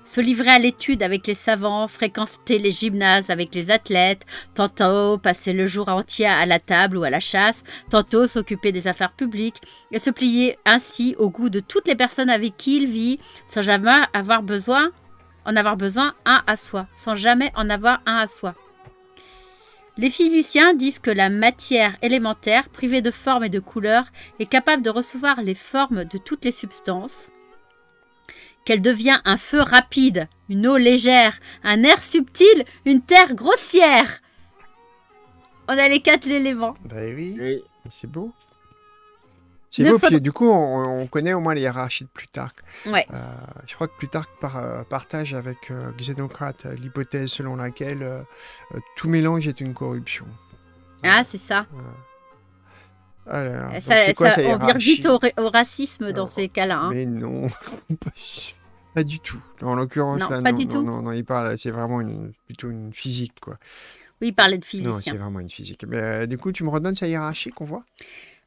Se livrer à l'étude avec les savants, fréquenter les gymnases avec les athlètes, tantôt passer le jour entier à la table ou à la chasse, tantôt s'occuper des affaires publiques, et se plier ainsi au goût de toutes les personnes avec qui il vit, sans jamais avoir besoin, en avoir besoin un à soi, sans jamais en avoir un à soi. Les physiciens disent que la matière élémentaire, privée de forme et de couleur, est capable de recevoir les formes de toutes les substances, qu'elle devient un feu rapide, une eau légère, un air subtil, une terre grossière. On a les quatre éléments. Bah oui, oui. c'est beau. C'est beau, puis du coup, on, connaît au moins les hiérarchies de Plutarque. Euh, je crois que Plutarque par, euh, partage avec euh, Xénocrate l'hypothèse selon laquelle tout mélange est une corruption. Ah, c'est ça. Alors, on au, racisme dans ces cas-là. Hein. Mais non, pas du tout. En l'occurrence, non, non, tout. non, il parle, c'est vraiment une, plutôt une physique, quoi. Oui, il parlait de physique. Non, c'est vraiment une physique. Mais, du coup, tu me redonnes sa hiérarchie qu'on voit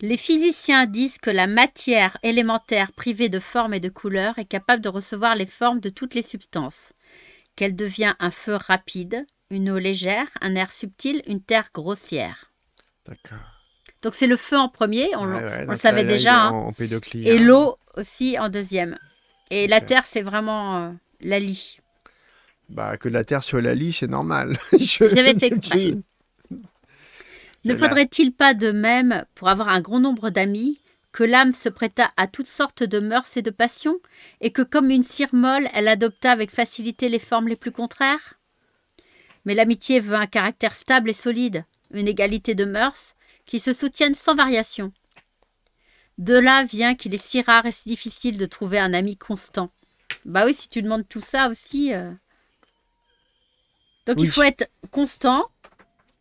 les physiciens disent que la matière élémentaire privée de forme et de couleur est capable de recevoir les formes de toutes les substances, qu'elle devient un feu rapide, une eau légère, un air subtil, une terre grossière. Donc c'est le feu en premier, on, le savait déjà. Hein. et l'eau aussi en deuxième. Et la terre, c'est vraiment euh, la lie. Bah, que la terre soit la lie, c'est normal. J'avais fait ne faudrait-il pas de même, pour avoir un grand nombre d'amis, que l'âme se prêta à toutes sortes de mœurs et de passions, et que comme une cire molle, elle adopta avec facilité les formes les plus contraires Mais l'amitié veut un caractère stable et solide, une égalité de mœurs, qui se soutiennent sans variation. De là vient qu'il est si rare et si difficile de trouver un ami constant. Bah oui, si tu demandes tout ça aussi. Euh. Donc il faut être constant,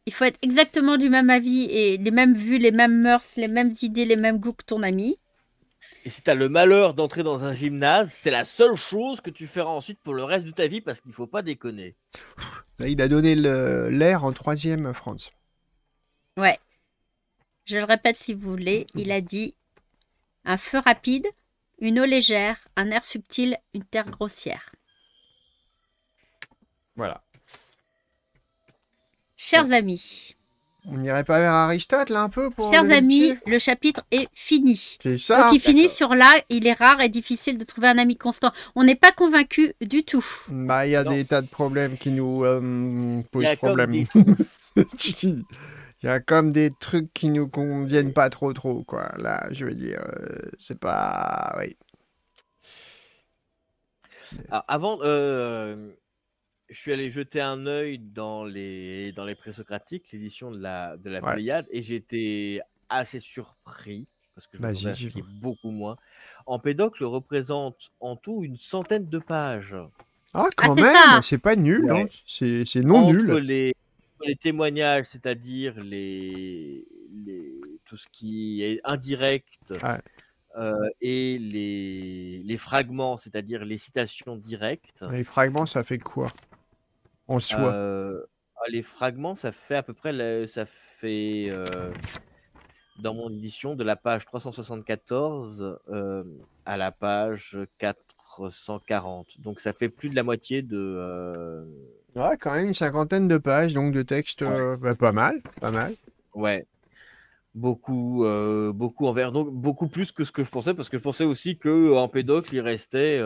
il faut être exactement du même avis et les mêmes vues, les mêmes mœurs, les mêmes idées, les mêmes goûts que ton ami. Et si as le malheur d'entrer dans un gymnase, c'est la seule chose que tu feras ensuite pour le reste de ta vie parce qu'il ne faut pas déconner. Bah, il a donné l'air en troisième, France. Ouais. Je le répète si vous voulez, il a dit un feu rapide, une eau légère, un air subtil, une terre grossière. Voilà. Chers amis. On n'irait pas vers Aristote, là, un peu pour Chers amis, le chapitre est fini. C'est ça. Donc, il finit sur là, il est rare et difficile de trouver un ami constant. On n'est pas convaincu du tout. Bah, il y a des tas de problèmes qui nous euh, posent problème. Il y a comme des trucs qui nous conviennent pas trop, trop, quoi. Là, je veux dire, euh, c'est pas... Oui. Alors, ah, avant... Euh je suis allé jeter un œil dans les, dans les présocratiques, l'édition de la, de la Pléiade, et j'étais assez surpris, parce que je bah, me beaucoup moins. En Pédocle représente en tout une centaine de pages. Ah, ah quand même, c'est pas nul, hein. c'est non nul. Les, les témoignages, c'est-à-dire les, les, tout ce qui est indirect. Euh, et les, les fragments, c'est-à-dire les citations directes. Les fragments, ça fait quoi en euh, ah, Les fragments, ça fait à peu près. ça fait. Euh, dans mon édition, de la page 374 euh, à la page 440. Donc ça fait plus de la moitié de. Ouais, quand même, une cinquantaine de pages, donc de texte bah, pas mal, pas mal. Ouais, beaucoup, beaucoup en donc beaucoup plus que ce que je pensais, parce que je pensais aussi que en il restait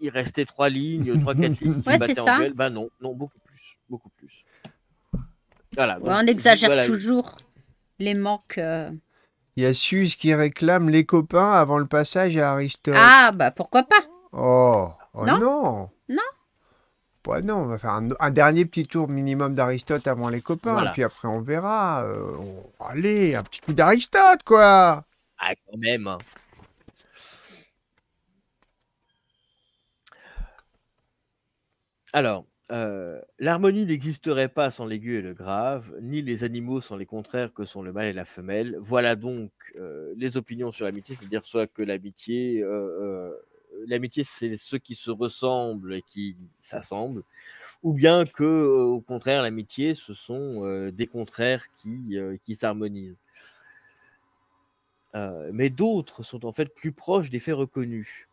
il restait trois lignes, trois, quatre lignes qui ouais, battaient en duel. Ben non, non, beaucoup plus, beaucoup plus. Voilà, on exagère toujours les manques. Euh. Il y a Suze qui réclame les copains avant le passage à Aristote. Ah bah pourquoi pas Oh, oh non Non, non. Bah non, on va faire un, dernier petit tour minimum d'Aristote avant les copains, et puis après on verra. Euh, allez, un petit coup d'Aristote, quoi Ah, quand même hein. Alors, euh, l'harmonie n'existerait pas sans l'aigu et le grave, ni les animaux sans les contraires que sont le mâle et la femelle. Voilà donc euh, les opinions sur l'amitié, c'est-à-dire soit que l'amitié, euh, l'amitié c'est ceux qui se ressemblent et qui s'assemblent, ou bien que au contraire l'amitié ce sont des contraires qui s'harmonisent. mais d'autres sont en fait plus proches des faits reconnus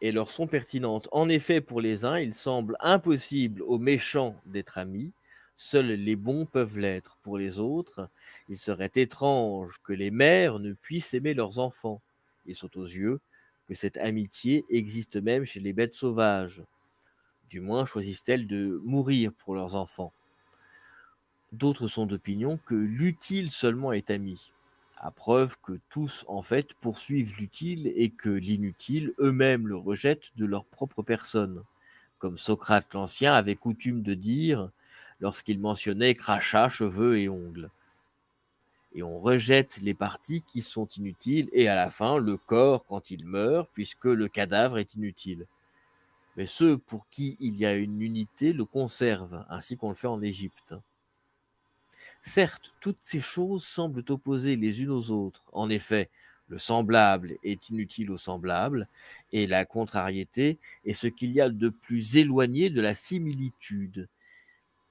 et leur sont pertinentes. En effet, pour les uns, il semble impossible aux méchants d'être amis, seuls les bons peuvent l'être. Pour les autres, il serait étrange que les mères ne puissent aimer leurs enfants. Ils sont aux yeux que cette amitié existe même chez les bêtes sauvages. Du moins choisissent-elles de mourir pour leurs enfants. D'autres sont d'opinion que l'utile seulement est ami à preuve que tous, en fait, poursuivent l'utile et que l'inutile eux-mêmes le rejettent de leur propre personne. Comme Socrate l'Ancien avait coutume de dire lorsqu'il mentionnait crachat, cheveux et ongles. Et on rejette les parties qui sont inutiles et à la fin le corps quand il meurt, puisque le cadavre est inutile. Mais ceux pour qui il y a une unité le conservent, ainsi qu'on le fait en Égypte. Certes, toutes ces choses semblent opposées les unes aux autres. En effet, le semblable est inutile au semblable, et la contrariété est ce qu'il y a de plus éloigné de la similitude.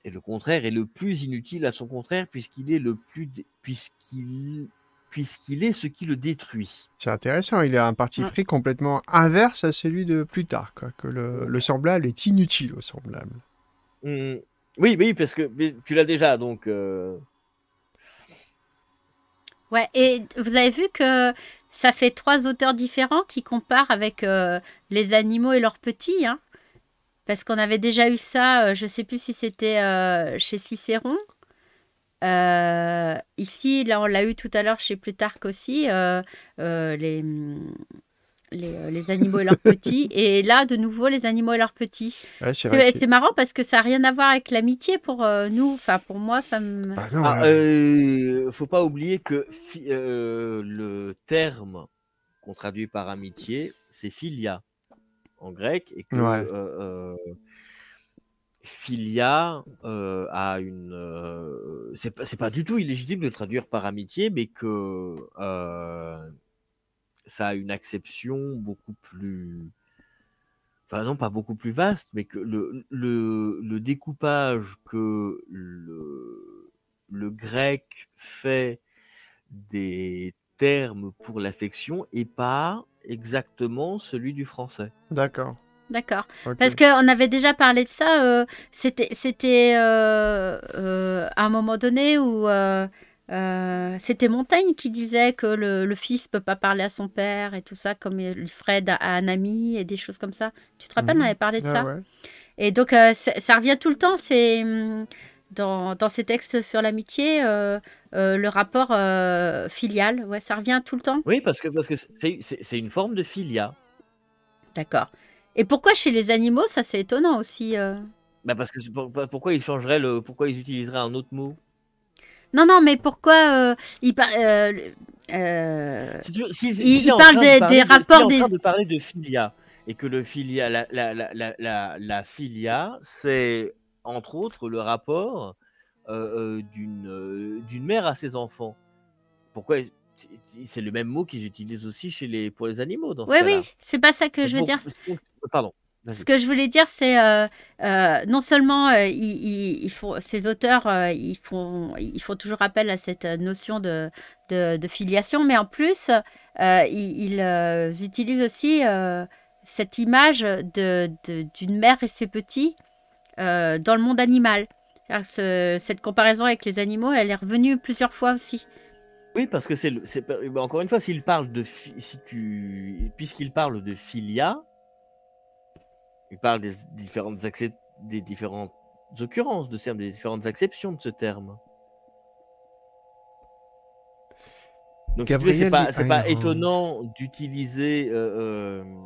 Et le contraire est le plus inutile à son contraire, puisqu'il est le plus puisqu'il puisqu'il est ce qui le détruit. C'est intéressant, il a un parti pris complètement inverse à celui de Plutarque, que le, semblable est inutile au semblable. Mmh. Oui, oui, parce que tu l'as déjà, donc. Euh. Ouais, et vous avez vu que ça fait trois auteurs différents qui comparent avec euh, les animaux et leurs petits, hein parce qu'on avait déjà eu ça, euh, je sais plus si c'était chez Cicéron. ici, là, on l'a eu tout à l'heure chez Plutarque aussi, les, euh, les, animaux et leurs petits. Et là, de nouveau, les animaux et leurs petits. Ouais, c'est marrant parce que ça n'a rien à voir avec l'amitié pour euh, nous. Enfin, pour moi, ça me. Il bah ne ah, hein, euh, faut pas oublier que le terme qu'on traduit par amitié, c'est philia en grec. Et que ouais. philia a une. c'est pas, pas, du tout illégitime de traduire par amitié, mais que ça a une acception beaucoup plus. Enfin, non, pas beaucoup plus vaste, mais que le, le, découpage que le, le grec fait des termes pour l'affection n'est pas exactement celui du français. D'accord. D'accord. Parce Parce qu'on avait déjà parlé de ça, euh, c'était euh, euh, à un moment donné où euh, euh, c'était Montaigne qui disait que le, fils fils peut pas parler à son père et tout ça, comme Fred à, un ami et des choses comme ça. Tu te rappelles, on mhm. avait parlé de ça Et donc, euh, ça revient tout le temps. C'est hum, dans, ces textes sur l'amitié, euh, le rapport filial. Ouais, ça revient tout le temps. Oui, parce que parce que c'est une forme de filia. D'accord. Et pourquoi chez les animaux, ça c'est étonnant aussi bah parce que pourquoi ils changeraient le pourquoi ils utiliseraient un autre mot non, non, mais pourquoi euh, il euh, euh, parle. il, parle des, de des rapports de, de parler de filia et que le filia, la, la, la, filia, c'est entre autres le rapport d'une d'une mère à ses enfants. Pourquoi C'est le même mot qu'ils utilisent aussi chez les pour les animaux. Dans ce oui, oui, c'est pas ça que je veux dire. Pardon. Ce que je voulais dire, c'est euh, euh, non seulement euh, ces auteurs, font, font toujours appel à cette notion de, filiation, mais en plus, ils, utilisent aussi cette image d'une mère et ses petits dans le monde animal. cette comparaison avec les animaux, elle est revenue plusieurs fois aussi. Oui, parce que c'est bah, encore une fois, s'il parle de puisqu'il parle de filia, il parle des différentes, des différentes occurrences de ce terme, des différentes acceptions de ce terme. Donc, c'est pas, c'est pas étonnant d'utiliser euh, euh,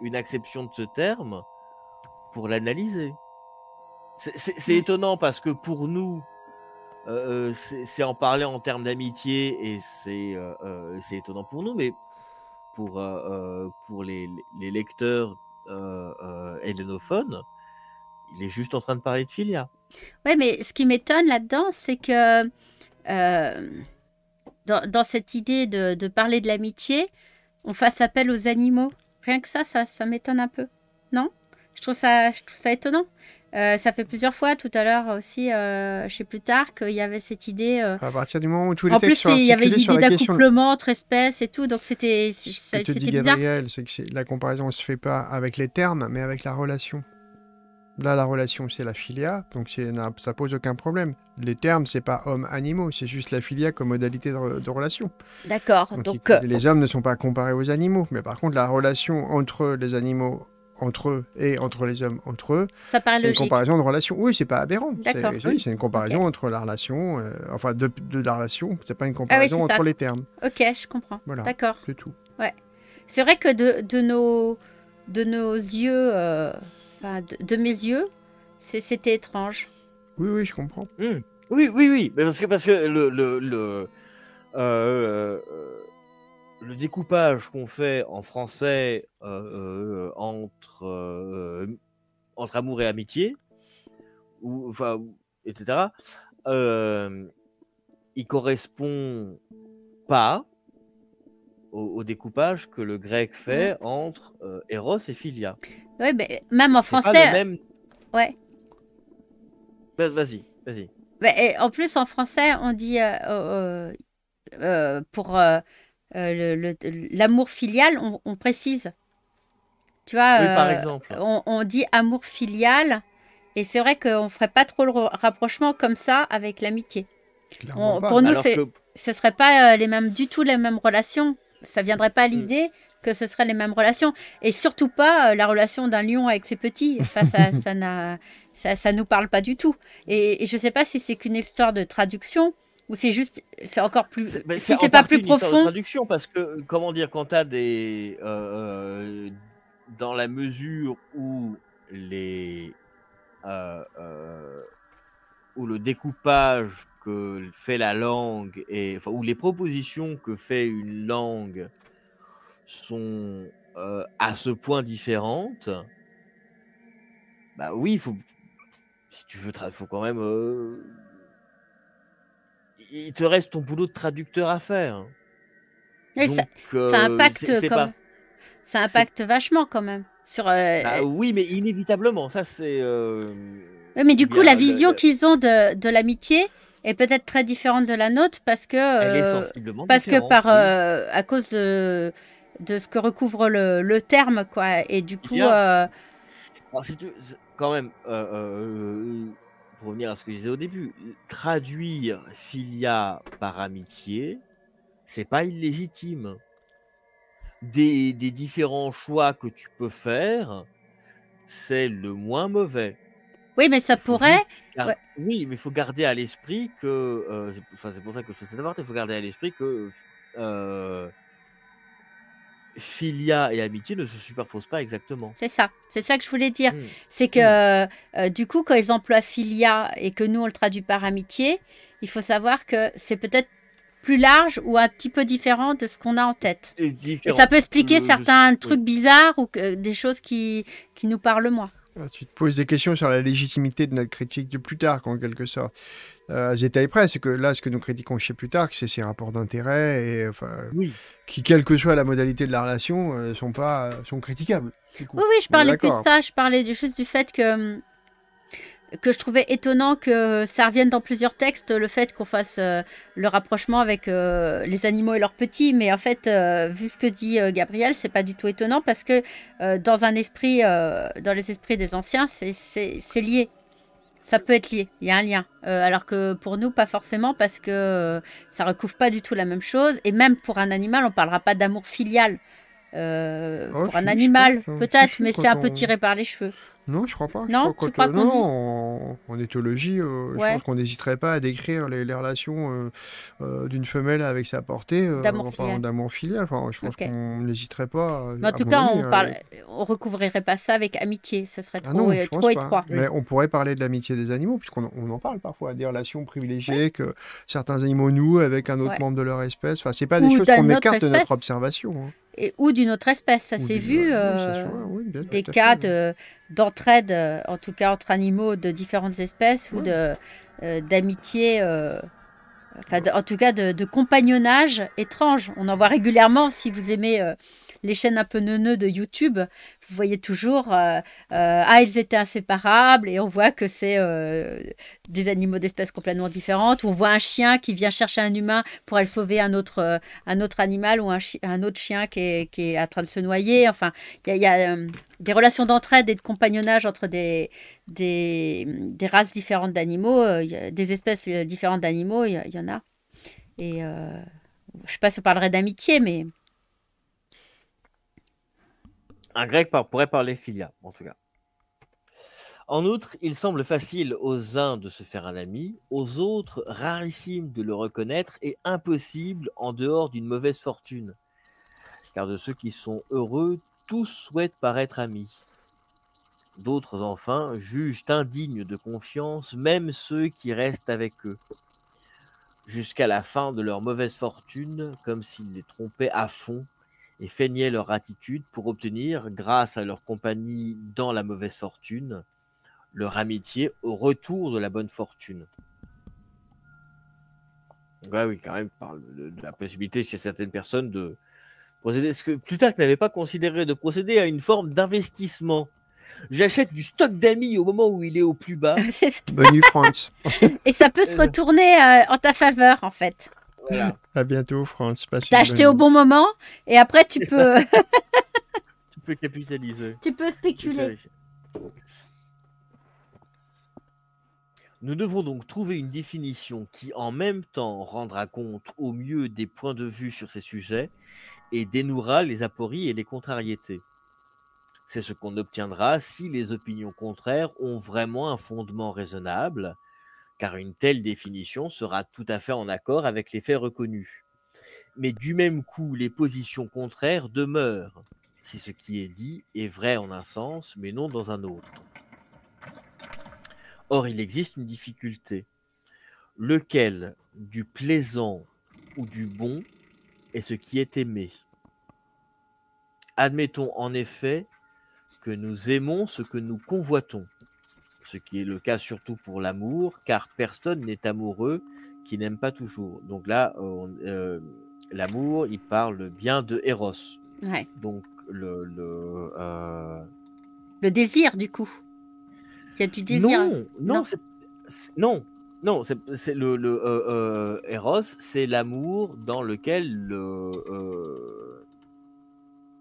une acception de ce terme pour l'analyser. C'est étonnant parce que pour nous, euh, c'est en parler en termes d'amitié et c'est étonnant pour nous, mais pour, pour les, les, lecteurs euh, euh, hélénophone il est juste en train de parler de filia Oui, mais ce qui m'étonne là-dedans, c'est que euh, dans, cette idée de, parler de l'amitié, on fasse appel aux animaux. Rien que ça, ça, ça m'étonne un peu. Non je trouve, ça, je trouve ça étonnant. Euh, ça fait plusieurs fois tout à l'heure aussi, euh, je sais plus tard, qu'il y avait cette idée. Euh, à partir du moment où tous les en plus, il y avait l'idée d'accouplement entre espèces et tout, donc c'était c'était Gabriel, c'est que la comparaison se fait pas avec les termes, mais avec la relation. Là, la relation, c'est la filia, donc ça pose aucun problème. Les termes, c'est pas homme-animaux, c'est juste la filia comme modalité de, relation. D'accord. Donc, euh, les hommes ne sont pas comparés aux animaux, mais par contre, la relation entre les animaux entre eux et entre les hommes entre eux. Ça Une comparaison de relation. Oui, c'est pas aberrant. C'est une comparaison entre la relation, euh, enfin de, de, la relation. C'est pas une ah comparaison entre les termes. Ok, je comprends. Voilà. D'accord. C'est tout. Ouais. C'est vrai que de, de, nos de nos yeux, euh, de, mes yeux, c'était étrange. Oui, oui, je comprends. Hmm. Oui, oui, oui. Mais parce que parce que le, le, le euh, euh le découpage qu'on fait en français euh, euh, entre, euh, entre amour et amitié, etc., il correspond pas au, découpage que le grec fait entre Eros et Philia. Oui, mais même en français. Même... Ouais. vas-y, vas-y. en plus, en français, on dit pour euh, l'amour filial, on, précise. Tu vois, par euh, exemple. On, dit amour filial, et c'est vrai qu'on ne ferait pas trop le rapprochement comme ça avec l'amitié. Pour nous, ce ne serait pas euh, les mêmes, du tout les mêmes relations. Ça viendrait pas à hmm. l'idée que ce seraient les mêmes relations. Et surtout pas la relation d'un lion avec ses petits. ça, ne ça, ça nous parle pas du tout. Et, et je ne sais pas si c'est qu'une histoire de traduction ou c'est juste, c'est encore plus. si c'est, pas plus profond. traduction parce que comment dire quand t'as des euh, euh, dans la mesure où les euh, ou le découpage que fait la langue et enfin, où les propositions que fait une langue sont à ce point différentes. Bah oui, il faut si tu veux, il faut quand même il te reste ton boulot de traducteur à faire. ça, impacte vachement quand même sur. Euh, ah euh, oui, mais inévitablement, ça c'est. Euh, mais du coup, la vision qu'ils ont de, de l'amitié est peut-être très différente de la nôtre parce que parce que par à cause de de ce que recouvre le, le terme quoi et du eh coup. quand même pour revenir à ce que je disais au début, traduire filia par amitié, c'est pas illégitime. Des, des, différents choix que tu peux faire, c'est le moins mauvais. Oui, mais ça pourrait. Oui, mais il faut garder à l'esprit que. Euh, enfin, c'est pour ça que je fais cette partie. Il faut garder à l'esprit que euh, filia et amitié ne se superposent pas exactement. C'est ça, c'est ça que je voulais dire. Hmm. C'est que hmm. euh, euh, du coup, quand ils emploient filia et que nous on le traduit par amitié, il faut savoir que c'est peut-être plus large ou un petit peu différent de ce qu'on a en tête. Et, ça peut expliquer certains trucs bizarres ou des choses qui, qui nous parlent moins. Ah, tu te poses des questions sur la légitimité de notre critique de plus tard, en quelque sorte euh, détail près, c'est que là, ce que nous critiquons chez Plutarque, c'est ces rapports d'intérêt et enfin, qui, quelle que soit la modalité de la relation, euh, sont pas sont critiquables. Oui, oui, je parlais plus de ça, je parlais du, juste du fait que hum, que je trouvais étonnant que ça revienne dans plusieurs textes, le fait qu'on fasse euh, le rapprochement avec euh, les animaux et leurs petits. Mais en fait, vu ce que dit Gabriel, c'est pas du tout étonnant parce que dans un esprit, dans les esprits des anciens, c'est lié. Ça peut être lié, il y a un lien. Euh, alors que pour nous, pas forcément, parce que euh, ça recouvre pas du tout la même chose. Et même pour un animal, on parlera pas d'amour filial. Euh, oh, pour un animal, peut-être, mais c'est un peu tiré par les cheveux. Non, je crois pas. Non, tu crois en, éthologie, euh, je pense qu'on n'hésiterait pas à décrire les, relations euh, euh, d'une femelle avec sa portée d'amour filial. je pense qu'on n'hésiterait pas. en tout cas, on parle, on recouvrirait pas ça avec amitié. Ce serait ah trop, étroit. Mais on pourrait parler de l'amitié des animaux, puisqu'on en parle parfois, des relations privilégiées que certains animaux nouent avec un autre membre de leur espèce. Enfin, c'est pas des choses qu'on écarte de notre observation. Hein ou d'une autre espèce. Ça s'est vu, euh, des cas d'entraide, euh, en tout cas entre animaux de différentes espèces, ou de euh, d'amitié. Enfin, en tout cas, de, compagnonnage étrange. On en voit régulièrement si vous aimez les chaînes un peu neuneux de YouTube, vous voyez toujours euh, euh, ah ils étaient inséparables et on voit que c'est euh, des animaux d'espèces complètement différentes. On voit un chien qui vient chercher un humain pour aller sauver un autre un autre animal ou un, autre chien qui est, qui est en train de se noyer. Enfin, il y a, des relations d'entraide et de compagnonnage entre des des, races différentes d'animaux, des espèces différentes d'animaux, il y, y, en a. Et je ne sais pas si on parlerait d'amitié, mais un grec pourrait parler Philia, en tout cas. En outre, il semble facile aux uns de se faire un ami, aux autres rarissime de le reconnaître et impossible en dehors d'une mauvaise fortune. Car de ceux qui sont heureux, tous souhaitent paraître amis. D'autres enfin jugent indignes de confiance même ceux qui restent avec eux, jusqu'à la fin de leur mauvaise fortune, comme s'ils les trompaient à fond et feignaient leur attitude pour obtenir, grâce à leur compagnie dans la mauvaise fortune, leur amitié au retour de la bonne fortune. oui, quand même, parle de, la possibilité chez certaines personnes de procéder. Ce que Plutarque n'avait pas considéré de procéder à une forme d'investissement. J'achète du stock d'amis au moment où il est au plus bas. Bonne Et ça peut se euh. retourner euh, en ta faveur, en fait. À bientôt, France. acheté au bon moment et après tu peux. tu peux capitaliser. Tu peux spéculer. Nous devons donc trouver une définition qui en même temps rendra compte au mieux des points de vue sur ces sujets et dénouera les apories et les contrariétés. C'est ce qu'on obtiendra si les opinions contraires ont vraiment un fondement raisonnable car une telle définition sera tout à fait en accord avec les faits reconnus. Mais du même coup, les positions contraires demeurent, si ce qui est dit est vrai en un sens, mais non dans un autre. Or, il existe une difficulté. Lequel du plaisant ou du bon est ce qui est aimé Admettons en effet que nous aimons ce que nous convoitons ce qui est le cas surtout pour l'amour, car personne n'est amoureux qui n'aime pas toujours. Donc là, euh, euh, l'amour, il parle bien de Eros. Donc le... Euh, le, désir, du coup. Il y a du désir. Non, non, non. c'est le, Eros, c'est l'amour dans lequel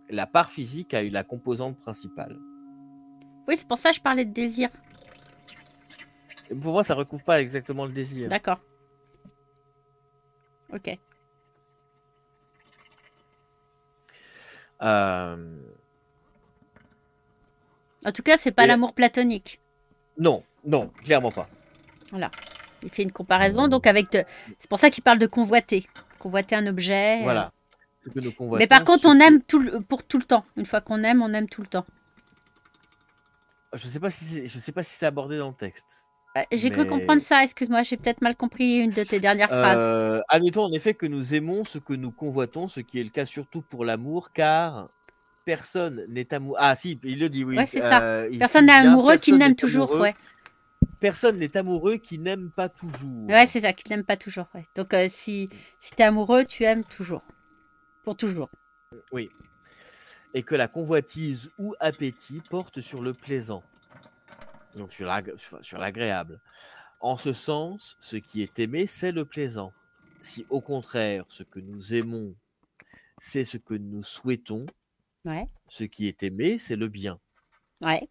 la part physique a eu la composante principale. Oui, c'est pour ça que je parlais de désir. Pour moi, ça recouvre pas exactement le désir. D'accord. Ok. Euh. En tout cas, c'est pas l'amour platonique. Non, non, clairement pas. Voilà. Il fait une comparaison, donc avec. C'est pour ça qu'il parle de convoiter. Convoiter un objet. Euh. Voilà. Mais par contre, on aime tout pour tout le temps. Une fois qu'on aime, on aime tout le temps. Je sais pas si je sais pas si c'est abordé dans le texte. Bah, j'ai cru comprendre ça, excuse-moi, j'ai peut-être mal compris une de tes dernières euh, phrases. admettons en effet que nous aimons ce que nous convoitons, ce qui est le cas surtout pour l'amour, car personne n'est amoureux. Ah si, il le dit, oui. Ouais, c'est ça. Euh, personne n'est amoureux qui n'aime toujours, ouais. Personne n'est amoureux qui n'aime pas toujours. Ouais, c'est ça, qui n'aime pas toujours. Ouais. Donc euh, si, si tu es amoureux, tu aimes toujours. Pour toujours. Oui. Et que la convoitise ou appétit porte sur le plaisant donc sur l'agréable. En ce sens, ce qui est aimé, c'est le plaisant. Si au contraire, ce que nous aimons, c'est ce que nous souhaitons, ce qui est aimé, c'est le bien. Ouais.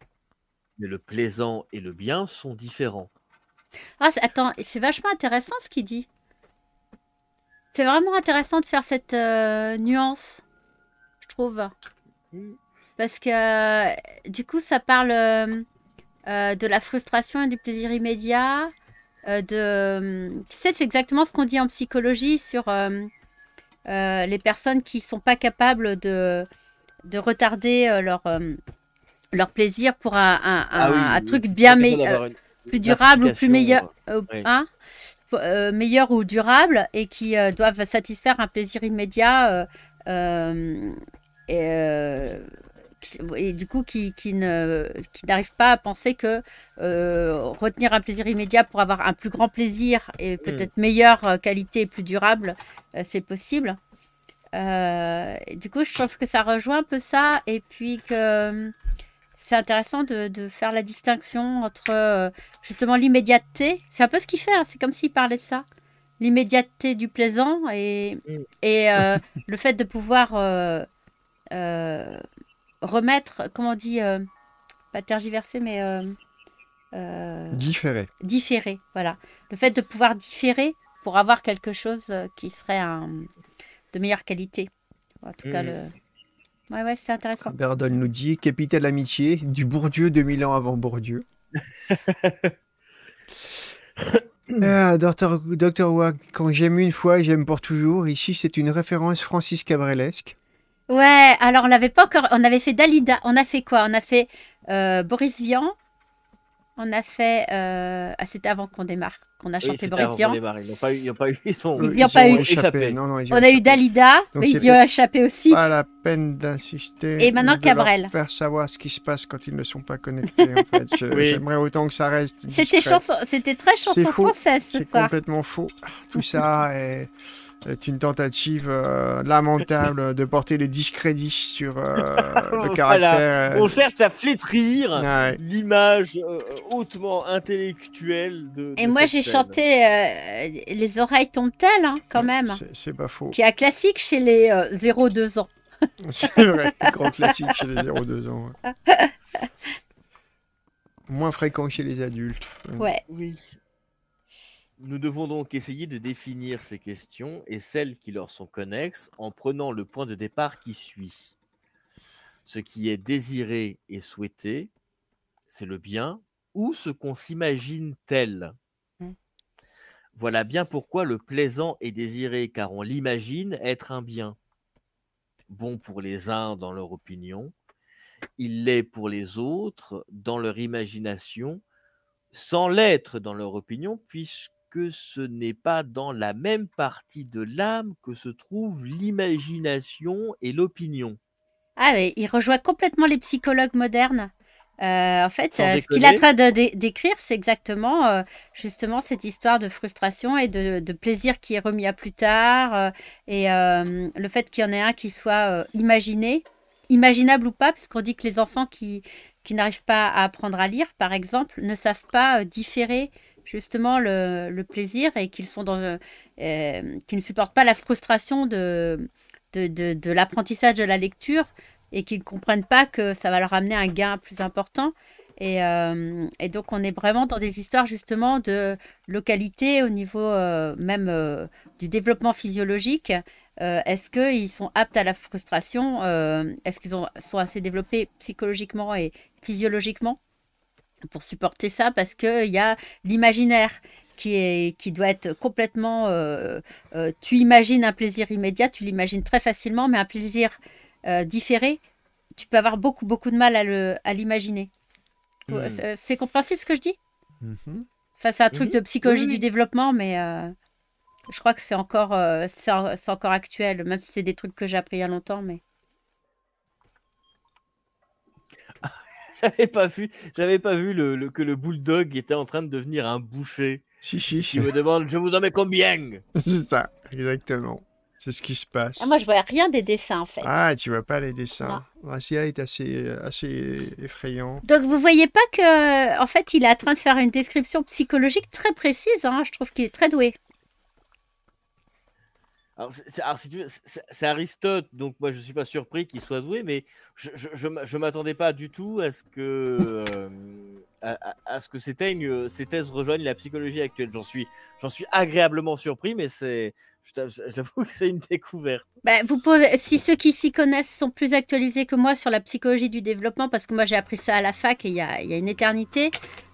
Mais le plaisant et le bien sont différents. Ah, attends, c'est vachement intéressant ce qu'il dit. C'est vraiment intéressant de faire cette euh, nuance, je trouve. Mmh. Parce que du coup, ça parle. Euh, euh, de la frustration et du plaisir immédiat. Euh, de, c'est exactement ce qu'on dit en psychologie sur euh, les personnes qui sont pas capables de, de retarder leur, leur plaisir pour un, ah truc bien meilleur, plus durable ou plus meilleur. meilleur ou durable et qui doivent satisfaire un plaisir immédiat et du coup qui, qui ne qui n'arrive pas à penser que euh, retenir un plaisir immédiat pour avoir un plus grand plaisir et mm. peut-être meilleure euh, qualité et plus durable, euh, c'est possible. du coup, je trouve que ça rejoint un peu ça et puis que c'est intéressant de, de, faire la distinction entre justement l'immédiateté. C'est un peu ce qu'il fait, hein, c'est comme s'il parlait de ça. L'immédiateté du plaisant et, mm. et le fait de pouvoir remettre, comment on dit, euh, pas tergiverser, mais... différer. Euh, euh, différer, voilà. Le fait de pouvoir différer pour avoir quelque chose qui serait de meilleure qualité. En tout cas, mmh. c'est intéressant. Berdon nous dit Capitale Amitié, du Bourdieu 2000 ans avant Bourdieu. ah, Docteur, Docteur quand j'aime une fois, j'aime pour toujours. Ici, c'est une référence Francis Cabrelesque. Ouais, alors on l'avait pas encore. On avait fait Dalida. On a fait quoi On a fait euh, Boris Vian. On a fait. Euh... Ah, c'était avant qu'on démarre, qu'on a chanté oui, Boris Vian. Démarre. Ils n'ont pas eu, ils ont pas eu, ils Échappé. Non, on a eu Dalida. ils ont échappé aussi. Pas la peine d'insister. Et maintenant Cabrel. Leur faire savoir ce qui se passe quand ils ne sont pas connectés. en fait, j'aimerais autant que ça reste. C'était c'était très chanson française ce soir. C'est complètement faux. Tout ça c'est une tentative euh, lamentable de porter le discrédit sur euh, le caractère. Euh, On cherche à flétrir l'image hautement intellectuelle de. Et moi j'ai chanté Les oreilles tombent-elles, hein, quand même. C'est pas faux. Qui est un classique chez les 0-2 ans. C'est vrai, grand classique chez les 0-2 ans. Moins fréquent chez les adultes. Ouais. Oui. Nous devons donc essayer de définir ces questions et celles qui leur sont connexes en prenant le point de départ qui suit. Ce qui est désiré et souhaité, c'est le bien, ou ce qu'on s'imagine tel. Hmm. Voilà bien pourquoi le plaisant est désiré, car on l'imagine être un bien. Bon pour les uns dans leur opinion, il l'est pour les autres dans leur imagination, sans l'être dans leur opinion, puisque que ce n'est pas dans la même partie de l'âme que se trouvent l'imagination et l'opinion. Ah oui, il rejoint complètement les psychologues modernes. Euh, en fait, euh, ce qu'il est en train de décrire, c'est exactement euh, justement cette histoire de frustration et de, plaisir qui est remis à plus tard, et le fait qu'il y en ait un qui soit imaginé, imaginable ou pas, puisqu'on dit que les enfants qui n'arrivent pas à apprendre à lire, par exemple, ne savent pas différer justement le, plaisir et qu'ils sont dans, euh, ne supportent pas la frustration de, de, l'apprentissage de la lecture et qu'ils ne comprennent pas que ça va leur amener un gain plus important. Et, euh, donc, on est vraiment dans des histoires justement de localité au niveau euh, même du développement physiologique. Est-ce qu'ils sont aptes à la frustration Est-ce qu'ils sont assez développés psychologiquement et physiologiquement pour supporter ça parce qu'il y a l'imaginaire qui, est, qui doit être complètement... Euh, euh, tu imagines un plaisir immédiat, tu l'imagines très facilement, mais un plaisir euh, différé, tu peux avoir beaucoup, beaucoup de mal à l'imaginer. À l'imaginer hmm. C'est compréhensible ce que je dis mm-hmm. enfin, C'est un truc de psychologie du développement, mais je crois que c'est encore, encore actuel, même si c'est des trucs que j'ai appris il y a longtemps. Mais... J'avais pas vu, j'avais pas vu le, que le bulldog était en train de devenir un boucher. Si, si. Il me demande, je vous en mets combien C'est ça, exactement. C'est ce qui se passe. Ah, moi, je vois rien des dessins, en fait. Ah, tu vois pas les dessins. C'est ah, ah, est assez, euh, assez effrayant. Donc, vous voyez pas que, en fait, il est en train de faire une description psychologique très précise. Hein. je trouve qu'il est très doué. Alors, c'est Aristote, donc moi je suis pas surpris qu'il soit doué, mais je, ne je, m'attendais pas du tout à ce que euh, à, ce que euh, ces, thèses rejoignent la psychologie actuelle. J'en suis j'en suis agréablement surpris, mais c'est j'avoue que c'est une découverte. Bah, vous pouvez, si ceux qui s'y connaissent sont plus actualisés que moi sur la psychologie du développement, parce que moi j'ai appris ça à la fac et il y a, y a une éternité.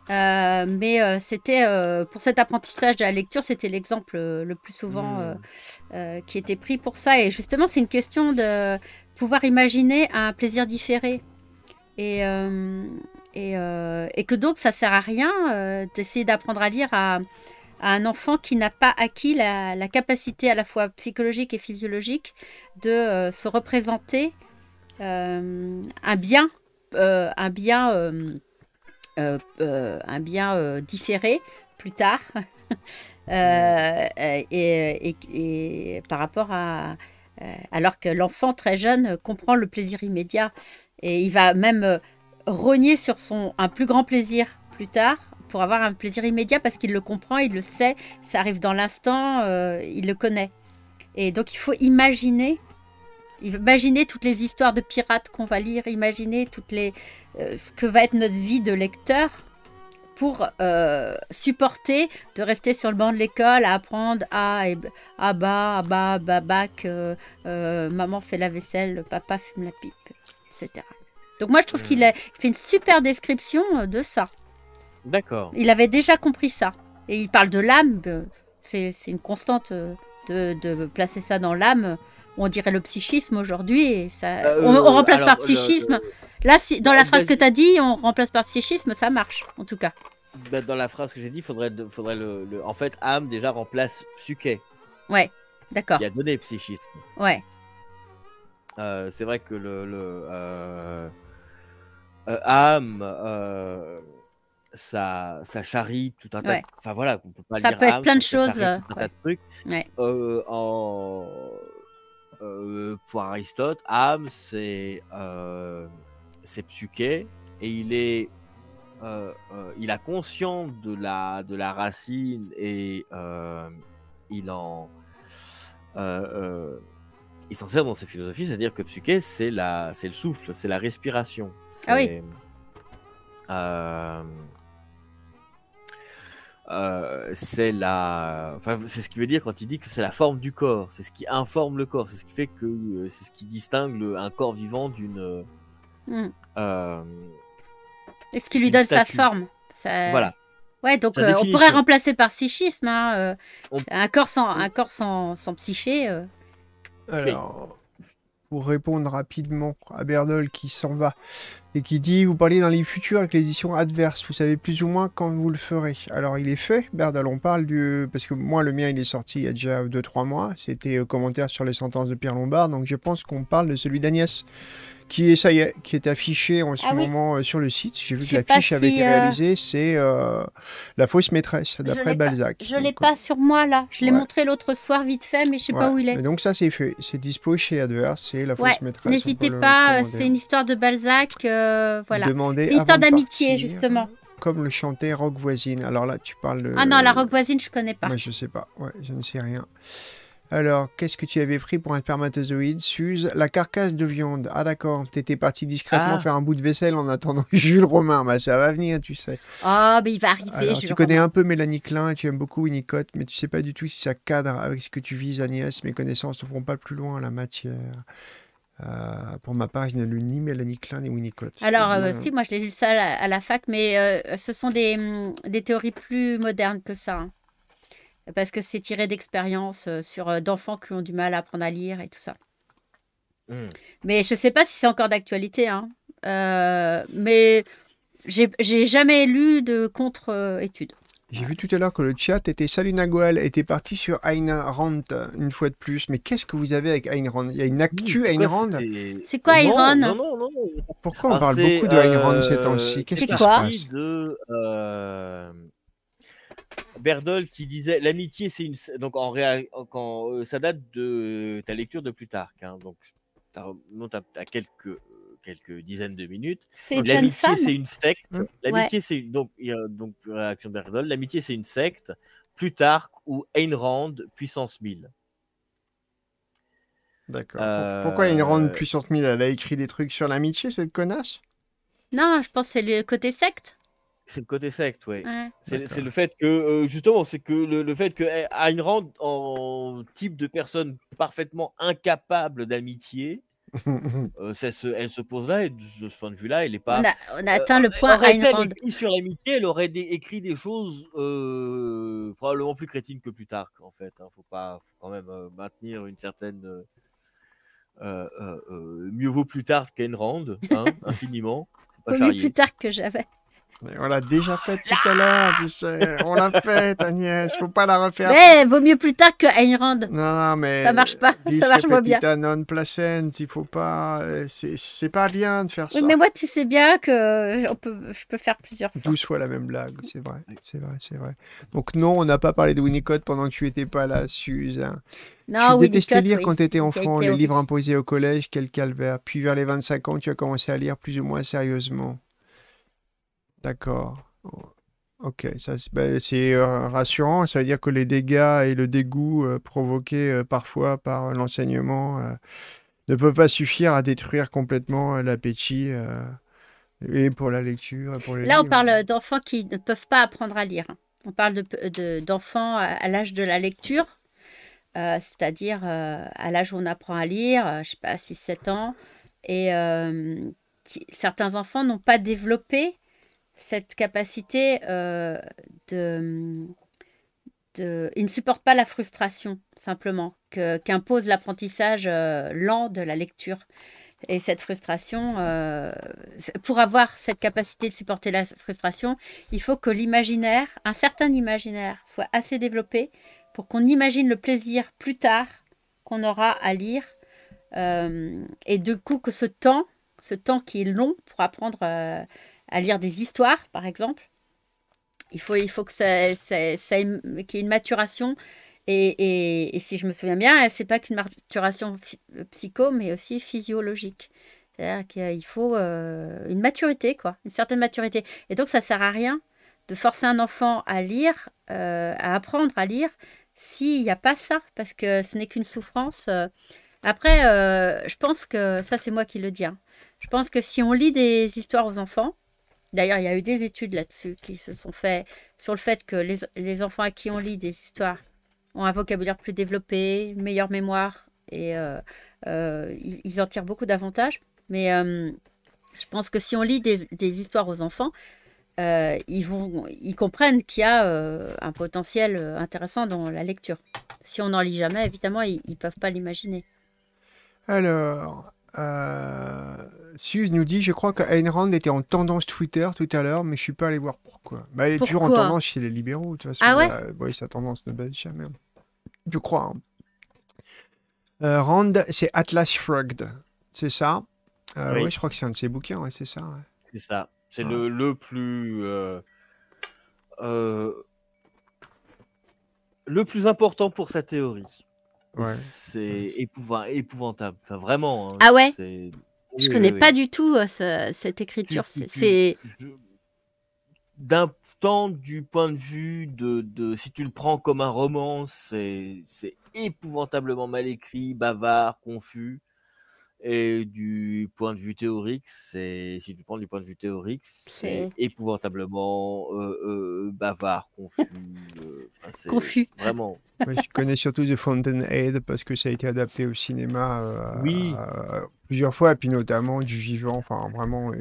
Euh, mais euh, c'était euh, pour cet apprentissage de la lecture, c'était l'exemple le plus souvent hmm. qui était pris pour ça. Et justement, c'est une question de pouvoir imaginer un plaisir différé. Et, et, que donc, ça sert à rien d'essayer d'apprendre à lire à, un enfant qui n'a pas acquis la, la, capacité à la fois psychologique et physiologique de se représenter un bien, un bien euh, euh, un bien euh, différé plus tard et, par rapport à alors que l'enfant très jeune comprend le plaisir immédiat et il va même rogner sur son un plus grand plaisir plus tard pour avoir un plaisir immédiat parce qu'il le comprend, il le sait, ça arrive dans l'instant, il le connaît. Et donc il faut imaginer Imaginez toutes les histoires de pirates qu'on va lire, imaginez toutes les, euh, ce que va être notre vie de lecteur pour euh, supporter de rester sur le banc de l'école à apprendre à à bas, à bas, bac, euh, maman fait la vaisselle, papa fume la pipe, etc. Donc moi je trouve qu'il hmm. fait une super description de ça. D'accord. Il avait déjà compris ça. Et il parle de l'âme, c'est une constante de, de placer ça dans l'âme on dirait le psychisme aujourd'hui. Ça... Euh, on, remplace par euh, psychisme. Euh, Là, si, dans la phrase que tu as dit, on remplace par psychisme, ça marche, en tout cas. Bah, dans la phrase que j'ai dit, faudrait, faudrait le, En fait, âme déjà remplace psyché. Ouais, d'accord. y a donné psychisme. Ouais. c'est vrai que le. âme. Ça, ça, charrie tout un tas. Enfin voilà, Ça peut être plein de choses. un tas de trucs. en euh, pour Aristote, âme, euh, c'est psyché, et il est, euh, euh, il a conscience de la, de la racine et il en, il s'en sert dans ses philosophies, c'est-à-dire que psyché, c'est la, c'est le souffle, c'est la respiration. Ah oui. Euh, c'est la, enfin, c'est ce qui veut dire quand il dit que c'est la forme du corps, c'est ce qui informe le corps, c'est ce qui fait que euh, c'est ce qui distingue un corps vivant d'une. Mm. Et ce qui lui donne sa forme. Voilà. Ouais, donc on pourrait remplacer par psychisme hein, un corps sans un corps sans, sans psyché. Alors pour répondre rapidement à Berdol qui s'en va et qui dit Vous parlez dans les futurs avec l'édition adverse, vous savez plus ou moins quand vous le ferez. Alors il est fait, Berdol, on parle du. Parce que moi, le mien, il est sorti il y a déjà 2-3 mois, c'était euh, commentaire sur les sentences de Pierre Lombard, donc je pense qu'on parle de celui d'Agnès qui est, ça qui est affiché en ce ah moment euh, sur le site. J'ai vu que l'affiche fiche avait été euh, réalisée, c'est euh, La fausse maîtresse d'après Balzac. Je je l'ai pas sur moi là, je l'ai montré l'autre soir vite fait, mais je sais pas où il est. donc ça c'est fait, c'est dispo chez Adverse, c'est La fausse maîtresse. N'hésitez pas, c'est une histoire de Balzac, voilà. une histoire d'amitié justement comme le chantait Rock Voisine. Alors là, tu parles. De... Ah non, la Rock Voisine, je connais pas. je sais pas. je ne sais rien. Alors, qu'est-ce que tu avais pris pour un spermatozoïde Suze, la carcasse de viande. Ah d'accord, t'étais parti discrètement ah. faire un bout de vaisselle en attendant Jules Romain. Bah, ça va venir, tu sais. Ah, mais il va arriver. Alors, tu connais un peu Mélanie Klein et tu aimes beaucoup Winnicott, mais tu sais pas du tout si ça cadre avec ce que tu vises, Agnès. Mes connaissances ne vont pas plus loin en la matière. Euh, pour ma part, je n'ai lu ni Mélanie Klein ni Winnicott. Alors, euh, si, moi je l'ai lu ça à la, fac, mais euh, ce sont hum, des, théories plus modernes que ça. Hein parce que c'est tiré d'expériences euh, sur euh, d'enfants qui ont du mal à apprendre à lire et tout ça. Mmh. Mais je ne sais pas si c'est encore d'actualité. Hein. Euh, mais j'ai jamais lu de contre études J'ai vu tout à l'heure que le chat était Salut Nagual, était parti sur Ayn Rand une fois de plus. Mais qu'est-ce que vous avez avec Ayn Rand Il y a une actu oui, Ayn Rand C'est quoi Ayn Rand non, non, non, Pourquoi on ah, parle beaucoup de Ayn Rand ces euh, temps-ci Qu'est-ce qui se passe Berdol qui disait l'amitié c'est une donc en quand euh, ça date de ta lecture de Plutarque hein, donc ça à, quelques euh, quelques dizaines de minutes. C'est une L'amitié c'est une secte. Mmh. L'amitié c'est donc donc réaction Berdol. L'amitié c'est une secte. Plutarque ou Ayn Rand puissance 1000. D'accord. Euh, pourquoi Ayn Rand puissance 1000 Elle a écrit des trucs sur l'amitié cette connasse Non, je pense c'est le côté secte. C'est le côté secte, oui. Ouais. C'est le fait que, euh, justement, c'est que le, fait que eh, Ayn Rand, en type de personne parfaitement incapable d'amitié, euh, elle se pose là et de ce point de vue-là, elle n'est pas. On a, euh, atteint le point Ayn Rand. Écrit sur l'amitié, elle aurait écrit des choses probablement plus crétines que plus tard, en fait. Il hein. faut pas quand même maintenir une certaine. mieux vaut plus tard qu'Ayn Rand, hein, infiniment. plus tard que j'avais. On l'a déjà fait tout à l'heure, tu sais. On l'a faite, Agnès. Faut pas la refaire. Mais vaut mieux plus tard que Ayn Non, non, mais. Ça marche pas. Ça marche pas bien. placens. Il faut pas. Euh, c'est pas bien de faire ça. mais moi, tu sais bien que euh, je peux faire plusieurs fois. Douze fois la même blague. C'est vrai. C'est vrai. C'est vrai. Donc, non, on n'a pas parlé de Winnicott pendant que tu étais pas là, Suze. Hein. Non, tu détestais lire quand tu étais enfant, les livres imposés au collège, quel calvaire. Puis vers les 25 ans, tu as commencé à lire plus ou moins sérieusement. D'accord. Oh, ok, ça, c'est bah, euh, rassurant. Ça veut dire que les dégâts et le dégoût euh, provoqués euh, parfois par l'enseignement ne peuvent pas suffire à détruire complètement l'appétit et pour la lecture. Pour les Là, on parle d'enfants qui ne peuvent pas apprendre à lire. Hein. On parle d'enfants de, à l'âge de la lecture, c'est-à-dire à, l'âge où on apprend à lire, je ne sais pas, 6-7 ans. Et certains enfants n'ont pas développé cette capacité euh, de, de, ne supporte pas la frustration, simplement, qu'impose l'apprentissage euh, lent de la lecture. Et cette frustration, euh, pour avoir cette capacité de supporter la frustration, il faut que l'imaginaire, un certain imaginaire, soit assez développé pour qu'on imagine le plaisir plus tard qu'on aura à lire. et du coup, que ce temps, ce temps qui est long pour apprendre euh, à lire des histoires, par exemple. Il faut, il faut que ça, ça, qu'il y ait une maturation. Et, et, si je me souviens bien, c'est pas qu'une maturation psycho, mais aussi physiologique. C'est-à-dire qu'il faut euh, une maturité, quoi, une certaine maturité. Et donc, ça sert à rien de forcer un enfant à lire, euh, à apprendre à lire, s'il n'y a pas ça, parce que ce n'est qu'une souffrance. Euh. Après, je pense que ça, c'est moi qui le dis. Hein. Je pense que si on lit des histoires aux enfants, D'ailleurs, il y a eu des études là-dessus qui se sont faites sur le fait que les, enfants à qui on lit des histoires ont un vocabulaire plus développé, une meilleure mémoire, et euh, euh, ils, en tirent beaucoup d'avantages. Mais euh, je pense que si on lit des, histoires aux enfants, ils, vont, ils comprennent qu'il y a un potentiel intéressant dans la lecture. Si on n'en lit jamais, évidemment, ils ne peuvent pas l'imaginer. Alors, euh, Suze nous dit, je crois que Rand était en tendance Twitter tout à l'heure, mais je suis pas allé voir pourquoi. Bah, elle est toujours en tendance chez les libéraux, tu vois. Ah euh, sa tendance ne baisse jamais. Je crois. Hein. Euh, Rand, c'est Atlas Shrugged, c'est ça oui. je crois que c'est un de ses bouquins, ouais, c'est ça. C'est ça. C'est le, le, plus... le plus important pour sa théorie. C'est épouvantable. Enfin, vraiment. Hein. ah ouais Je connais pas du tout euh, cette écriture. C'est. D'un temps du point de vue de, de, Si tu le prends comme un roman, c'est épouvantablement mal écrit, bavard, confus. Et du point de vue théorique, c'est si tu prends du point de vue théorique, c'est épouvantablement bavard, confus. confus. Vraiment. je connais surtout The Fountainhead parce que ça a été adapté au cinéma euh, plusieurs fois, et puis notamment du vivant, enfin vraiment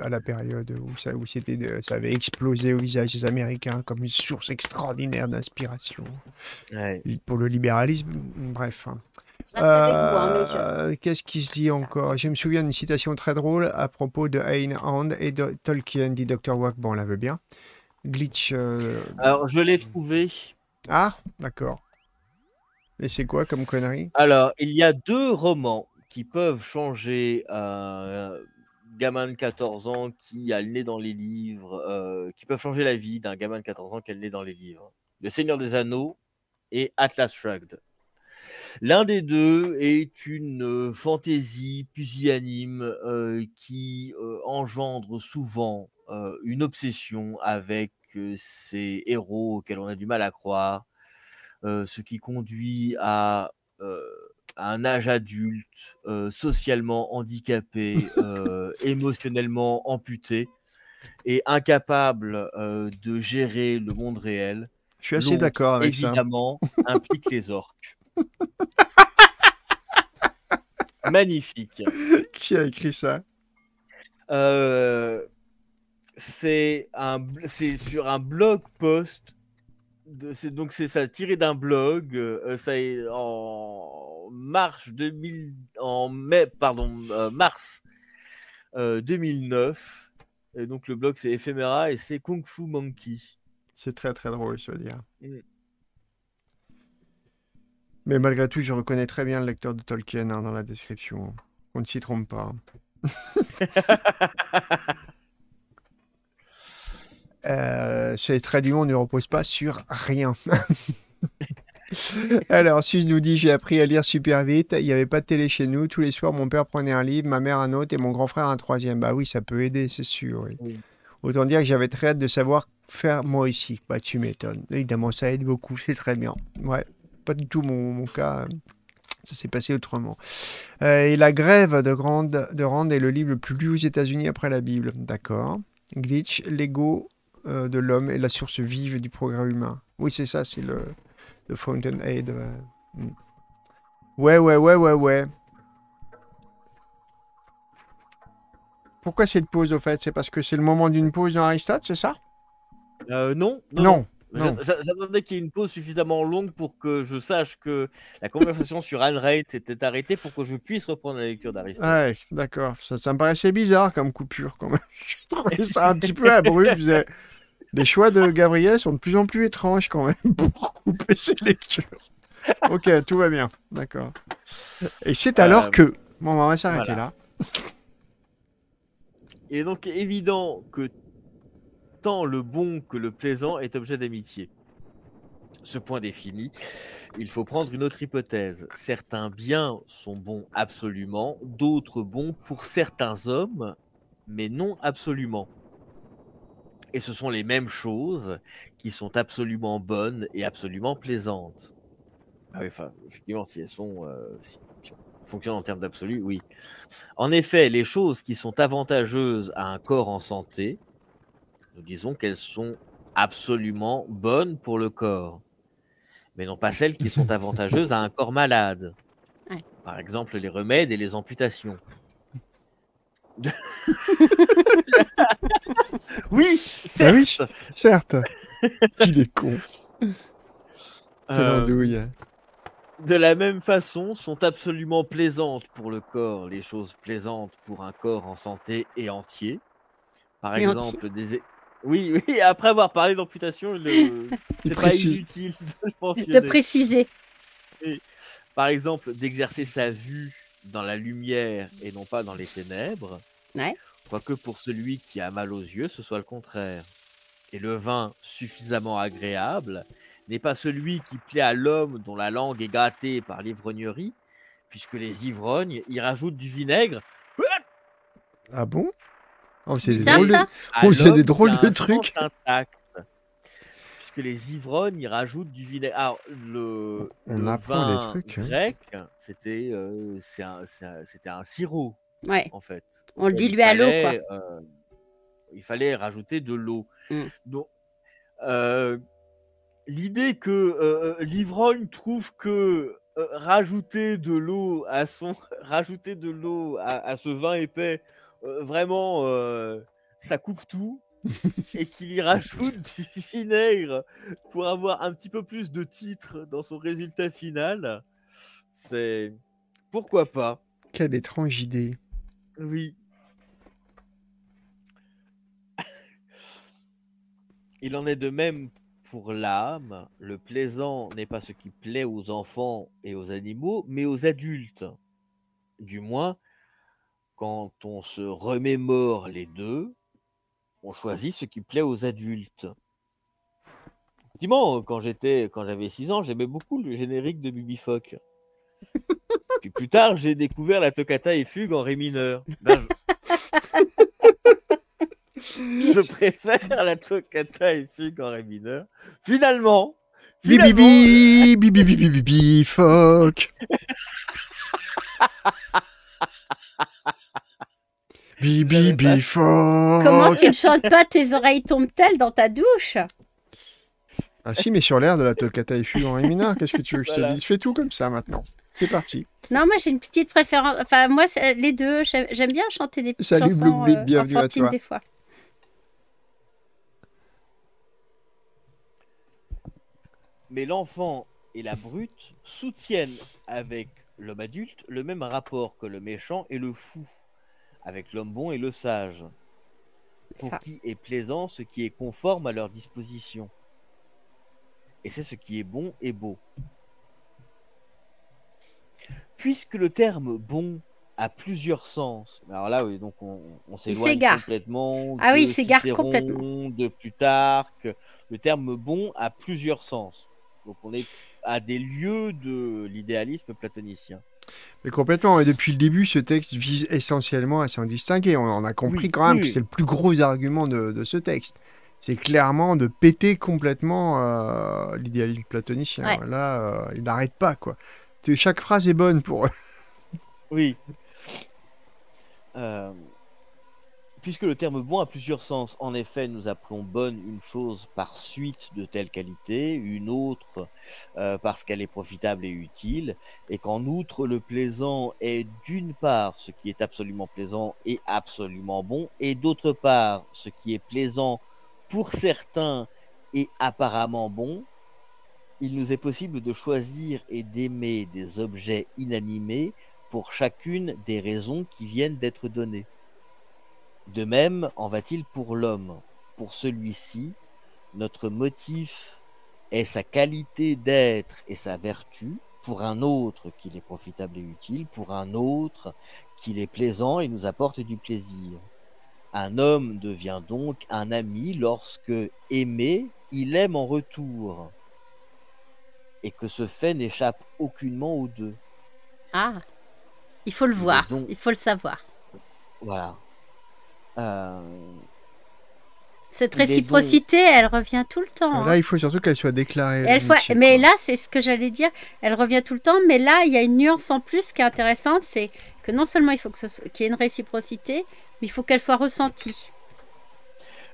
à la période où, ça, où c'était ça avait explosé au visage des Américains comme une source extraordinaire d'inspiration pour le libéralisme. Bref. Hein. Ah, hein, euh, euh, qu'est-ce qui se dit encore Je me souviens d'une citation très drôle à propos de Ayn Hand et de Tolkien, dit Dr. Wack. Bon, on la veut bien. Glitch. Euh, Alors, je l'ai trouvé. Ah, d'accord. Et c'est quoi comme connerie Alors, il y a deux romans qui peuvent changer un gamin de 14 ans qui a le nez dans les livres, qui peuvent changer la vie d'un gamin de 14 ans qui a le nez dans les livres. Le Seigneur des Anneaux et Atlas Shrugged. L'un des deux est une euh, fantaisie pusillanime euh, qui euh, engendre souvent une obsession avec ces héros auxquels on a du mal à croire, ce qui conduit à un âge adulte, socialement handicapé, émotionnellement amputé et incapable de gérer le monde réel. Je suis assez d'accord avec ça. Évidemment, implique les orques. Magnifique. Qui a écrit ça euh, C'est sur un blog post. De, donc c'est ça tiré d'un blog. Euh, ça est en mars 2000, en mai, pardon, euh, mars 2009. Et donc le blog c'est Ephemera et c'est Kung Fu Monkey. C'est très très drôle, je veux dire. Mm. Mais malgré tout, je reconnais très bien le lecteur de Tolkien hein, dans la description. On ne s'y trompe pas. Euh, très ces traductions ne reposent pas sur rien. Alors, Suze nous dit J'ai appris à lire super vite. Il n'y avait pas de télé chez nous. Tous les soirs, mon père prenait un livre, ma mère un autre et mon grand frère un troisième. Bah oui, ça peut aider, c'est sûr. Autant dire que j'avais très hâte de savoir faire moi ici. Bah, tu m'étonnes. Évidemment, ça aide beaucoup. C'est très bien. Ouais pas du tout mon, cas. Ça s'est passé autrement. Euh, et la grève de, Rand, de Rand est le livre le plus lu aux États-Unis après la Bible. D'accord. Glitch, l'ego euh, de l'homme et la source vive du progrès humain. Oui, c'est ça, c'est le, Fountainhead. Mm. Ouais, ouais, ouais, ouais, ouais. Pourquoi cette pause au fait C'est parce que c'est le moment d'une pause dans Aristote, c'est ça euh, non, non. J'attendais qu'il y ait une pause suffisamment longue pour que je sache que la conversation sur Anne raid s'était arrêtée pour que je puisse reprendre la lecture d'Aristote. d'accord. Ça, ça, me paraissait bizarre comme coupure quand même. je trouvais un petit peu abrupt. Les choix de Gabriel sont de plus en plus étranges quand même pour couper ses lectures. Ok, tout va bien. D'accord. Et c'est alors euh, que. Bon, on va s'arrêter là. Il est donc évident que le bon que le plaisant est objet d'amitié. Ce point défini, il faut prendre une autre hypothèse. Certains biens sont bons absolument, d'autres bons pour certains hommes, mais non absolument. Et ce sont les mêmes choses qui sont absolument bonnes et absolument plaisantes. Ah enfin, effectivement, si elles sont, euh, fonctionnent en termes d'absolu, oui. En effet, les choses qui sont avantageuses à un corps en santé nous disons qu'elles sont absolument bonnes pour le corps, mais non pas celles qui sont avantageuses à un corps malade. Par exemple, les remèdes et les amputations. Bah oui, certes. certes. Il est con. Euh, hein. de la même façon, sont absolument plaisantes pour le corps les choses plaisantes pour un corps en santé et entier. Par exemple, des, oui, oui, après avoir parlé d'amputation, le... c'est pas inutile de, préciser. par exemple, d'exercer sa vue dans la lumière et non pas dans les ténèbres. Ouais. Quoique pour celui qui a mal aux yeux, ce soit le contraire. Et le vin suffisamment agréable n'est pas celui qui plaît à l'homme dont la langue est gâtée par l'ivrognerie, puisque les ivrognes y rajoutent du vinaigre. Ah bon Oh, c'est des, drôles, oh, c'est des drôles de trucs. Puisque les ivrognes, ils rajoutent du vinaigre. Alors, le, On vin des trucs, hein. grec, c'était, euh, un, c'était un, sirop, ouais. en fait. On le dilue à l'eau, euh, il fallait rajouter de l'eau. Mm. Donc, euh, l'idée que l'ivrogne trouve que rajouter de l'eau à son, rajouter de l'eau à ce vin épais euh, vraiment, euh, ça coupe tout. et qu'il y rajoute du vinaigre pour avoir un petit peu plus de titres dans son résultat final, c'est pourquoi pas. Quelle étrange idée. Oui. Il en est de même pour l'âme. Le plaisant n'est pas ce qui plaît aux enfants et aux animaux, mais aux adultes. Du moins, quand on se remémore les deux, on choisit ce qui plaît aux adultes. Effectivement, quand j'étais, quand j'avais 6 ans, j'aimais beaucoup le générique de Bibi Fock. Puis plus tard, j'ai découvert la toccata et fugue en ré mineur. je... préfère la toccata et fugue en ré mineur. Finalement, Bibi, Bibi before. Comment tu ne chantes pas Tes oreilles tombent-elles dans ta douche Ah si, mais sur l'air de la et FU en mineur qu'est-ce que tu veux que je te dise Fais tout comme ça maintenant. C'est parti. Non, moi j'ai une petite préférence. Enfin, moi les deux, j'aime bien chanter des petites Salut, chansons euh, bienvenue à toi. des fois. Mais l'enfant et la brute soutiennent avec l'homme adulte le même rapport que le méchant et le fou avec l'homme bon et le sage, pour qui est plaisant ce qui est conforme à leur disposition. Et c'est ce qui est bon et beau. Puisque le terme bon a plusieurs sens, alors là, oui, donc on, on s'éloigne complètement. Ah oui, complètement. De Plutarque, le terme bon a plusieurs sens. Donc on est à des lieux de l'idéalisme platonicien. Mais complètement. Et depuis le début, ce texte vise essentiellement à s'en distinguer. On en a compris quand même que c'est le plus gros argument de, ce texte. C'est clairement de péter complètement euh, l'idéalisme platonicien. Là, euh, il n'arrête pas, quoi. Chaque phrase est bonne pour Oui. Euh... Puisque le terme bon a plusieurs sens, en effet, nous appelons bonne une chose par suite de telle qualité, une autre euh, parce qu'elle est profitable et utile, et qu'en outre, le plaisant est d'une part ce qui est absolument plaisant et absolument bon, et d'autre part ce qui est plaisant pour certains et apparemment bon. Il nous est possible de choisir et d'aimer des objets inanimés pour chacune des raisons qui viennent d'être données. De même, en va-t-il pour l'homme. Pour celui-ci, notre motif est sa qualité d'être et sa vertu, pour un autre qu'il est profitable et utile, pour un autre qu'il est plaisant et nous apporte du plaisir. Un homme devient donc un ami lorsque, aimé, il aime en retour, et que ce fait n'échappe aucunement aux deux. Ah, il faut le voir, il faut le savoir. Voilà. Euh, cette réciprocité, elle revient tout le temps. Là, hein. il faut surtout qu'elle soit déclarée. Mais là, c'est ce que j'allais dire. Elle revient tout le temps, mais là, il y a une nuance en plus qui est intéressante, c'est que non seulement il faut qu'il y ait une réciprocité, mais il faut qu'elle soit ressentie.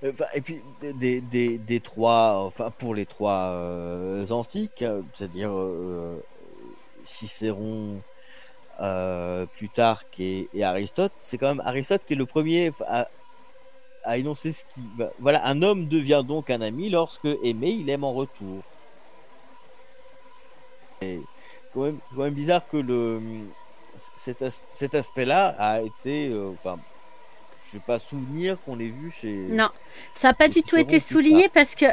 Euh, et puis des, des, des, trois, enfin pour les trois euh, antiques, c'est-à-dire Cicéron, euh, plus tard et Aristote, c'est quand même Aristote qui est le premier à, à énoncer ce qui. Bah, voilà, un homme devient donc un ami lorsque aimé, il aime en retour. C'est quand même, quand même bizarre que le, cet, aspect-là a été. Euh, enfin, je ne pas souvenir qu'on l'ait vu chez. Non, ça n'a pas du tout été souligné parce que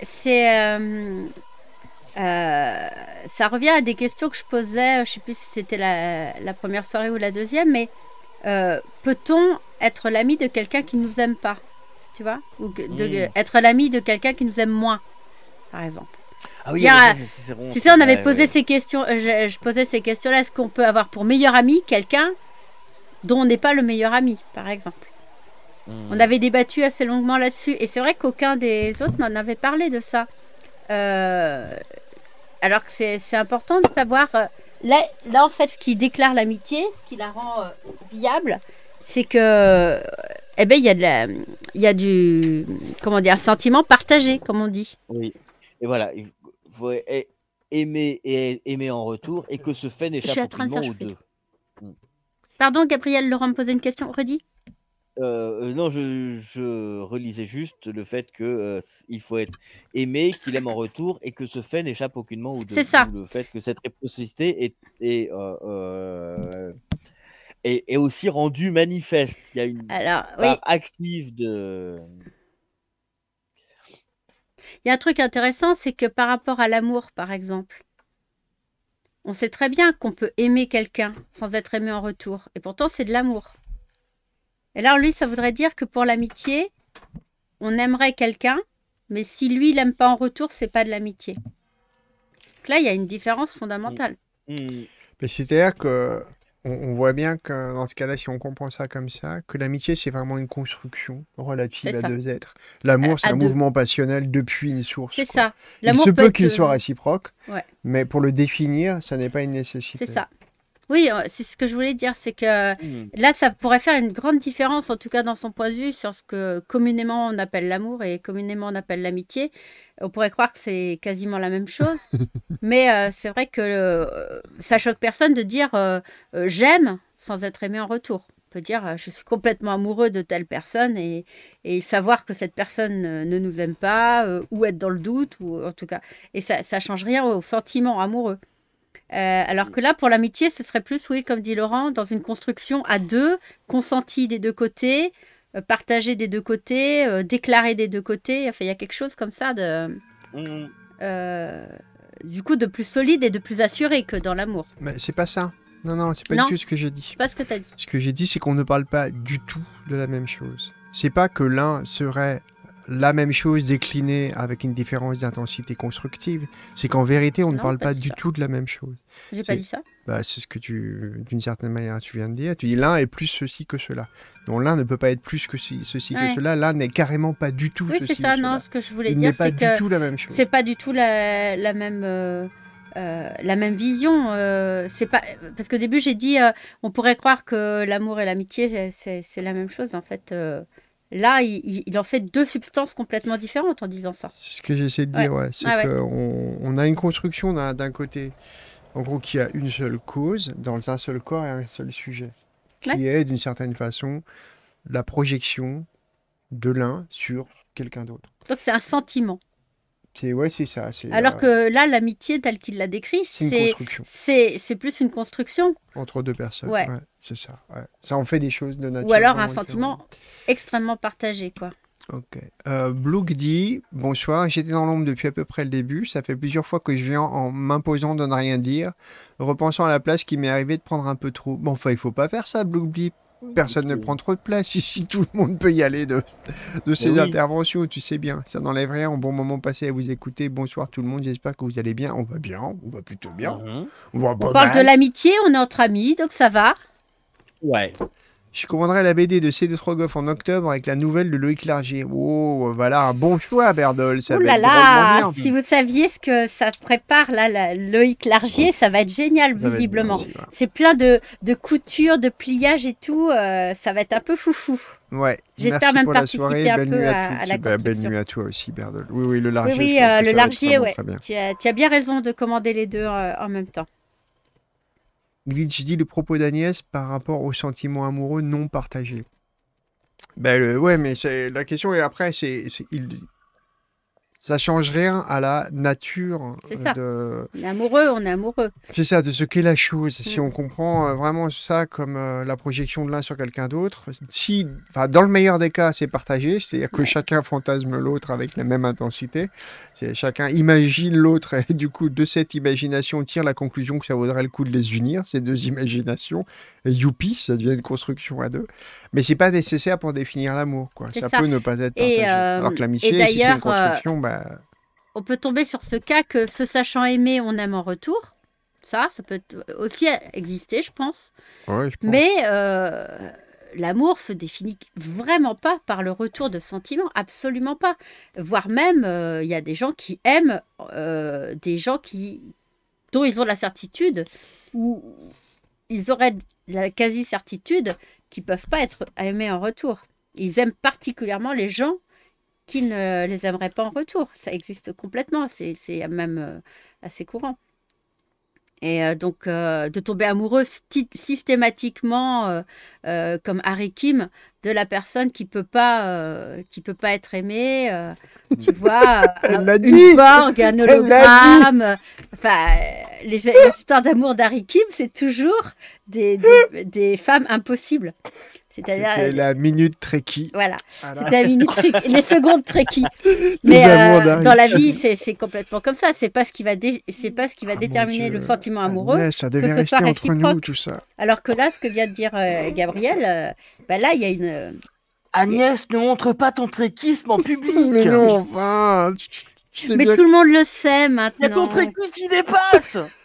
c'est. Euh, euh, ça revient à des questions que je posais, je ne sais plus si c'était la, première soirée ou la deuxième, mais euh, peut-on être l'ami de quelqu'un qui nous aime pas Tu vois Ou hmm. être l'ami de quelqu'un qui nous aime moins, par exemple. Ah oui, tu sais, on avait posé ces questions, euh, je, posais ces questions-là, est-ce qu'on peut avoir pour meilleur ami quelqu'un dont on n'est pas le meilleur ami, par exemple hmm. On avait débattu assez longuement là-dessus, et c'est vrai qu'aucun des autres n'en avait parlé de ça. Euh, alors que c'est important de savoir. Euh, là, là, en fait, ce qui déclare l'amitié, ce qui la rend euh, viable, c'est que eh ben il y a y du comment dire un sentiment partagé comme on dit. Oui. Et voilà, il faut aimer et aimer en retour et que ce fait n'échappe pas aux deux. Pardon Gabriel, Laurent me posait une question. Redis. Euh, euh, non, je, relisais juste le fait qu'il euh, faut être aimé, qu'il aime en retour, et que ce fait n'échappe aucunement au ça. le fait que cette réciprocité est, aussi rendue manifeste. Il y a une active de. Il y a un truc intéressant, c'est que par rapport à l'amour, par exemple, on sait très bien qu'on peut aimer quelqu'un sans être aimé en retour, et pourtant c'est de l'amour. Et là, lui, ça voudrait dire que pour l'amitié, on aimerait quelqu'un, mais si lui l'aime pas en retour, c'est pas de l'amitié. là, il y a une différence fondamentale. Mm. Mm. Mais C'est-à-dire que on, voit bien que dans ce cas-là, si on comprend ça comme ça, que l'amitié, c'est vraiment une construction relative à deux êtres. L'amour, c'est un mouvement passionnel depuis une source. C'est ça. Il se peut, qu'il soit réciproque, mais pour le définir, ça n'est pas une nécessité. C'est ça. Oui, euh, c'est ce que je voulais dire, c'est que hmm. là, ça pourrait faire une grande différence, en tout cas dans son point de vue, sur ce que communément on appelle l'amour et communément on appelle l'amitié. On pourrait croire que c'est quasiment la même chose, mais euh, c'est vrai que euh, ça choque personne de dire j'aime sans être aimé en retour. On peut dire je suis complètement amoureux de telle personne et, savoir que cette personne ne nous aime pas ou être dans le doute ou en tout cas et ça ça change rien au sentiment amoureux. Euh, alors que là, pour l'amitié, ce serait plus, oui, comme dit Laurent, dans une construction à deux, consentie des deux côtés, euh, partagée des deux côtés, euh, déclarée des deux côtés. Enfin, il y a quelque chose comme ça de. Mm. du coup, de plus solide et de plus assuré que dans l'amour. Mais c'est pas ça. Non, non, c'est pas du tout ce que j'ai dit. C'est pas ce que dit. Ce que j'ai dit, c'est qu'on ne parle pas du tout de la même chose. C'est pas que l'un serait la même chose déclinée avec une différence d'intensité constructive, c'est qu'en vérité, on ne parle pas, du tout de la même chose. J'ai pas dit ça bah, C'est ce que tu, d'une certaine manière, tu viens de dire. Tu dis l'un est plus ceci que cela. Donc l'un ne peut pas être plus que ceci que cela. L'un n'est carrément pas du tout. Oui, c'est ça. Non, ce que je voulais dire, c'est que c'est pas du tout la, même. Euh, euh, la même vision. Euh, c'est pas parce qu'au début j'ai dit on pourrait croire que l'amour et l'amitié c'est la même chose en fait. Là, il, en fait deux substances complètement différentes en disant ça. C'est ce que j'essaie de dire, ouais. C'est qu'on on a une construction d'un côté, en gros, qui a une seule cause dans un seul corps et un seul sujet, qui est d'une certaine façon la projection de l'un sur quelqu'un d'autre. Donc c'est un sentiment. C'est ouais, c'est ça. Alors que là, l'amitié telle qu'il l'a décrit, c'est c'est plus une construction entre deux personnes. ouais c'est ça. Ça en fait des choses de nature. Ou alors un sentiment extrêmement partagé, quoi. Ok. Euh, Blouk dit Bonsoir, j'étais dans l'ombre depuis à peu près le début. Ça fait plusieurs fois que je viens en m'imposant de ne rien dire, repensant à la place qui m'est arrivée de prendre un peu trop. Bon, enfin, il faut pas faire ça, Blouk Personne ne prend trop de place ici, tout le monde peut y aller de, de ces interventions, tu sais bien. Ça n'enlève rien, bon moment passé à vous écouter. Bonsoir tout le monde, j'espère que vous allez bien. On va bien, on va plutôt bien. Mhm. On, parle de l'amitié, on est entre amis, donc ça va. Ouais. Je commanderai la BD de CD3 Goff en octobre avec la nouvelle de Loïc Largier. Oh, voilà un bon choix, Berdol. Ça là là, si vous saviez ce que ça prépare, là, Loïc Largier, ça va être génial, visiblement. C'est plein de, de coutures, de pliages et tout. Euh, ça va être un peu foufou. Ouais. J'espère même participer la soirée. un peu à, la bah, construction. Belle nuit à toi aussi, Berdol. Oui, oui, le Largier. Oui, euh, le Largier, Tu as, tu as, bien raison de commander les deux euh, en même temps. Glitch dit le propos d'Agnès par rapport aux sentiments amoureux non partagés. Ben ouais, mais c'est... la question est après, c'est, il, ça change rien à la nature. C'est ça. De... On est amoureux, on est amoureux. C'est ça, de ce qu'est la chose. Si mm. on comprend euh, vraiment ça comme euh, la projection de l'un sur quelqu'un d'autre, si, dans le meilleur des cas, c'est partagé, c'est-à-dire que chacun fantasme l'autre avec la même intensité, c'est chacun imagine l'autre et du coup, de cette imagination, on tire la conclusion que ça vaudrait le coup de les unir, ces deux imaginations. Et youpi, ça devient une construction à deux. Mais c'est pas nécessaire pour définir l'amour, quoi. Ça, peut ne pas être partagé. Euh, Alors que l'amitié, si c'est une construction, bah, on peut tomber sur ce cas que se sachant aimer, on aime en retour. Ça, ça peut aussi exister, je pense. Mais euh, l'amour se définit vraiment pas par le retour de sentiments, absolument pas. Voire même, il euh, y a des gens qui aiment euh, des gens qui, dont ils ont la certitude ou ils auraient la quasi-certitude qu'ils peuvent pas être aimés en retour. Ils aiment particulièrement les gens ne les aimerait pas en retour. Ça existe complètement, c'est même euh, assez courant. Et euh, donc, euh, de tomber amoureux systématiquement, comme Harry Kim, de la personne qui peut pas, qui peut pas être aimée, tu vois, un, une un hologramme. Enfin, les, histoires d'amour d'Harry Kim, c'est toujours des, des, des femmes impossibles. C'est-à-dire euh, la minute trekkie. Voilà, c'était la minute les secondes tréquie. Mais euh, dans la vie, c'est complètement comme ça. C'est pas ce qui va c'est pas ce qui va ah, déterminer le sentiment ah, amoureux. ça devait rester entre nous tout ça. Alors que là, ce que vient de dire euh, Gabriel, bah là, il y a une. Agnès, ne montre pas ton tréquisme en public. Mais non, mais tout le monde le sait maintenant. Il y a ton tréquisme qui dépasse.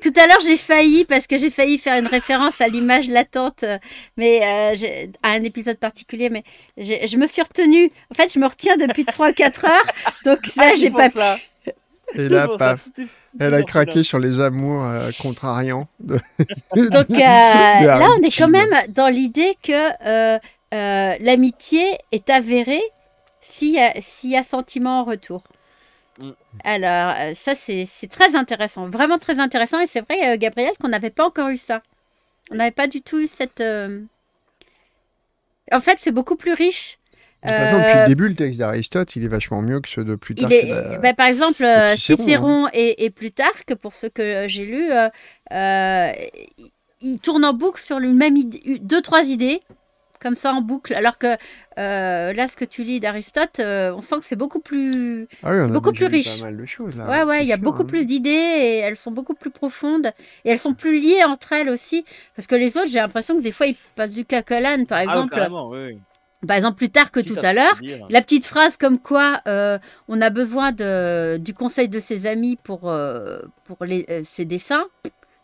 Tout à l'heure, j'ai failli, parce que j'ai failli faire une référence à l'image latente, euh, mais euh, à un épisode particulier, mais je me suis retenue. En fait, je me retiens depuis 3-4 heures, donc ah, là, j'ai pas. Ça. Et là, paf, elle a craqué sur les amours euh, contrariants. Donc là, on est quand même dans l'idée que l'amitié est avérée s'il y, y a sentiment en retour. Mm. Alors, euh, ça, c'est très intéressant, vraiment très intéressant. Et c'est vrai, euh, Gabriel, qu'on n'avait pas encore eu ça. On n'avait pas du tout eu cette. Euh, en fait, c'est beaucoup plus riche. Par exemple, depuis le début, le texte d'Aristote, il est vachement mieux que ceux de Plutarque. Bah, par exemple, hein. Cicéron, et, tard Plutarque, pour ce que j'ai lu euh, ils tournent en boucle sur une même deux, trois idées, comme ça en boucle. Alors que euh, là, ce que tu lis d'Aristote, euh, on sent que c'est beaucoup plus, ah beaucoup plus riche. ouais, ouais, il y a beaucoup hein. plus d'idées et elles sont beaucoup plus profondes et elles sont plus liées entre elles aussi. Parce que les autres, j'ai l'impression que des fois, ils passent du cac par ah exemple. Ah, Par exemple, plus tard que tout à l'heure, la petite phrase comme quoi euh, on a besoin de, du conseil de ses amis pour, pour les, ses dessins.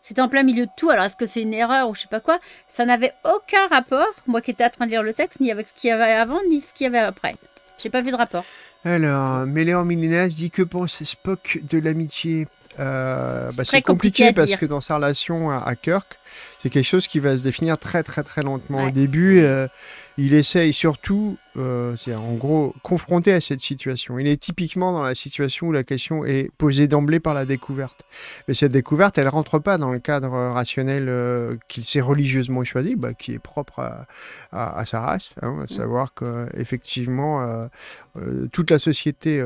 C'était en plein milieu de tout. Alors, est-ce que c'est une erreur ou je sais pas quoi Ça n'avait aucun rapport, moi qui étais en train de lire le texte, ni avec ce qu'il y avait avant, ni ce qu'il y avait après. J'ai pas vu de rapport. Alors, méléon Millénage dit que pense Spock de l'amitié euh, bah, C'est compliqué, parce que dans sa relation à, Kirk, c'est quelque chose qui va se définir très très très lentement. Au début, euh, il essaye surtout euh, c'est en gros confronté à cette situation. Il est typiquement dans la situation où la question est posée d'emblée par la découverte. Mais cette découverte, elle rentre pas dans le cadre rationnel euh, qu'il s'est religieusement choisi, bah, qui est propre à, sa race, hein, mm. savoir que effectivement euh, toute la société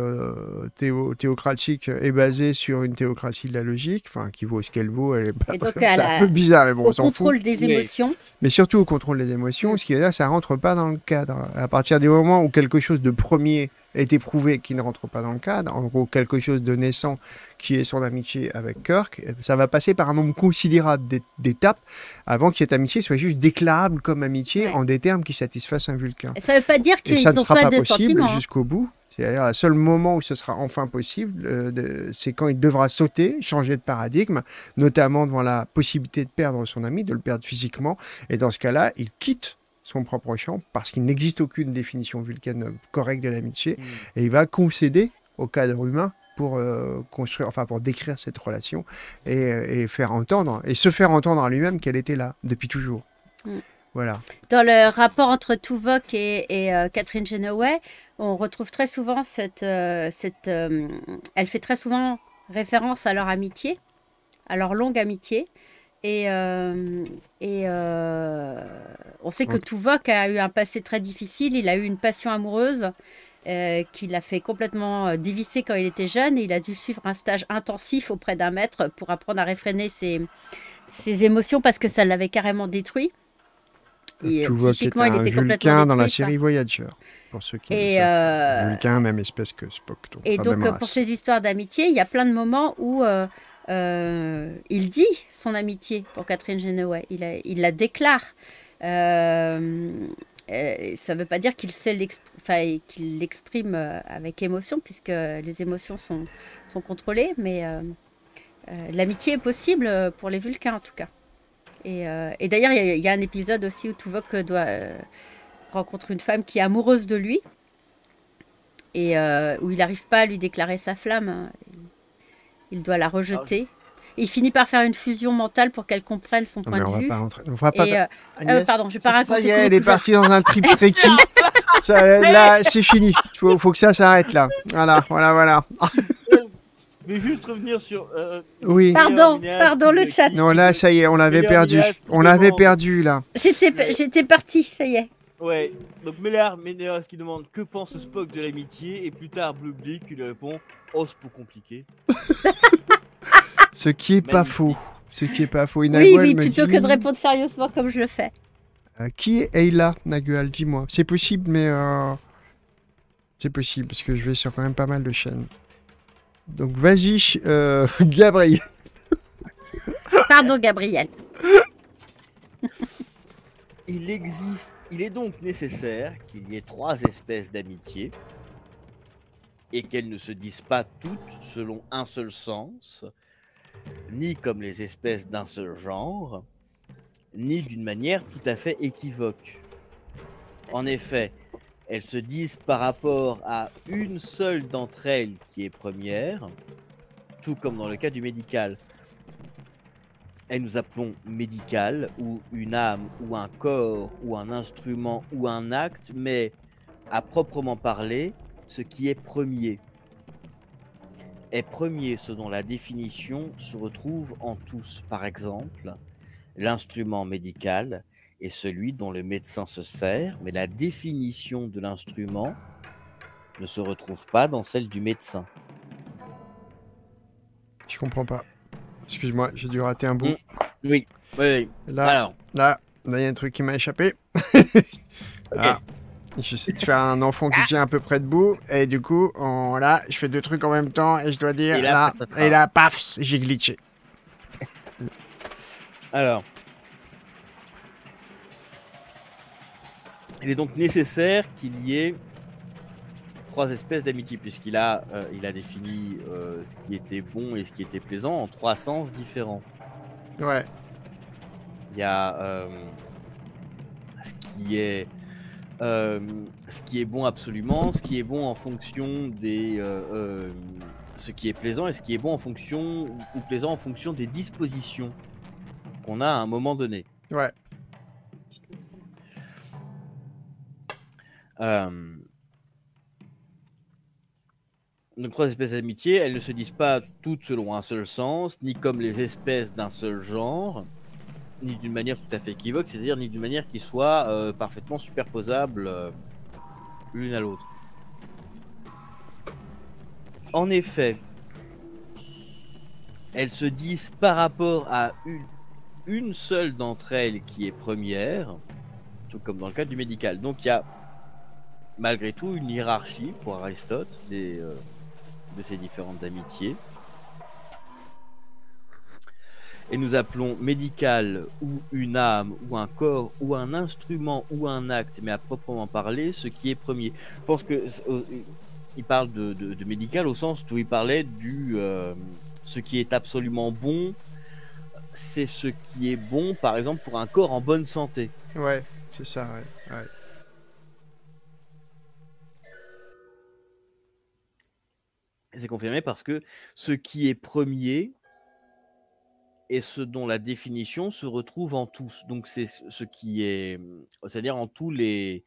théo théocratique est basée sur une théocratie de la logique, enfin qui vaut ce qu'elle vaut. Elle est pas un peu bizarre, mais bon, au contrôle des émotions. Mais... surtout au contrôle des émotions, mm. ce qui est là, ça rentre pas dans le cadre. À partir des moments où quelque chose de premier est éprouvé qui ne rentre pas dans le cadre, en gros quelque chose de naissant qui est son amitié avec Kirk, eh ben, ça va passer par un nombre considérable d'étapes avant que cette amitié soit juste déclarable comme amitié en des termes qui satisfassent un vulcain. Ça ne veut pas dire qu'ils n'ont pas, pas possible hein. jusqu'au bout. C'est-à-dire, le seul moment où ce sera enfin possible, euh, c'est quand il devra sauter, changer de paradigme, notamment devant la possibilité de perdre son ami, de le perdre physiquement. Et dans ce cas-là, il quitte son propre champ, parce qu'il n'existe aucune définition vulcaine euh, correcte de l'amitié, mm. et il va concéder au cadre humain pour euh, construire, enfin pour décrire cette relation et, euh, faire entendre et se faire entendre à lui-même qu'elle était là depuis toujours. Mm. Voilà. Dans le rapport entre Tuvok et, et Catherine Genoway, on retrouve très souvent cette, cette elle fait très souvent référence à leur amitié, à leur longue amitié. Et, euh, et euh, on sait que Tuvok a eu un passé très difficile. Il a eu une passion amoureuse euh, qui l'a fait complètement dévisser quand il était jeune. Et il a dû suivre un stage intensif auprès d'un maître pour apprendre à réfréner ses, émotions parce que ça l'avait carrément détruit. Tuvok un il dans la série Voyager, pour ceux qui et Vulcain, même espèce que Spock. Et donc, pour ces histoires d'amitié, il y a plein de moments où euh, il dit son amitié pour Catherine Genoway, il, il la déclare. Euh, euh, ça ne veut pas dire qu'il l'exprime avec émotion, puisque les émotions sont, sont contrôlées, mais l'amitié est possible pour les Vulcains en tout cas. Et, d'ailleurs, il y, a un épisode aussi où Tuvok doit, rencontre une femme qui est amoureuse de lui et où il n'arrive pas à lui déclarer sa flamme. Hein. Il doit la rejeter. Il finit par faire une fusion mentale pour qu'elle comprenne son point de vue. pardon, je vais pas raconter. Ça y est, elle est partie dans un trip précis. là, c'est fini. Il faut, que ça s'arrête là. Voilà, voilà, voilà. Mais juste revenir sur. Euh, oui. Pardon, pardon le chat. Non, là, ça y est, on l'avait perdu. on l'avait perdu là. J'étais, j'étais parti, ça y est. Ouais, donc Miller Meneas qui demande que pense Spock de l'amitié et plus tard Blue Bleak qui lui répond Oh, c'est pour compliqué. Ce qui est pas faux. Ce qui est pas faux. Et oui, oui, plutôt que de répondre sérieusement comme je le fais. Euh, qui est Ayla, Nagual Dis-moi. C'est possible, mais. Euh, c'est possible, parce que je vais sur quand même pas mal de chaînes. Donc vas-y, euh, Gabriel. Pardon, Gabriel. Il existe il est donc nécessaire qu'il y ait trois espèces d'amitié et qu'elles ne se disent pas toutes selon un seul sens, ni comme les espèces d'un seul genre, ni d'une manière tout à fait équivoque. En effet, elles se disent par rapport à une seule d'entre elles qui est première, tout comme dans le cas du médical et nous appelons médical ou une âme ou un corps ou un instrument ou un acte, mais à proprement parler, ce qui est premier. Est premier ce dont la définition se retrouve en tous. Par exemple, l'instrument médical est celui dont le médecin se sert, mais la définition de l'instrument ne se retrouve pas dans celle du médecin. Je comprends pas. Excuse-moi, j'ai dû rater un bout. Mm. Oui, Oui, oui. Là, là, il y a un truc qui m'a échappé. Ah, je J'essaie de faire un enfant qui ah. tient à peu près debout, et du coup, là, je fais deux trucs en même temps, et je dois dire, là et là paf, j'ai glitché. Alors. Il est donc nécessaire qu'il y ait trois espèces d'amitié, puisqu'il a, euh, il a défini euh, ce qui était bon et ce qui était plaisant en trois sens différents. Ouais. Il y a euh, ce qui est. ce qui est bon absolument, ce qui est bon en fonction des, ce qui est plaisant et ce qui est bon en fonction ou plaisant en fonction des dispositions qu'on a à un moment donné. Ouais. Euh, donc trois espèces d'amitié, elles ne se disent pas toutes selon un seul sens, ni comme les espèces d'un seul genre, ni d'une manière tout à fait équivoque, c'est-à-dire ni d'une manière qui soit euh, parfaitement superposable euh, l'une à l'autre. En effet, elles se disent par rapport à une, seule d'entre elles qui est première, tout comme dans le cas du médical. Donc il y a malgré tout une hiérarchie pour Aristote des... Euh, de ses différentes amitiés. Et nous appelons médical ou une âme ou un corps ou un instrument ou un acte, mais à proprement parler, ce qui est premier. Je pense que il parle de, médical au sens où il parlait du euh, ce qui est absolument bon, c'est ce qui est bon, par exemple, pour un corps en bonne santé. Ouais, c'est ça, ouais. C'est confirmé parce que ce qui est premier et ce dont la définition se retrouve en tous. Donc c'est ce qui est, c'est-à-dire en tous les,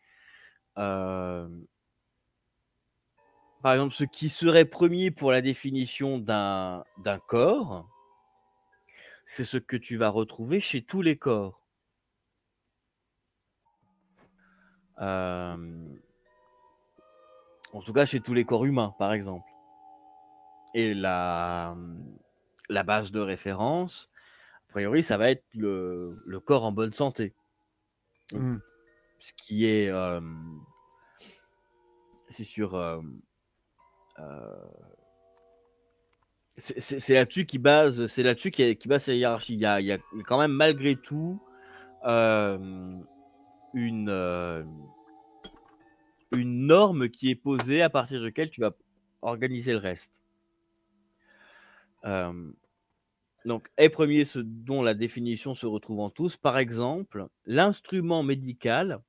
euh, par exemple, ce qui serait premier pour la définition d'un d'un corps, c'est ce que tu vas retrouver chez tous les corps. Euh, en tout cas, chez tous les corps humains, par exemple et mmh, la, base de référence, a priori, ça va être le, corps en bonne santé. Mmh. Ce qui est. c'est sur. Euh, c'est là-dessus qui base, c'est là-dessus qui, base la hiérarchie. Il y, a, quand même malgré tout une euh, une norme qui est posée à partir de laquelle tu vas organiser le reste donc, est premier ce dont la définition se retrouve en tous. Par exemple, l'instrument médical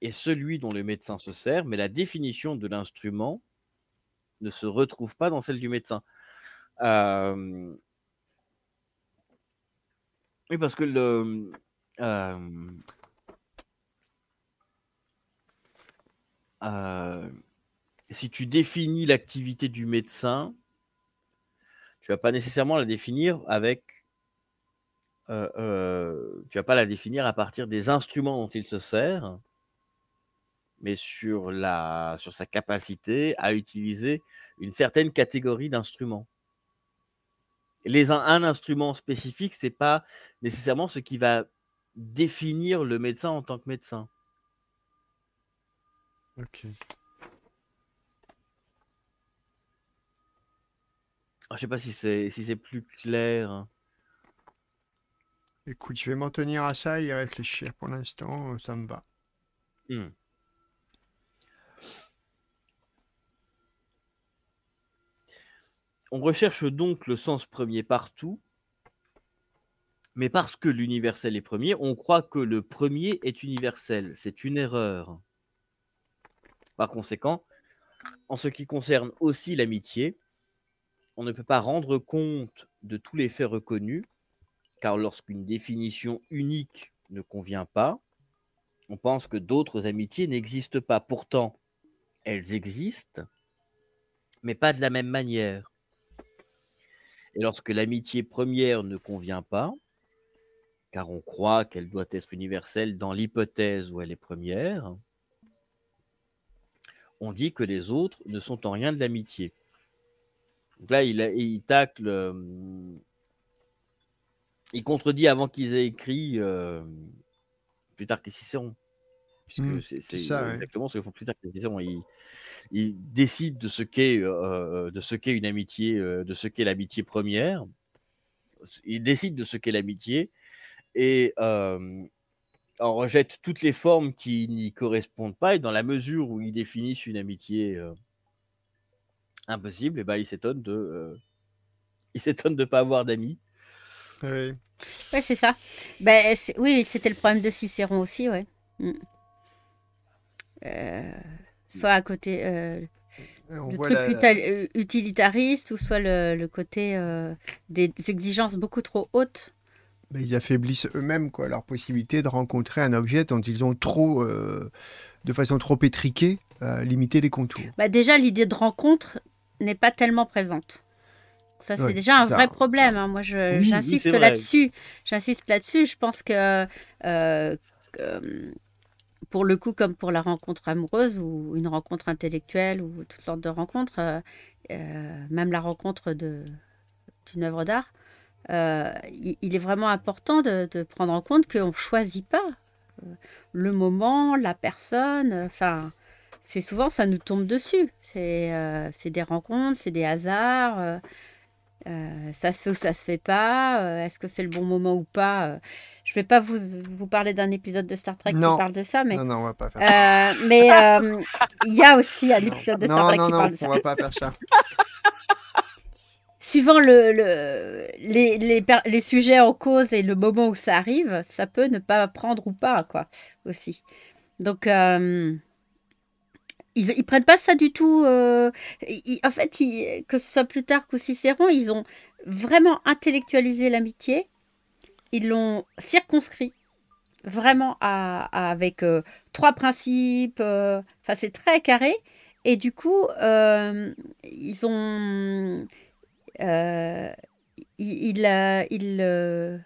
est celui dont le médecin se sert, mais la définition de l'instrument ne se retrouve pas dans celle du médecin. Oui, parce que le. Euh, si tu définis l'activité du médecin, tu vas pas nécessairement la définir avec. Euh, euh, tu vas pas la définir à partir des instruments dont il se sert, mais sur, la, sur sa capacité à utiliser une certaine catégorie d'instruments. Les, un, instrument spécifique, c'est pas nécessairement ce qui va définir le médecin en tant que médecin. Ok. Ah, je ne sais pas si c'est plus clair. Hein. Écoute, je vais m'en tenir à ça et réfléchir. Pour l'instant, euh, ça me va. Hmm. On recherche donc le sens premier partout, mais parce que l'universel est premier, on croit que le premier est universel. C'est une erreur. Par conséquent, en ce qui concerne aussi l'amitié, on ne peut pas rendre compte de tous les faits reconnus, car lorsqu'une définition unique ne convient pas, on pense que d'autres amitiés n'existent pas. Pourtant, elles existent, mais pas de la même manière. Et lorsque l'amitié première ne convient pas, car on croit qu'elle doit être universelle dans l'hypothèse où elle est première, on dit que les autres ne sont en rien de l'amitié. Donc là, il, tacle. Euh, il contredit avant qu'ils aient écrit euh, plus tard que Cicéron. Puisque hmm, c'est exactement ce qu'il font plus tard Il, décide euh, euh, de ce qu'est une amitié, de ce qu'est l'amitié première. Il décide de ce qu'est l'amitié et en rejette toutes les formes qui n'y correspondent pas. Et dans la mesure où ils définissent une amitié impossible, et bah, il s'étonne de. Euh, il s'étonne de pas avoir d'amis. Oui. Ouais, c'est ça. Bah, oui, c'était le problème de Cicéron aussi, ouais. Mm. Euh, soit à côté euh, le truc utilitariste, ou soit le, côté des exigences beaucoup trop hautes. Mais ils affaiblissent eux-mêmes quoi leur possibilité de rencontrer un objet dont ils ont trop, de façon trop étriquée, limité les contours. Bah déjà l'idée de rencontre, n'est pas tellement présente. Ça, c'est déjà un vrai problème. Hein. Moi, j'insiste là-dessus. J'insiste là-dessus. Je pense que, euh, euh, pour le coup, comme pour la rencontre amoureuse ou une rencontre intellectuelle ou toutes sortes de rencontres, euh, même la rencontre d'une œuvre d'art, il, est vraiment important de, de prendre en compte qu'on ne choisit pas le moment, la personne. Enfin, c'est souvent ça nous tombe dessus. C'est euh, c'est des rencontres, c'est des hasards. Euh, euh, ça se fait ou ça se fait pas Est-ce que c'est le bon moment ou pas Je vais pas vous, vous parler d'un épisode de Star Trek qui parle de ça, mais non, non, on va pas faire. Ça. mais il y a aussi un épisode de Star Trek qui parle de ça. Non, on va pas faire ça. Suivant le, le les, les, les, sujets en cause et le moment où ça arrive, ça peut ne pas prendre ou pas quoi aussi. Donc ils ne prennent pas ça du tout. Euh, en fait, que ce soit Plutarque ou Cicéron, ils ont vraiment intellectualisé l'amitié. Ils l'ont circonscrit vraiment à, avec euh, trois principes. Euh, enfin, c'est très carré. Et du coup, ils ont. ils, ils,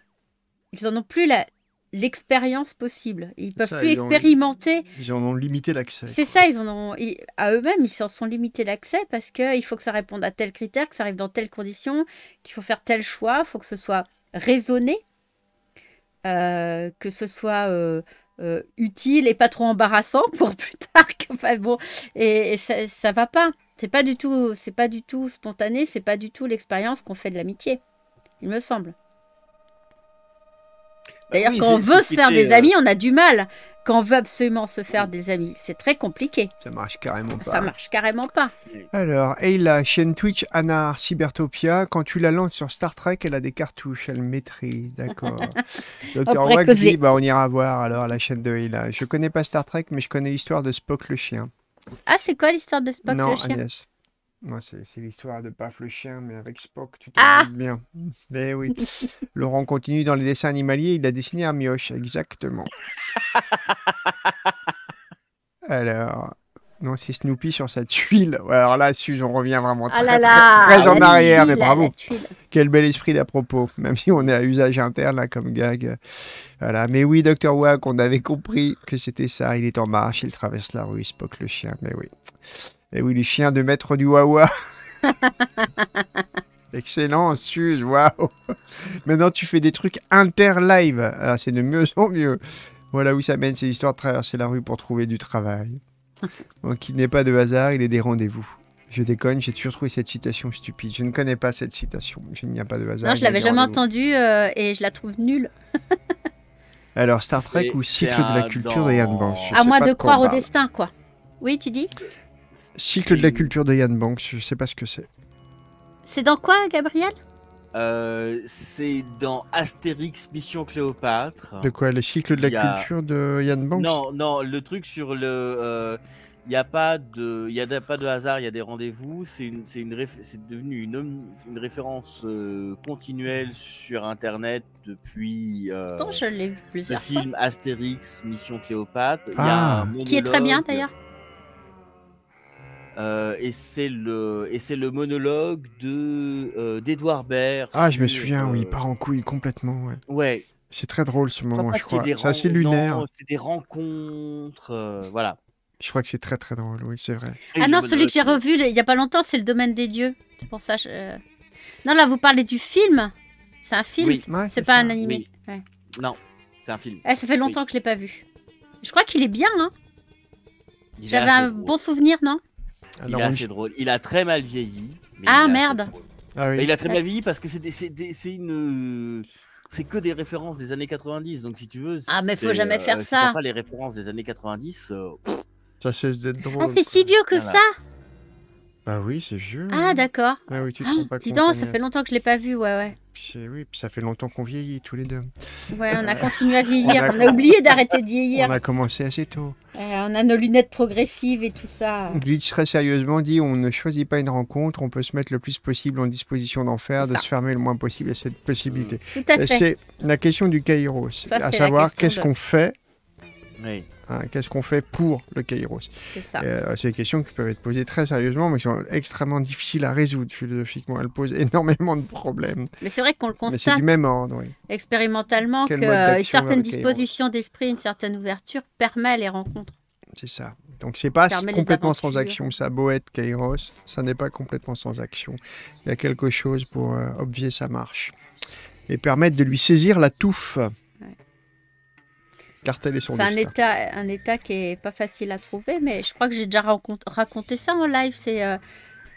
ils en ont plus la, l'expérience possible. Ils peuvent plus expérimenter. ils en ont limité l'accès. C'est ça, ils ont à eux-mêmes, ils s'en sont limités l'accès parce que il faut que ça réponde à tel critère, que ça arrive dans telle condition, qu'il faut faire tel choix, il faut que ce soit raisonné, euh, que ce soit euh, euh, utile et pas trop embarrassant pour plus tard. bon, et, ça, ça va pas. C'est pas du tout, c'est pas du tout spontané, c'est pas du tout l'expérience qu'on fait de l'amitié, il me semble. D'ailleurs, quand on veut se faire des euh. amis, on a du mal. Quand on veut absolument se faire mm. des amis, c'est très compliqué. Ça marche carrément pas. Ça marche carrément pas. Alors, et la chaîne Twitch Anna Cybertopia, quand tu la lances sur Star Trek, elle a des cartouches, elle maîtrise, d'accord. Docteur Wack bah, on ira voir alors la chaîne de Ayla. Je connais pas Star Trek, mais je connais l'histoire de Spock le chien. Ah, c'est quoi l'histoire de Spock le chien c'est l'histoire de Paf le chien, mais avec Spock, tu te souviens ah! bien. Mais ben oui. Laurent continue dans les dessins animaliers, il a dessiné un mioche, exactement. Alors, non, c'est Snoopy sur sa tuile. Alors là, Suze, on revient vraiment ah très, en arrière, mais bravo. Quel bel esprit d'à propos, même si on est à usage interne là comme gag. Voilà. Mais oui, Dr. Wack, on avait compris que c'était ça. Il est en marche, il traverse la rue, Spock le chien, mais oui. Et eh oui, les chiens de maître du Wawa. Excellent, Suze, waouh Maintenant, tu fais des trucs inter-live. Ah, c'est de mieux en mieux. Voilà où ça mène, ces histoires de traverser la rue pour trouver du travail. Donc, il n'est pas de hasard, il est des rendez-vous. Je déconne, j'ai toujours trouvé cette citation stupide. Je ne connais pas cette citation. Il n'y a pas de hasard. Non, je l'avais jamais entendue euh, et je la trouve nulle. Alors, Star Trek ou Cycle de la culture dans... et Anne À moi de croire au destin, quoi. Oui, tu dis Cycle de la culture de Yann Banks, je sais pas ce que c'est. C'est dans quoi, Gabriel euh, C'est dans Astérix Mission Cléopâtre. De quoi Le cycle de la culture de Yann Banks Non, non, le truc sur le. Il euh, n'y a, pas de, y a pas de hasard, il y a des rendez-vous. C'est une, une devenu une, une référence euh, continuelle sur Internet depuis je vu plusieurs le film Astérix Mission Cléopâtre. Ah. Qui est très bien d'ailleurs. Euh, et c'est le et c'est le monologue de euh, d'Edouard Baird. Ah, je me souviens, oui, il euh, part en couille complètement. Ouais. C'est très drôle ce moment, je crois. C'est assez lunaire. C'est des rencontres, voilà. Je crois que c'est très très drôle, oui, c'est vrai. ah non, celui que j'ai revu il y a pas longtemps, c'est le Domaine des Dieux. C'est pour ça. Non, là, vous parlez du film. C'est un film. c'est pas un animé. Non, c'est un film. Eh, ça fait longtemps que je l'ai pas vu. Je crois qu'il est bien. Hein J'avais un bon souvenir, non il est assez drôle. Il a très mal vieilli. ah merde ah Il a très euh. mal vieilli parce que c'est une. C'est que des références des années 90. Donc si tu veux. Ah mais faut jamais faire euh, ça. Si pas les références des années 90. Euh, ça cesse d'être oh, drôle. Ah, c'est si vieux que ça Bah oui, c'est vieux. Ah d'accord. Ah oui, tu te ah, pas Dis donc, ça fait longtemps que je l'ai pas vu, ouais, ouais. Euh, oui, ça fait longtemps qu'on vieillit tous les deux. Ouais, on a euh, continué à vieillir. on, a... oublié d'arrêter de vieillir. On a commencé assez tôt. Euh, on a nos lunettes progressives et tout ça. Glitch très sérieusement dit on ne choisit pas une rencontre, on peut se mettre le plus possible en disposition d'en faire, de se fermer le moins possible à cette possibilité. Tout à fait. C'est la question du Kairos, à savoir qu'est-ce qu'on fait oui. Hein, qu'est-ce qu'on fait pour le Kairos C'est euh, C'est des questions qui peuvent être posées très sérieusement, mais qui sont extrêmement difficiles à résoudre philosophiquement. Elles posent énormément de problèmes. Mais c'est vrai qu'on le constate. même Expérimentalement, qu'une euh, certaines certaine disposition d'esprit, une certaine ouverture permet les rencontres. C'est ça. Donc c'est pas complètement sans action. Sa être Kairos, ça n'est pas complètement sans action. Il y a quelque chose pour euh, obvier sa marche et permettre de lui saisir la touffe. C'est un état, un état qui est pas facile à trouver, mais je crois que j'ai déjà raconté ça en live. C'est euh,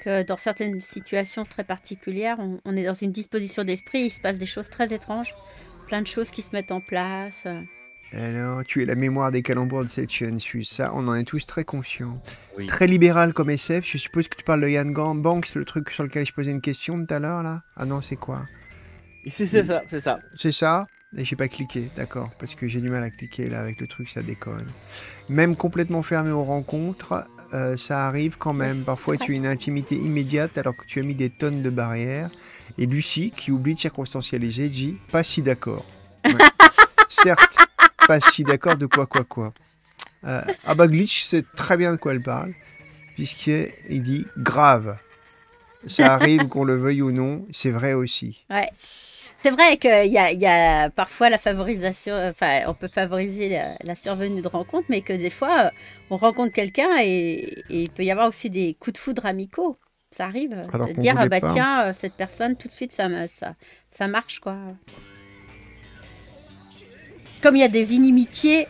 que dans certaines situations très particulières, on, est dans une disposition d'esprit, il se passe des choses très étranges, plein de choses qui se mettent en place. Euh. Alors, tu es la mémoire des calembours de cette chaîne suisse, ça, on en est tous très conscients. Très libéral comme SF, je suppose que tu parles de Yann Banks, le truc sur lequel je posais une question tout à l'heure, là Ah non, c'est quoi C'est ça, c'est ça. C'est ça j'ai pas cliqué, d'accord, parce que j'ai du mal à cliquer là avec le truc, ça déconne. Même complètement fermé aux rencontres, euh, ça arrive quand même. Parfois, tu as une intimité immédiate alors que tu as mis des tonnes de barrières. Et Lucie, qui oublie de circonstancialiser, dit pas si d'accord. Certes, pas si d'accord de quoi, quoi, quoi. Euh, ah bah Glitch sait très bien de quoi elle parle, puisqu'il dit grave. Ça arrive qu'on le veuille ou non, c'est vrai aussi. Ouais. C'est vrai qu'il y a, y a, parfois la favorisation, enfin, on peut favoriser la, survenue de rencontres, mais que des fois, euh, on rencontre quelqu'un et, il peut y avoir aussi des coups de foudre amicaux. Ça arrive. de dire, ah bah tiens, euh, cette personne, tout de suite, ça, ça, ça marche, quoi. Comme il y a des inimitiés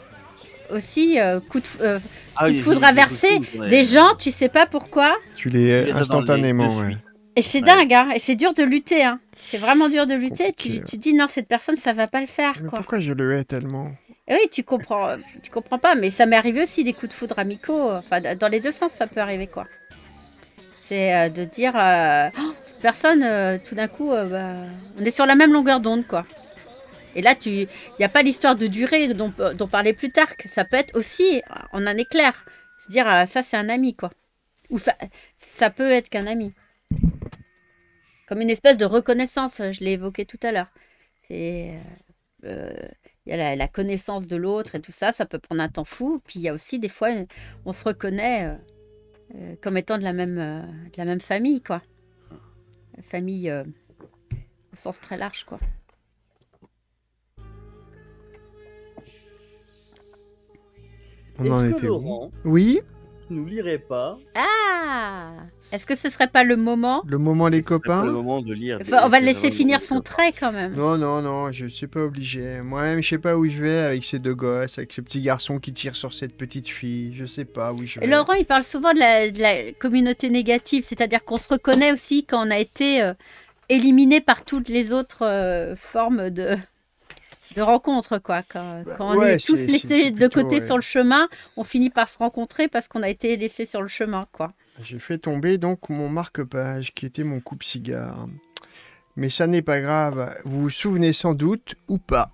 aussi, coups de, foudre inversés, des gens, tu sais pas pourquoi. Tu les, instantanément, et c'est dingue, hein. Et c'est dur de lutter, hein. C'est vraiment dur de lutter. Tu, tu, dis, non, cette personne, ça va pas le faire, quoi. Pourquoi je le hais tellement Oui, tu comprends, euh, tu comprends pas. Mais ça m'est arrivé aussi des coups de foudre amicaux. Euh, enfin, dans les deux sens, ça peut arriver, quoi. C'est euh, de dire, oh, cette personne, tout d'un coup, bah, on est sur la même longueur d'onde, quoi. Et là, il n'y a pas l'histoire de durée dont, dont parlait Plutarque. Ça peut être aussi en un éclair. Se dire, ça, c'est un ami, quoi. Ou ça, ça peut être qu'un ami comme une espèce de reconnaissance, je l'ai évoqué tout à l'heure. C'est euh, euh, il y a la, connaissance de l'autre et tout ça, ça peut prendre un temps fou. Puis il y a aussi des fois, on se reconnaît euh, comme étant de la même, de la même famille, quoi. Famille au sens très large, quoi. On en que était Laurent, Oui. Nous pas. Ah est-ce que ce serait pas le moment Le moment, les copains le moment de lire. on va le laisser finir son trait quand même. Non, non, non, je suis pas obligé. Moi-même, je sais pas où je vais avec ces deux gosses, avec ce petit garçon qui tire sur cette petite fille. Je sais pas où je vais. Laurent, il parle souvent de la, communauté négative, c'est-à-dire qu'on se reconnaît aussi quand on a été euh, éliminé par toutes les autres euh, formes de de rencontres, quoi. Quand, bah on est tous laissés de côté sur le chemin, on finit par se rencontrer parce qu'on a été laissé sur le chemin, quoi. J'ai fait tomber donc mon marque-page qui était mon coupe-cigare. Mais ça n'est pas grave, vous vous souvenez sans doute, ou pas,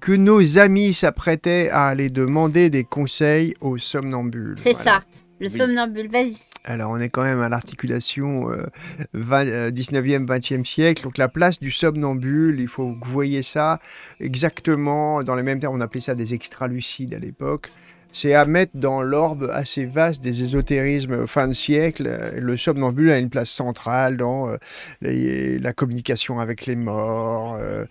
que nos amis s'apprêtaient à aller demander des conseils au somnambule. C'est ça, le somnambule, vas-y. Alors on est quand même à l'articulation 19e, euh, euh, 20e siècle, donc la place du somnambule, il faut que vous voyez ça exactement dans les mêmes termes, on appelait ça des extralucides à l'époque c'est à mettre dans l'orbe assez vaste des ésotérismes fin de siècle. Euh, le somnambule a une place centrale dans euh, la communication avec les morts, euh,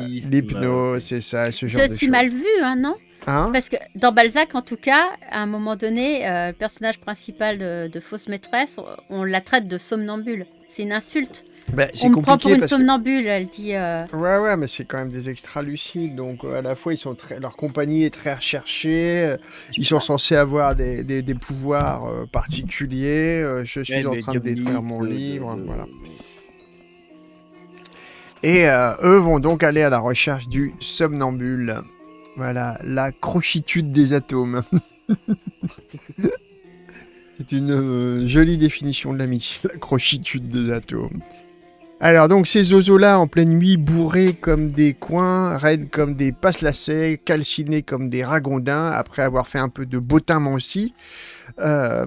l'hypnose, c'est ça, ce genre de choses. C'est mal vu, hein, non hein Parce que dans Balzac, en tout cas, à un moment donné, le personnage principal de, Fausse Maîtresse, on la traite de somnambule. C'est une insulte. Ben, on me prend pour une somnambule, elle dit. Euh. Ouais, ouais, mais c'est quand même des extra lucides. Donc, euh, à la fois, ils sont très... leur compagnie est très recherchée. Euh, ils sont censés avoir des, des, pouvoirs particuliers. je suis en train de détruire mon livre. Voilà. Et eux vont donc aller à la recherche du somnambule. Voilà, la crochitude des atomes. c'est une jolie définition de l'amitié, la crochitude des atomes. Alors donc ces oiseaux là en pleine nuit, bourrés comme des coins, raides comme des passe-lacets, calcinés comme des ragondins, après avoir fait un peu de bottin aussi, euh,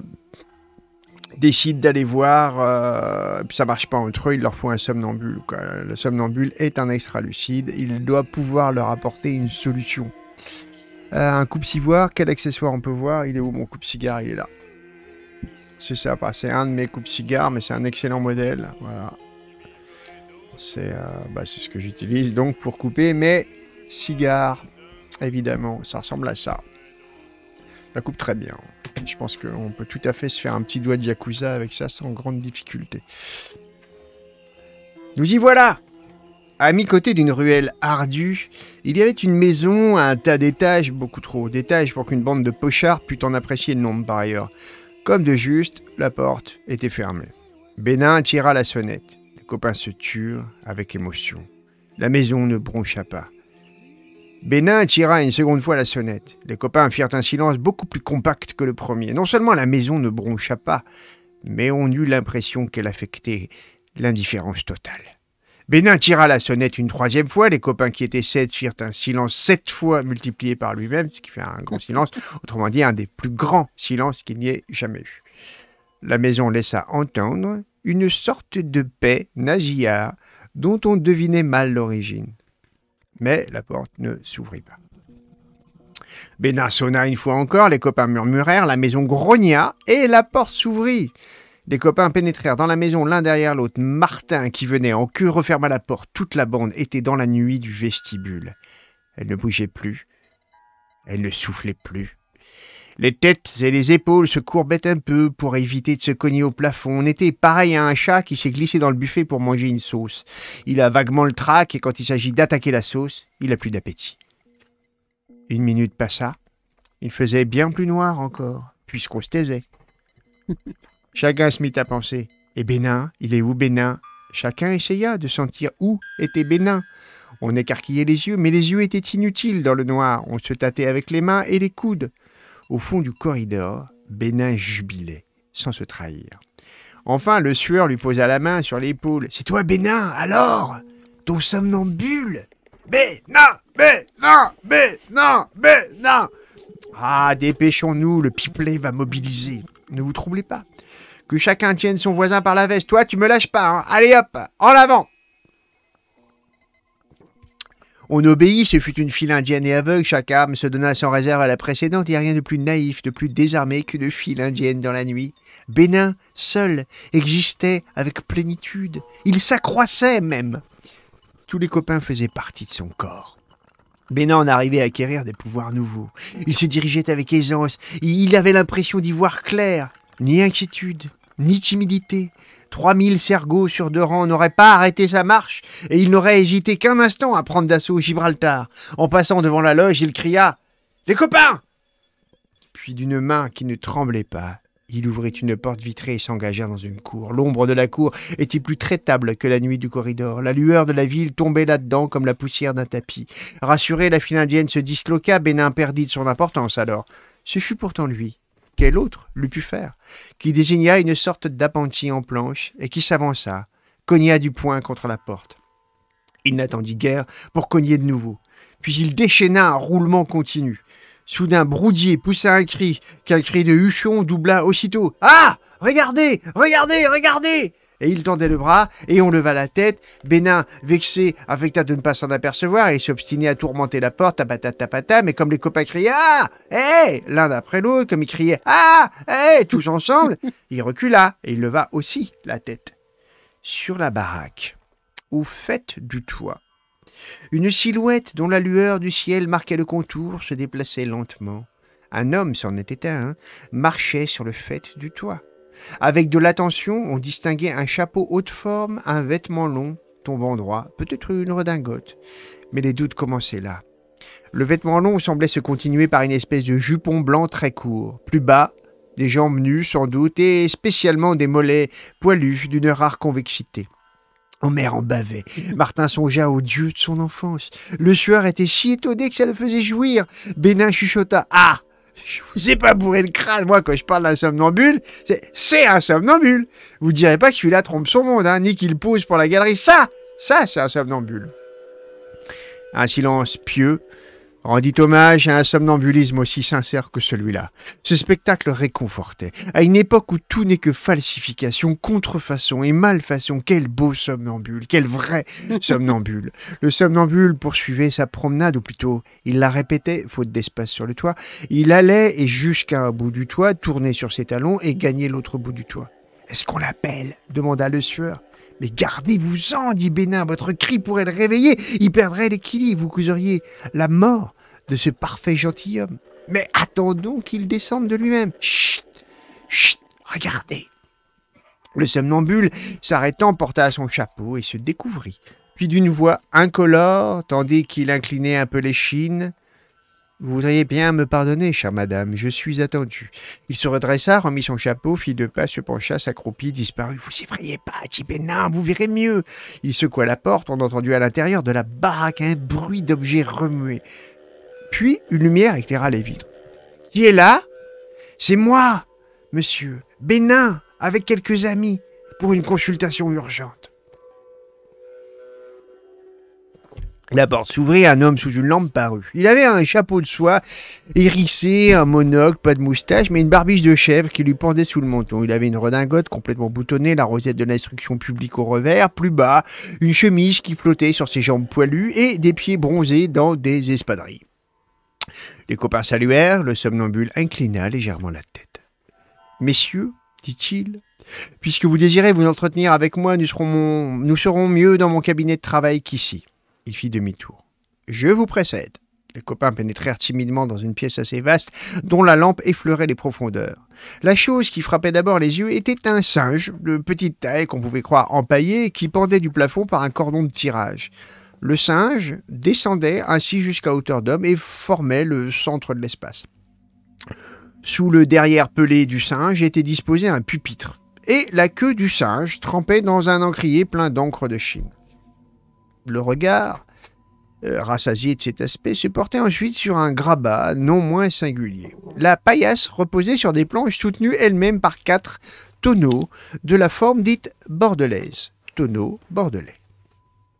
décident d'aller voir, euh, ça marche pas entre eux, il leur faut un somnambule. Le somnambule est un extra lucide, il doit pouvoir leur apporter une solution. Euh, un coupe civoire, quel accessoire on peut voir Il est où mon coupe cigare Il est là. C'est ça, c'est un de mes coupes cigares, mais c'est un excellent modèle. Voilà. Euh, bah, c'est ce que j'utilise donc pour couper mes cigares. Évidemment, ça ressemble à ça. Ça coupe très bien. Je pense qu'on peut tout à fait se faire un petit doigt de Yakuza avec ça sans grande difficulté. Nous y voilà à mi-côté d'une ruelle ardue, il y avait une maison à un tas d'étages, beaucoup trop d'étages pour qu'une bande de pochards pût en apprécier le nombre par ailleurs. Comme de juste, la porte était fermée. Bénin tira la sonnette copains se turent avec émotion. La maison ne broncha pas. Bénin tira une seconde fois la sonnette. Les copains firent un silence beaucoup plus compact que le premier. Non seulement la maison ne broncha pas, mais on eut l'impression qu'elle affectait l'indifférence totale. Bénin tira la sonnette une troisième fois. Les copains qui étaient sept firent un silence sept fois multiplié par lui-même, ce qui fait un grand silence, autrement dit un des plus grands silences qu'il n'y ait jamais eu. La maison laissa entendre une sorte de paix nasillarde dont on devinait mal l'origine. Mais la porte ne s'ouvrit pas. Bénin sonna une fois encore, les copains murmurèrent, la maison grogna et la porte s'ouvrit. Les copains pénétrèrent dans la maison l'un derrière l'autre. Martin, qui venait en queue, referma la porte. Toute la bande était dans la nuit du vestibule. Elle ne bougeait plus. Elle ne soufflait plus. Les têtes et les épaules se courbaient un peu pour éviter de se cogner au plafond. On était pareil à un chat qui s'est glissé dans le buffet pour manger une sauce. Il a vaguement le trac et quand il s'agit d'attaquer la sauce, il a plus d'appétit. Une minute passa. Il faisait bien plus noir encore, puisqu'on se taisait. Chacun se mit à penser. Et Bénin, il est où Bénin Chacun essaya de sentir où était Bénin. On écarquillait les yeux, mais les yeux étaient inutiles dans le noir. On se tâtait avec les mains et les coudes. Au fond du corridor, Bénin jubilait, sans se trahir. Enfin, le sueur lui posa la main sur l'épaule. C'est toi, Bénin, alors Ton somnambule Bénin Bénin Bénin Bénin Ah, dépêchons-nous, le pipelet va mobiliser. Ne vous troublez pas. Que chacun tienne son voisin par la veste. Toi, tu me lâches pas. Hein. Allez hop, en avant on obéit, ce fut une file indienne et aveugle, chaque arme se donna sans réserve à la précédente, et rien de plus naïf, de plus désarmé qu'une file indienne dans la nuit. Bénin, seul, existait avec plénitude. Il s'accroissait même. Tous les copains faisaient partie de son corps. Bénin en arrivait à acquérir des pouvoirs nouveaux. Il se dirigeait avec aisance, il avait l'impression d'y voir clair. Ni inquiétude, ni timidité. 3000 sergots sur deux rangs n'auraient pas arrêté sa marche et il n'aurait hésité qu'un instant à prendre d'assaut Gibraltar. En passant devant la loge, il cria Les copains Puis d'une main qui ne tremblait pas, il ouvrit une porte vitrée et s'engagea dans une cour. L'ombre de la cour était plus traitable que la nuit du corridor. La lueur de la ville tombait là-dedans comme la poussière d'un tapis. Rassuré, la file indienne se disloqua, Bénin perdit de son importance alors. Ce fut pourtant lui quel autre l'eût pu faire, qui désigna une sorte d'appentis en planche et qui s'avança, cogna du poing contre la porte. Il n'attendit guère pour cogner de nouveau, puis il déchaîna un roulement continu. Soudain, Broudier poussa un cri, qu'un cri de huchon doubla aussitôt. Ah Regardez Regardez Regardez et il tendait le bras, et on leva la tête. Bénin, vexé, affecta de ne pas s'en apercevoir, et s'obstinait à tourmenter la porte, tapata, tapata, mais comme les copains criaient « Ah eh L'un après l'autre, comme ils criaient « Ah Hé eh Tous ensemble, il recula, et il leva aussi la tête. Sur la baraque, au fait du toit, une silhouette dont la lueur du ciel marquait le contour se déplaçait lentement. Un homme, c'en était un, hein, marchait sur le fait du toit. Avec de l'attention, on distinguait un chapeau haute forme, un vêtement long, tombant droit, peut-être une redingote. Mais les doutes commençaient là. Le vêtement long semblait se continuer par une espèce de jupon blanc très court. Plus bas, des jambes nues sans doute, et spécialement des mollets poilus d'une rare convexité. Omer en bavait. Martin songea au dieu de son enfance. Le sueur était si étonné que ça le faisait jouir. Bénin chuchota Ah j'ai pas bourré le crâne, moi, quand je parle d'un somnambule, c'est un somnambule. Vous direz pas que celui-là trompe son monde, hein, ni qu'il pose pour la galerie. Ça, ça, c'est un somnambule. Un silence pieux rendit hommage à un somnambulisme aussi sincère que celui-là. Ce spectacle réconfortait. À une époque où tout n'est que falsification, contrefaçon et malfaçon, quel beau somnambule, quel vrai somnambule. Le somnambule poursuivait sa promenade, ou plutôt, il la répétait, faute d'espace sur le toit. Il allait et jusqu'à un bout du toit, tournait sur ses talons et gagnait l'autre bout du toit. Est-ce qu'on l'appelle demanda le sueur. Mais gardez-vous-en, dit Bénin, votre cri pourrait le réveiller, il perdrait l'équilibre, vous causeriez la mort de ce parfait gentilhomme. Mais attendons qu'il descende de lui-même. Chut Chut Regardez Le somnambule, s'arrêtant, porta son chapeau et se découvrit. Puis d'une voix incolore, tandis qu'il inclinait un peu l'échine, vous voudriez bien me pardonner, chère madame, je suis attendu. Il se redressa, remit son chapeau, fit deux pas, se pencha, s'accroupit, disparut. Vous effrayez pas, Bénin, vous verrez mieux. Il secoua la porte, on entendit à l'intérieur de la baraque un bruit d'objets remués. Puis une lumière éclaira les vitres. Qui est là C'est moi, monsieur, Bénin, avec quelques amis, pour une consultation urgente. La porte s'ouvrit, un homme sous une lampe parut. Il avait un chapeau de soie hérissé, un monocle, pas de moustache, mais une barbiche de chèvre qui lui pendait sous le menton. Il avait une redingote complètement boutonnée, la rosette de l'instruction publique au revers, plus bas, une chemise qui flottait sur ses jambes poilues et des pieds bronzés dans des espadrilles. Les copains saluèrent, le somnambule inclina légèrement la tête. Messieurs, dit-il, puisque vous désirez vous entretenir avec moi, nous serons, nous serons mieux dans mon cabinet de travail qu'ici. Il fit demi-tour. Je vous précède. Les copains pénétrèrent timidement dans une pièce assez vaste dont la lampe effleurait les profondeurs. La chose qui frappait d'abord les yeux était un singe de petite taille qu'on pouvait croire empaillé qui pendait du plafond par un cordon de tirage. Le singe descendait ainsi jusqu'à hauteur d'homme et formait le centre de l'espace. Sous le derrière pelé du singe était disposé un pupitre, et la queue du singe trempait dans un encrier plein d'encre de Chine le regard, euh, rassasié de cet aspect, se portait ensuite sur un grabat non moins singulier. La paillasse reposait sur des planches soutenues elles-mêmes par quatre tonneaux de la forme dite bordelaise. Tonneaux bordelais.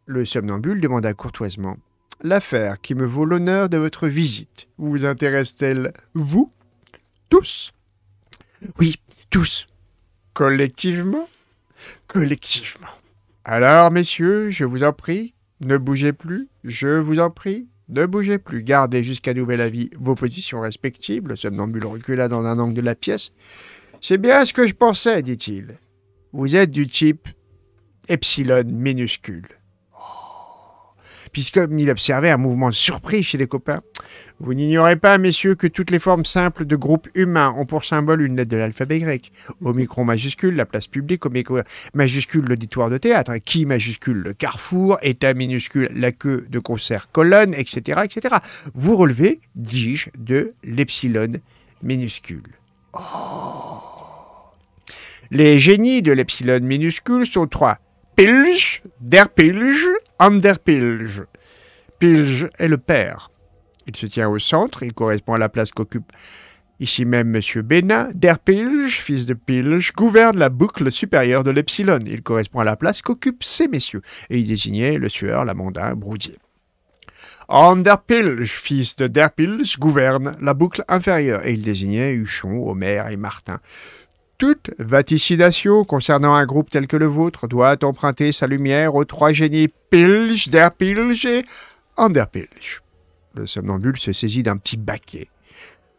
Le somnambule demanda courtoisement L'affaire qui me vaut l'honneur de votre visite vous intéresse-t-elle, vous Tous Oui, tous. Collectivement Collectivement. Alors, messieurs, je vous en prie, ne bougez plus, je vous en prie. Ne bougez plus, gardez jusqu'à nouvel avis vos positions respectives. Le somnambule recula dans un angle de la pièce. C'est bien ce que je pensais, dit-il. Vous êtes du type epsilon minuscule puisqu'il observait un mouvement surpris chez les copains. Vous n'ignorez pas, messieurs, que toutes les formes simples de groupes humains ont pour symbole une lettre de l'alphabet grec. micro majuscule, la place publique, Au micro majuscule, l'auditoire de théâtre, qui majuscule, le carrefour, état minuscule, la queue de concert, colonne, etc. etc. Vous relevez, dis-je, de l'epsilon minuscule. Oh les génies de l'epsilon minuscule sont trois. Pilge, der Ander Pilge. est le père. Il se tient au centre, il correspond à la place qu'occupe ici même M. Bénin. D'erpilge, fils de Pilge, gouverne la boucle supérieure de l'Epsilon. Il correspond à la place qu'occupent ces messieurs. Et il désignait le sueur, l'amandin, broudier. Ander fils de D'erpilge, gouverne la boucle inférieure. Et il désignait Huchon, Homère et Martin. Toute vaticination concernant un groupe tel que le vôtre doit emprunter sa lumière aux trois génies Pilge, Der Pilge et Anderpilge. Le somnambule se saisit d'un petit baquet,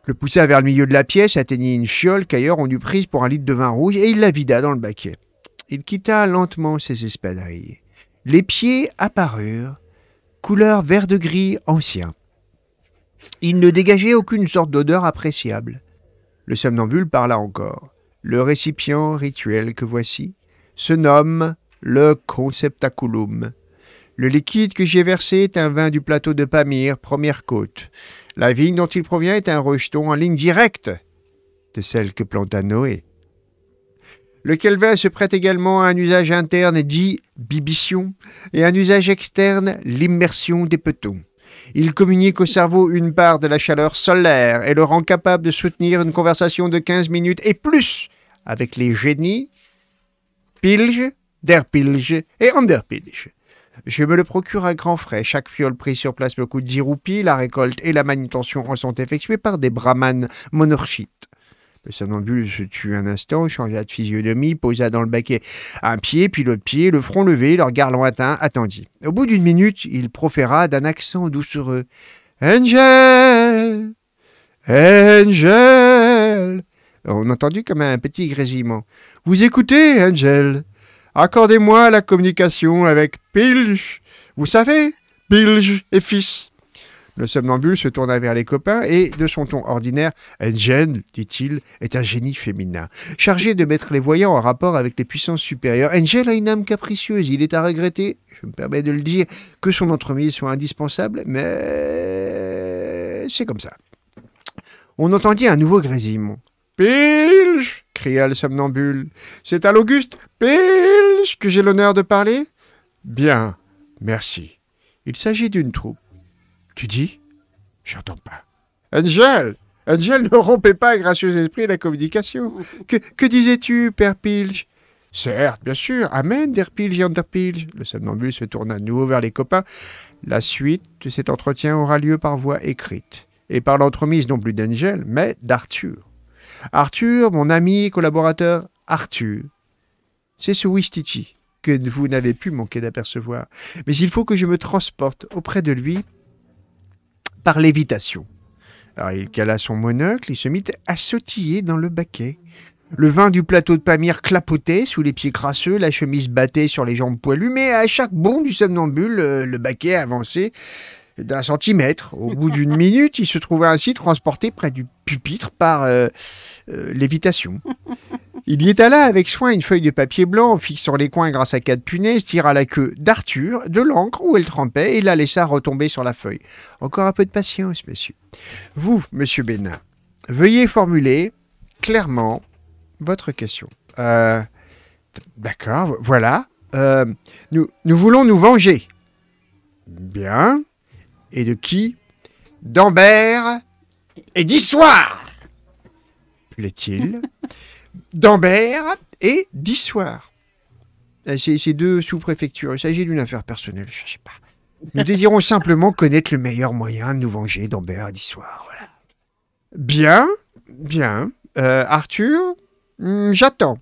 le poussa vers le milieu de la pièce, atteignit une fiole qu'ailleurs on eût prise pour un litre de vin rouge et il la vida dans le baquet. Il quitta lentement ses espadrilles. Les pieds apparurent, couleur vert de gris ancien. Il ne dégageait aucune sorte d'odeur appréciable. Le somnambule parla encore. Le récipient rituel que voici se nomme le Conceptaculum. Le liquide que j'ai versé est un vin du plateau de Pamir, première côte. La vigne dont il provient est un rejeton en ligne directe de celle que planta Noé. Lequel vin se prête également à un usage interne dit bibition et un usage externe l'immersion des petons. Il communique au cerveau une part de la chaleur solaire et le rend capable de soutenir une conversation de 15 minutes et plus avec les génies Pilge, Derpilge et Anderpilge. Je me le procure à grand frais. Chaque fiole prise sur place me coûte 10 roupies. La récolte et la manutention en sont effectuées par des brahmanes monarchites. Le somnambule se tut un instant, changea de physionomie, posa dans le baquet un pied, puis l'autre pied, le front levé, le regard lointain, attendit. Au bout d'une minute, il proféra d'un accent doucereux Angel Angel On entendit comme un petit grésillement. Vous écoutez, Angel Accordez-moi la communication avec Pilge. Vous savez, Pilge et fils. Le somnambule se tourna vers les copains et, de son ton ordinaire, Engel, dit-il, est un génie féminin. Chargé de mettre les voyants en rapport avec les puissances supérieures, Engel a une âme capricieuse. Il est à regretter, je me permets de le dire, que son entremise soit indispensable, mais c'est comme ça. On entendit un nouveau grésillement. Pilge !» cria le somnambule. C'est à l'Auguste Pilge, que j'ai l'honneur de parler Bien, merci. Il s'agit d'une troupe tu dis J'entends pas. Angel Angel, ne rompez pas, gracieux esprit, la communication. Que, disais-tu, Père Pilge Certes, bien sûr, Amen, Der Pilge et Der Le somnambule se tourna à nouveau vers les copains. La suite de cet entretien aura lieu par voie écrite, et par l'entremise non plus d'Angel, mais d'Arthur. Arthur, mon ami et collaborateur Arthur, c'est ce Wistichi que vous n'avez pu manquer d'apercevoir, mais il faut que je me transporte auprès de lui par lévitation. il cala son monocle et se mit à sautiller dans le baquet. Le vin du plateau de Pamir clapotait sous les pieds crasseux, la chemise battait sur les jambes poilues, mais à chaque bond du somnambule, euh, le baquet avançait d'un centimètre. Au bout d'une minute, il se trouvait ainsi transporté près du pupitre par euh, euh, lévitation. Il y étala avec soin une feuille de papier blanc, sur les coins grâce à quatre punaises, tira la queue d'Arthur, de l'encre où elle trempait, et la laissa retomber sur la feuille. Encore un peu de patience, monsieur. Vous, monsieur Bénin, veuillez formuler clairement votre question. Euh, d'accord, voilà. Euh, nous, nous voulons nous venger. Bien. Et de qui D'Ambert et d'Histoire plaît-il d'Ambert et d'Issoire. Euh, Ces deux sous-préfectures. Il s'agit d'une affaire personnelle, je ne sais pas. Nous désirons simplement connaître le meilleur moyen de nous venger d'Ambert et d'Issoire. Voilà. Bien, bien. Euh, Arthur, hmm, j'attends.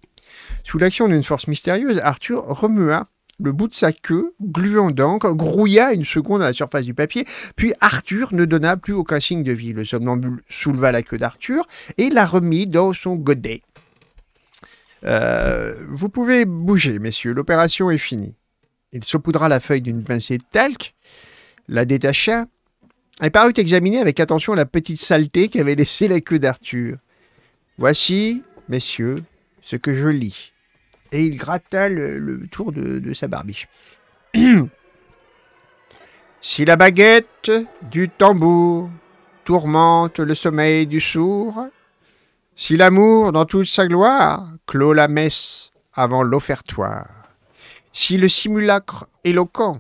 Sous l'action d'une force mystérieuse, Arthur remua le bout de sa queue, gluant d'encre, grouilla une seconde à la surface du papier, puis Arthur ne donna plus aucun signe de vie. Le somnambule souleva la queue d'Arthur et la remit dans son godet. Euh, vous pouvez bouger, messieurs, l'opération est finie. Il saupoudra la feuille d'une pincée de talc, la détacha, et parut examiner avec attention la petite saleté qu'avait laissée la queue d'Arthur. Voici, messieurs, ce que je lis. Et il gratta le, tour de, de sa barbiche. si la baguette du tambour tourmente le sommeil du sourd, si l'amour, dans toute sa gloire, clôt la messe avant l'offertoire, si le simulacre éloquent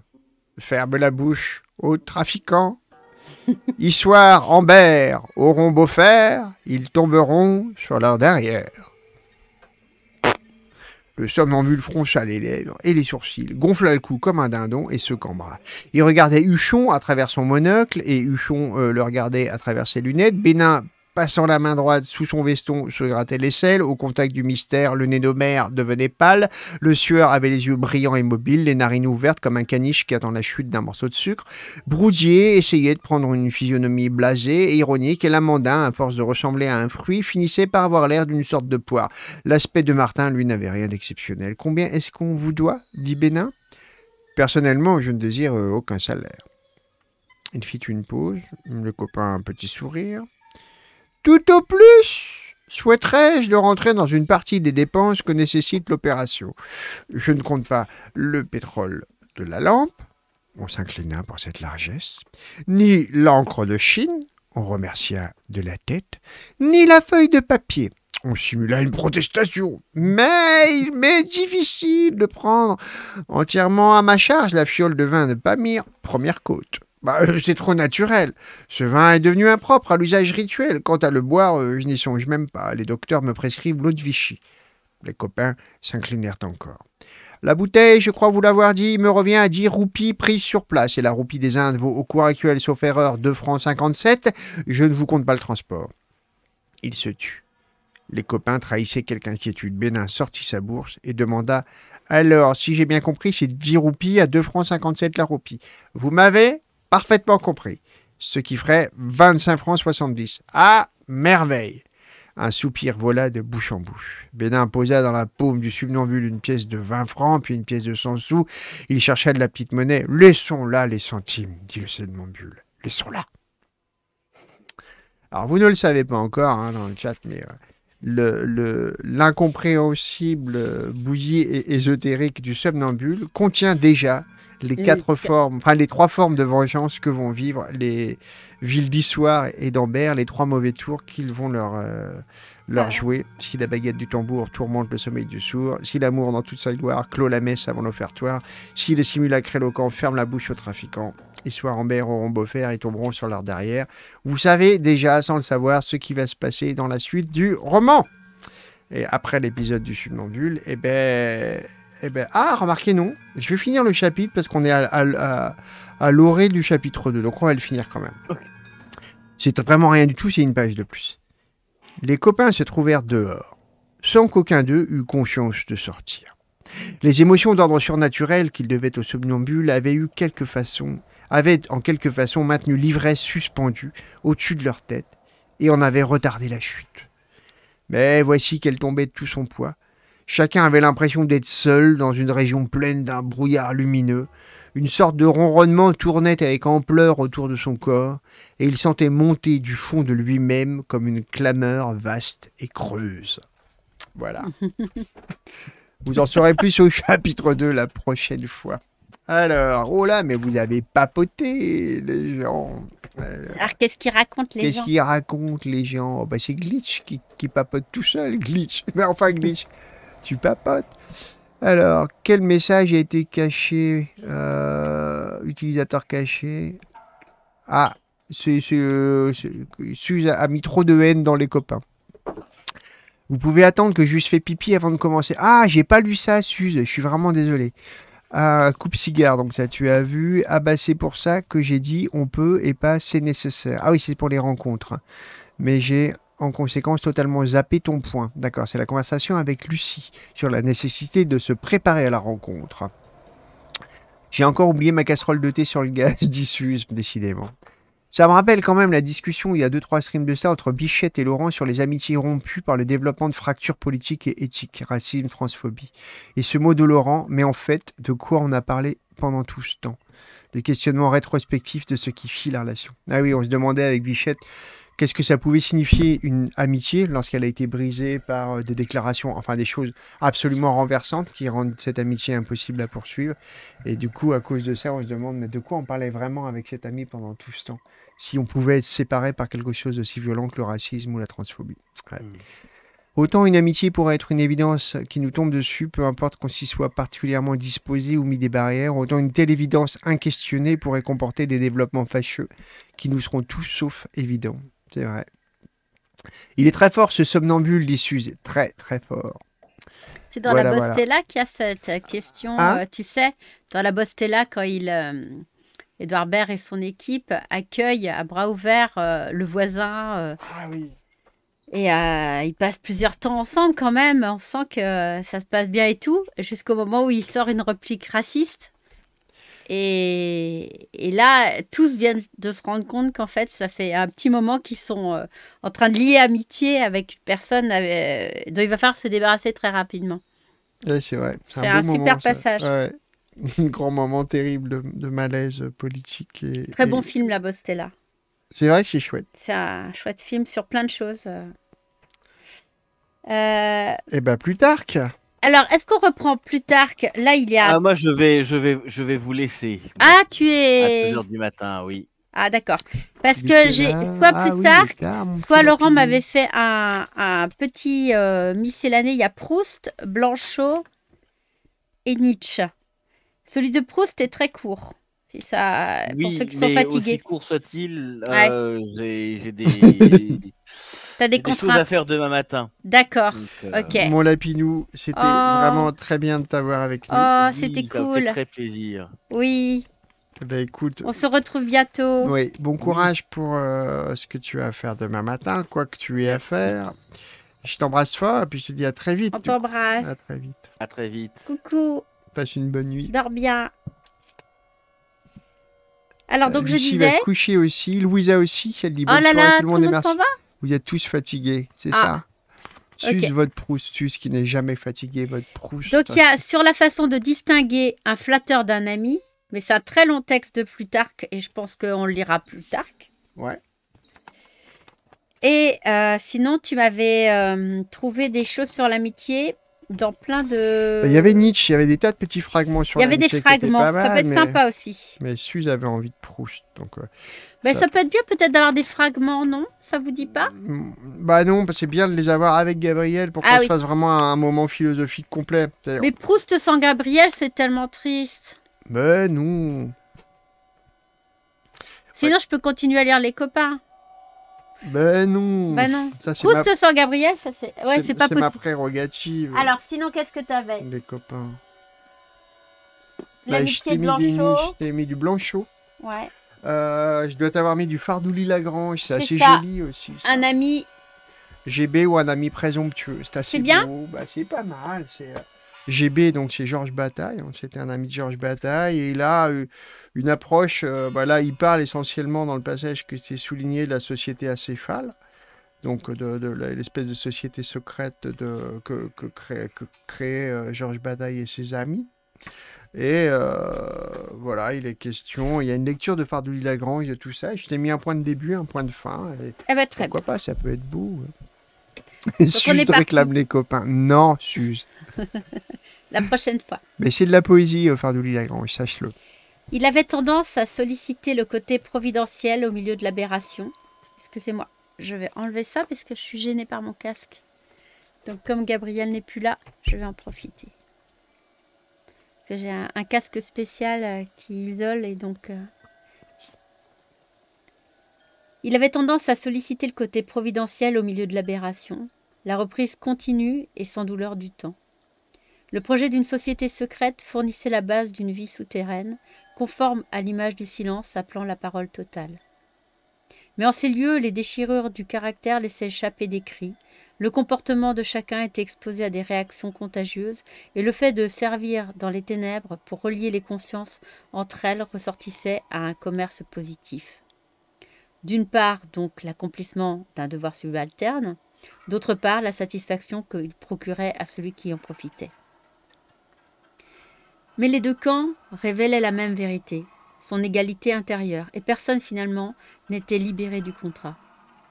ferme la bouche aux trafiquants, Histoire en berre auront beau faire, ils tomberont sur leur derrière. Le somnambule fronça les lèvres et les sourcils, gonfla le cou comme un dindon et se cambra. Il regardait Huchon à travers son monocle et Huchon euh, le regardait à travers ses lunettes. Bénin passant la main droite sous son veston, se grattait l'aisselle. Au contact du mystère, le nez devenait pâle. Le sueur avait les yeux brillants et mobiles, les narines ouvertes comme un caniche qui attend la chute d'un morceau de sucre. Broudier essayait de prendre une physionomie blasée et ironique, et l'amandin, à force de ressembler à un fruit, finissait par avoir l'air d'une sorte de poire. L'aspect de Martin, lui, n'avait rien d'exceptionnel. Combien est-ce qu'on vous doit dit Bénin. Personnellement, je ne désire euh, aucun salaire. Il fit une pause, le copain un petit sourire. Tout au plus souhaiterais-je de rentrer dans une partie des dépenses que nécessite l'opération. Je ne compte pas le pétrole de la lampe, on s'inclina pour cette largesse, ni l'encre de Chine, on remercia de la tête, ni la feuille de papier. On simula une protestation. Mais il m'est difficile de prendre entièrement à ma charge la fiole de vin de Pamir, première côte. Bah, euh, c'est trop naturel. Ce vin est devenu impropre à l'usage rituel. Quant à le boire, euh, je n'y songe même pas. Les docteurs me prescrivent l'eau de Vichy. Les copains s'inclinèrent encore. La bouteille, je crois vous l'avoir dit, me revient à 10 roupies prises sur place. Et la roupie des Indes vaut au cours actuel, sauf erreur, 2 francs 57. Je ne vous compte pas le transport. Il se tut. Les copains trahissaient quelque inquiétude. Bénin sortit sa bourse et demanda Alors, si j'ai bien compris, c'est 10 roupies à 2 francs 57 la roupie. Vous m'avez parfaitement compris, ce qui ferait 25 francs 70. Ah, merveille Un soupir vola de bouche en bouche. Bénin posa dans la paume du subnombule une pièce de 20 francs, puis une pièce de 100 sous. Il chercha de la petite monnaie. Laissons là les centimes, dit le subnombule. Laissons là. Alors, vous ne le savez pas encore hein, dans le chat, mais... Euh, l'incompréhensible bouillie ésotérique du somnambule contient déjà les, quatre formes, enfin les trois formes de vengeance que vont vivre les villes d'Issoire et d'Ambert, les trois mauvais tours qu'ils vont leur, euh, leur jouer. Si la baguette du tambour tourmente le sommeil du sourd, si l'amour dans toute sa gloire clôt la messe avant l'offertoire, si les simulacres éloquents ferme la bouche aux trafiquants, soient en mer auront beau faire, ils tomberont sur leur derrière. Vous savez déjà, sans le savoir, ce qui va se passer dans la suite du roman. Et après l'épisode du subnambule, eh ben, eh ben, ah, remarquez, non. Je vais finir le chapitre parce qu'on est à, à, l'orée du chapitre 2, donc on va le finir quand même. C'est vraiment rien du tout, c'est une page de plus. Les copains se trouvèrent dehors, sans qu'aucun d'eux eût conscience de sortir. Les émotions d'ordre surnaturel qu'ils devaient au somnambule avaient eu quelque façon, avaient en quelque façon maintenu l'ivresse suspendue au-dessus de leur tête et en avaient retardé la chute. Mais voici qu'elle tombait de tout son poids. Chacun avait l'impression d'être seul dans une région pleine d'un brouillard lumineux, une sorte de ronronnement tournait avec ampleur autour de son corps, et il sentait monter du fond de lui-même comme une clameur vaste et creuse. Voilà. vous en saurez plus au chapitre 2 la prochaine fois. Alors, oh là, mais vous avez papoté, les gens. Euh, Alors, qu'est-ce qu'ils raconte les gens Qu'est-ce qu'ils raconte les gens bah, C'est Glitch qui, qui papote tout seul, Glitch. Mais enfin, Glitch, tu papotes. Alors, quel message a été caché euh, Utilisateur caché. Ah, euh, Suze a mis trop de haine dans les copains. Vous pouvez attendre que je fais pipi avant de commencer. Ah, j'ai pas lu ça, Suze. Je suis vraiment désolé. Ah, coupe cigare, donc ça tu as vu. Ah bah c'est pour ça que j'ai dit on peut et pas c'est nécessaire. Ah oui, c'est pour les rencontres. Hein. Mais j'ai en conséquence totalement zappé ton point. D'accord, c'est la conversation avec Lucie sur la nécessité de se préparer à la rencontre. J'ai encore oublié ma casserole de thé sur le gaz, dit décidément. Ça me rappelle quand même la discussion il y a deux, 3 streams de ça entre Bichette et Laurent sur les amitiés rompues par le développement de fractures politiques et éthiques, racisme, transphobie. Et ce mot de Laurent, mais en fait, de quoi on a parlé pendant tout ce temps Le questionnement rétrospectif de ce qui fit la relation. Ah oui, on se demandait avec Bichette qu'est-ce que ça pouvait signifier une amitié lorsqu'elle a été brisée par euh, des déclarations, enfin des choses absolument renversantes qui rendent cette amitié impossible à poursuivre. Et du coup, à cause de ça, on se demande de quoi on parlait vraiment avec cet ami pendant tout ce temps Si on pouvait être séparé par quelque chose d'aussi violent que le racisme ou la transphobie. Hmm. Autant une amitié pourrait être une évidence qui nous tombe dessus, peu importe qu'on s'y soit particulièrement disposé ou mis des barrières, autant une telle évidence inquestionnée pourrait comporter des développements fâcheux qui nous seront tous sauf évidents. C'est vrai. Il est très fort, ce somnambule, dit Très, très fort. C'est dans la Bostella qu'il y a cette euh, question. Hein euh, tu sais, dans la Bostella, quand il. Edouard euh, Baird et son équipe accueillent à bras ouverts le voisin. ah oui. Et ils passent plusieurs temps ensemble quand même. On sent que ça se passe bien et tout, jusqu'au moment où il sort une réplique raciste. Et, là, tous viennent de se rendre compte qu'en fait, ça fait un petit moment qu'ils sont euh, en train de lier amitié avec une personne euh, dont il va falloir se débarrasser très rapidement. c'est vrai. C'est un, super passage. un grand moment terrible de, malaise politique. Et, très bon film, La Bostella. C'est vrai que c'est chouette. C'est un chouette film sur plein de choses. Et euh, eh bien, bah, Plutarque alors, est-ce qu'on reprend plus Plutarque Là, il y a. Ah, moi, je vais, je vais, je vais vous laisser. Ah, tu es. À 2 du matin, oui. Ah, d'accord. Parce que j'ai soit plus ah tard, soit Laurent m'avait fait un, petit euh, miscellané. Il y a Proust, Blanchot et Nietzsche. Celui de Proust est très court. Si ça, pour ceux qui sont fatigués. Aussi court soit-il, euh, j'ai des. T'as des, des contrats. choses à faire demain matin. D'accord. Euh, ok. Mon Lapinou, c'était oh. vraiment très bien de t'avoir avec nous. Oh, c'était cool. Ça fait très plaisir. Oui. Bah, écoute, on se retrouve bientôt. Oui, bon courage pour euh, ce que tu as à faire demain matin, quoi que tu aies à faire. Je t'embrasse fort et puis je te dis à très vite. On t'embrasse. À très vite. À très vite. Coucou. Passe une bonne nuit. Dors bien. Alors euh, donc je disais. va se coucher aussi, Louisa aussi, elle dit oh bonne soirée, tout, le monde, vous êtes tous fatigués, c'est ah. ça Sus votre proustus qui n'est jamais fatigué, votre Proust. Donc il y a sur la façon de distinguer un flatteur d'un ami, mais c'est un très long texte de Plutarque et je pense qu'on le lira plus Ouais. Et euh, sinon, tu m'avais euh, trouvé des choses sur l'amitié dans plein de. Il y avait Nietzsche, il y avait des tas de petits fragments sur. Il y avait des fragments, ça peut être sympa aussi. Mais Suze avait envie de Proust, donc. mais euh, bah, ça... peut être bien peut-être d'avoir des fragments, non Ça vous dit pas mm, Bah non, c'est bien de les avoir avec Gabriel pour ah qu'on se fasse vraiment un, moment philosophique complet. Mais Proust sans Gabriel, c'est tellement triste. Mais non. Sinon, je peux continuer à lire les copains. Ben, ben non. Ça, ma... sans Gabriel, ça c'est. Ouais, c'est pas possible. C'est ma prérogative. Alors sinon, qu'est-ce que t'avais Les copains. L'amitié bah, de Blanchot. J'ai mis du Blanchot. Ouais. Euh, je dois t'avoir mis du Fardouli Lagrange, c'est assez joli aussi. Un ami. GB ou un ami présomptueux, c'est assez bien. Beau. Bah, c'est pas mal. C'est euh, GB, donc c'est Georges Bataille. Hein, c'était un ami de Georges Bataille. Et là, euh, une approche, euh, bah là il parle essentiellement dans le passage que c'est souligné la société acéphale, donc euh, de, l'espèce de société secrète de, que, que, crée, euh, Georges Bataille et ses amis. Et voilà, il est question. Il y a une lecture de Fardouli Lagrange de tout ça. Je t'ai mis un point de début, un point de fin. Elle eh ben, très pourquoi pas, ça peut être beau. Hein. Suse Suze réclame les copains. Non, Suze. la prochaine fois. Mais c'est de la poésie, Fardouli Lagrange, sache-le. Il avait tendance à solliciter le côté providentiel au milieu de l'aberration. Excusez-moi, je vais enlever ça parce que je suis gênée par mon casque. Donc comme Gabriel n'est plus là, je vais en profiter. Parce que j'ai un, casque spécial euh, qui isole et donc... Euh, il avait tendance à solliciter le côté providentiel au milieu de l'aberration, la reprise continue et sans douleur du temps. Le projet d'une société secrète fournissait la base d'une vie souterraine, conforme à l'image du silence appelant la parole totale. Mais en ces lieux, les déchirures du caractère laissaient échapper des cris, le comportement de chacun était exposé à des réactions contagieuses, et le fait de servir dans les ténèbres pour relier les consciences entre elles ressortissait à un commerce positif. D'une part, donc, l'accomplissement d'un devoir subalterne, d'autre part, la satisfaction qu'il procurait à celui qui en profitait. Mais les deux camps révélaient la même vérité, son égalité intérieure, et personne finalement n'était libéré du contrat.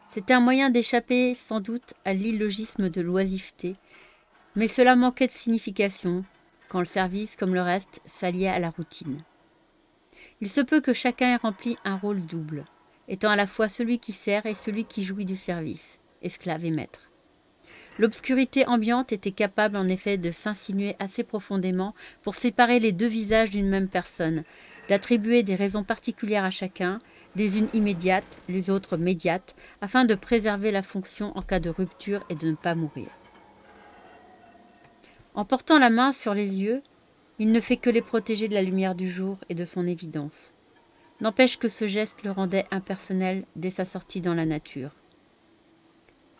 C'était un moyen d'échapper sans doute à l'illogisme de l'oisiveté, mais cela manquait de signification quand le service, comme le reste, s'alliait à la routine. Il se peut que chacun ait rempli un rôle double, étant à la fois celui qui sert et celui qui jouit du service, esclave et maître. L'obscurité ambiante était capable en effet de s'insinuer assez profondément pour séparer les deux visages d'une même personne, d'attribuer des raisons particulières à chacun, les unes immédiates, les autres médiates, afin de préserver la fonction en cas de rupture et de ne pas mourir. En portant la main sur les yeux, il ne fait que les protéger de la lumière du jour et de son évidence. N'empêche que ce geste le rendait impersonnel dès sa sortie dans la nature.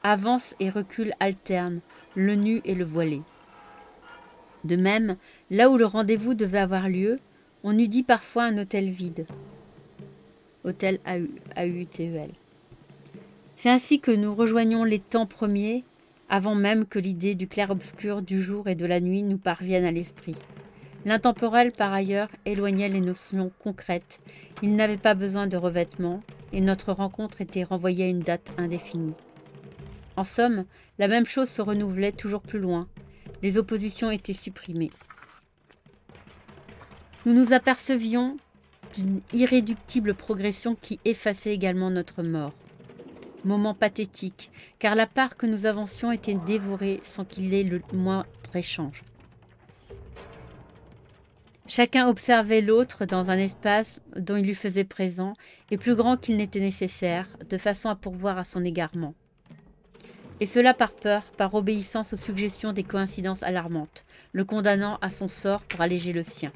Avance et recul alternent, le nu et le voilé. De même, là où le rendez-vous devait avoir lieu, on eût dit parfois un hôtel vide. Hôtel AUTEL. C'est ainsi que nous rejoignons les temps premiers, avant même que l'idée du clair-obscur du jour et de la nuit nous parvienne à l'esprit. L'intemporel, par ailleurs, éloignait les notions concrètes. Il n'avait pas besoin de revêtements, et notre rencontre était renvoyée à une date indéfinie. En somme, la même chose se renouvelait toujours plus loin. Les oppositions étaient supprimées. Nous nous apercevions d'une irréductible progression qui effaçait également notre mort. Moment pathétique, car la part que nous avancions était dévorée sans qu'il ait le moindre échange. Chacun observait l'autre dans un espace dont il lui faisait présent, et plus grand qu'il n'était nécessaire, de façon à pourvoir à son égarement. Et cela par peur, par obéissance aux suggestions des coïncidences alarmantes, le condamnant à son sort pour alléger le sien.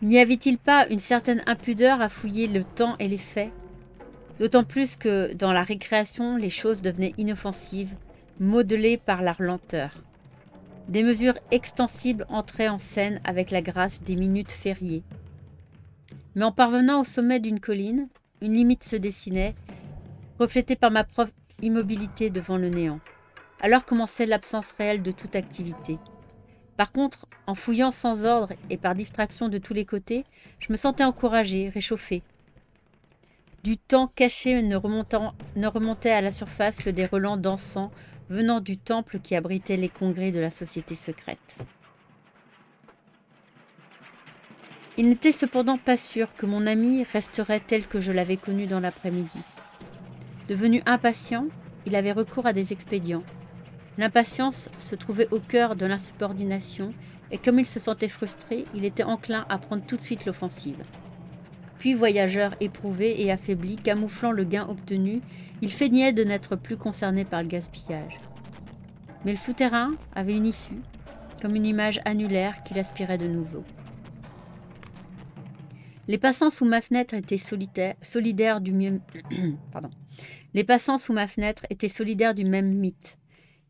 N'y avait-il pas une certaine impudeur à fouiller le temps et les faits D'autant plus que dans la récréation, les choses devenaient inoffensives, modelées par leur lenteur. Des mesures extensibles entraient en scène avec la grâce des minutes fériées, mais en parvenant au sommet d'une colline, une limite se dessinait, reflétée par ma propre immobilité devant le néant. Alors commençait l'absence réelle de toute activité. Par contre, en fouillant sans ordre et par distraction de tous les côtés, je me sentais encouragé, réchauffé. Du temps caché ne, ne remontait à la surface que des relents dansants venant du temple qui abritait les congrès de la société secrète. Il n'était cependant pas sûr que mon ami resterait tel que je l'avais connu dans l'après-midi. Devenu impatient, il avait recours à des expédients. L'impatience se trouvait au cœur de l'insubordination et comme il se sentait frustré, il était enclin à prendre tout de suite l'offensive. Puis, voyageur éprouvé et affaibli, camouflant le gain obtenu, il feignait de n'être plus concerné par le gaspillage. Mais le souterrain avait une issue, comme une image annulaire qu'il aspirait de nouveau. Les passants sous ma fenêtre étaient solidaires du Pardon. Les passants sous ma fenêtre du même mythe.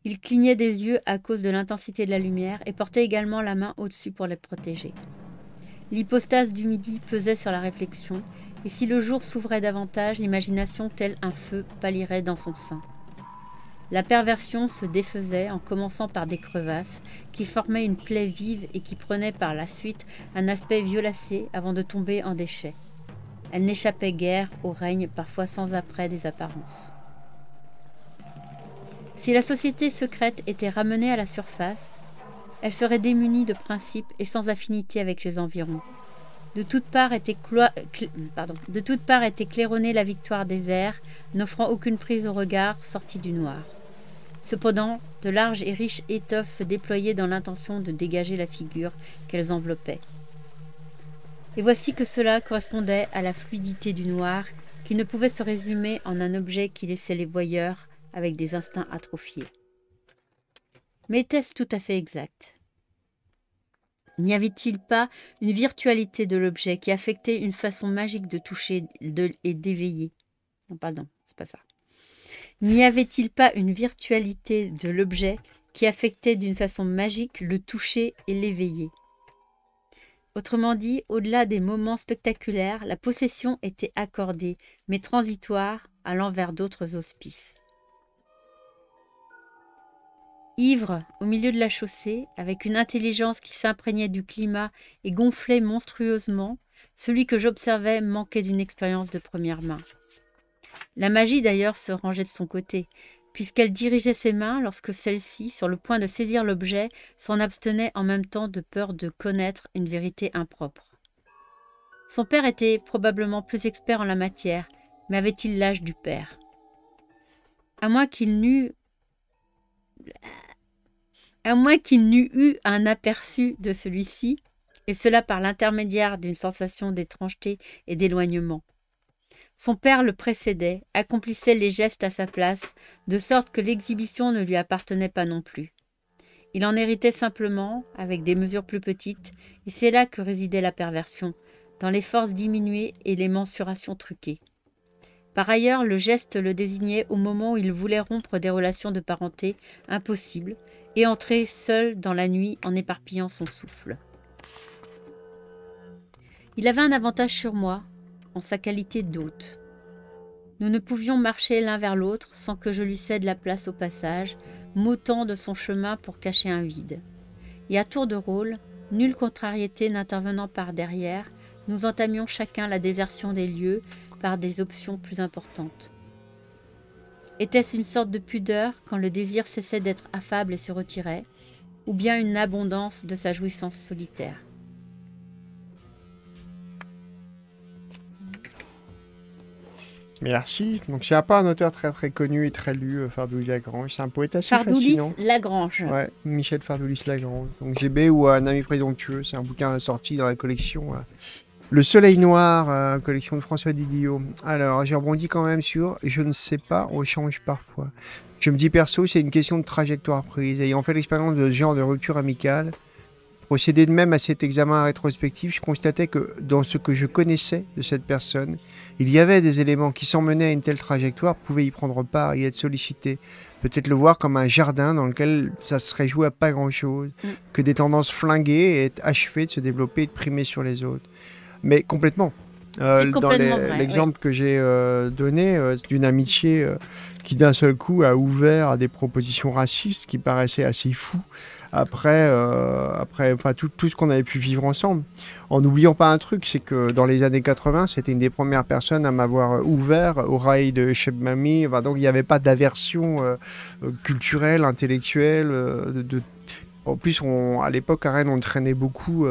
Ils clignaient des yeux à cause de l'intensité de la lumière et portaient également la main au-dessus pour les protéger. L'hypostase du midi pesait sur la réflexion, et si le jour s'ouvrait davantage, l'imagination, telle un feu, pâlirait dans son sein. La perversion se défaisait en commençant par des crevasses qui formaient une plaie vive et qui prenaient par la suite un aspect violacé avant de tomber en déchets. Elle n'échappait guère au règne parfois sans apprêt des apparences. Si la société secrète était ramenée à la surface, elle serait démunie de principes et sans affinité avec les environs. De toutes parts était, De toute part était claironnée la victoire des airs, n'offrant aucune prise au regard sorti du noir. Cependant, de larges et riches étoffes se déployaient dans l'intention de dégager la figure qu'elles enveloppaient. Et voici que cela correspondait à la fluidité du noir, qui ne pouvait se résumer en un objet qui laissait les voyeurs avec des instincts atrophiés. Mais était-ce tout à fait exact N'y avait-il pas une virtualité de l'objet qui affectait une façon magique de toucher et d'éveiller Non, pardon, c'est pas ça. N'y avait-il pas une virtualité de l'objet qui affectait d'une façon magique le toucher et l'éveiller Autrement dit, au-delà des moments spectaculaires, la possession était accordée, mais transitoire, allant vers d'autres hospices. Ivre, au milieu de la chaussée, avec une intelligence qui s'imprégnait du climat et gonflait monstrueusement, celui que j'observais manquait d'une expérience de première main. La magie d'ailleurs se rangeait de son côté, puisqu'elle dirigeait ses mains lorsque celle-ci, sur le point de saisir l'objet, s'en abstenait en même temps de peur de connaître une vérité impropre. Son père était probablement plus expert en la matière, mais avait-il l'âge du père À moins qu'il n'eût à moins qu'il n'eût eu un aperçu de celui-ci, et cela par l'intermédiaire d'une sensation d'étrangeté et d'éloignement. Son père le précédait, accomplissait les gestes à sa place, de sorte que l'exhibition ne lui appartenait pas non plus. Il en héritait simplement, avec des mesures plus petites, et c'est là que résidait la perversion, dans les forces diminuées et les mensurations truquées. Par ailleurs, le geste le désignait au moment où il voulait rompre des relations de parenté impossibles et entrer seul dans la nuit en éparpillant son souffle. Il avait un avantage sur moi, en sa qualité d'hôte. Nous ne pouvions marcher l'un vers l'autre sans que je lui cède la place au passage, m'autant de son chemin pour cacher un vide. Et à tour de rôle, nulle contrariété n'intervenant par derrière, nous entamions chacun la désertion des lieux par des options plus importantes. Était-ce une sorte de pudeur quand le désir cessait d'être affable et se retirait, ou bien une abondance de sa jouissance solitaire Merci. Donc, c'est pas un auteur très très connu et très lu, euh, Fardouli Lagrange. C'est un poète assez fascinant. Lagrange. Ouais, Michel Fardouli Lagrange. Donc, GB ou Un ami présomptueux, c'est un bouquin sorti dans la collection euh, Le Soleil Noir, euh, collection de François Didiot, Alors, j'ai rebondi quand même sur Je ne sais pas, on change parfois. Je me dis perso, c'est une question de trajectoire prise. Ayant fait l'expérience de ce genre de rupture amicale, Procédé de même à cet examen rétrospectif, je constatais que dans ce que je connaissais de cette personne, il y avait des éléments qui s'emmenaient à une telle trajectoire, pouvaient y prendre part, y être sollicités, peut-être le voir comme un jardin dans lequel ça serait joué à pas grand-chose, mm. que des tendances flinguées aient achevé de se développer et de primer sur les autres. Mais complètement, euh, dans l'exemple que j'ai euh, donné euh, d'une amitié qui d'un seul coup a ouvert à des propositions racistes qui paraissaient assez fous après, euh, après enfin, tout, tout ce qu'on avait pu vivre ensemble. En n'oubliant pas un truc, c'est que dans les années 80, c'était une des premières personnes à m'avoir ouvert au rail de Cheb Mami. donc il n'y avait pas d'aversion euh, culturelle, intellectuelle. Euh, de, En plus, on, à l'époque, à Rennes, on traînait beaucoup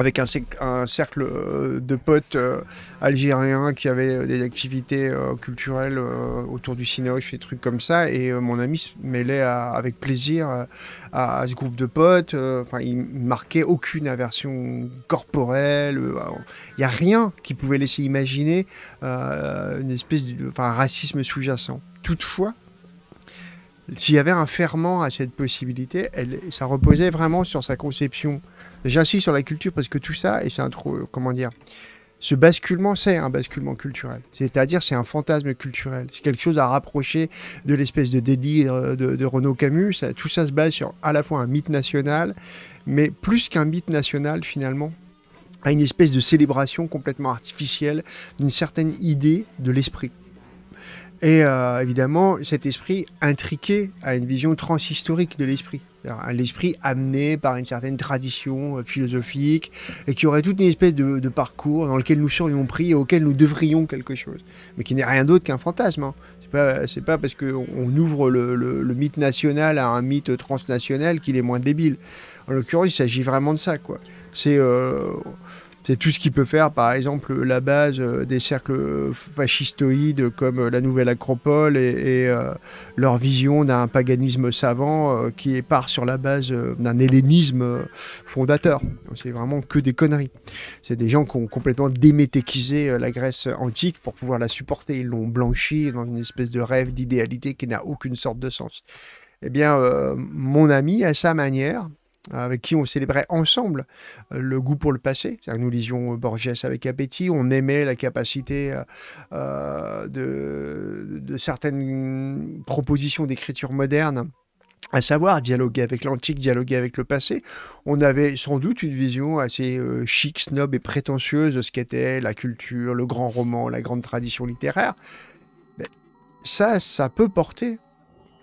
avec un, un, cercle euh, de potes euh, algériens qui avaient euh, des activités culturelles autour du cinéma, des trucs comme ça. Et mon ami se mêlait avec plaisir à, ce groupe de potes. Enfin, il marquait aucune aversion corporelle. Il n'y a rien qui pouvait laisser imaginer une espèce de un racisme sous-jacent. Toutefois, s'il y avait un ferment à cette possibilité, elle, ça reposait vraiment sur sa conception J'insiste sur la culture parce que tout ça, et c'est un trop, euh, comment dire, ce basculement, c'est un basculement culturel. C'est-à-dire, c'est un fantasme culturel. C'est quelque chose à rapprocher de l'espèce de délire euh, de, Renaud Camus. tout ça se base sur à la fois un mythe national, mais plus qu'un mythe national, finalement, à une espèce de célébration complètement artificielle d'une certaine idée de l'esprit. Et euh, évidemment, cet esprit intriqué à une vision transhistorique de l'esprit l'esprit amené par une certaine tradition euh, philosophique et qui aurait toute une espèce de, parcours dans lequel nous serions pris et auquel nous devrions quelque chose, mais qui n'est rien d'autre qu'un fantasme. Hein. C'est pas, parce qu'on ouvre le, mythe national à un mythe transnational qu'il est moins débile. En l'occurrence, il s'agit vraiment de ça, quoi. C'est euh, c'est tout ce qui peut faire, par exemple, la base euh, des cercles fascistoïdes comme euh, la Nouvelle Acropole et, euh, leur vision d'un paganisme savant qui part sur la base d'un hellénisme fondateur. C'est vraiment que des conneries. C'est des gens qui ont complètement démétéquisé la Grèce antique pour pouvoir la supporter. Ils l'ont blanchie dans une espèce de rêve d'idéalité qui n'a aucune sorte de sens. Eh bien, mon ami, à sa manière, avec qui on célébrait ensemble euh, le goût pour le passé. nous lisions euh, Borges avec appétit, on aimait la capacité euh, de, de, certaines propositions d'écriture moderne à savoir dialoguer avec l'antique, dialoguer avec le passé. On avait sans doute une vision assez chic, snob et prétentieuse de ce qu'était la culture, le grand roman, la grande tradition littéraire. ça, ça peut porter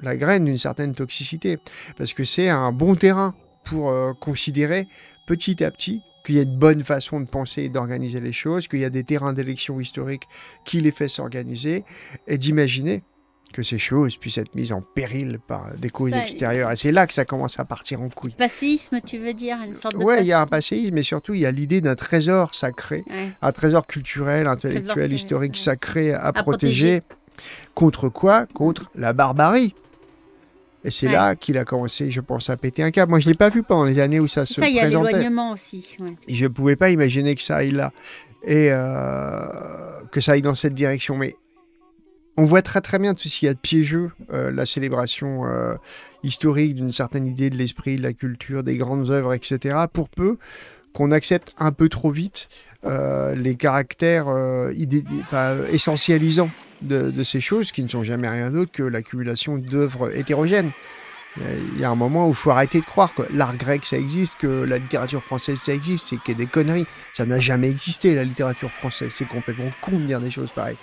la graine d'une certaine toxicité, parce que c'est un bon terrain pour euh, considérer petit à petit qu'il y a une bonne façon de penser et d'organiser les choses, qu'il y a des terrains d'élection historiques qui les fait s'organiser, et d'imaginer que ces choses puissent être mises en péril par des causes extérieurs extérieures. Et c'est là que ça commence à partir en couille. Passéisme, tu veux dire une Ouais, il y a un passéisme, mais surtout, il y a l'idée d'un trésor sacré, un trésor culturel, intellectuel, historique sacré à, protéger. Contre quoi Contre la barbarie. Et c'est là qu'il a commencé, je pense, à péter un câble. Moi, je ne l'ai pas vu pendant les années où ça se ça, Ça, il y a l'éloignement aussi. Je ne pouvais pas imaginer que ça aille là et euh, que ça aille dans cette direction. Mais on voit très très bien tout ce qu'il y a de piégeux, euh, la célébration euh, historique d'une certaine idée de l'esprit, de la culture, des grandes œuvres, etc. Pour peu qu'on accepte un peu trop vite les caractères essentialisants de, ces choses qui ne sont jamais rien d'autre que l'accumulation d'œuvres hétérogènes. Il y a un moment où il faut arrêter de croire que l'art grec ça existe, que la littérature française ça existe, c'est qu'il y des conneries. Ça n'a jamais existé la littérature française, c'est complètement con de dire des choses pareilles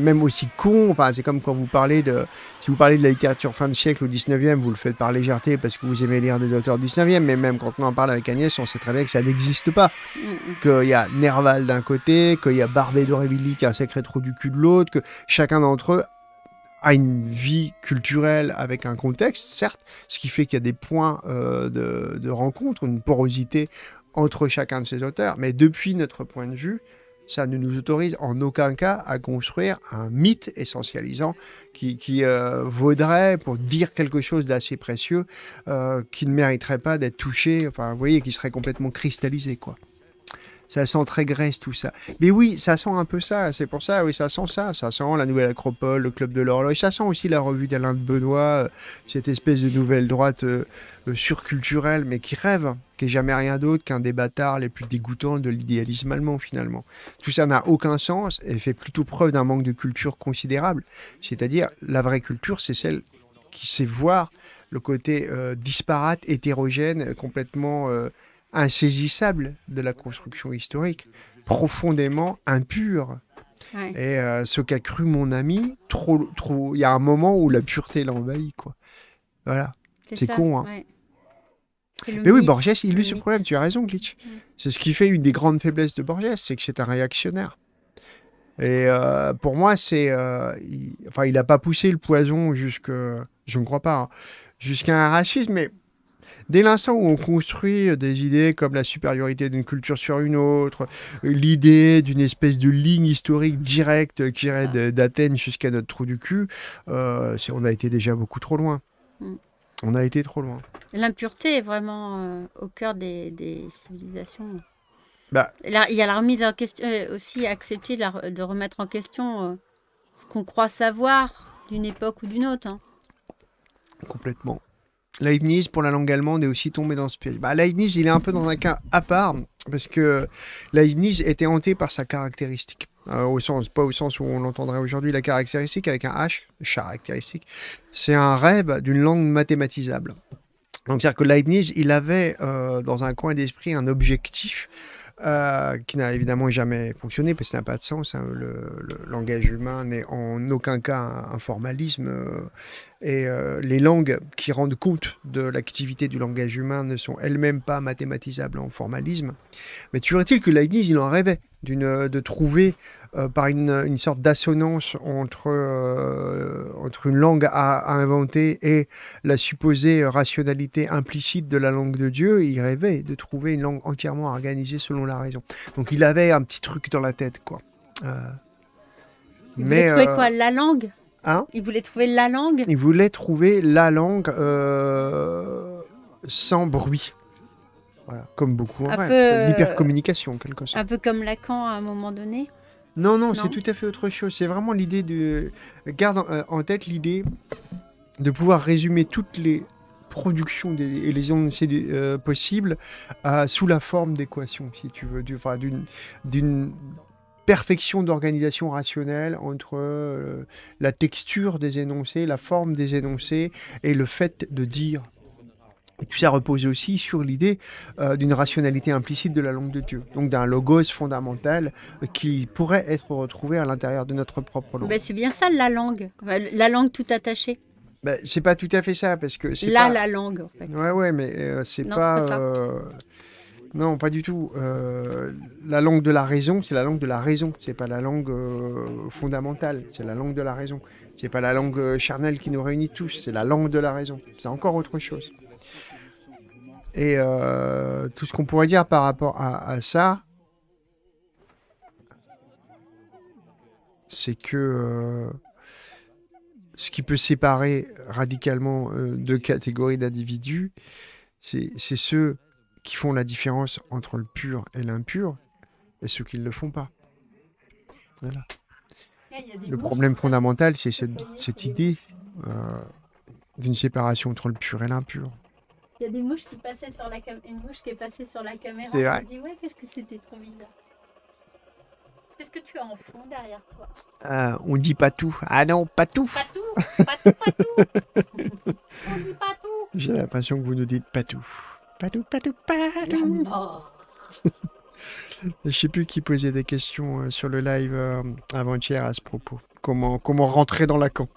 même aussi con. c'est comme quand vous parlez de, si vous parlez de la littérature fin de siècle ou 19e, vous le faites par légèreté parce que vous aimez lire des auteurs 19e, mais même quand on en parle avec Agnès, on sait très bien que ça n'existe pas. Qu'il y a Nerval d'un côté, qu'il y a Barbet d'Aurevilly qui a un sacré trou du cul de l'autre, que chacun d'entre eux a une vie culturelle avec un contexte, certes, ce qui fait qu'il y a des points euh, de, de, rencontre, une porosité entre chacun de ces auteurs, mais depuis notre point de vue, ça ne nous autorise en aucun cas à construire un mythe essentialisant qui, euh, vaudrait, pour dire quelque chose d'assez précieux, euh, qui ne mériterait pas d'être touché, enfin, vous voyez, qui serait complètement cristallisé, quoi ça sent très Grèce tout ça. Mais oui, ça sent un peu ça, c'est pour ça, oui, ça sent ça, ça sent la Nouvelle Acropole, le Club de l'Horloge, ça sent aussi la revue d'Alain de Benoît, euh, cette espèce de nouvelle droite euh, euh, surculturelle, mais qui rêve, hein, qui est jamais rien d'autre qu'un des bâtards les plus dégoûtants de l'idéalisme allemand finalement. Tout ça n'a aucun sens et fait plutôt preuve d'un manque de culture considérable. C'est-à-dire, la vraie culture, c'est celle qui sait voir le côté disparate, hétérogène, complètement insaisissable de la construction historique, profondément impure. Et euh, ce qu'a cru mon ami, trop, trop. Il y a un moment où la pureté l'envahit, quoi. Voilà. C'est con, hein. Mais oui, Borges il lui ce problème, tu as raison, Glitch. C'est ce qui fait une des grandes faiblesses de Borges, c'est que c'est un réactionnaire. Et euh, pour moi, c'est. Euh, il... Enfin, il n'a pas poussé le poison jusque. Je ne crois pas. Hein, jusqu'à un racisme, mais Dès l'instant où on construit euh, des idées comme la supériorité d'une culture sur une autre, euh, l'idée d'une espèce de ligne historique directe qui irait ah. d'Athènes jusqu'à notre trou du cul, euh, on a été déjà beaucoup trop loin. Mm. On a été trop loin. L'impureté est vraiment au cœur des, civilisations. Bah. il y a la remise en question, aussi accepter de, remettre en question ce qu'on croit savoir d'une époque ou d'une autre. Hein. Complètement. Leibniz pour la langue allemande est aussi tombé dans ce piège. Bah, Leibniz, il est un peu dans un cas à part parce que Leibniz était hanté par sa caractéristique. Euh, au sens, pas au sens où on l'entendrait aujourd'hui, la caractéristique avec un H, caractéristique, c'est un rêve d'une langue mathématisable. Donc, c'est-à-dire que Leibniz, il avait euh, dans un coin d'esprit un objectif euh, qui n'a évidemment jamais fonctionné, parce que ça n'a pas de sens. Hein. Le, langage humain n'est en aucun cas un formalisme. Euh. et euh, les langues qui rendent compte de l'activité du langage humain ne sont elles-mêmes pas mathématisables en formalisme. Mais tu t il que Leibniz, il en rêvait de trouver euh, par une, sorte d'assonance entre, euh, entre une langue à, inventer et la supposée rationalité implicite de la langue de Dieu, il rêvait de trouver une langue entièrement organisée selon la raison. Donc il avait un petit truc dans la tête, quoi. Euh, il mais voulait trouver quoi La langue hein Il voulait trouver la langue Il voulait trouver la langue sans bruit. comme beaucoup en quelque sorte. Un peu comme Lacan à un moment donné. Non, non, c'est tout à fait autre chose. C'est vraiment l'idée de. Garde en, euh, tête l'idée de pouvoir résumer toutes les productions et les énoncés euh, possibles euh, sous la forme d'équations, si tu veux, d'une perfection d'organisation rationnelle entre la texture des énoncés, la forme des énoncés et le fait de dire et tout ça repose aussi sur l'idée euh, d'une rationalité implicite de la langue de Dieu, donc d'un logos fondamental euh, qui pourrait être retrouvé à l'intérieur de notre propre langue. c'est bien ça la langue, la langue tout attachée. Ce ben, c'est pas tout à fait ça parce que c'est là la langue. En fait. Ouais ouais, mais euh, c'est pas. non, pas du tout. la langue de la raison, c'est la langue de la raison. C'est pas la langue fondamentale. C'est la langue de la raison. C'est pas la langue charnelle qui nous réunit tous. C'est la langue de la raison. C'est encore autre chose. Et euh, tout ce qu'on pourrait dire par rapport à, ça, c'est que euh, ce qui peut séparer radicalement euh, deux catégories d'individus, c'est ceux qui font la différence entre le pur et l'impur, et ceux qui ne le font pas. Voilà. Le problème fondamental, c'est cette, cette, idée d'une séparation entre le pur et l'impur y a des mouches qui passaient sur la cam... une mouche qui est passée sur la caméra. C'est vrai. dit ouais, qu'est-ce que c'était trop bizarre. Qu'est-ce que tu as en fond derrière toi euh, On dit pas tout. Ah non, pas tout. Pas tout, pas tout, pas tout. on dit pas tout. J'ai l'impression que vous nous dites pas tout. Pas tout, pas tout, pas tout. Je sais plus qui posait des questions euh, sur le live euh, avant-hier à ce propos. Comment, comment rentrer dans la camp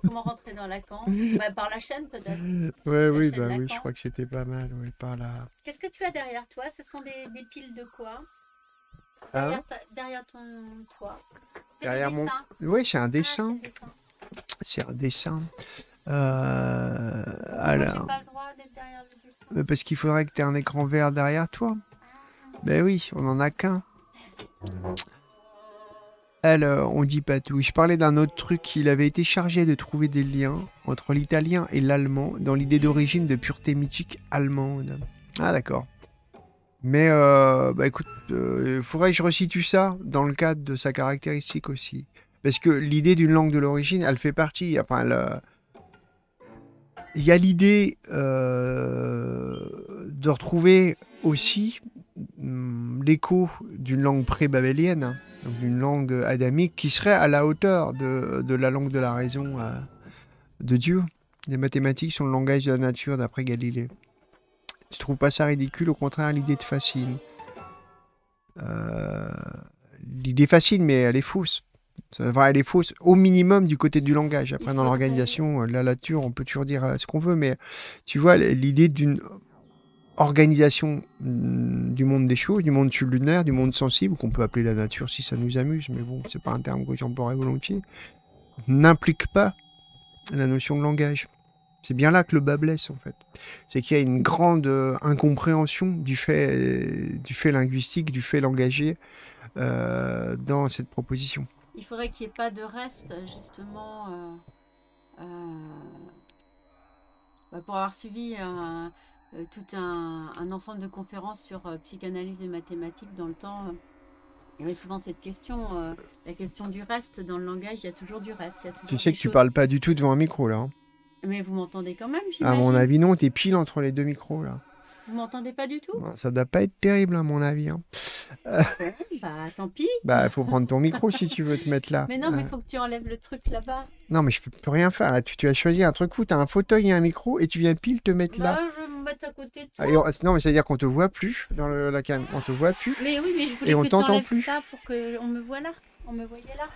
Comment rentrer dans la bah, Par la chaîne peut-être. oui, bah, oui, je crois que c'était pas mal. par la. Qu'est-ce que tu as derrière toi Ce sont des, piles de quoi ah. derrière, derrière, ton toit. Derrière mon. Oui, ah, c'est un dessin. c'est un dessin. alors. Pas le droit derrière le Parce qu'il faudrait que tu aies un écran vert derrière toi. Ah. Ben oui, on en a qu'un. Alors, on dit pas tout. Je parlais d'un autre truc. Il avait été chargé de trouver des liens entre l'italien et l'allemand dans l'idée d'origine de pureté mythique allemande. Ah, d'accord. Mais, euh, bah écoute, euh, faudrait que je resitue ça dans le cadre de sa caractéristique aussi. Parce que l'idée d'une langue de l'origine, elle fait partie. Enfin, euh, il y a l'idée de retrouver aussi hmm, l'écho d'une langue pré-babélienne donc une langue adamique qui serait à la hauteur de, la langue de la raison euh, de Dieu. Les mathématiques sont le langage de la nature, d'après Galilée. Tu trouves pas ça ridicule Au contraire, l'idée te fascine. Euh, l'idée fascine, mais elle est fausse. Enfin, elle est fausse au minimum du côté du langage. Après, dans l'organisation, euh, la nature, on peut toujours dire ce qu'on veut, mais tu vois, l'idée d'une organisation mm, du monde des choses, du monde sublunaire, du monde sensible, qu'on peut appeler la nature si ça nous amuse, mais bon, c'est pas un terme que j'emploierais volontiers, n'implique pas la notion de langage. C'est bien là que le bas blesse, en fait. C'est qu'il y a une grande euh, incompréhension du fait, du fait linguistique, du fait langagier euh, dans cette proposition. Il faudrait qu'il n'y ait pas de reste, justement, euh, bah, pour avoir suivi un euh, tout un, ensemble de conférences sur euh, psychanalyse et mathématiques dans le temps. Euh. Il y avait souvent cette question, la question du reste. Dans le langage, il y a toujours du reste. tu sais que tu tu parles pas du tout devant un micro, là. Hein. mais vous m'entendez quand même, À mon avis, non, tu es pile entre les deux micros, là. Vous m'entendez pas du tout Ça doit pas être terrible, à mon avis. Hein. Ah bah, tant pis. Bah, faut prendre ton micro si tu veux te mettre là. Mais non, mais faut que tu enlèves le truc là-bas. Non, mais je peux rien faire. Là, tu, as choisi un truc où tu as un fauteuil et un micro et tu viens pile te mettre bah, là à côté ah, non, mais ça veut dire qu'on te voit plus dans la cam. On te voit plus. Mais oui, mais je voulais Et on que t'entend plus. ça pour que on me voit là. On me voyait là.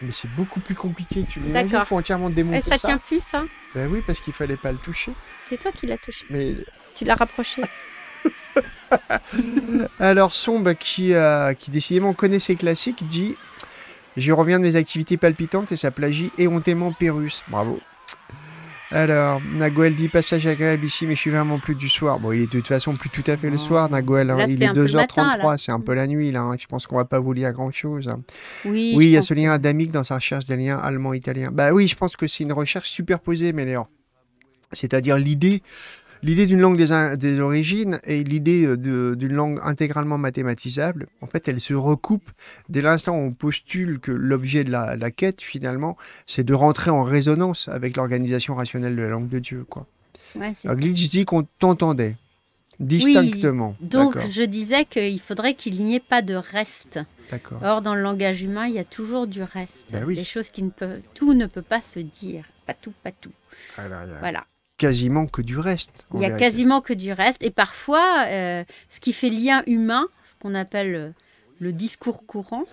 Mais c'est beaucoup plus compliqué que tu l'imagines. faut entièrement démonter eh, ça, ça. tient plus, ça. Hein. Ben oui, parce qu'il fallait pas le toucher. C'est toi qui l'as touché. Mais Tu l'as rapproché. Alors Sombre, qui, qui décidément connaît ses classiques, dit « Je reviens de mes activités palpitantes et sa plagie éhontément Pérus. Bravo. Alors, Naguel dit passage agréable ici, mais je suis vraiment plus du soir. Bon, il est de toute façon plus tout à fait le oh. soir, Naguel. Hein. il est, 2h33, c'est un peu la nuit. Là, hein. Je pense qu'on va pas vous lire grand-chose. Oui, il y a ce lien adamique dans sa recherche des liens allemands-italiens. Bah oui, je pense que c'est une recherche superposée, mais C'est-à-dire l'idée l'idée d'une langue des, origines et l'idée euh, d'une langue intégralement mathématisable, en fait, elles se recoupent dès l'instant où on postule que l'objet de la, quête, finalement, c'est de rentrer en résonance avec l'organisation rationnelle de la langue de Dieu. Quoi. Ouais, Alors, dit qu'on t'entendait distinctement. donc je disais qu'il faudrait qu'il n'y ait pas de reste. Or dans le langage humain, il y a toujours du reste. Bah choses qui ne peuvent, tout ne peut pas se dire, pas tout, pas tout. Voilà quasiment que du reste. Il y a quasiment que du reste. Et parfois, euh, ce qui fait lien humain, ce qu'on appelle euh, le discours courant,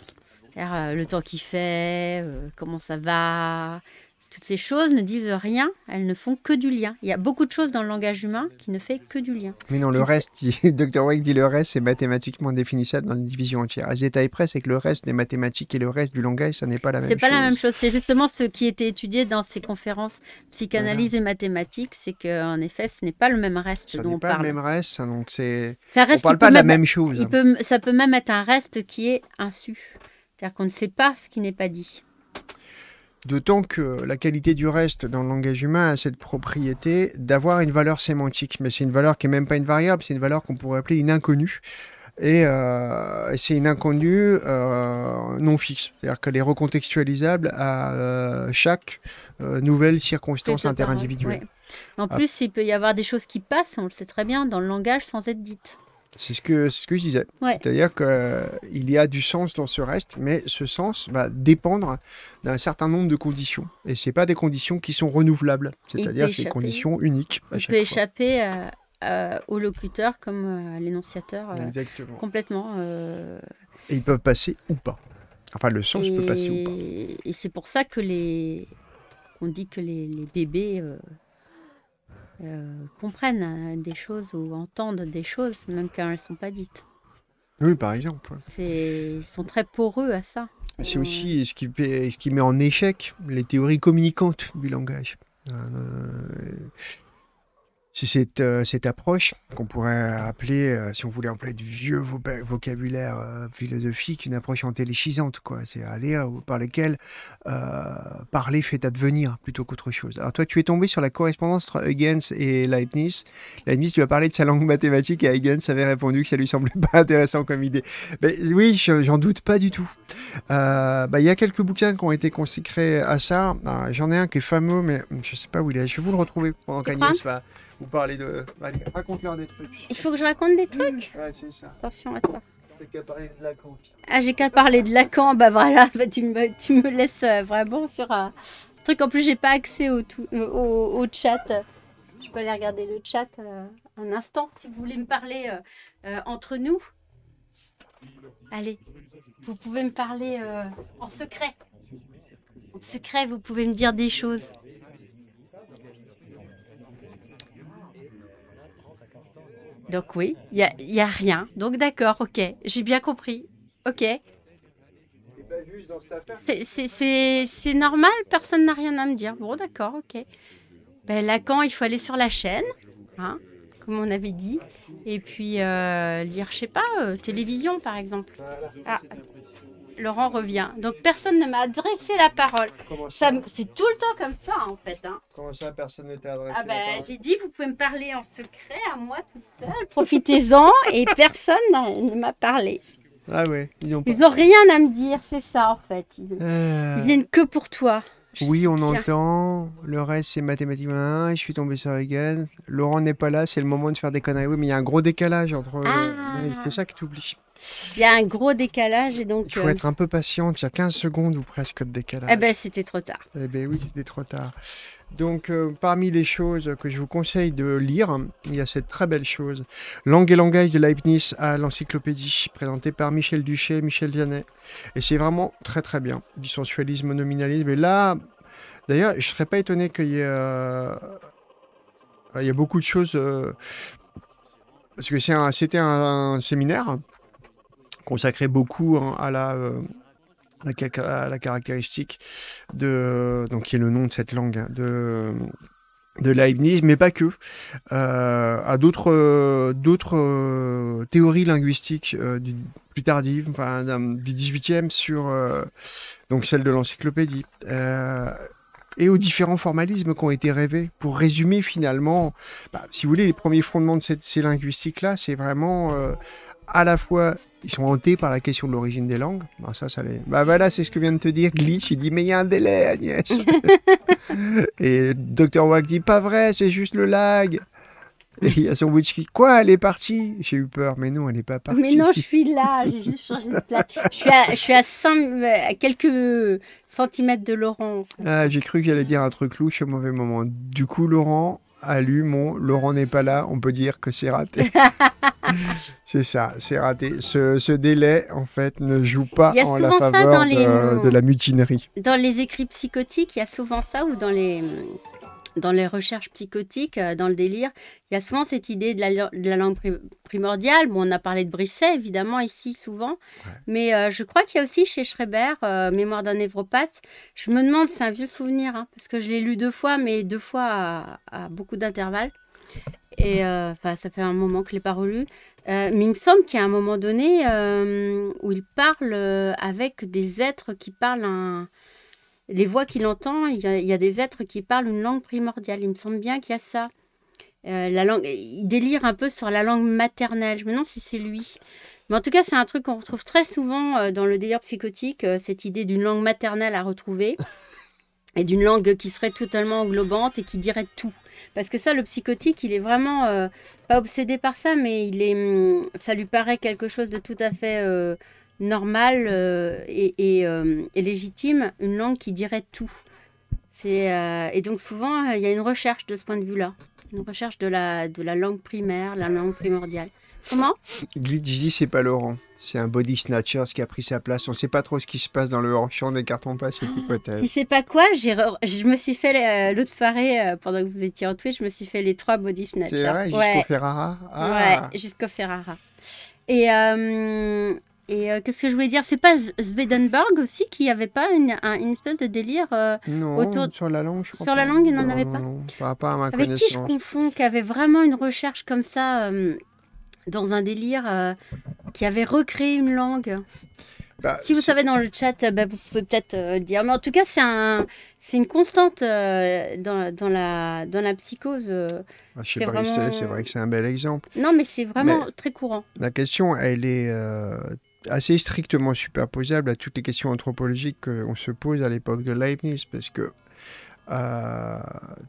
euh, le temps qui fait, comment ça va, toutes ces choses ne disent rien, elles ne font que du lien. Il y a beaucoup de choses dans le langage humain qui ne fait que du lien. Mais non, le reste, Dr. Wake dit le reste, c'est mathématiquement définissable dans une division entière. À détails près, c'est que le reste des mathématiques et le reste du langage, ça n'est pas la même chose. C'est pas la même chose. C'est justement ce qui était étudié dans ces conférences psychanalyse et mathématiques, c'est qu'en effet, ce n'est pas le même reste dont on pas parle. pas le même reste, donc c'est. On ne parle pas de la même chose. ça peut même être un reste qui est insu. C'est-à-dire qu'on ne sait pas ce qui n'est pas dit. D'autant que la qualité du reste dans le langage humain a cette propriété d'avoir une valeur sémantique. Mais c'est une valeur qui n'est même pas une variable, c'est une valeur qu'on pourrait appeler une inconnue. Et euh, c'est une inconnue euh, non fixe, c'est-à-dire qu'elle est recontextualisable à euh, chaque nouvelle circonstance interindividuelle. En plus, il peut y avoir des choses qui passent, on le sait très bien, dans le langage sans être dites. C'est ce que, ce que je disais. C'est-à-dire qu'il y a du sens dans ce reste, mais ce sens va dépendre d'un certain nombre de conditions. Et ce pas des conditions qui sont renouvelables. C'est-à-dire c'est des conditions uniques. Il peut échapper euh, euh, au locuteur comme à euh, l'énonciateur. complètement. Et ils peuvent passer ou pas. Enfin, le sens peut passer ou pas. Et c'est pour ça que les. On dit que les bébés euh, comprennent hein, des choses ou entendent des choses, même quand elles ne sont pas dites. Oui, par exemple. Ils sont très poreux à ça. C'est aussi euh, ce qui, ce qui met en échec les théories communicantes du langage. Euh, c'est euh, cette, approche qu'on pourrait appeler, euh, si on voulait employer de vieux vocabulaire euh, philosophique, une approche antéléchisante. C'est aller par laquelle parler fait advenir plutôt qu'autre chose. Alors toi, tu es tombé sur la correspondance entre Huygens et Leibniz. Leibniz tu a parlé de sa langue mathématique et Huygens avait répondu que ça lui semblait pas intéressant comme idée. Mais oui, j'en doute pas du tout. Bah, il y a quelques bouquins qui ont été consacrés à ça. Ah, j'en ai un qui est fameux, mais je sais pas où il est. Je vais vous le retrouver pendant qu'Agnès va... Vous parlez de. Allez, raconte-leur des trucs. Il faut que je raconte des trucs mmh, Ouais, c'est ça. Attention à toi. T'as qu'à parler de Lacan. Ah, j'ai qu'à parler de Lacan, bah voilà, bah tu, me, laisses euh, vraiment sur un truc. En plus, j'ai pas accès au, euh, au, chat. Je peux aller regarder le chat euh, un instant si vous voulez me parler entre nous. Allez, vous pouvez me parler en secret. En secret, vous pouvez me dire des choses. Donc oui, il n'y a, rien. Donc d'accord, ok, j'ai bien compris. Ok. C'est normal, personne n'a rien à me dire. Bon, d'accord, ok. Ben, Lacan, il faut aller sur la chaîne, hein, comme on avait dit, et puis euh, lire, je sais pas, euh, télévision par exemple. Ah, Laurent revient. Donc personne ne m'a adressé la parole. Ça, c'est tout le temps comme ça en fait. Hein. Comment ça, personne ne t'a adressé Ah ben, bah, j'ai dit, vous pouvez me parler en secret à moi toute seule. Profitez-en et personne ne m'a parlé. Ah ouais ils n'ont rien à me dire, c'est ça en fait. Ils, euh. viennent que pour toi. oui, on entend. Le reste, c'est mathématiquement. Hein, je suis tombé sur Regan. Laurent n'est pas là. C'est le moment de faire des conneries. Oui, mais il y a un gros décalage entre. Ah. Euh, c'est ça que tu il y a un gros décalage et donc. Il faut euh, être un peu patiente, il y a 15 secondes ou presque de décalage. Eh ben c'était trop tard. Eh ben oui, c'était trop tard. Donc euh, parmi les choses que je vous conseille de lire, il y a cette très belle chose, Langue et langage de Leibniz à l'encyclopédie, présentée par Michel Duché et Michel Vianney Et c'est vraiment très très bien, du sensualisme nominalisme. Et là, d'ailleurs, je serais pas étonné qu'il y ait... Euh, il y a beaucoup de choses parce que c'était un, un, séminaire consacré beaucoup hein, à la euh, la, caractéristique de euh, donc qui est le nom de cette langue hein, de euh, de Leibniz, mais pas que, à d'autres d'autres théories linguistiques plus tardives, enfin, du 18e sur donc celle de l'encyclopédie et aux différents formalismes qui ont été rêvés. Pour résumer finalement, bah, si vous voulez, les premiers fondements de cette, ces linguistiques-là, c'est vraiment euh, à la fois, ils sont hantés par la question de l'origine des langues. Bah, ça, ça les... bah voilà, c'est ce que vient de te dire Glitch. Il dit, mais il y a un délai, Agnès. et Dr. Wack dit, pas vrai, c'est juste le lag. Et il y a son witch qui, quoi, elle est partie J'ai eu peur, mais non, elle n'est pas partie. Mais non, je suis là, j'ai juste changé de place. Je suis à, je suis à, quelques centimètres de Laurent. Ah, j'ai cru que allait dire un truc louche au mauvais moment. Du coup, Laurent, « Allumons, Laurent n'est pas là, on peut dire que c'est raté. c'est ça, c'est raté. Ce, délai, en fait, ne joue pas en la faveur de la mutinerie. Dans les écrits psychotiques, il y a souvent ça ou dans les dans les recherches psychotiques, euh, dans le délire, il y a souvent cette idée de la, de la langue primordiale. Bon, on a parlé de Brisset, évidemment, ici, souvent. Mais euh, je crois qu'il y a aussi chez Schreber, euh, Mémoire d'un névropathe, je me demande, c'est un vieux souvenir, hein, parce que je l'ai lu deux fois, mais deux fois à, beaucoup d'intervalles. Et enfin, ça fait un moment que je ne l'ai pas relu. mais il me semble qu'il y a un moment donné où il parle avec des êtres qui parlent un les voix qu'il entend, il y, a, des êtres qui parlent une langue primordiale. Il me semble bien qu'il y a ça. Euh, la langue, il délire un peu sur la langue maternelle. Je me demande si c'est lui. Mais en tout cas, c'est un truc qu'on retrouve très souvent euh, dans le délire psychotique, euh, cette idée d'une langue maternelle à retrouver et d'une langue qui serait totalement englobante et qui dirait tout. Parce que ça, le psychotique, il est vraiment pas obsédé par ça, mais il est, hum, ça lui paraît quelque chose de tout à fait normale euh, et, euh, et, légitime une langue qui dirait tout. C'est, euh, et donc souvent, il y a une recherche de ce point de vue-là, une recherche de la, de la langue primaire, la langue primordiale. Comment Glitchy, c'est pas Laurent. C'est un body snatcher qui a pris sa place. On sait pas trop ce qui se passe dans le champ des cartons pas chez oh, Pipotel. Tu sais pas quoi Je me suis fait l'autre soirée, pendant que vous étiez en Twitch, je me suis fait les trois body snatchers. jusqu'au Ferrara ah. Ouais, jusqu'au Ferrara. Et et euh, qu'est-ce que je voulais dire C'est pas Swedenborg aussi qui avait pas une, espèce de délire euh, autour sur la langue. Je crois sur la langue, il n'en avait pas. Non, pas, Avec qui je confonds qui avait vraiment une recherche comme ça euh, dans un délire qui avait recréé une langue. Bah, si vous savez dans le chat, bah, vous pouvez peut-être dire. Mais en tout cas, c'est un, c'est une constante dans, dans, la, dans la psychose. Ah, c'est vrai que c'est un bel exemple. Non, mais c'est vraiment très courant. La question, elle est assez strictement superposable à toutes les questions anthropologiques qu'on se pose à l'époque de Leibniz, parce que euh,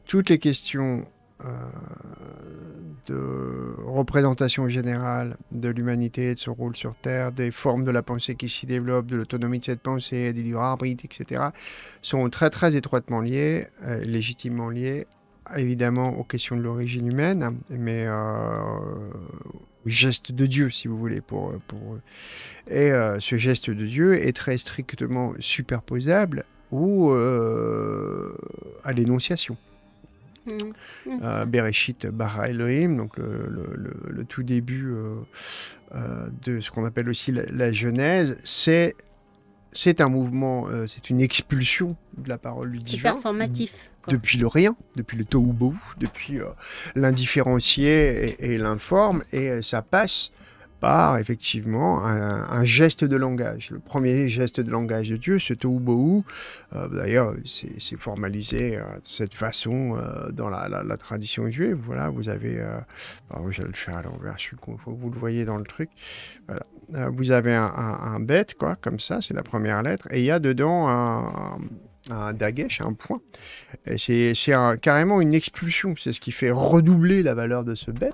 toutes les questions euh, de représentation générale de l'humanité, de son rôle sur Terre, des formes de la pensée qui s'y développent, de l'autonomie de cette pensée, du libre arbitre, etc., sont très très étroitement liées, euh, légitimement liées, évidemment aux questions de l'origine humaine, mais geste de Dieu, si vous voulez, pour, euh, pour Et euh, ce geste de Dieu est très strictement superposable ou euh, à l'énonciation. Mm. Bereshit bara Elohim, donc le, tout début de ce qu'on appelle aussi la, Genèse, c'est c'est un mouvement, c'est une expulsion de la parole du Dieu. C'est performatif depuis le rien, depuis le tohu depuis euh, l'indifférencié et, l'informe, et euh, ça passe par effectivement un, geste de langage. Le premier geste de langage de Dieu, ce tohu euh, d'ailleurs, c'est, formalisé de cette façon dans la, tradition juive. Voilà, vous avez, je vais le faire à l'envers, je suis vous le voyez dans le truc. Voilà. vous avez un, un, bête, quoi, comme ça, c'est la première lettre, et il y a dedans un un dagesh, un point. C'est carrément une expulsion, c'est ce qui fait redoubler la valeur de ce bet.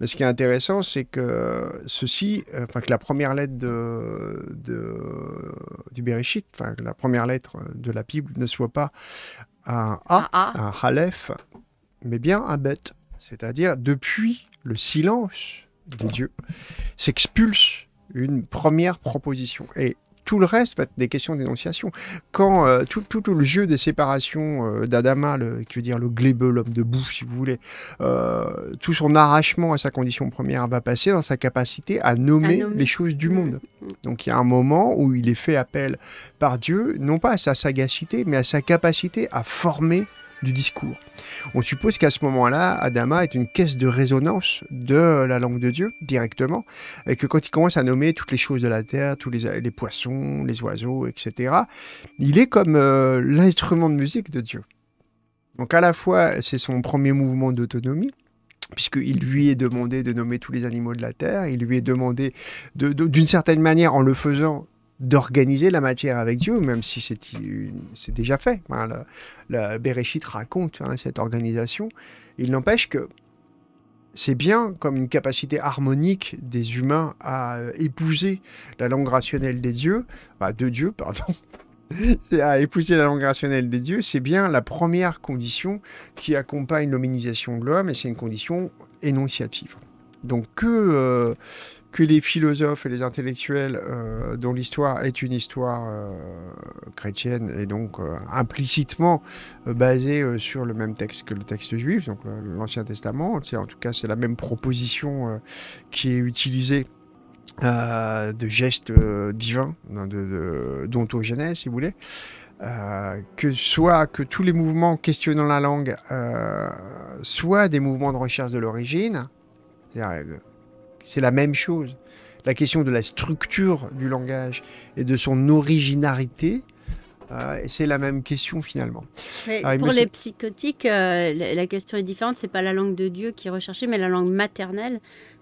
Mais ce qui est intéressant, c'est que ceci, euh, enfin que la première lettre de, du Bereshit, enfin la première lettre de la Bible ne soit pas un A, un halef, mais bien un bet. C'est-à-dire, depuis le silence de Dieu, s'expulse une première proposition. Et tout le reste va être des questions d'énonciation. Quand euh, tout, le jeu des séparations euh, d'Adama, qui veut dire le glébeux, l'homme de boue, si vous voulez, euh, tout son arrachement à sa condition première va passer dans sa capacité à nommer. les choses du mm. monde. Donc il y a un moment où il est fait appel par Dieu, non pas à sa sagacité, mais à sa capacité à former du discours. On suppose qu'à ce moment-là, Adama est une caisse de résonance de la langue de Dieu directement, et que quand il commence à nommer toutes les choses de la terre, tous les, poissons, les oiseaux, etc., il est comme euh, l'instrument de musique de Dieu. Donc à la fois, c'est son premier mouvement d'autonomie, puisqu'il lui est demandé de nommer tous les animaux de la Terre, il lui est demandé, d'une certaine manière, en le faisant, d'organiser la matière avec Dieu, même si c'est déjà fait. La le, raconte hein, cette organisation. Il n'empêche que c'est bien comme une capacité harmonique des humains à euh, épouser la langue rationnelle des dieux, bah, de Dieu, pardon, à épouser la langue rationnelle des dieux, c'est bien la première condition qui accompagne l'hominisation de l'homme, et c'est une condition énonciative. Donc que, euh, que les philosophes et les intellectuels euh, dont l'histoire est une histoire euh, chrétienne et donc euh, implicitement basée sur le même texte que le texte juif, donc l'Ancien Testament, en tout cas c'est la même proposition qui est utilisée de gestes divins, d'ontogénèse, si vous voulez. que soit que tous les mouvements questionnant la langue soient des mouvements de recherche de l'origine, c'est la même chose. La question de la structure du langage et de son originalité, euh, c'est la même question finalement. Ah, pour les psychotiques, euh, la question est différente. C'est pas la langue de Dieu qui est recherchée, mais la langue maternelle,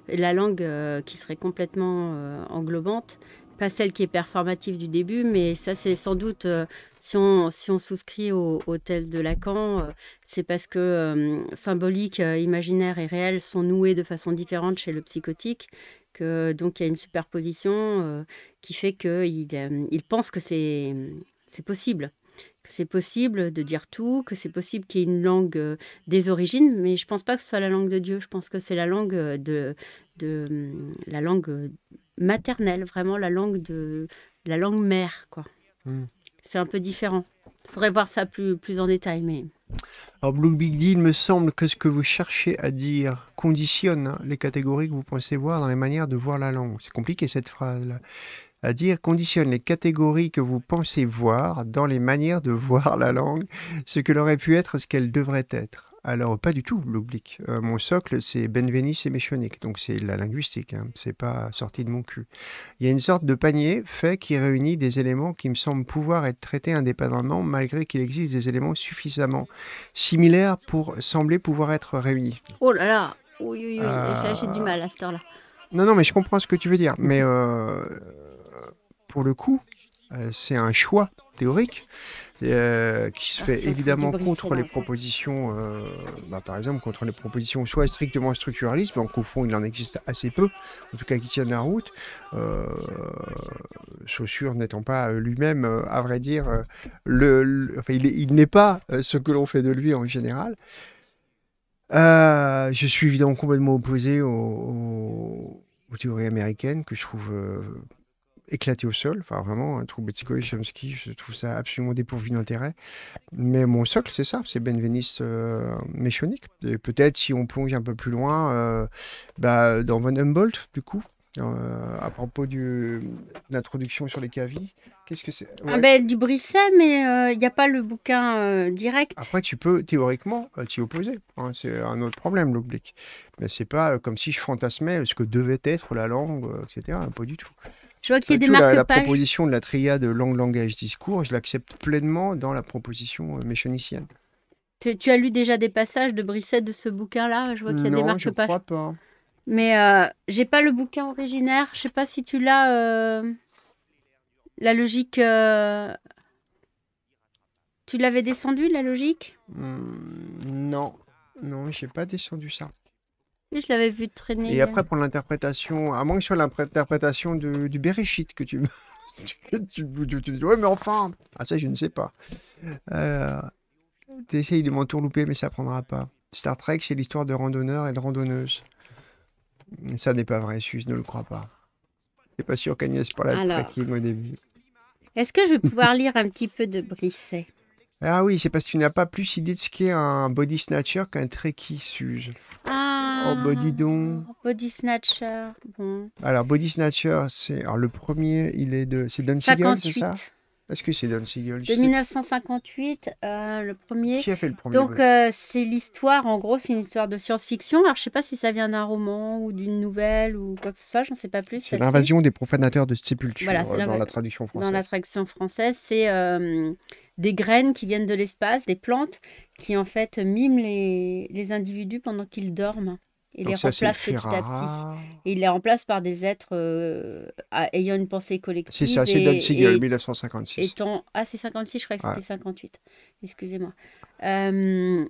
la langue euh, qui serait complètement englobante. Pas celle qui est performative du début, mais ça c'est sans doute si on, souscrit au, au de Lacan, euh, c'est parce que symbolique, euh, imaginaire et réel sont noués de façon différente chez le psychotique. Que, donc il y a une superposition euh, qui fait qu'il il pense que c'est possible que c'est possible de dire tout, que c'est possible qu'il y ait une langue des origines, mais je ne pense pas que ce soit la langue de Dieu. Je pense que c'est la langue de, de la langue maternelle, vraiment la langue de la langue mère, quoi. Mmh c'est un peu différent. Il faudrait voir ça plus, en détail. Mais... Alors, Blue Big Deal, il me semble que ce que vous cherchez à dire conditionne hein, les catégories que vous pensez voir dans les manières de voir la langue. C'est compliqué cette phrase-là. À dire conditionne les catégories que vous pensez voir dans les manières de voir la langue, ce que l'aurait pu être, ce qu'elle devrait être. Alors, pas du tout l'oblique. Euh, mon socle, c'est Benvenis et Méchonique, donc c'est la linguistique, hein, c'est pas sorti de mon cul. Il y a une sorte de panier fait qui réunit des éléments qui me semblent pouvoir être traités indépendamment, malgré qu'il existe des éléments suffisamment similaires pour sembler pouvoir être réunis. Oh là là euh, j'ai du mal à cette heure-là. Non, non, mais je comprends ce que tu veux dire, mais euh, pour le coup, c'est un choix théorique euh, qui se ah, fait évidemment contre les propositions, euh, bah, par exemple, contre les propositions soit strictement structuralistes, mais au fond il en existe assez peu, en tout cas qui tiennent la route. Saussure euh, n'étant pas lui-même, à vrai dire, il n'est pas ce que l'on fait de lui en général. je suis évidemment complètement opposé aux théories américaines que je trouve éclaté au sol. Enfin, vraiment, un trouble mmh. psychologique, Chomsky, je trouve ça absolument dépourvu d'intérêt. Mais mon socle, c'est ça, c'est Benveniste euh, Méchonique. Et peut-être si on plonge un peu plus loin, euh, bah, dans von Humboldt, du coup, euh, à propos du, de l'introduction sur les cavies. Qu'est-ce que c'est ah ben, Du Brisset, mais il euh, n'y a pas le bouquin direct. Après, tu peux théoriquement t'y opposer. Hein, c'est un autre problème, l'oblique. Mais c'est pas comme si je fantasmais ce que devait être la langue, etc. Pas du tout. Je vois qu'il y a des marques La, la proposition de la triade langue, langage, discours, je l'accepte pleinement dans la proposition euh, méchanicienne. Tu, as lu déjà des passages de Brisset de ce bouquin-là Je vois qu'il y a des marques je Crois pas. Mais euh, j'ai pas le bouquin originaire. Je sais pas si tu l'as. Euh, la logique. Euh, tu l'avais descendu, la logique Non, hmm, Non. Non, j'ai pas descendu ça je l'avais vu traîner. Et après, pour l'interprétation, à moins que sur l'interprétation du, du Bereshit que tu me. ouais, mais enfin Ah, ça, je ne sais pas. Euh, T'essayes de m'entourlouper, mais ça prendra pas. Star Trek, c'est l'histoire de randonneurs et de randonneuses. Ça n'est pas vrai, je ne le crois pas. suis pas sûr qu'Agnès parle de au début. Est-ce que je vais pouvoir lire un petit peu de Brisset ah oui, c'est parce que tu n'as pas plus idée de ce qu'est un body snatcher qu'un trekkie suge. Ah. Oh, body bah, don. Body snatcher. Bon. Alors, body snatcher, c'est. Alors, le premier, il est de. C'est Don Siegel, c'est ça est-ce que c'est Don Siegel De 1958, euh, le premier. Qui a fait le premier Donc, euh, c'est l'histoire, en gros, c'est une histoire de science-fiction. Alors, je ne sais pas si ça vient d'un roman ou d'une nouvelle ou quoi que ce soit, j'en sais pas plus. C'est l'invasion des profanateurs de sépulture euh, dans la traduction française. Dans la traduction française, c'est des graines qui viennent de l'espace, des plantes qui, en fait, miment les individus pendant qu'ils dorment. Il est les remplace petit à petit. il les remplace par des êtres euh, ayant une pensée collective. C'est ça, c'est 1956. Étant... Ah, c'est 56, je crois que c'était 58. Excusez-moi. Euh,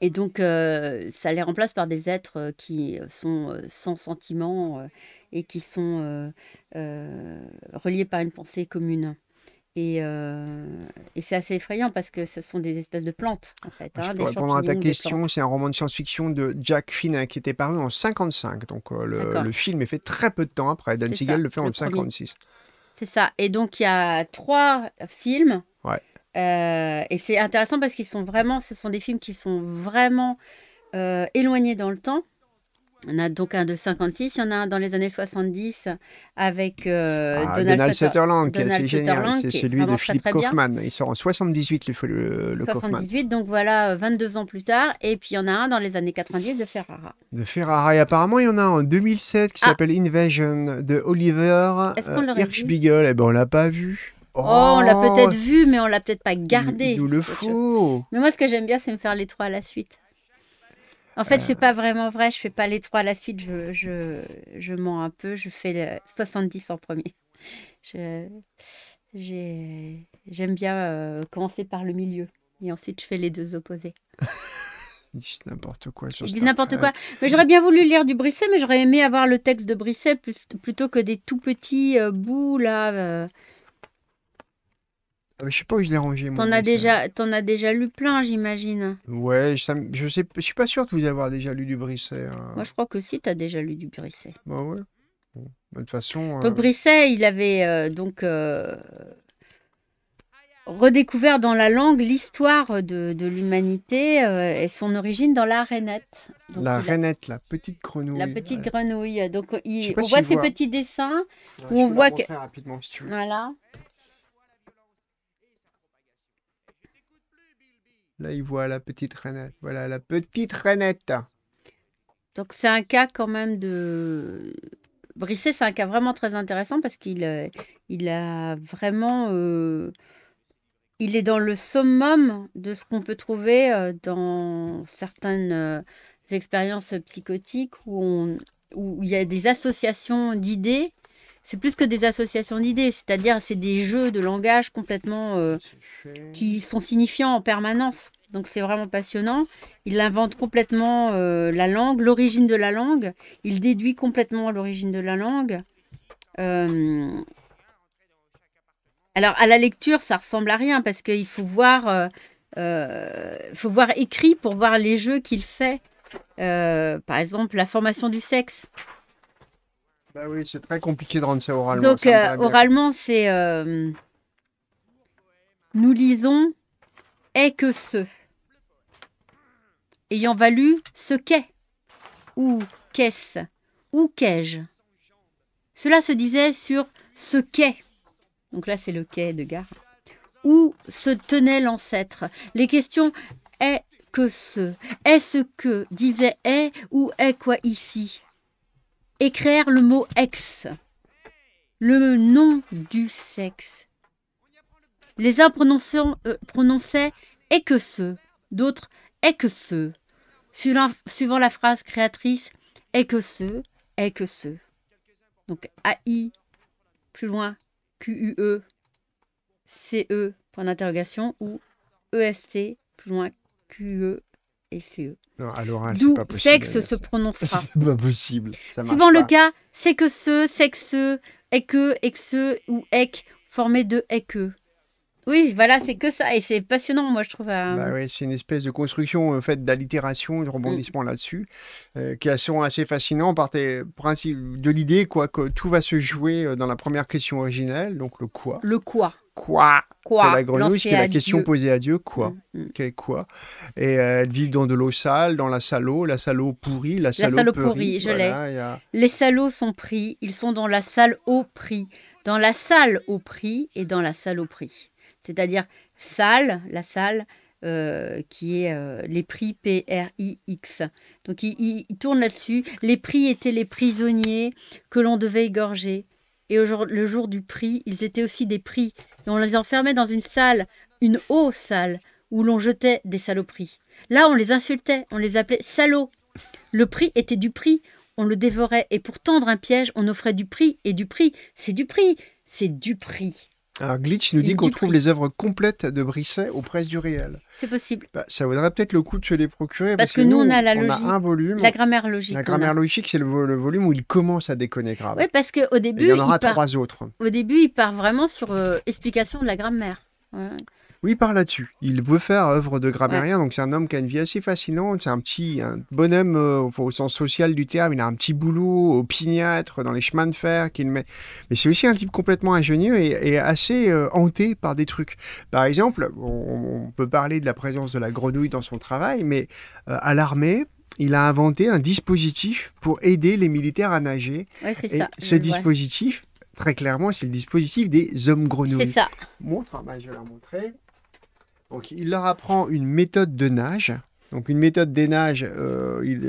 et donc, euh, ça les remplace par des êtres qui sont sans sentiment et qui sont reliés par une pensée commune. Euh, et, c'est assez effrayant parce que ce sont des espèces de plantes, en hein, pour répondre à ta question, c'est un roman de science-fiction de Jack Finn hein, qui était paru en 55. Donc euh, le, film est fait très peu de temps après. Dan Siegel le fait en 56. C'est ça. Et donc il y a trois films. Ouais. Euh, et c'est intéressant parce qu'ils sont vraiment, ce sont des films qui sont vraiment éloignés dans le temps. On a donc un de 56, il y en a un dans les années 70 avec euh, ah, Donald, Sutherland, c'est génial, c'est celui de Philippe Kaufman. Il sort en 78, le, le, 78, Kaufman. donc voilà, 22 euh, ans plus tard. Et puis il y en a un dans les années 90 de Ferrara. De Ferrara, et apparemment il y en a un en 2007 qui ah. s'appelle Invasion de Oliver euh, et Et eh ben on l'a pas vu. Oh, on l'a oh. peut-être vu, mais on l'a peut-être pas gardé. le Mais moi, ce que j'aime bien, c'est me faire les trois à la suite. En fait, c'est euh. pas vraiment vrai. Je fais pas les trois à la suite. Je, je, mens un peu. Je fais 70 en premier. J'aime bien euh, commencer par le milieu et ensuite je fais les deux opposés. Ils disent n'importe quoi. Sur Ils n'importe quoi. Mais j'aurais bien voulu lire du Brisset, mais j'aurais aimé avoir le texte de Brisset plutôt que des tout petits euh, bouts là. Ah, je ne sais pas où je l'ai rangé. T'en as, déjà... T'en as déjà lu plein, j'imagine. Ouais, je, sais... je suis pas sûr de vous avoir déjà lu du Brisset. Hein. Moi, je crois que si, tu as déjà lu du Brisset. Bah ouais. Bah, de toute façon. Euh, donc Brisset, il avait euh, donc euh, redécouvert dans la langue l'histoire de, de l'humanité et son origine dans la rainette. la renette la petite grenouille. La petite grenouille. Donc on voit ses ces petits dessins où on voit que- rapidement si tu veux. Voilà. Là, il voit la petite rainette. Voilà, la petite rainette. Donc, c'est un cas quand même de... Brisset, c'est un cas vraiment très intéressant parce qu'il euh, il a vraiment... Euh, il est dans le summum de ce qu'on peut trouver euh, dans certaines expériences psychotiques où, où il y a des associations d'idées c'est plus que des associations d'idées, c'est-à-dire c'est des jeux de langage complètement euh, qui sont signifiants en permanence. Donc c'est vraiment passionnant. Il invente complètement euh, la langue, l'origine de la langue. Il déduit complètement l'origine de la langue. Euh, alors à la lecture, ça ressemble à rien parce qu'il faut voir, faut voir écrit pour voir les jeux qu'il fait. par exemple, la formation du sexe. Bah oui, c'est très compliqué de rendre ça oralement. Donc, euh, oralement, c'est euh, Nous lisons est que ce ayant valu ce qu'est ou qu'est-ce ou qu'ai-je. Cela se disait sur ce qu'est. Donc là, c'est le quai de gare. Où se tenait l'ancêtre Les questions est que ce, est-ce que, disait est ou est quoi ici écrire le mot ex, le nom du sexe. Les uns euh, prononçaient et que ce, d'autres et que ce, suivant, la phrase créatrice et que ce, et que ce. Donc AI, plus loin, QUE, CE, point d'interrogation, ou EST, plus loin, QE, et Non, D'où possible, sexe se prononcera. c'est pas possible. c'est souvent le cas, c'est que ce, sexe, eque, exe ou ec, formé de que Oui, voilà, c'est que ça. Et c'est passionnant, moi, je trouve. Euh, bah c'est une espèce de construction faite d'allitération, de rebondissement mm. là-dessus, euh, qui sont assez fascinants par tes principes de l'idée quoi, que tout va se jouer euh, dans la première question originelle, donc le quoi. Le quoi quoi, quoi la grenouille, c'est la question posée à Dieu, quoi mm, mm. Quel quoi Et euh, elles vivent dans de l'eau sale, dans la eau, la salle pourrie, la salle la pourrie, je l'ai. Les salauds sont pris, ils sont dans la salle au prix, dans la salle au prix et dans la salle au prix. C'est-à-dire salle, la salle, euh, qui est euh, les prix r Donc x Donc, il tourne là-dessus. Les prix étaient les prisonniers que l'on devait égorger. Et le jour du prix, ils étaient aussi des prix. Et on les enfermait dans une salle, une haute salle, où l'on jetait des saloperies. Là, on les insultait, on les appelait salauds. Le prix était du prix, on le dévorait, et pour tendre un piège, on offrait du prix, et du prix, c'est du prix, c'est du prix. Alors, Glitch nous dit qu'on trouve les œuvres complètes de Brisset aux presses du réel. C'est possible. Bah, ça vaudrait peut-être le coup de se les procurer. Parce, que, nous, on a la un volume. La grammaire logique. La grammaire logique, c'est le, volume où il commence à déconner grave. Oui, parce qu'au début. il y en aura trois autres. Au début, il part vraiment sur euh, explication de la grammaire. Oui, par là-dessus. Il veut faire œuvre de grammairien, donc c'est un homme qui a une vie assez fascinante. C'est un petit bonhomme euh, au sens social du terme. Il a un petit boulot au pignâtre, dans les chemins de fer qu'il met. Mais c'est aussi un type complètement ingénieux et, assez euh, hanté par des trucs. Par exemple, on, peut parler de la présence de la grenouille dans son travail, mais euh, à l'armée, il a inventé un dispositif pour aider les militaires à nager. et ce dispositif, très clairement, c'est le dispositif des hommes grenouilles. C'est ça. Montre, ah, bah, je vais leur montrer. Donc, il leur apprend une méthode de nage. Donc, une méthode des nages, euh, il,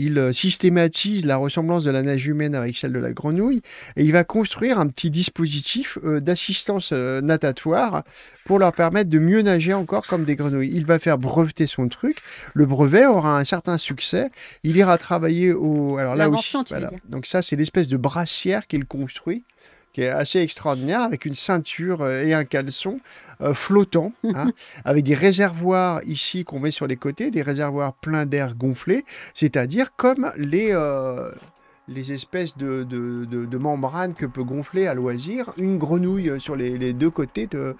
il euh, systématise la ressemblance de la nage humaine avec celle de la grenouille et il va construire un petit dispositif euh, d'assistance euh, natatoire pour leur permettre de mieux nager encore comme des grenouilles. Il va faire breveter son truc. Le brevet aura un certain succès. Il ira travailler au. Alors là aussi. Donc ça, c'est l'espèce de brassière qu'il construit qui est assez extraordinaire, avec une ceinture euh, et un caleçon euh, flottant, hein, avec des réservoirs ici qu'on met sur les côtés, des réservoirs pleins d'air gonflé, c'est-à-dire comme les... Euh, les espèces de, de, membranes que peut gonfler à loisir une grenouille euh, sur les, deux côtés de,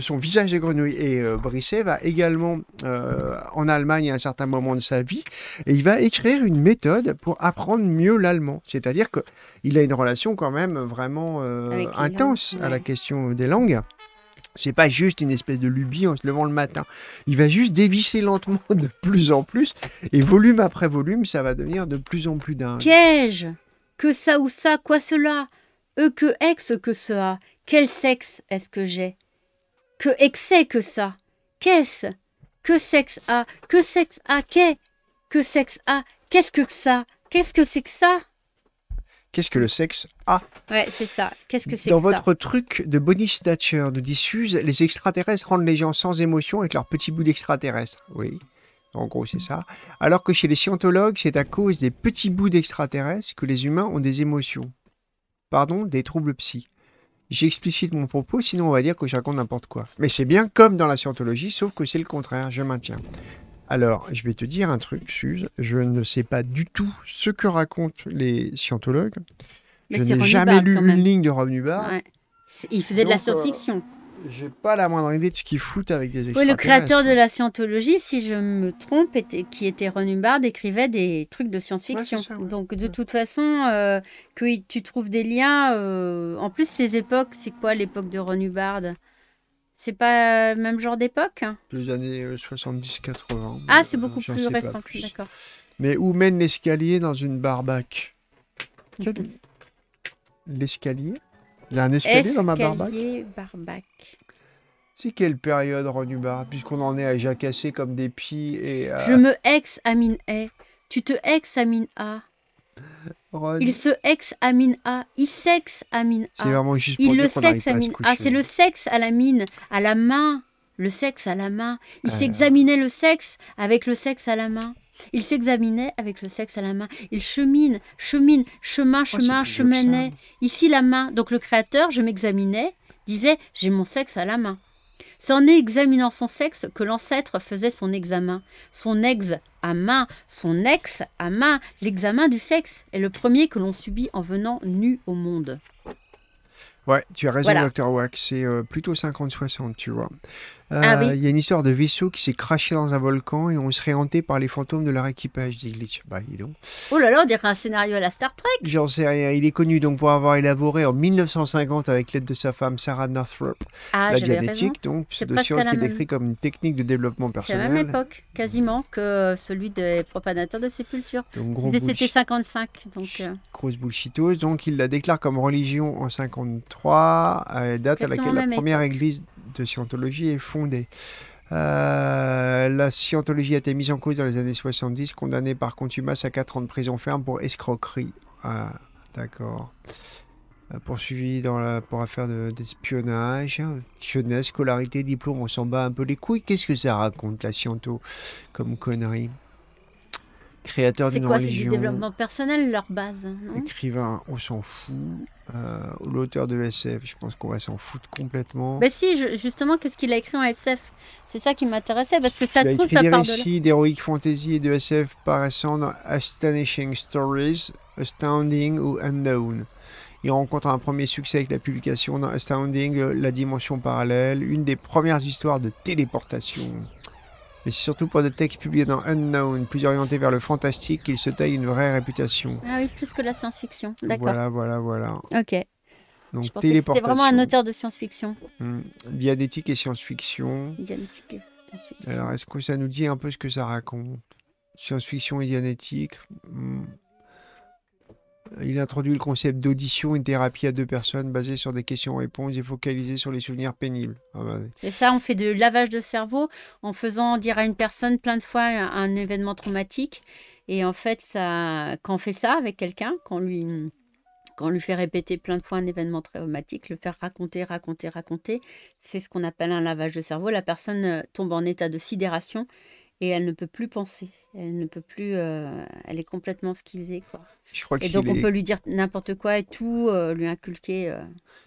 son visage de grenouille. Et euh, va également euh, en Allemagne à un certain moment de sa vie, et il va écrire une méthode pour apprendre mieux l'allemand. C'est-à-dire qu'il a une relation quand même vraiment euh, intense à la question des langues. C'est pas juste une espèce de lubie en se levant le matin. Il va juste dévisser lentement de plus en plus, et volume après volume, ça va devenir de plus en plus dingue. Qu'ai-je Que ça ou ça, quoi cela E que ex que cela Quel sexe est-ce que j'ai Que excès que ça Qu'est-ce Que sexe a Que sexe a Qu'est Que sexe a Qu'est-ce que ça Qu'est-ce que c'est que ça qu'est-ce que le sexe a Ouais, c'est ça. Qu'est-ce que c'est Dans votre truc de Bonnie Thatcher, de diffuse les extraterrestres rendent les gens sans émotion avec leur petit bout d'extraterrestre. Oui. En gros, c'est ça. Alors que chez les scientologues, c'est à cause des petits bouts d'extraterrestres que les humains ont des émotions. Pardon, des troubles psy. J'explicite mon propos, sinon on va dire que je raconte n'importe quoi. Mais c'est bien comme dans la scientologie, sauf que c'est le contraire, je maintiens. Alors, je vais te dire un truc, Suze. Je ne sais pas du tout ce que racontent les scientologues. je n'ai jamais lu une ligne de Revenu Hubbard. Il faisait de la euh, science-fiction. J'ai pas la moindre idée de ce qu'ils foutent avec des le créateur de la scientologie, si je me trompe, qui était Renu Bard, écrivait des trucs de science-fiction. Donc, de toute façon, euh, que tu trouves des liens. Euh, en plus, ces époques, c'est quoi l'époque de Renu Bard c'est pas euh, le même genre d'époque Les années 70-80. Euh, ah, c'est beaucoup plus récent, d'accord. Mais où mène l'escalier dans une barbaque mhm. L'escalier Il y a un escalier, dans ma barbaque Escalier, C'est quelle période, Renubar Puisqu'on en est à jacasser comme des pieds et Je me ex-amine A. Tu te ex à A. Il se examine à, A. Il sexe amine A. C'est vraiment juste pour Il le sexe amine A. C'est le sexe à la mine, à la main. Le sexe à la main. Il ah. s'examinait le sexe avec le sexe à la main. Il s'examinait avec le sexe à la main. Il chemine, chemine, chemin, oh, chemin, cheminait. Ici la main. Donc le créateur, je m'examinais, disait j'ai mon sexe à la main. C'est en examinant son sexe que l'ancêtre faisait son examen. Son ex à main, son ex à main, l'examen du sexe est le premier que l'on subit en venant nu au monde. Ouais, tu as raison, docteur Wack. C'est euh, plutôt 50-60, tu vois. Euh, ah il y a une histoire de vaisseau qui s'est craché dans un volcan et on serait hanté par les fantômes de leur équipage, dit Glitch. Bah, donc. Oh là là, on dirait un scénario à la Star Trek. J'en sais rien. Il est connu donc pour avoir élaboré en 1950 avec l'aide de sa femme Sarah Northrop ah, la génétique, donc de science qui est comme une technique de développement personnel. C'est la même époque, quasiment, que celui des propagateurs de sépulture. C'était 55. Donc, euh... Grosse Donc, il la déclare comme religion en 53, date à laquelle la première église de scientologie est fondée. Euh, la scientologie a été mise en cause dans les années 70, condamnée par contumace à 4 ans de prison ferme pour escroquerie. Ah, d'accord. Euh, Poursuivi dans la, pour affaire d'espionnage, jeunesse, scolarité, diplôme, on s'en bat un peu les couilles. Qu'est-ce que ça raconte la sciento comme connerie Créateur d'une religion. C'est développement personnel, leur base. Non écrivain, on s'en fout. Euh, l'auteur de SF, je pense qu'on va s'en foutre complètement. Mais bah si, je, justement, qu'est-ce qu'il a écrit en SF C'est ça qui m'intéressait, parce que ça il trouve a écrit des récits d'heroic fantasy et de SF paraissant dans Astonishing Stories, Astounding ou Unknown. Il rencontre un premier succès avec la publication dans Astounding, La Dimension Parallèle, une des premières histoires de téléportation mais c'est surtout pour des textes publiés dans Unknown, plus orientés vers le fantastique, il se taille une vraie réputation. Ah oui, plus que la science-fiction, d'accord. Voilà, voilà, voilà. Ok. Donc, Je téléportation. C'était vraiment un auteur de science-fiction. Mmh. et science-fiction. Dianétique et science-fiction. Alors, est-ce que ça nous dit un peu ce que ça raconte Science-fiction et dianétique hmm. Il introduit le concept d'audition, une thérapie à deux personnes basée sur des questions-réponses et focalisée sur les souvenirs pénibles. Ah bah et ça, on fait de lavage de cerveau en faisant dire à une personne plein de fois un, événement traumatique. Et en fait, quand on fait ça avec quelqu'un, lui, quand on lui fait répéter plein de fois un événement traumatique, le faire raconter, raconter, raconter, c'est ce qu'on appelle un lavage de cerveau. La personne euh, tombe en état de sidération et elle ne peut plus penser. Elle ne peut plus. Euh, elle est complètement est Quoi. et donc, on peut lui dire n'importe quoi et tout, euh, lui inculquer. Euh,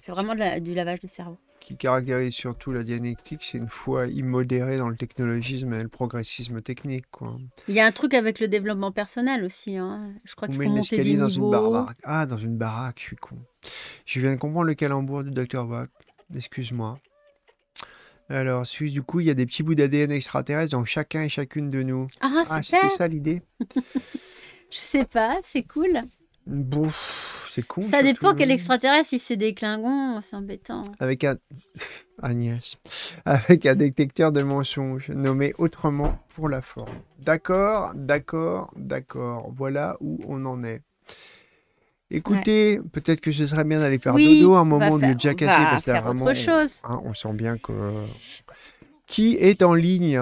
c'est vraiment du lavage de cerveau. Qui caractérise surtout la dialectique, c'est une foi immodérée dans le technologisme et le progressisme technique. Quoi. Il y a un truc avec le développement personnel aussi. Hein. Je crois qu'il faut monter dans Une baraque. ah, dans une baraque, je suis con. Je viens de comprendre le calembour du docteur Watt. Excuse-moi. Alors, du coup, il y a des petits bouts d'ADN extraterrestres dans chacun et chacune de nous. Ah, ah c'est ça l'idée Je sais pas, c'est cool. Bon, c'est con. Ça dépend quel extraterrestre, si c'est des clingons, c'est embêtant. Avec un... Agnès. Avec un détecteur de mensonges, nommé autrement pour la forme. D'accord, d'accord, d'accord. Voilà où on en est. Écoutez, peut-être que ce serait bien d'aller faire dodo dodo un moment de jacasser parce que là, vraiment, chose. Hein, on, sent bien que qui est en ligne.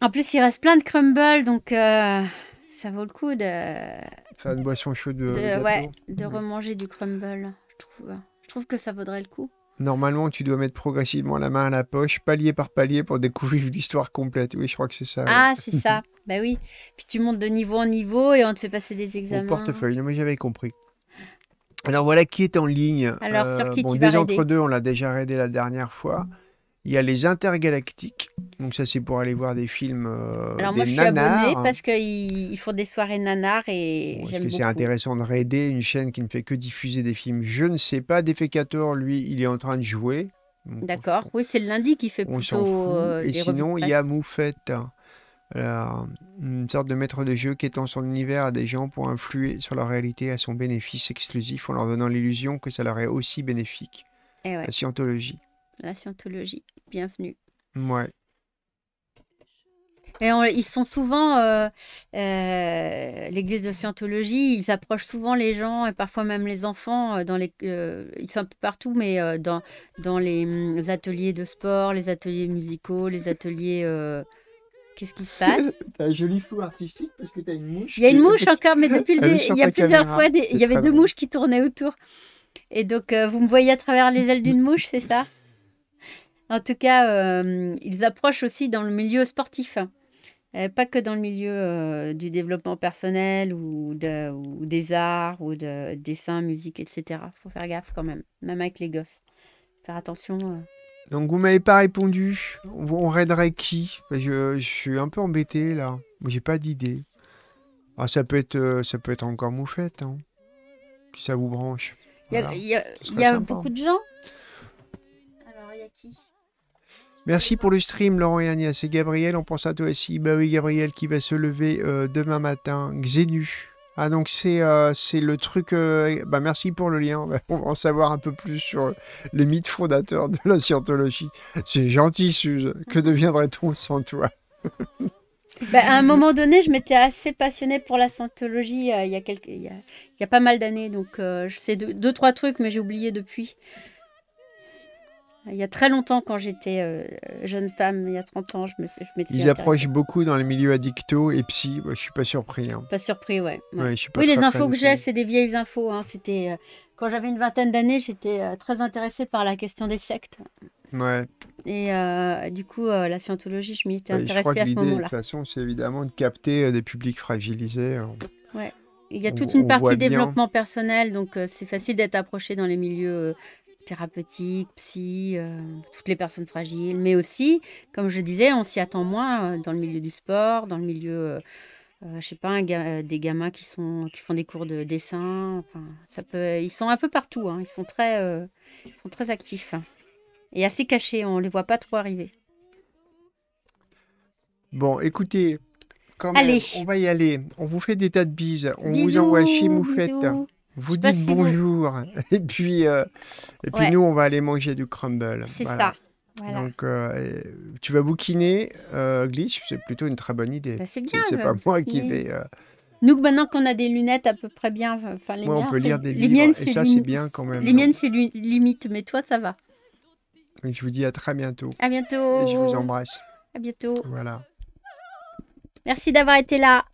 En plus, il reste plein de crumble, donc euh, ça vaut le coup de faire une boisson chaude euh, de, ouais, de remanger du crumble. Je trouve, je trouve que ça vaudrait le coup. Normalement, tu dois mettre progressivement la main à la poche, palier par palier, pour découvrir l'histoire complète. Oui, je crois que c'est ça. Ah, c'est ça. Ben oui. Puis tu montes de niveau en niveau et on te fait passer des examens. Au portefeuille. Moi, j'avais compris. Alors voilà qui est en ligne. Euh, entre deux, on l'a déjà raidé la dernière fois. Il y a les intergalactiques. Donc ça, c'est pour aller voir des films euh, Alors moi, je suis parce qu'ils font des soirées nanars et j'aime C'est intéressant de raider une chaîne qui ne fait que diffuser des films. Je ne sais pas. Defecator, lui, il est en train de jouer. D'accord. Oui, c'est le lundi qui fait plutôt. Euh, et sinon, il y a Moufette une sorte de maître de jeu qui étend son univers à des gens pour influer sur leur réalité à son bénéfice exclusif en leur donnant l'illusion que ça leur est aussi bénéfique. Eh La scientologie. La scientologie, bienvenue. Ouais. Et ils sont souvent, euh, euh, l'église de Scientologie, ils approchent souvent les gens et parfois même les enfants. Euh, dans les, ils sont un peu partout, mais dans, dans les, les, hum, ateliers de sport, les ateliers musicaux, les ateliers Qu'est-ce qui se passe T'as un joli flou artistique parce que t'as une mouche. Il y a une mouche encore, mais depuis le il y a plusieurs fois, il y avait deux mouches qui tournaient autour. Et donc, euh, vous me voyez à travers les ailes d'une mouche, c'est ça En tout cas, euh, ils approchent aussi dans le milieu sportif. Hein. Euh, pas que dans le milieu du développement personnel ou, de, ou, des arts ou de dessin, musique, etc. Il Faut faire gaffe quand même, même avec les gosses. Faire attention. Donc vous m'avez pas répondu. On raiderait qui euh, je, suis un peu embêté là. J'ai pas d'idée. Ah ça peut être, euh, ça peut être encore moufette, hein. ça vous branche. Il y a, beaucoup de gens. Alors il y a qui Merci pour le stream, Laurent et Agnès. Et Gabriel, on pense à toi aussi. Bah oui, Gabriel qui va se lever euh, demain matin. Xénu, ah donc c'est euh, le truc... Euh, bah merci pour le lien. On va en savoir un peu plus sur euh, le mythe fondateur de la scientologie. C'est gentil Suze. Que deviendrait-on sans toi bah, à un moment donné, je m'étais assez passionnée pour la scientologie il, y a quelques, il, y a, pas mal d'années. Donc je sais deux, trois trucs, mais j'ai oublié depuis. Il y a très longtemps, quand j'étais euh, jeune femme, il y a 30 ans, je me je m'étais. Ils approchent beaucoup dans les milieux addicto et psy. Je je suis pas surpris. Hein. Pas surpris, ouais. oui, les infos que j'ai, c'est des vieilles infos. Hein. C'était euh, quand j'avais une vingtaine d'années, j'étais euh, très intéressée par la question des sectes. Ouais. Et du coup, la scientologie, je m'y étais intéressée à ce moment-là. De toute façon, c'est évidemment de capter des publics fragilisés. Hein. Ouais. Il y a toute une partie développement personnel, donc c'est facile d'être approché dans les milieux thérapeutiques, psy, euh, toutes les personnes fragiles, mais aussi, comme je disais, on s'y attend moins euh, dans le milieu du sport, dans le milieu, euh, je sais pas, des gamins qui, sont, qui font des cours de dessin. ils sont un peu partout, hein. ils, sont très, sont très actifs et assez cachés, on ne les voit pas trop arriver. Bon, écoutez, on va y aller. On vous fait des tas de bises. On vous envoie chez Moufette. Vous bah, dites bonjour et puis, euh, et puis nous, on va aller manger du crumble. C'est ça. Donc, euh, tu vas bouquiner euh, Glitch, c'est plutôt une très bonne idée. Bah, c'est bien. pas moi qui vais. Nous, maintenant qu'on a des lunettes à peu près bien, enfin on peut lire des les livres, miennes, c'est bien quand même. Les miennes c'est limite, mais toi ça va. je vous dis à très bientôt. À bientôt. je vous embrasse. À bientôt. Voilà. Merci d'avoir été là.